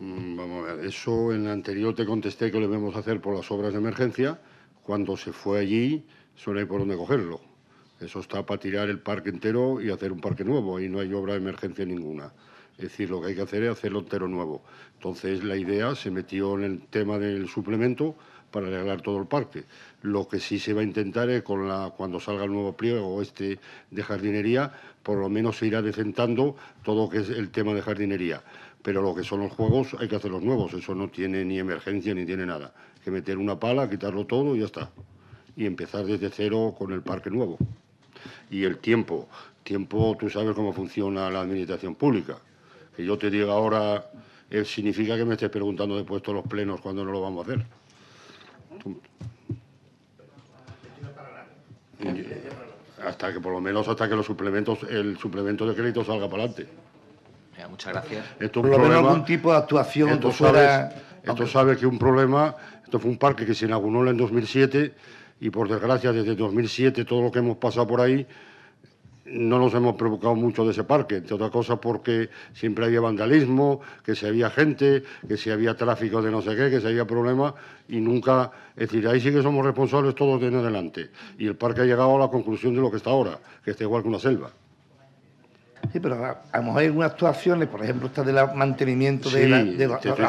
Mm, vamos a ver, eso en la anterior te contesté que lo debemos hacer por las obras de emergencia. Cuando se fue allí, ¿suele hay por dónde cogerlo. Eso está para tirar el parque entero y hacer un parque nuevo y no hay obra de emergencia ninguna. Es decir, lo que hay que hacer es hacerlo entero nuevo. Entonces, la idea se metió en el tema del suplemento para arreglar todo el parque. Lo que sí se va a intentar es con la, cuando salga el nuevo pliego este de jardinería, por lo menos se irá decentando todo lo que es el tema de jardinería. Pero lo que son los juegos hay que hacerlos nuevos, eso no tiene ni emergencia ni tiene nada. que meter una pala, quitarlo todo y ya está. Y empezar desde cero con el parque nuevo. Y el tiempo. Tiempo, tú sabes cómo funciona la administración pública. Que yo te diga ahora eh, significa que me estés preguntando después todos los plenos cuándo no lo vamos a hacer. Hasta que por lo menos hasta que el suplemento de crédito salga para adelante. muchas gracias. Esto es un problema, algún tipo de actuación. Esto, esto sabe que un problema, esto fue un parque que se inauguró en 2007 y por desgracia desde 2007 todo lo que hemos pasado por ahí no nos hemos provocado mucho de ese parque, entre otras cosas porque siempre había vandalismo, que si había gente, que si había tráfico de no sé qué, que si había problemas y nunca, es decir, ahí sí que somos responsables todos de en adelante. Y el parque ha llegado a la conclusión de lo que está ahora, que está igual que una selva. Sí, pero a, lo mejor hay algunas actuaciones, por ejemplo, esta del mantenimiento de, la, de te la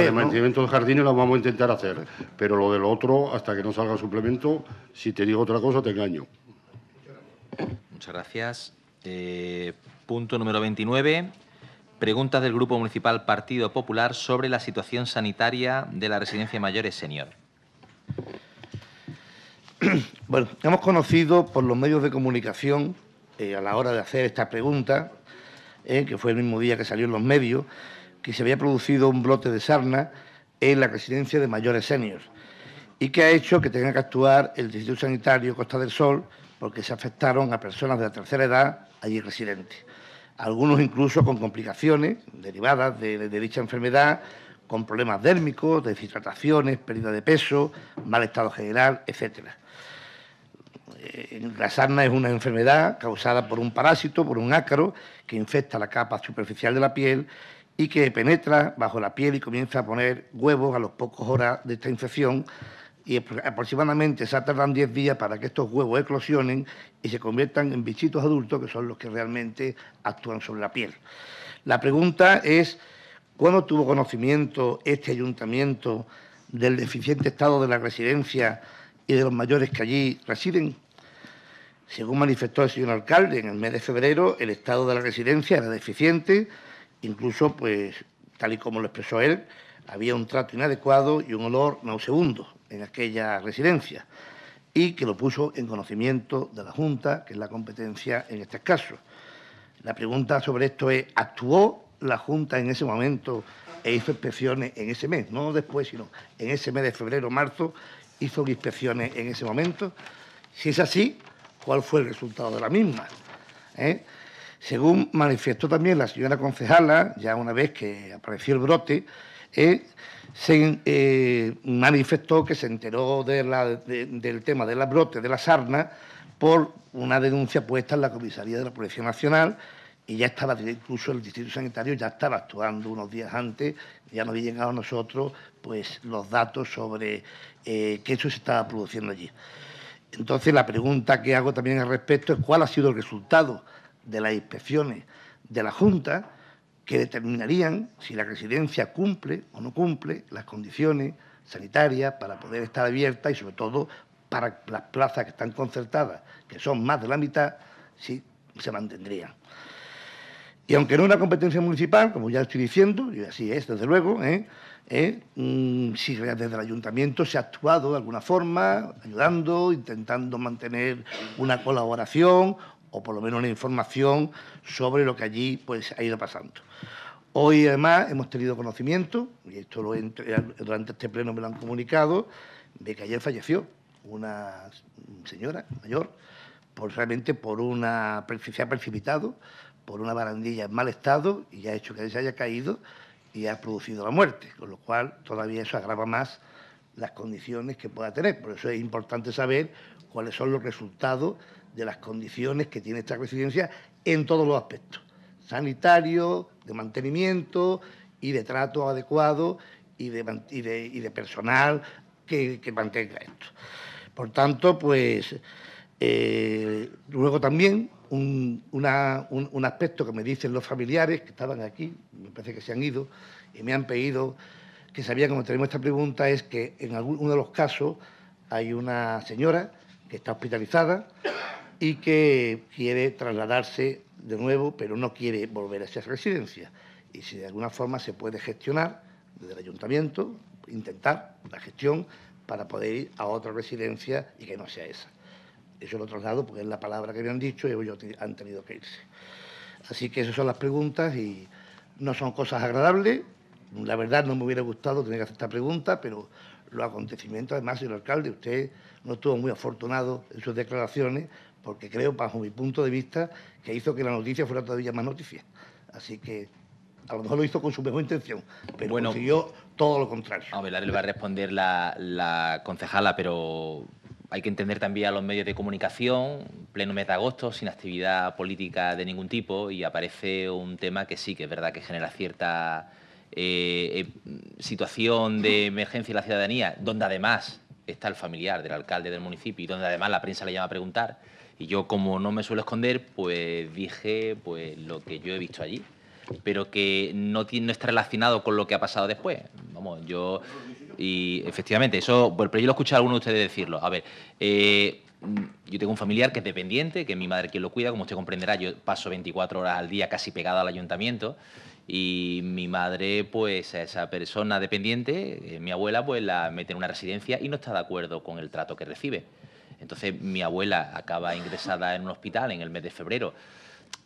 de mantenimiento del jardín la vamos a intentar hacer, pero lo del otro, hasta que no salga el suplemento, si te digo otra cosa, te engaño. Muchas gracias. Eh, punto número 29. Preguntas del Grupo Municipal Partido Popular sobre la situación sanitaria de la residencia de mayores senior. Bueno, hemos conocido por los medios de comunicación, eh, a la hora de hacer esta pregunta, eh, que fue el mismo día que salió en los medios, que se había producido un brote de sarna en la residencia de mayores senior y que ha hecho que tenga que actuar el Distrito Sanitario Costa del Sol porque se afectaron a personas de la tercera edad allí residentes. Algunos incluso con complicaciones derivadas de, dicha enfermedad, con problemas dérmicos, deshidrataciones, pérdida de peso, mal estado general, etcétera. Eh, la sarna es una enfermedad causada por un parásito, por un ácaro, que infecta la capa superficial de la piel y que penetra bajo la piel y comienza a poner huevos a los pocos horas de esta infección, y aproximadamente se tardan 10 días para que estos huevos eclosionen y se conviertan en bichitos adultos que son los que realmente actúan sobre la piel. La pregunta es, ¿cuándo tuvo conocimiento este ayuntamiento del deficiente estado de la residencia y de los mayores que allí residen? Según manifestó el señor alcalde, en el mes de febrero el estado de la residencia era deficiente, incluso, pues, tal y como lo expresó él, había un trato inadecuado y un olor nauseabundo en aquella residencia y que lo puso en conocimiento de la Junta, que es la competencia en este caso... La pregunta sobre esto es, ¿actuó la Junta en ese momento e hizo inspecciones en ese mes? No después, sino en ese mes de febrero, marzo, hizo inspecciones en ese momento. Si es así, ¿cuál fue el resultado de la misma? ¿Eh? Según manifestó también la señora concejala, ya una vez que apareció el brote, ¿eh? se eh, manifestó que se enteró del tema de la brote de la sarna por una denuncia puesta en la comisaría de la Policía Nacional y ya estaba, incluso el Distrito Sanitario ya estaba actuando unos días antes, ya nos había llegado a nosotros pues, los datos sobre eh, que eso se estaba produciendo allí. Entonces, la pregunta que hago también al respecto es cuál ha sido el resultado de las inspecciones de la Junta que determinarían si la residencia cumple o no cumple las condiciones sanitarias para poder estar abierta y sobre todo para las plazas que están concertadas, que son más de la mitad, si se mantendrían. Y aunque no es una competencia municipal, como ya estoy diciendo, y así es, desde luego, ¿eh? ¿Eh? Mm, si desde el ayuntamiento se ha actuado de alguna forma, ayudando, intentando mantener una colaboración o por lo menos la información sobre lo que allí pues, ha ido pasando. Hoy además hemos tenido conocimiento, y esto lo durante este pleno me lo han comunicado, de que ayer falleció una señora mayor, por, por una, se ha precipitado por una barandilla en mal estado y ha hecho que se haya caído y ha producido la muerte, con lo cual todavía eso agrava más las condiciones que pueda tener. Por eso es importante saber cuáles son los resultados de las condiciones que tiene esta residencia en todos los aspectos, sanitario, de mantenimiento y de trato adecuado y de, personal que, mantenga esto. Por tanto, pues eh, luego también un, aspecto que me dicen los familiares que estaban aquí, me parece que se han ido, y me han pedido que sabía cómo tenemos esta pregunta, es que en alguno de los casos hay una señora que está hospitalizada y que quiere trasladarse de nuevo, pero no quiere volver a esa residencia. Y si de alguna forma se puede gestionar desde el ayuntamiento, intentar la gestión para poder ir a otra residencia y que no sea esa. Eso lo traslado porque es la palabra que me han dicho y ellos han tenido que irse. Así que esas son las preguntas y no son cosas agradables. La verdad no me hubiera gustado tener que hacer esta pregunta, pero los acontecimientos, además, señor alcalde, usted no estuvo muy afortunado en sus declaraciones porque creo, bajo mi punto de vista, que hizo que la noticia fuera todavía más noticia. Así que a lo mejor lo hizo con su mejor intención, pero bueno, consiguió todo lo contrario. A ver, le va a responder la, concejala, pero hay que entender también a los medios de comunicación, pleno mes de agosto, sin actividad política de ningún tipo, y aparece un tema que sí, que es verdad que genera cierta eh, eh, situación de emergencia en la ciudadanía, donde además está el familiar del alcalde del municipio y donde además la prensa le llama a preguntar y yo, como no me suelo esconder, pues dije pues, lo que yo he visto allí, pero que no, está relacionado con lo que ha pasado después. Vamos, yo... Y efectivamente, eso, pero yo lo escuché a alguno de ustedes decirlo. A ver, eh, yo tengo un familiar que es dependiente, que es mi madre quien lo cuida, como usted comprenderá, yo paso 24 horas al día casi pegado al ayuntamiento y mi madre, pues a esa persona dependiente, eh, mi abuela, pues la mete en una residencia y no está de acuerdo con el trato que recibe. Entonces mi abuela acaba ingresada en un hospital en el mes de febrero.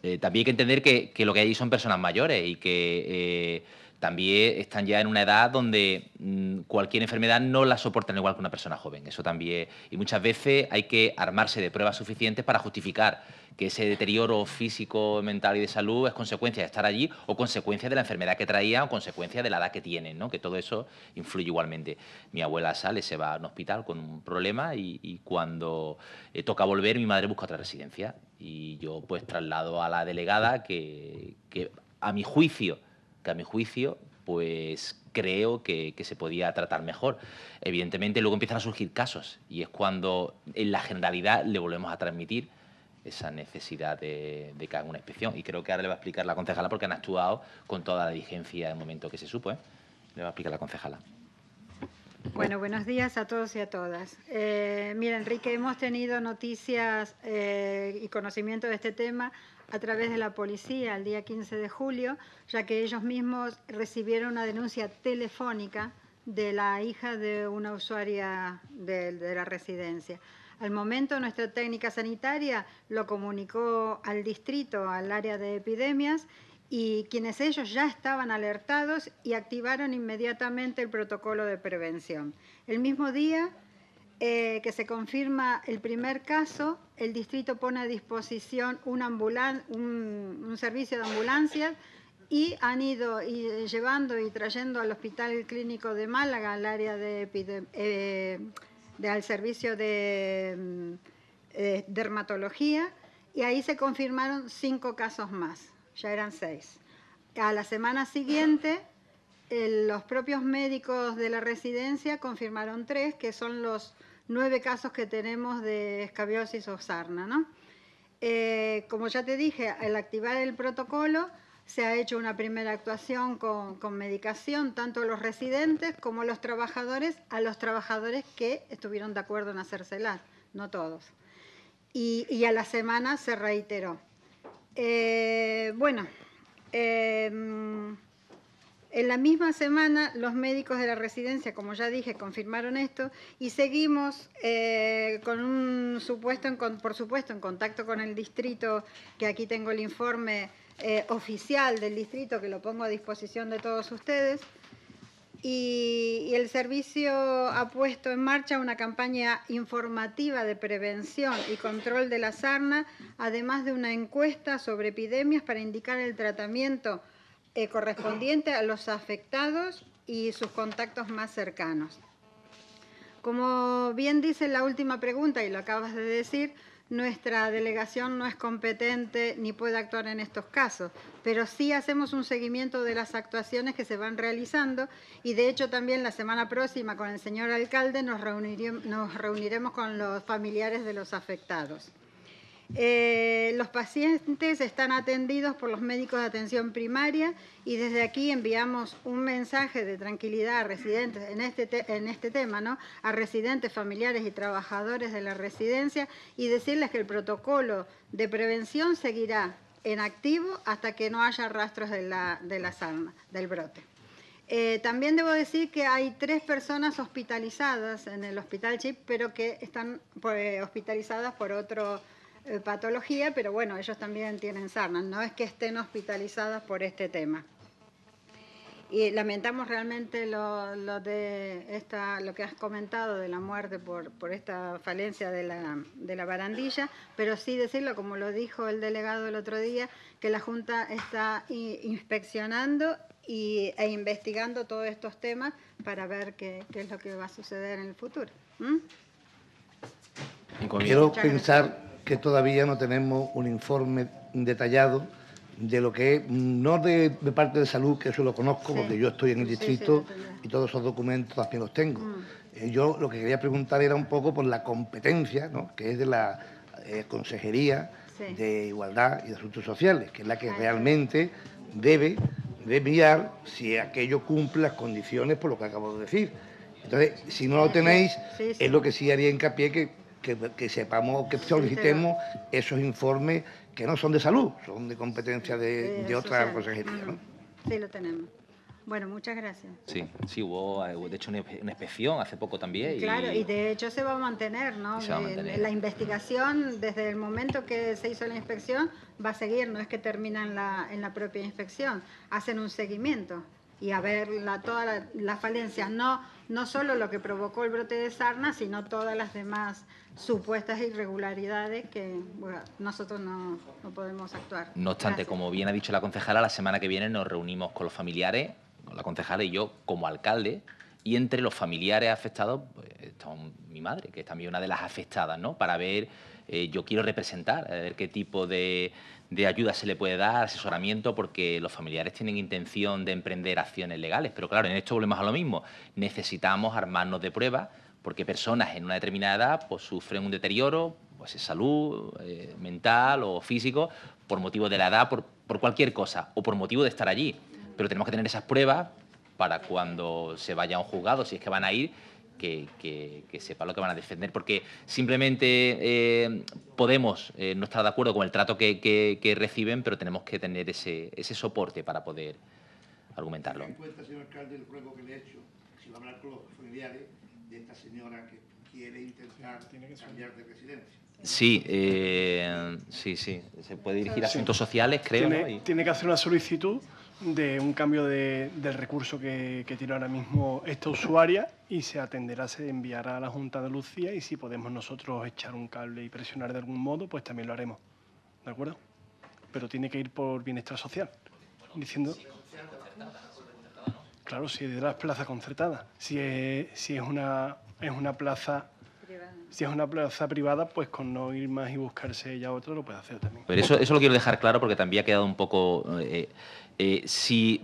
Eh, también hay que entender que, lo que hay son personas mayores y que eh, también están ya en una edad donde mm, cualquier enfermedad no la soportan igual que una persona joven. Eso también. Y muchas veces hay que armarse de pruebas suficientes para justificar que ese deterioro físico, mental y de salud es consecuencia de estar allí o consecuencia de la enfermedad que traía o consecuencia de la edad que tienen, ¿no? que todo eso influye igualmente. Mi abuela sale, se va a un hospital con un problema y, cuando eh, toca volver mi madre busca otra residencia y yo pues traslado a la delegada que a mi juicio a mi juicio pues creo que, se podía tratar mejor. Evidentemente luego empiezan a surgir casos y es cuando en la generalidad le volvemos a transmitir esa necesidad de, de que haga una inspección. Y creo que ahora le va a explicar la concejala porque han actuado con toda la diligencia en el momento que se supo. ¿eh? Le va a explicar la concejala. Bueno, buenos días a todos y a todas. Eh, mira, Enrique, hemos tenido noticias eh, y conocimiento de este tema a través de la policía el día 15 de julio, ya que ellos mismos recibieron una denuncia telefónica de la hija de una usuaria de, la residencia. Al momento nuestra técnica sanitaria lo comunicó al distrito, al área de epidemias, y quienes ellos ya estaban alertados y activaron inmediatamente el protocolo de prevención. El mismo día eh, que se confirma el primer caso, el distrito pone a disposición un, servicio de ambulancias y han ido eh, llevando y trayendo al Hospital Clínico de Málaga, al área de, eh, al servicio de mm, dermatología, y ahí se confirmaron cinco casos más, ya eran seis. A la semana siguiente, los propios médicos de la residencia confirmaron tres, que son los nueve casos que tenemos de escabiosis o sarna. ¿no? Eh, como ya te dije, al activar el protocolo se ha hecho una primera actuación con, medicación, tanto a los residentes como a los trabajadores, a los trabajadores que estuvieron de acuerdo en la, no todos. Y, a la semana se reiteró. Eh, bueno, eh, en la misma semana, los médicos de la residencia, como ya dije, confirmaron esto y seguimos eh, con un supuesto, por supuesto, en contacto con el distrito, que aquí tengo el informe eh, oficial del distrito, que lo pongo a disposición de todos ustedes. Y, y, el servicio ha puesto en marcha una campaña informativa de prevención y control de la sarna, además de una encuesta sobre epidemias para indicar el tratamiento eh, correspondiente a los afectados y sus contactos más cercanos. Como bien dice la última pregunta y lo acabas de decir, nuestra delegación no es competente ni puede actuar en estos casos, pero sí hacemos un seguimiento de las actuaciones que se van realizando y de hecho también la semana próxima con el señor alcalde nos reuniremos con los familiares de los afectados. Eh, los pacientes están atendidos por los médicos de atención primaria y desde aquí enviamos un mensaje de tranquilidad a residentes en este, este tema, a residentes, familiares y trabajadores de la residencia y decirles que el protocolo de prevención seguirá en activo hasta que no haya rastros de la, de salma, del brote. Eh, también debo decir que hay tres personas hospitalizadas en el hospital CHIP, pero que están pues, hospitalizadas por otro eh, patología, pero bueno, ellos también tienen sarnas, no es que estén hospitalizadas por este tema. Y lamentamos realmente lo, de esta, lo que has comentado de la muerte por, por esta falencia de la, de la barandilla, pero sí decirlo, como lo dijo el delegado el otro día, que la Junta está inspeccionando y, e investigando todos estos temas para ver qué, es lo que va a suceder en el futuro. ¿Mm? Quiero pensar que todavía no tenemos un informe detallado de lo que es, no de, parte de salud, que eso lo conozco, porque yo estoy en el distrito y todos esos documentos también los tengo. Mm. Eh, yo lo que quería preguntar era un poco por la competencia, ¿no? que es de la eh, Consejería de Igualdad y de Asuntos Sociales, que es la que ah, realmente debe de si aquello cumple las condiciones por lo que acabo de decir. Entonces, si no lo tenéis, es lo que sí haría hincapié que que, sepamos, que solicitemos esos informes que no son de salud, son de competencia de, de otra consejería. ¿no? Sí, lo tenemos. Bueno, muchas gracias. Sí, sí, hubo de hecho una inspección hace poco también. Claro, y, de hecho se va a mantener, ¿no? La investigación, desde el momento que se hizo la inspección, va a seguir, no es que termina en la, en la propia inspección, hacen un seguimiento y a ver la, todas las falencias, no, no solo lo que provocó el brote de sarna, sino todas las demás supuestas irregularidades que nosotros no, podemos actuar. No obstante, como bien ha dicho la concejala, la semana que viene nos reunimos con los familiares, con la concejala y yo como alcalde, y entre los familiares afectados pues, está mi madre, que es también una de las afectadas, ¿no? Para ver, eh, yo quiero representar, a ver qué tipo de, de ayuda se le puede dar, asesoramiento, porque los familiares tienen intención de emprender acciones legales. Pero claro, en esto volvemos a lo mismo, necesitamos armarnos de pruebas porque personas en una determinada edad pues, sufren un deterioro, pues salud eh, mental o físico, por motivo de la edad, por, cualquier cosa, o por motivo de estar allí. Pero tenemos que tener esas pruebas para cuando se vaya a un juzgado, si es que van a ir, que, sepa lo que van a defender. Porque simplemente eh, podemos eh, no estar de acuerdo con el trato que, reciben, pero tenemos que tener ese, soporte para poder argumentarlo. en cuenta, señor alcalde, el que le he hecho, si va a hablar con los familiares, de esta señora que quiere intentar cambiar de residencia. Sí, eh, sí, sí. Se puede dirigir a asuntos sociales, creo. Tiene, que hacer una solicitud de un cambio de, del recurso que, tiene ahora mismo esta usuaria y se atenderá, se enviará a la Junta de Lucía y si podemos nosotros echar un cable y presionar de algún modo, pues también lo haremos. ¿De acuerdo? Pero tiene que ir por bienestar social. Diciendo... Claro, si es de las Si es, una, es una plaza si es una plaza privada, pues con no ir más y buscarse ella otro, lo puede hacer también. Pero eso, eso lo quiero dejar claro porque también ha quedado un poco... Eh, eh, si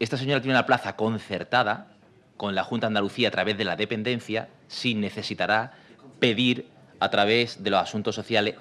esta señora tiene una plaza concertada con la Junta Andalucía a través de la dependencia, sí necesitará pedir a través de los asuntos sociales.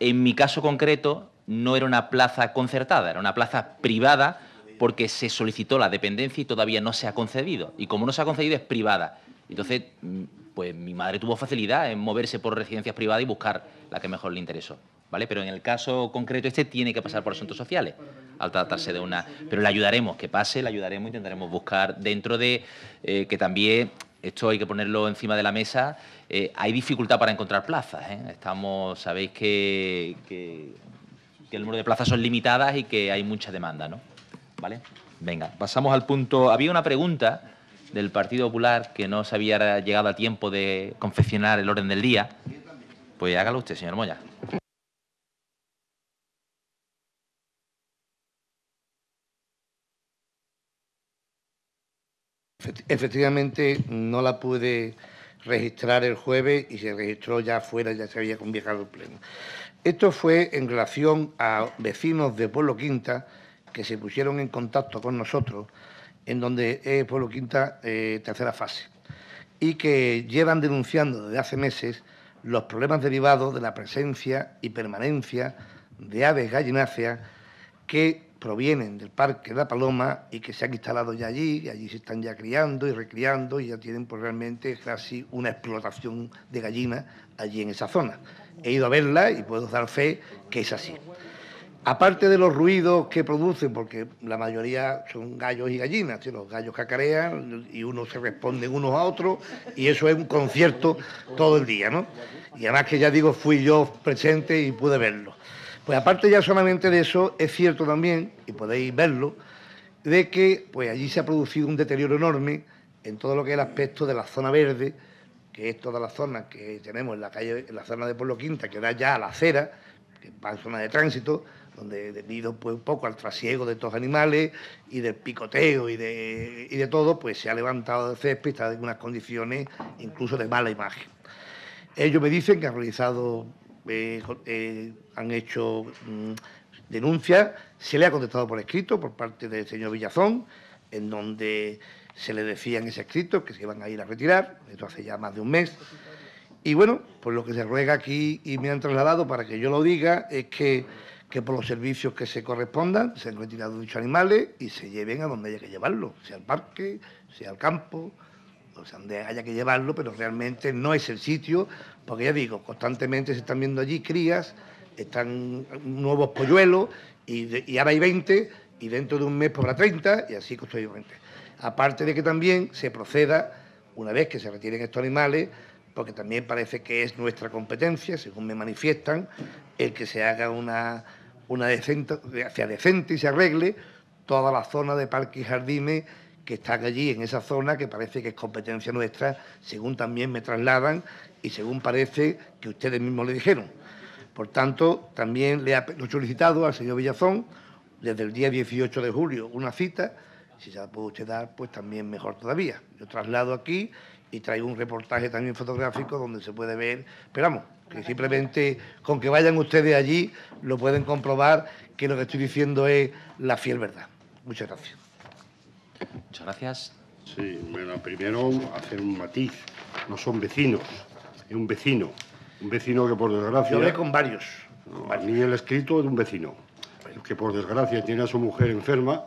En mi caso concreto, no era una plaza concertada, era una plaza privada porque se solicitó la dependencia y todavía no se ha concedido. Y como no se ha concedido, es privada. Entonces, mm, pues mi madre tuvo facilidad en moverse por residencias privadas y buscar la que mejor le interesó. ¿Vale? Pero en el caso concreto este tiene que pasar por asuntos sociales al tratarse de una... Pero le ayudaremos, que pase, le ayudaremos, intentaremos buscar dentro de eh, que también, esto hay que ponerlo encima de la mesa, eh, hay dificultad para encontrar plazas. ¿eh? Estamos, sabéis que, que el número de plazas son limitadas y que hay mucha demanda, ¿no? ¿Vale? Venga, pasamos al punto. Había una pregunta del Partido Popular que no se había llegado a tiempo de confeccionar el orden del día. Pues hágalo usted, señor Moya. Efectivamente, no la pude registrar el jueves y se registró ya afuera, ya se había convocado el pleno. Esto fue en relación a vecinos de Pueblo Quinta que se pusieron en contacto con nosotros, en donde es Pueblo Quinta eh, tercera fase, y que llevan denunciando desde hace meses los problemas derivados de la presencia y permanencia de aves gallináceas que provienen del Parque de la Paloma y que se han instalado ya allí, y allí se están ya criando y recriando y ya tienen pues, realmente casi una explotación de gallinas allí en esa zona. He ido a verla y puedo dar fe que es así. Aparte de los ruidos que producen, porque la mayoría son gallos y gallinas, los gallos cacarean y unos se responden unos a otros, y eso es un concierto todo el día, ¿no? Y además que ya digo, fui yo presente y pude verlo. Pues aparte ya solamente de eso, es cierto también, y podéis verlo, de que pues allí se ha producido un deterioro enorme en todo lo que es el aspecto de la zona verde, que es toda la zona que tenemos en la calle, en la zona de Pueblo Quinta, que da ya a la acera, que va en zona de tránsito, donde debido pues, un poco al trasiego de estos animales y del picoteo y de, de todo, pues se ha levantado de césped y está en unas condiciones incluso de mala imagen. Ellos me dicen que han realizado, eh, eh, han hecho mm, denuncias, se le ha contestado por escrito por parte del señor Villazón, en donde se le decía ese escrito que se iban a ir a retirar, esto hace ya más de un mes. Y bueno, pues lo que se ruega aquí y me han trasladado para que yo lo diga es que que por los servicios que se correspondan se han retirado dichos animales y se lleven a donde haya que llevarlo, sea al parque, sea al campo, o sea, donde haya que llevarlo, pero realmente no es el sitio, porque ya digo, constantemente se están viendo allí crías, están nuevos polluelos y, ahora hay 20 y dentro de un mes pues habrá 30 y así 20. Aparte de que también se proceda, una vez que se retiren estos animales, porque también parece que es nuestra competencia, según me manifiestan, el que se haga una una decente, decente y se arregle toda la zona de parques y jardines que están allí en esa zona que parece que es competencia nuestra, según también me trasladan y según parece que ustedes mismos le dijeron. Por tanto, también le he solicitado al señor Villazón desde el día 18 de julio una cita, si se la puede usted dar, pues también mejor todavía. Yo traslado aquí y traigo un reportaje también fotográfico donde se puede ver, esperamos, que simplemente con que vayan ustedes allí lo pueden comprobar que lo que estoy diciendo es la fiel verdad. Muchas gracias. Muchas gracias. Sí, bueno, primero hacer un matiz. No son vecinos, es un vecino. Un vecino que por desgracia... Yo con varios. No, mí el escrito de un vecino, que por desgracia tiene a su mujer enferma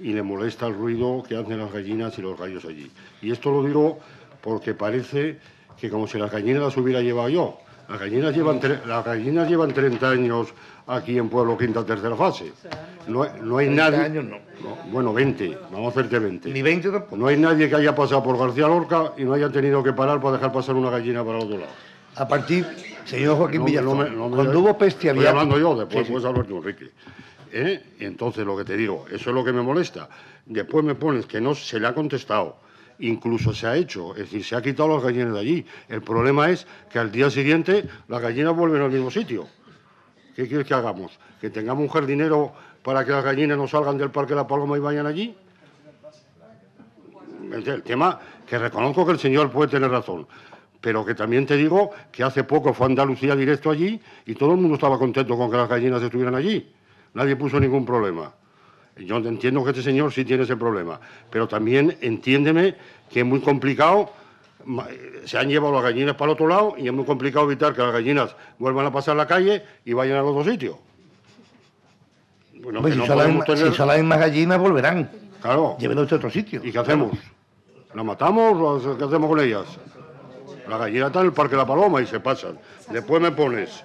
y le molesta el ruido que hacen las gallinas y los gallos allí. Y esto lo digo porque parece que como si las gallinas las hubiera llevado yo. Las gallinas llevan, las gallinas llevan 30 años aquí en Pueblo Quinta, tercera fase. No, hay nadie... años no. Bueno, 20, vamos a hacerte 20. Ni 20 tampoco. No hay nadie que haya pasado por García Lorca y no haya tenido que parar para dejar pasar una gallina para el otro lado. A partir, señor Joaquín no, no cuando hubo peste había... Estoy hablando yo, después puedes hablar Alberto Enrique. ¿Eh? Entonces, lo que te digo, eso es lo que me molesta. Después me pones que no se le ha contestado incluso se ha hecho, es decir, se ha quitado las gallinas de allí. El problema es que al día siguiente las gallinas vuelven al mismo sitio. ¿Qué quieres que hagamos? ¿Que tengamos un jardinero para que las gallinas no salgan del Parque de la Paloma y vayan allí? El tema que reconozco que el señor puede tener razón, pero que también te digo que hace poco fue Andalucía directo allí y todo el mundo estaba contento con que las gallinas estuvieran allí. Nadie puso ningún problema. Yo entiendo que este señor sí tiene ese problema, pero también entiéndeme que es muy complicado se han llevado las gallinas para el otro lado y es muy complicado evitar que las gallinas vuelvan a pasar la calle y vayan a otro sitio... Bueno, si, no más gallinas, volverán. Claro. Llévenlas a otro sitio. ¿Y qué hacemos? ¿Las matamos o qué hacemos con ellas? La gallina está en el Parque de la Paloma y se pasan. Después me pones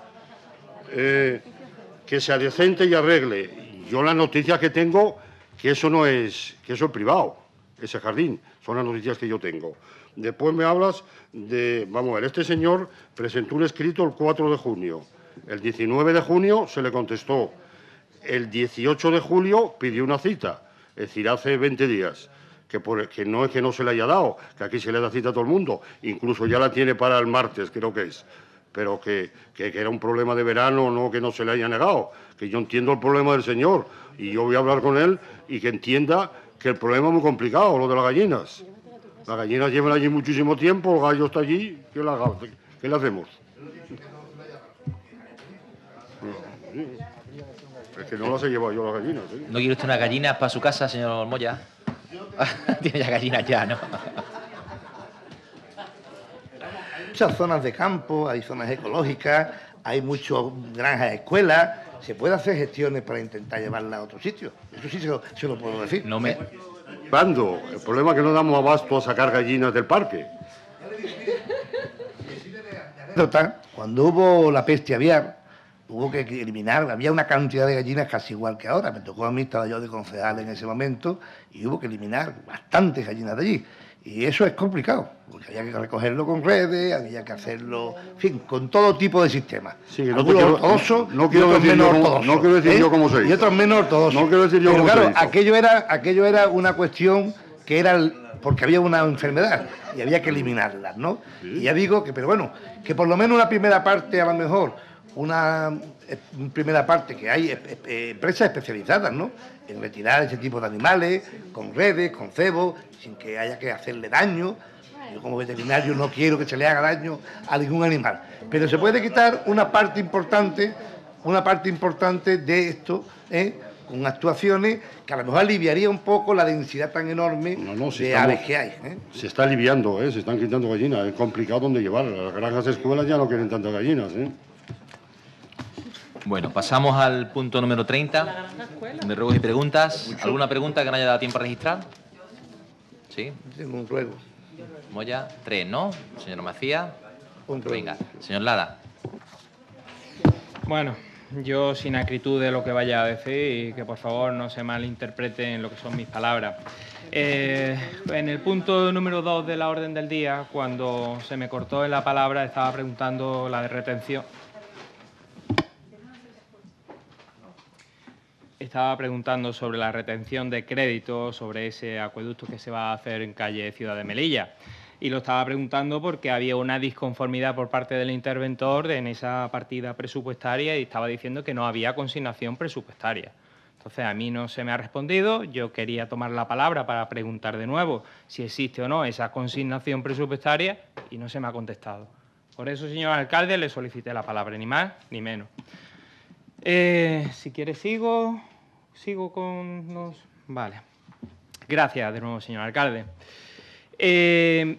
eh, que sea decente y arregle yo las noticias que tengo, que eso no es, que eso es privado, ese jardín, son las noticias que yo tengo. Después me hablas de, vamos a ver, este señor presentó un escrito el 4 de junio, el 19 de junio se le contestó, el 18 de julio pidió una cita, es decir, hace 20 días. Que, que, no es que no se le haya dado, que aquí se le da cita a todo el mundo, incluso ya la tiene para el martes, creo que es pero que, era un problema de verano, no que no se le haya negado, que yo entiendo el problema del señor y yo voy a hablar con él y que entienda que el problema es muy complicado, lo de las gallinas. Las gallinas llevan allí muchísimo tiempo, el gallo está allí, ¿qué le, qué hacemos? Mm. Es no las he llevado yo las gallinas. ¿eh? ¿No quiere usted unas gallinas para su casa, señor Moya? Tiene ya gallinas ya, ¿no? muchas zonas de campo, hay zonas ecológicas, hay muchas granjas escuelas, se puede hacer gestiones para intentar llevarla a otro sitio. Eso sí se lo, puedo decir. No me... Bando, el problema es que no damos abasto a sacar gallinas del parque. Cuando hubo la peste aviar, hubo que eliminar, había una cantidad de gallinas casi igual que ahora, me tocó a mí, estaba yo de concejal en ese momento, y hubo que eliminar bastantes gallinas de allí. Y eso es complicado, porque había que recogerlo con redes, había que hacerlo, en fin, con todo tipo de sistemas. no, quiero, ortodoxos, no, menos yo, ortodoxos, no, ¿eh? Y otros menos ortodoxos. No quiero decir yo Pero claro, aquello era, aquello era una cuestión que era porque había una enfermedad y había que eliminarla, ¿no? Y ya digo que, pero bueno, que por lo menos una primera parte, a lo mejor, una eh, primera parte que hay eh, empresas especializadas, ¿no? En retirar ese tipo de animales, con redes, con cebo sin que haya que hacerle daño. Yo como veterinario no quiero que se le haga daño a ningún animal. Pero se puede quitar una parte importante, una parte importante de esto, ¿eh? con actuaciones que a lo mejor aliviaría un poco la densidad tan enorme de aves que hay. ¿eh? Se está aliviando, ¿eh? se están quitando gallinas, es complicado donde llevar. Las granjas de escuelas ya no quieren tantas gallinas. Bueno, pasamos al punto número 30, me ruegos y preguntas. ¿Alguna pregunta que no haya dado tiempo a registrar? ¿Sí? un ruego. Moya, tres, ¿no? Señor Macía. Un ruego. Venga, señor LADA. Bueno, yo sin acritud de lo que vaya a decir y que por favor no se malinterpreten lo que son mis palabras. Eh, en el punto número dos de la orden del día, cuando se me cortó en la palabra, estaba preguntando la de retención, estaba preguntando sobre la retención de crédito sobre ese acueducto que se va a hacer en calle Ciudad de Melilla. Y lo estaba preguntando porque había una disconformidad por parte del interventor en esa partida presupuestaria y estaba diciendo que no había consignación presupuestaria. Entonces, a mí no se me ha respondido. Yo quería tomar la palabra para preguntar de nuevo si existe o no esa consignación presupuestaria y no se me ha contestado. Por eso, señor alcalde, le solicité la palabra, ni más ni menos. Eh, si quiere, sigo sigo con los... Vale. Gracias de nuevo, señor alcalde. Eh,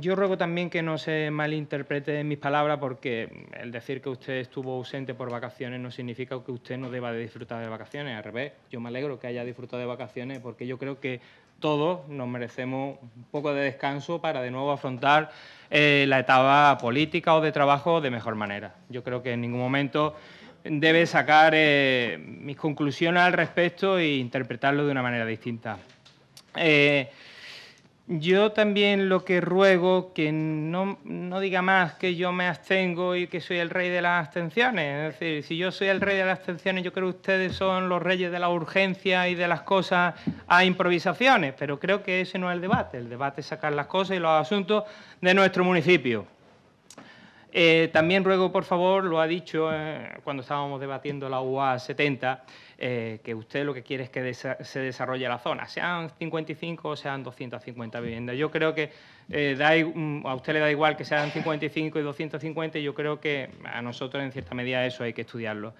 yo ruego también que no se malinterprete mis palabras porque el decir que usted estuvo ausente por vacaciones no significa que usted no deba de disfrutar de vacaciones. Al revés, yo me alegro que haya disfrutado de vacaciones porque yo creo que todos nos merecemos un poco de descanso para de nuevo afrontar eh, la etapa política o de trabajo de mejor manera. Yo creo que en ningún momento debe sacar eh, mis conclusiones al respecto e interpretarlo de una manera distinta. Eh, yo también lo que ruego, que no, no, diga más que yo me abstengo y que soy el rey de las abstenciones. Es decir, si yo soy el rey de las abstenciones, yo creo que ustedes son los reyes de la urgencia y de las cosas a improvisaciones, pero creo que ese no es el debate. El debate es sacar las cosas y los asuntos de nuestro municipio. Eh, también ruego, por favor, lo ha dicho eh, cuando estábamos debatiendo la UA 70, eh, que usted lo que quiere es que se desarrolle la zona, sean 55 o sean 250 viviendas. Yo creo que mm, a usted le da igual que sean 55 y 250, y yo creo que a nosotros, en cierta medida, eso hay que estudiarlo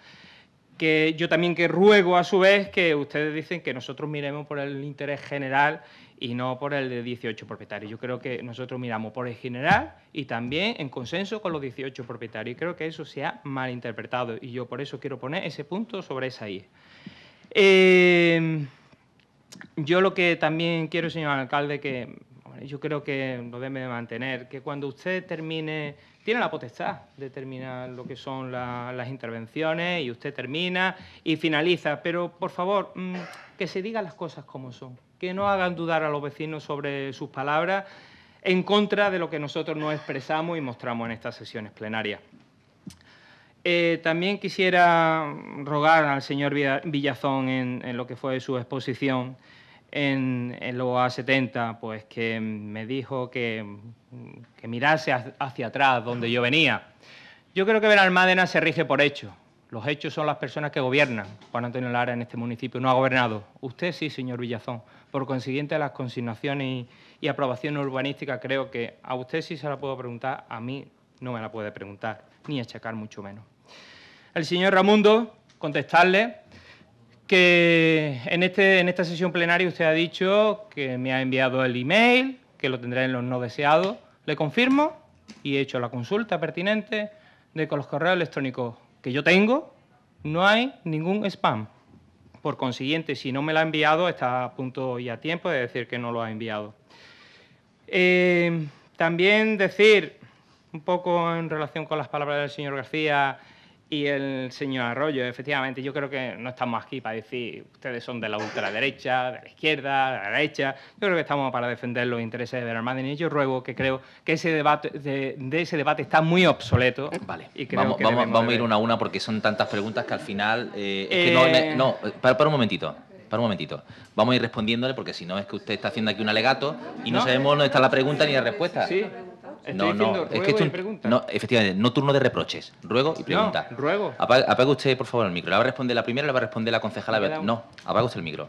que yo también que ruego a su vez que ustedes dicen que nosotros miremos por el interés general y no por el de 18 propietarios. Yo creo que nosotros miramos por el general y también en consenso con los 18 propietarios. Y creo que eso se ha malinterpretado y yo por eso quiero poner ese punto sobre esa I. Em, yo lo que también quiero, señor alcalde, que yo creo que lo debe de mantener, que cuando usted termine, tiene la potestad de terminar lo que son las intervenciones y usted termina y finaliza, pero por favor, mm, que se digan las cosas como son que no hagan dudar a los vecinos sobre sus palabras en contra de lo que nosotros nos expresamos y mostramos en estas sesiones plenarias. Eh, también quisiera rogar al señor Villazón en, lo que fue su exposición en, los A70, pues que me dijo que, mirase hacia atrás, donde yo venía. Yo creo que Benalmádena se rige por hecho. Los hechos son las personas que gobiernan. Juan Antonio Lara en este municipio no ha gobernado. Usted sí, señor Villazón. Por consiguiente, las consignaciones y, aprobación urbanística creo que a usted sí se la puedo preguntar, a mí no me la puede preguntar, ni achacar mucho menos. El señor Ramundo, contestarle que este, en, esta sesión plenaria usted ha dicho que me ha enviado el email, que lo tendrá en los no deseados. Le confirmo y he hecho la consulta pertinente de con los correos electrónicos que yo tengo, no hay ningún spam. Por consiguiente, si no me lo ha enviado, está a punto y a tiempo de decir que no lo ha enviado. Eh, también decir, un poco en relación con las palabras del señor García, y el señor Arroyo. Efectivamente, yo creo que no estamos aquí para decir ustedes son de la ultraderecha, de la izquierda, de la derecha. Yo creo que estamos para defender los intereses de Madden y yo ruego que creo que ese debate de, ese debate está muy obsoleto. Eh, vale. Y vamos, vamos, a ir una a una porque son tantas preguntas que al final eh, no, eh. para, un momentito para un momentito. Vamos a ir respondiéndole porque si no es que usted está haciendo aquí un alegato y no, sabemos dónde está la pregunta ni la respuesta. Estoy no, no, ruego es que y pregunta. No, efectivamente, no turno de reproches. Ruego y pregunta. No, ruego. Apague usted, por favor, el micro. La va a responder la primera, la va a responder la concejala. No, apague usted el micro.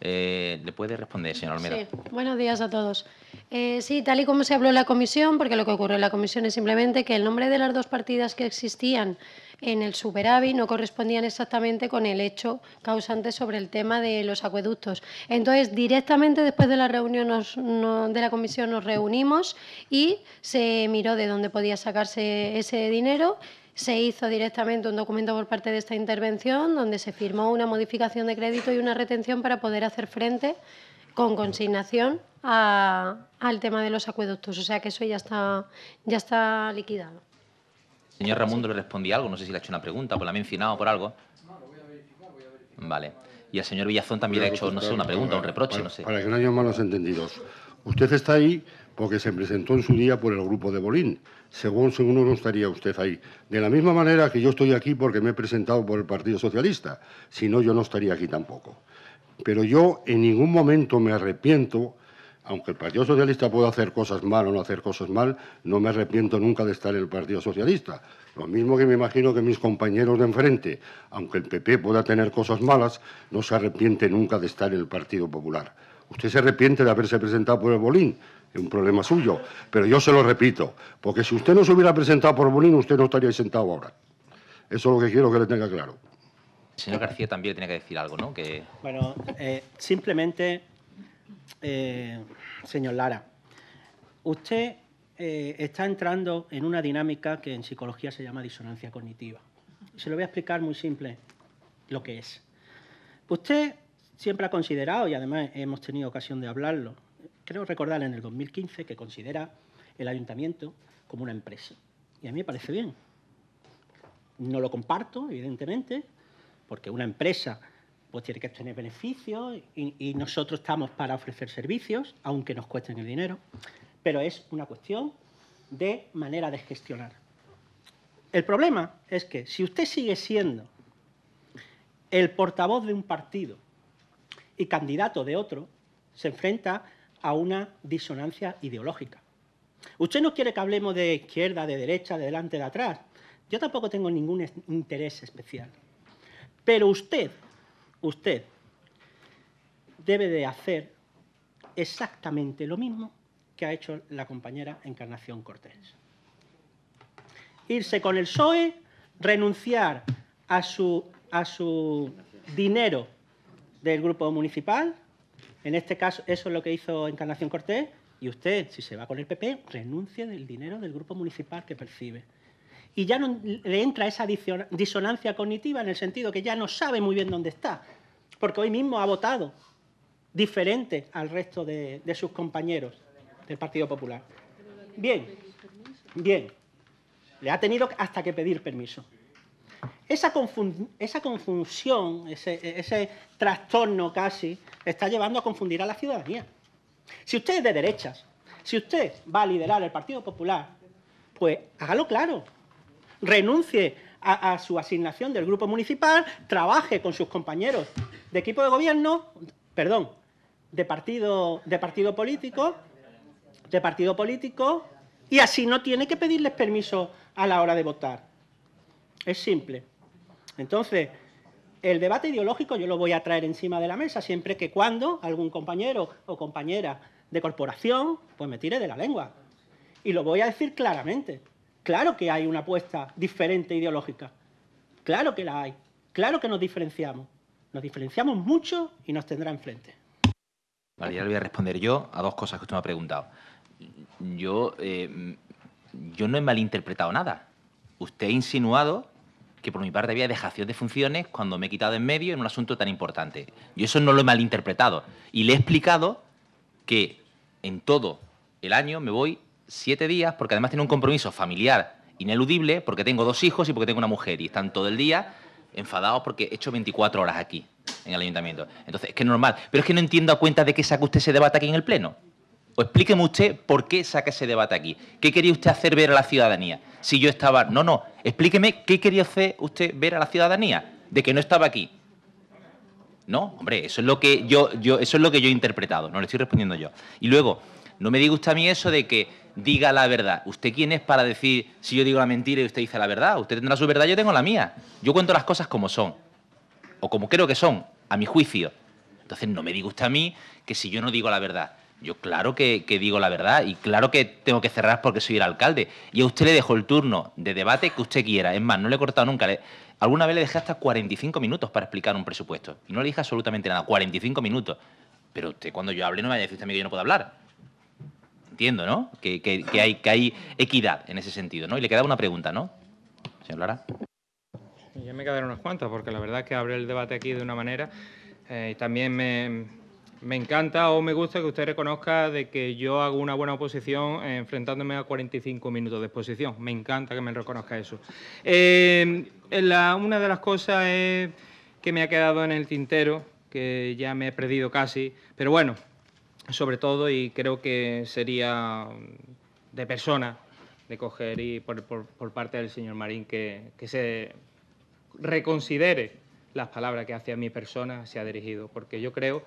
Eh, ¿Le puede responder, señor Almeda? Sí, buenos días a todos. Eh, sí, tal y como se habló en la comisión, porque lo que ocurrió en la comisión es simplemente que el nombre de las dos partidas que existían en el superávit no correspondían exactamente con el hecho causante sobre el tema de los acueductos. Entonces, directamente después de la reunión de la comisión nos reunimos y se miró de dónde podía sacarse ese dinero se hizo directamente un documento por parte de esta intervención donde se firmó una modificación de crédito y una retención para poder hacer frente con consignación al tema de los acueductos. O sea que eso ya está, ya está liquidado. Señor Ramundo le respondí algo, no sé si le ha hecho una pregunta, o la ha mencionado por algo. Vale. Y al señor Villazón también le ha hecho, no sé, una pregunta, un reproche, no sé. Para que no haya malos entendidos. Usted está ahí porque se presentó en su día por el grupo de Bolín. Según, según no estaría usted ahí. De la misma manera que yo estoy aquí porque me he presentado por el Partido Socialista. Si no, yo no estaría aquí tampoco. Pero yo en ningún momento me arrepiento aunque el Partido Socialista pueda hacer cosas mal o no hacer cosas mal, no me arrepiento nunca de estar en el Partido Socialista. Lo mismo que me imagino que mis compañeros de enfrente, aunque el PP pueda tener cosas malas, no se arrepiente nunca de estar en el Partido Popular. Usted se arrepiente de haberse presentado por el Bolín, es un problema suyo, pero yo se lo repito, porque si usted no se hubiera presentado por el Bolín, usted no estaría sentado ahora. Eso es lo que quiero que le tenga claro. Señor García también tiene que decir algo, ¿no? Que... Bueno, eh, simplemente eh, señor Lara, usted eh, está entrando en una dinámica que en psicología se llama disonancia cognitiva. Se lo voy a explicar muy simple lo que es. Usted siempre ha considerado, y además hemos tenido ocasión de hablarlo, creo recordar en el 2015 que considera el ayuntamiento como una empresa. Y a mí me parece bien. No lo comparto, evidentemente, porque una empresa pues tiene que tener beneficios y, nosotros estamos para ofrecer servicios, aunque nos cuesten el dinero, pero es una cuestión de manera de gestionar. El problema es que si usted sigue siendo el portavoz de un partido y candidato de otro, se enfrenta a una disonancia ideológica. Usted no quiere que hablemos de izquierda, de derecha, de delante, de atrás. Yo tampoco tengo ningún interés especial. Pero usted usted debe de hacer exactamente lo mismo que ha hecho la compañera Encarnación Cortés. Irse con el PSOE, renunciar a su, dinero del grupo municipal, en este caso eso es lo que hizo Encarnación Cortés, y usted, si se va con el PP, renuncia del dinero del grupo municipal que percibe. Y ya le entra esa disonancia cognitiva en el sentido que ya no sabe muy bien dónde está, porque hoy mismo ha votado diferente al resto de, sus compañeros del Partido Popular. Bien, bien, le ha tenido hasta que pedir permiso. Esa, confusión, ese, trastorno casi, está llevando a confundir a la ciudadanía. Si usted es de derechas, si usted va a liderar el Partido Popular, pues hágalo claro. Renuncie a, su asignación del grupo municipal, trabaje con sus compañeros de equipo de gobierno, perdón, de partido, de partido político, de partido político, y así no tiene que pedirles permiso a la hora de votar. Es simple. Entonces, el debate ideológico yo lo voy a traer encima de la mesa siempre que cuando algún compañero o compañera de corporación pues me tire de la lengua. Y lo voy a decir claramente. Claro que hay una apuesta diferente ideológica. Claro que la hay. Claro que nos diferenciamos. Nos diferenciamos mucho y nos tendrá enfrente. Vale, ya le voy a responder yo a dos cosas que usted me ha preguntado. Yo, eh, yo no he malinterpretado nada. Usted ha insinuado que por mi parte había dejación de funciones cuando me he quitado en medio en un asunto tan importante. Yo eso no lo he malinterpretado. Y le he explicado que en todo el año me voy siete días porque además tiene un compromiso familiar ineludible porque tengo dos hijos y porque tengo una mujer y están todo el día enfadados porque he hecho 24 horas aquí, en el ayuntamiento. Entonces, es que es normal. Pero es que no entiendo a cuenta de qué saca usted ese debate aquí en el Pleno. O explíqueme usted por qué saca ese debate aquí. ¿Qué quería usted hacer ver a la ciudadanía? Si yo estaba... No, no. Explíqueme qué quería hacer usted ver a la ciudadanía de que no estaba aquí. No, hombre, eso es lo que yo, yo, eso es lo que yo he interpretado, no le estoy respondiendo yo. Y luego, no me diga usted a mí eso de que diga la verdad. ¿Usted quién es para decir si yo digo la mentira y usted dice la verdad? Usted tendrá su verdad, yo tengo la mía. Yo cuento las cosas como son, o como creo que son, a mi juicio. Entonces no me diga usted a mí que si yo no digo la verdad. Yo claro que, digo la verdad y claro que tengo que cerrar porque soy el alcalde. Y a usted le dejo el turno de debate que usted quiera. Es más, no le he cortado nunca. alguna vez le dejé hasta 45 minutos para explicar un presupuesto. Y no le dije absolutamente nada. 45 minutos. Pero usted cuando yo hable no me vaya a que yo no puedo hablar entiendo, ¿no? Que, hay, que hay equidad en ese sentido, ¿no? Y le queda una pregunta, ¿no? Señor Lara. Ya me quedaron unas cuantas, porque la verdad es que abre el debate aquí de una manera. Eh, también me, encanta o me gusta que usted reconozca de que yo hago una buena oposición eh, enfrentándome a 45 minutos de exposición. Me encanta que me reconozca eso. Eh, una de las cosas que me ha quedado en el tintero, que ya me he perdido casi, pero bueno, sobre todo, y creo que sería mm, de persona de coger y por, por, parte del señor Marín que, se reconsidere las palabras que hacia mi persona se ha dirigido, porque yo creo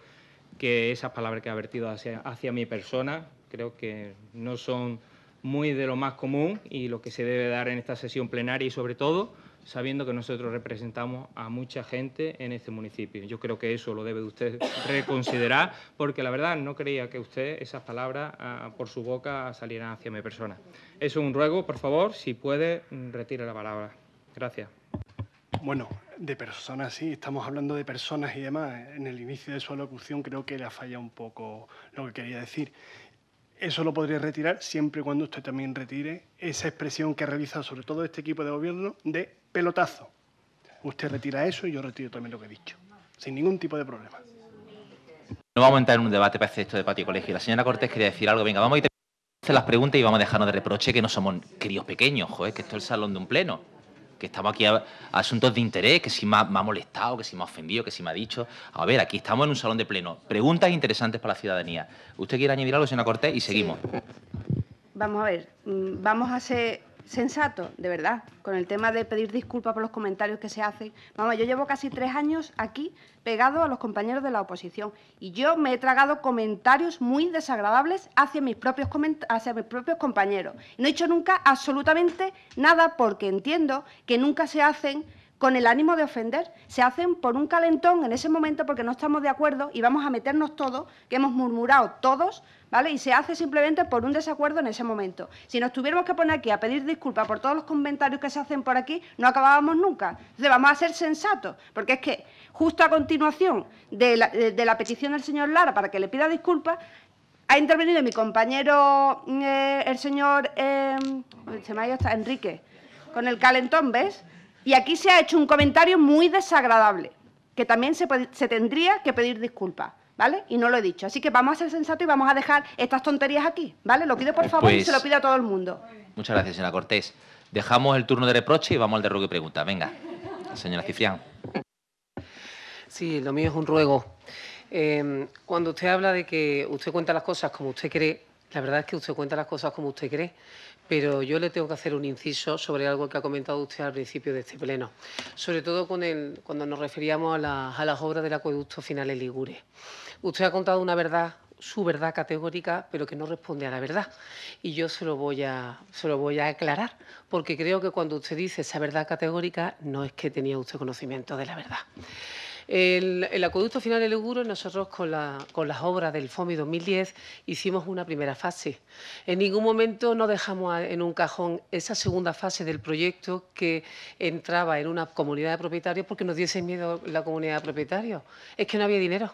que esas palabras que ha vertido hacia, hacia mi persona creo que no son muy de lo más común y lo que se debe dar en esta sesión plenaria y sobre todo sabiendo que nosotros representamos a mucha gente en este municipio. Yo creo que eso lo debe de usted reconsiderar, porque la verdad no creía que usted esas palabras ah, por su boca salieran hacia mi persona. Es un ruego, por favor, si puede, mm, retire la palabra. Gracias. Bueno, de personas sí, estamos hablando de personas y demás. En el inicio de su alocución creo que le ha fallado un poco lo que quería decir. Eso lo podría retirar siempre y cuando usted también retire esa expresión que realiza sobre todo este equipo de gobierno de pelotazo. Usted retira eso y yo retiro también lo que he dicho, sin ningún tipo de problema. No vamos a entrar en un debate para esto de patio y colegio. La señora Cortés quería decir algo. Venga, vamos a ir hacer las preguntas y vamos a dejarnos de reproche que no somos críos pequeños, joder, que esto es el salón de un pleno. Que estamos aquí a, asuntos de interés, que si me ha, molestado, que si me ha ofendido, que si me ha dicho. A ver, aquí estamos en un salón de pleno. Preguntas interesantes para la ciudadanía. ¿Usted quiere añadir algo, señora Cortés? Y seguimos. Vamos a ver, mm, vamos a ser sensato, de verdad, con el tema de pedir disculpas por los comentarios que se hacen. Mamá, yo llevo casi tres años aquí pegado a los compañeros de la oposición y yo me he tragado comentarios muy desagradables hacia mis propios, hacia mis propios compañeros. No he hecho nunca absolutamente nada porque entiendo que nunca se hacen con el ánimo de ofender, se hacen por un calentón en ese momento porque no estamos de acuerdo y vamos a meternos todos, que hemos murmurado todos y se hace simplemente por un desacuerdo en ese momento. Si nos tuviéramos que poner aquí a pedir disculpas por todos los comentarios que se hacen por aquí, no acabábamos nunca. Entonces vamos a ser sensatos, porque es que justo a continuación de la, petición del señor Lara para que le pida disculpas, ha intervenido mi compañero, mm, eh, el señor, em, Enrique, con el calentón, ¿ves? Y aquí se ha hecho un comentario muy desagradable, que también se tendría que pedir disculpas. ¿vale? Y no lo he dicho. Así que vamos a ser sensatos y vamos a dejar estas tonterías aquí, ¿vale? Lo pido por eh, favor y pues se lo pido a todo el mundo. Muchas gracias, señora Cortés. Dejamos el turno de reproche y vamos al de ruego y pregunta. Venga, señora Cifrián. Sí, lo mío es un ruego. Em, cuando usted habla de que usted cuenta las cosas como usted cree, la verdad es que usted cuenta las cosas como usted cree, pero yo le tengo que hacer un inciso sobre algo que ha comentado usted al principio de este pleno, sobre todo con el, cuando nos referíamos a, las obras del acueducto Finales Ligure. Usted ha contado una verdad su verdad categórica, pero que no responde a la verdad. Y yo se lo voy a, se lo voy a aclarar, porque creo que cuando usted dice esa verdad categórica, no es que tenía usted conocimiento de la verdad. El, acueducto final del Eguro, nosotros con, con las obras del FOMI 2010 hicimos una primera fase. En ningún momento no dejamos en un cajón esa segunda fase del proyecto que entraba en una comunidad de propietarios porque nos diese miedo la comunidad de propietarios. Es que no había dinero.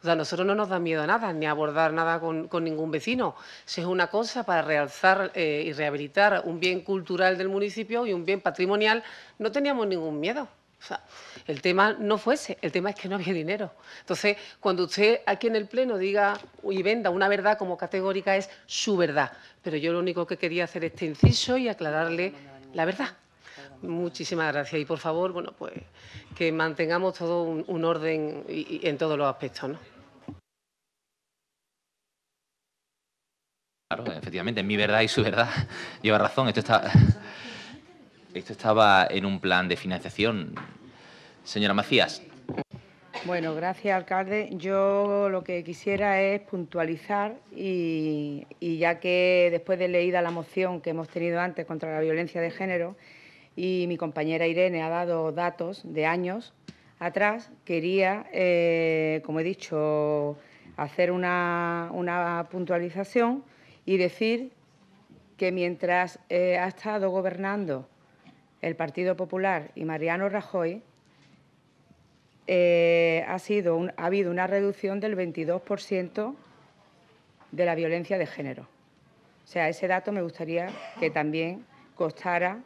O sea, a nosotros no nos da miedo a nada, ni a abordar nada con, ningún vecino. Si es una cosa para realzar eh, y rehabilitar un bien cultural del municipio y un bien patrimonial, no teníamos ningún miedo. O sea, el tema no fuese, el tema es que no había dinero. Entonces, cuando usted aquí en el Pleno diga y venda una verdad como categórica es su verdad. Pero yo lo único que quería hacer este inciso y aclararle la verdad. Muchísimas gracias y por favor, bueno, pues que mantengamos todo un, orden en todos los aspectos, efectivamente, mi verdad y su verdad lleva razón. Esto está, esto estaba en un plan de financiación, señora Macías. Bueno, gracias, alcalde. Yo lo que quisiera es puntualizar y ya que después de leída la moción que hemos tenido antes contra la violencia de género y mi compañera Irene ha dado datos de años atrás, quería, eh, como he dicho, hacer una, puntualización y decir que mientras eh, ha estado gobernando el Partido Popular y Mariano Rajoy, eh, ha, sido ha habido una reducción del 22% de la violencia de género. O sea, ese dato me gustaría que también costara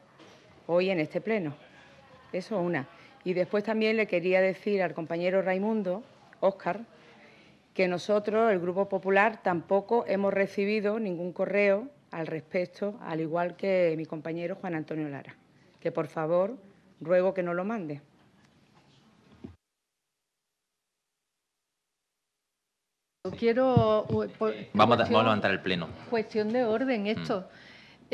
hoy en este pleno. Eso es una. Y después también le quería decir al compañero Raimundo, Óscar, que nosotros, el Grupo Popular, tampoco hemos recibido ningún correo al respecto, al igual que mi compañero Juan Antonio Lara. Que por favor, ruego que no lo mande. Quiero. Uh, vamos a, levantar el pleno. Cuestión de orden esto. Mm.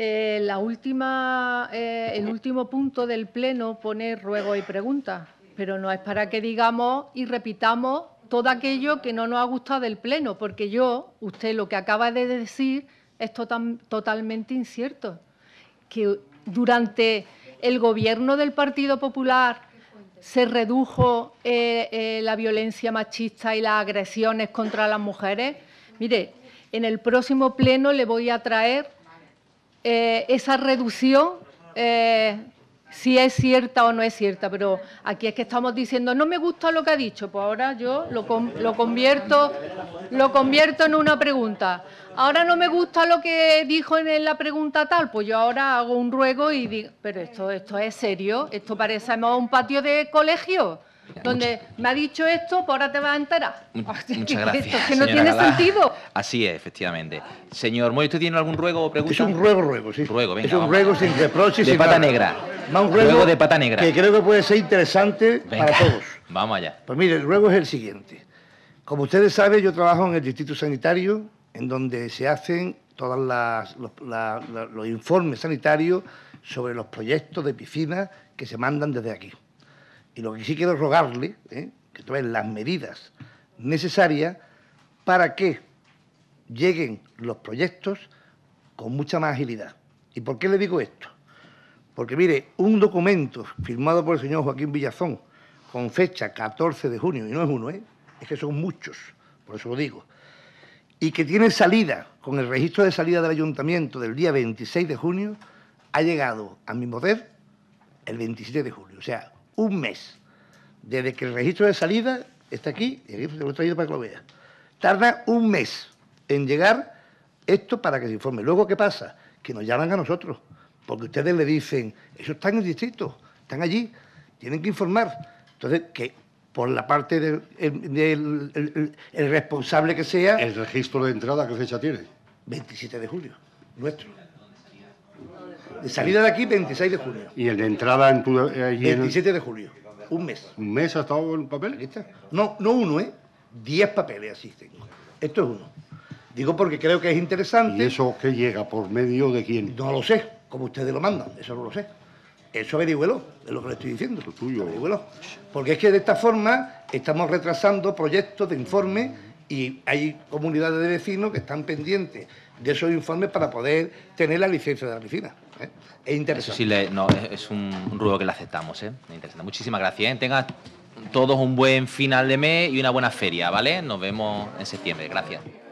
Eh, la última, eh, el último punto del Pleno pone ruego y preguntas, pero no es para que digamos y repitamos todo aquello que no nos ha gustado del Pleno, porque yo, usted lo que acaba de decir es totalmente incierto. Que durante el gobierno del Partido Popular se redujo eh, la violencia machista y las agresiones contra las mujeres. Mire, en el próximo pleno le voy a traer eh, esa reducción, eh, si es cierta o no es cierta, pero aquí es que estamos diciendo, no me gusta lo que ha dicho, pues ahora yo lo, lo, convierto, lo convierto en una pregunta. Ahora no me gusta lo que dijo en la pregunta tal, pues yo ahora hago un ruego y digo, pero esto, esto es serio, esto parece más un patio de colegio donde me ha dicho esto, pues ahora te va a enterar. Muchas gracias. que no tiene sentido. Así es, efectivamente. Señor Moy, ¿usted tiene algún ruego o pregunta? Es un ruego, ruego, sí. Ruego, venga, es un ruego sin reproches. De sin pata negra. Va un ruego, de pata negra. Que creo que puede ser interesante para todos. Vamos allá. Pues mire, el ruego es el siguiente. Como ustedes saben, yo trabajo en el Distrito Sanitario, en donde se hacen todos los, informes sanitarios sobre los proyectos de piscina que se mandan desde aquí. Y lo que sí quiero rogarle, ¿eh? que tomen las medidas necesarias para que lleguen los proyectos con mucha más agilidad. ¿Y por qué le digo esto? Porque mire, un documento firmado por el señor Joaquín Villazón con fecha 14 de junio, y no es uno, ¿eh? es que son muchos, por eso lo digo, y que tiene salida con el registro de salida del ayuntamiento del día 26 de junio, ha llegado a mi poder el 27 de julio. O sea, un mes. Desde que el registro de salida está aquí, y aquí se lo he traído para que lo vea. Tarda un mes en llegar esto para que se informe. Luego, ¿qué pasa? Que nos llaman a nosotros, porque ustedes le dicen, eso está en el distrito, están allí, tienen que informar. Entonces, que por la parte del el responsable que sea... El registro de entrada, ¿qué fecha tiene? 27 de julio, nuestro. De salida de aquí, 26 de julio. ¿Y el de entrada en tu, 27 eh, de julio. Un mes. ¿Un mes ha estado en papel? No, no uno, ¿eh? Diez papeles así tengo. Esto es uno. Digo porque creo que es interesante... ¿Y eso qué llega? ¿Por medio de quién? No lo sé, como ustedes lo mandan, eso no lo sé. Eso averigüelo, es lo que le estoy diciendo. Lo tuyo. Porque es que de esta forma estamos retrasando proyectos de informe y hay comunidades de vecinos que están pendientes de esos informes para poder tener la licencia de la oficina. ¿eh? Es interesante. Eso sí, es, un, ruego que le aceptamos. ¿eh? Interesante. Muchísimas gracias. ¿eh? Tenga todos un buen final de mes y una buena feria, ¿vale? Nos vemos en septiembre. Gracias.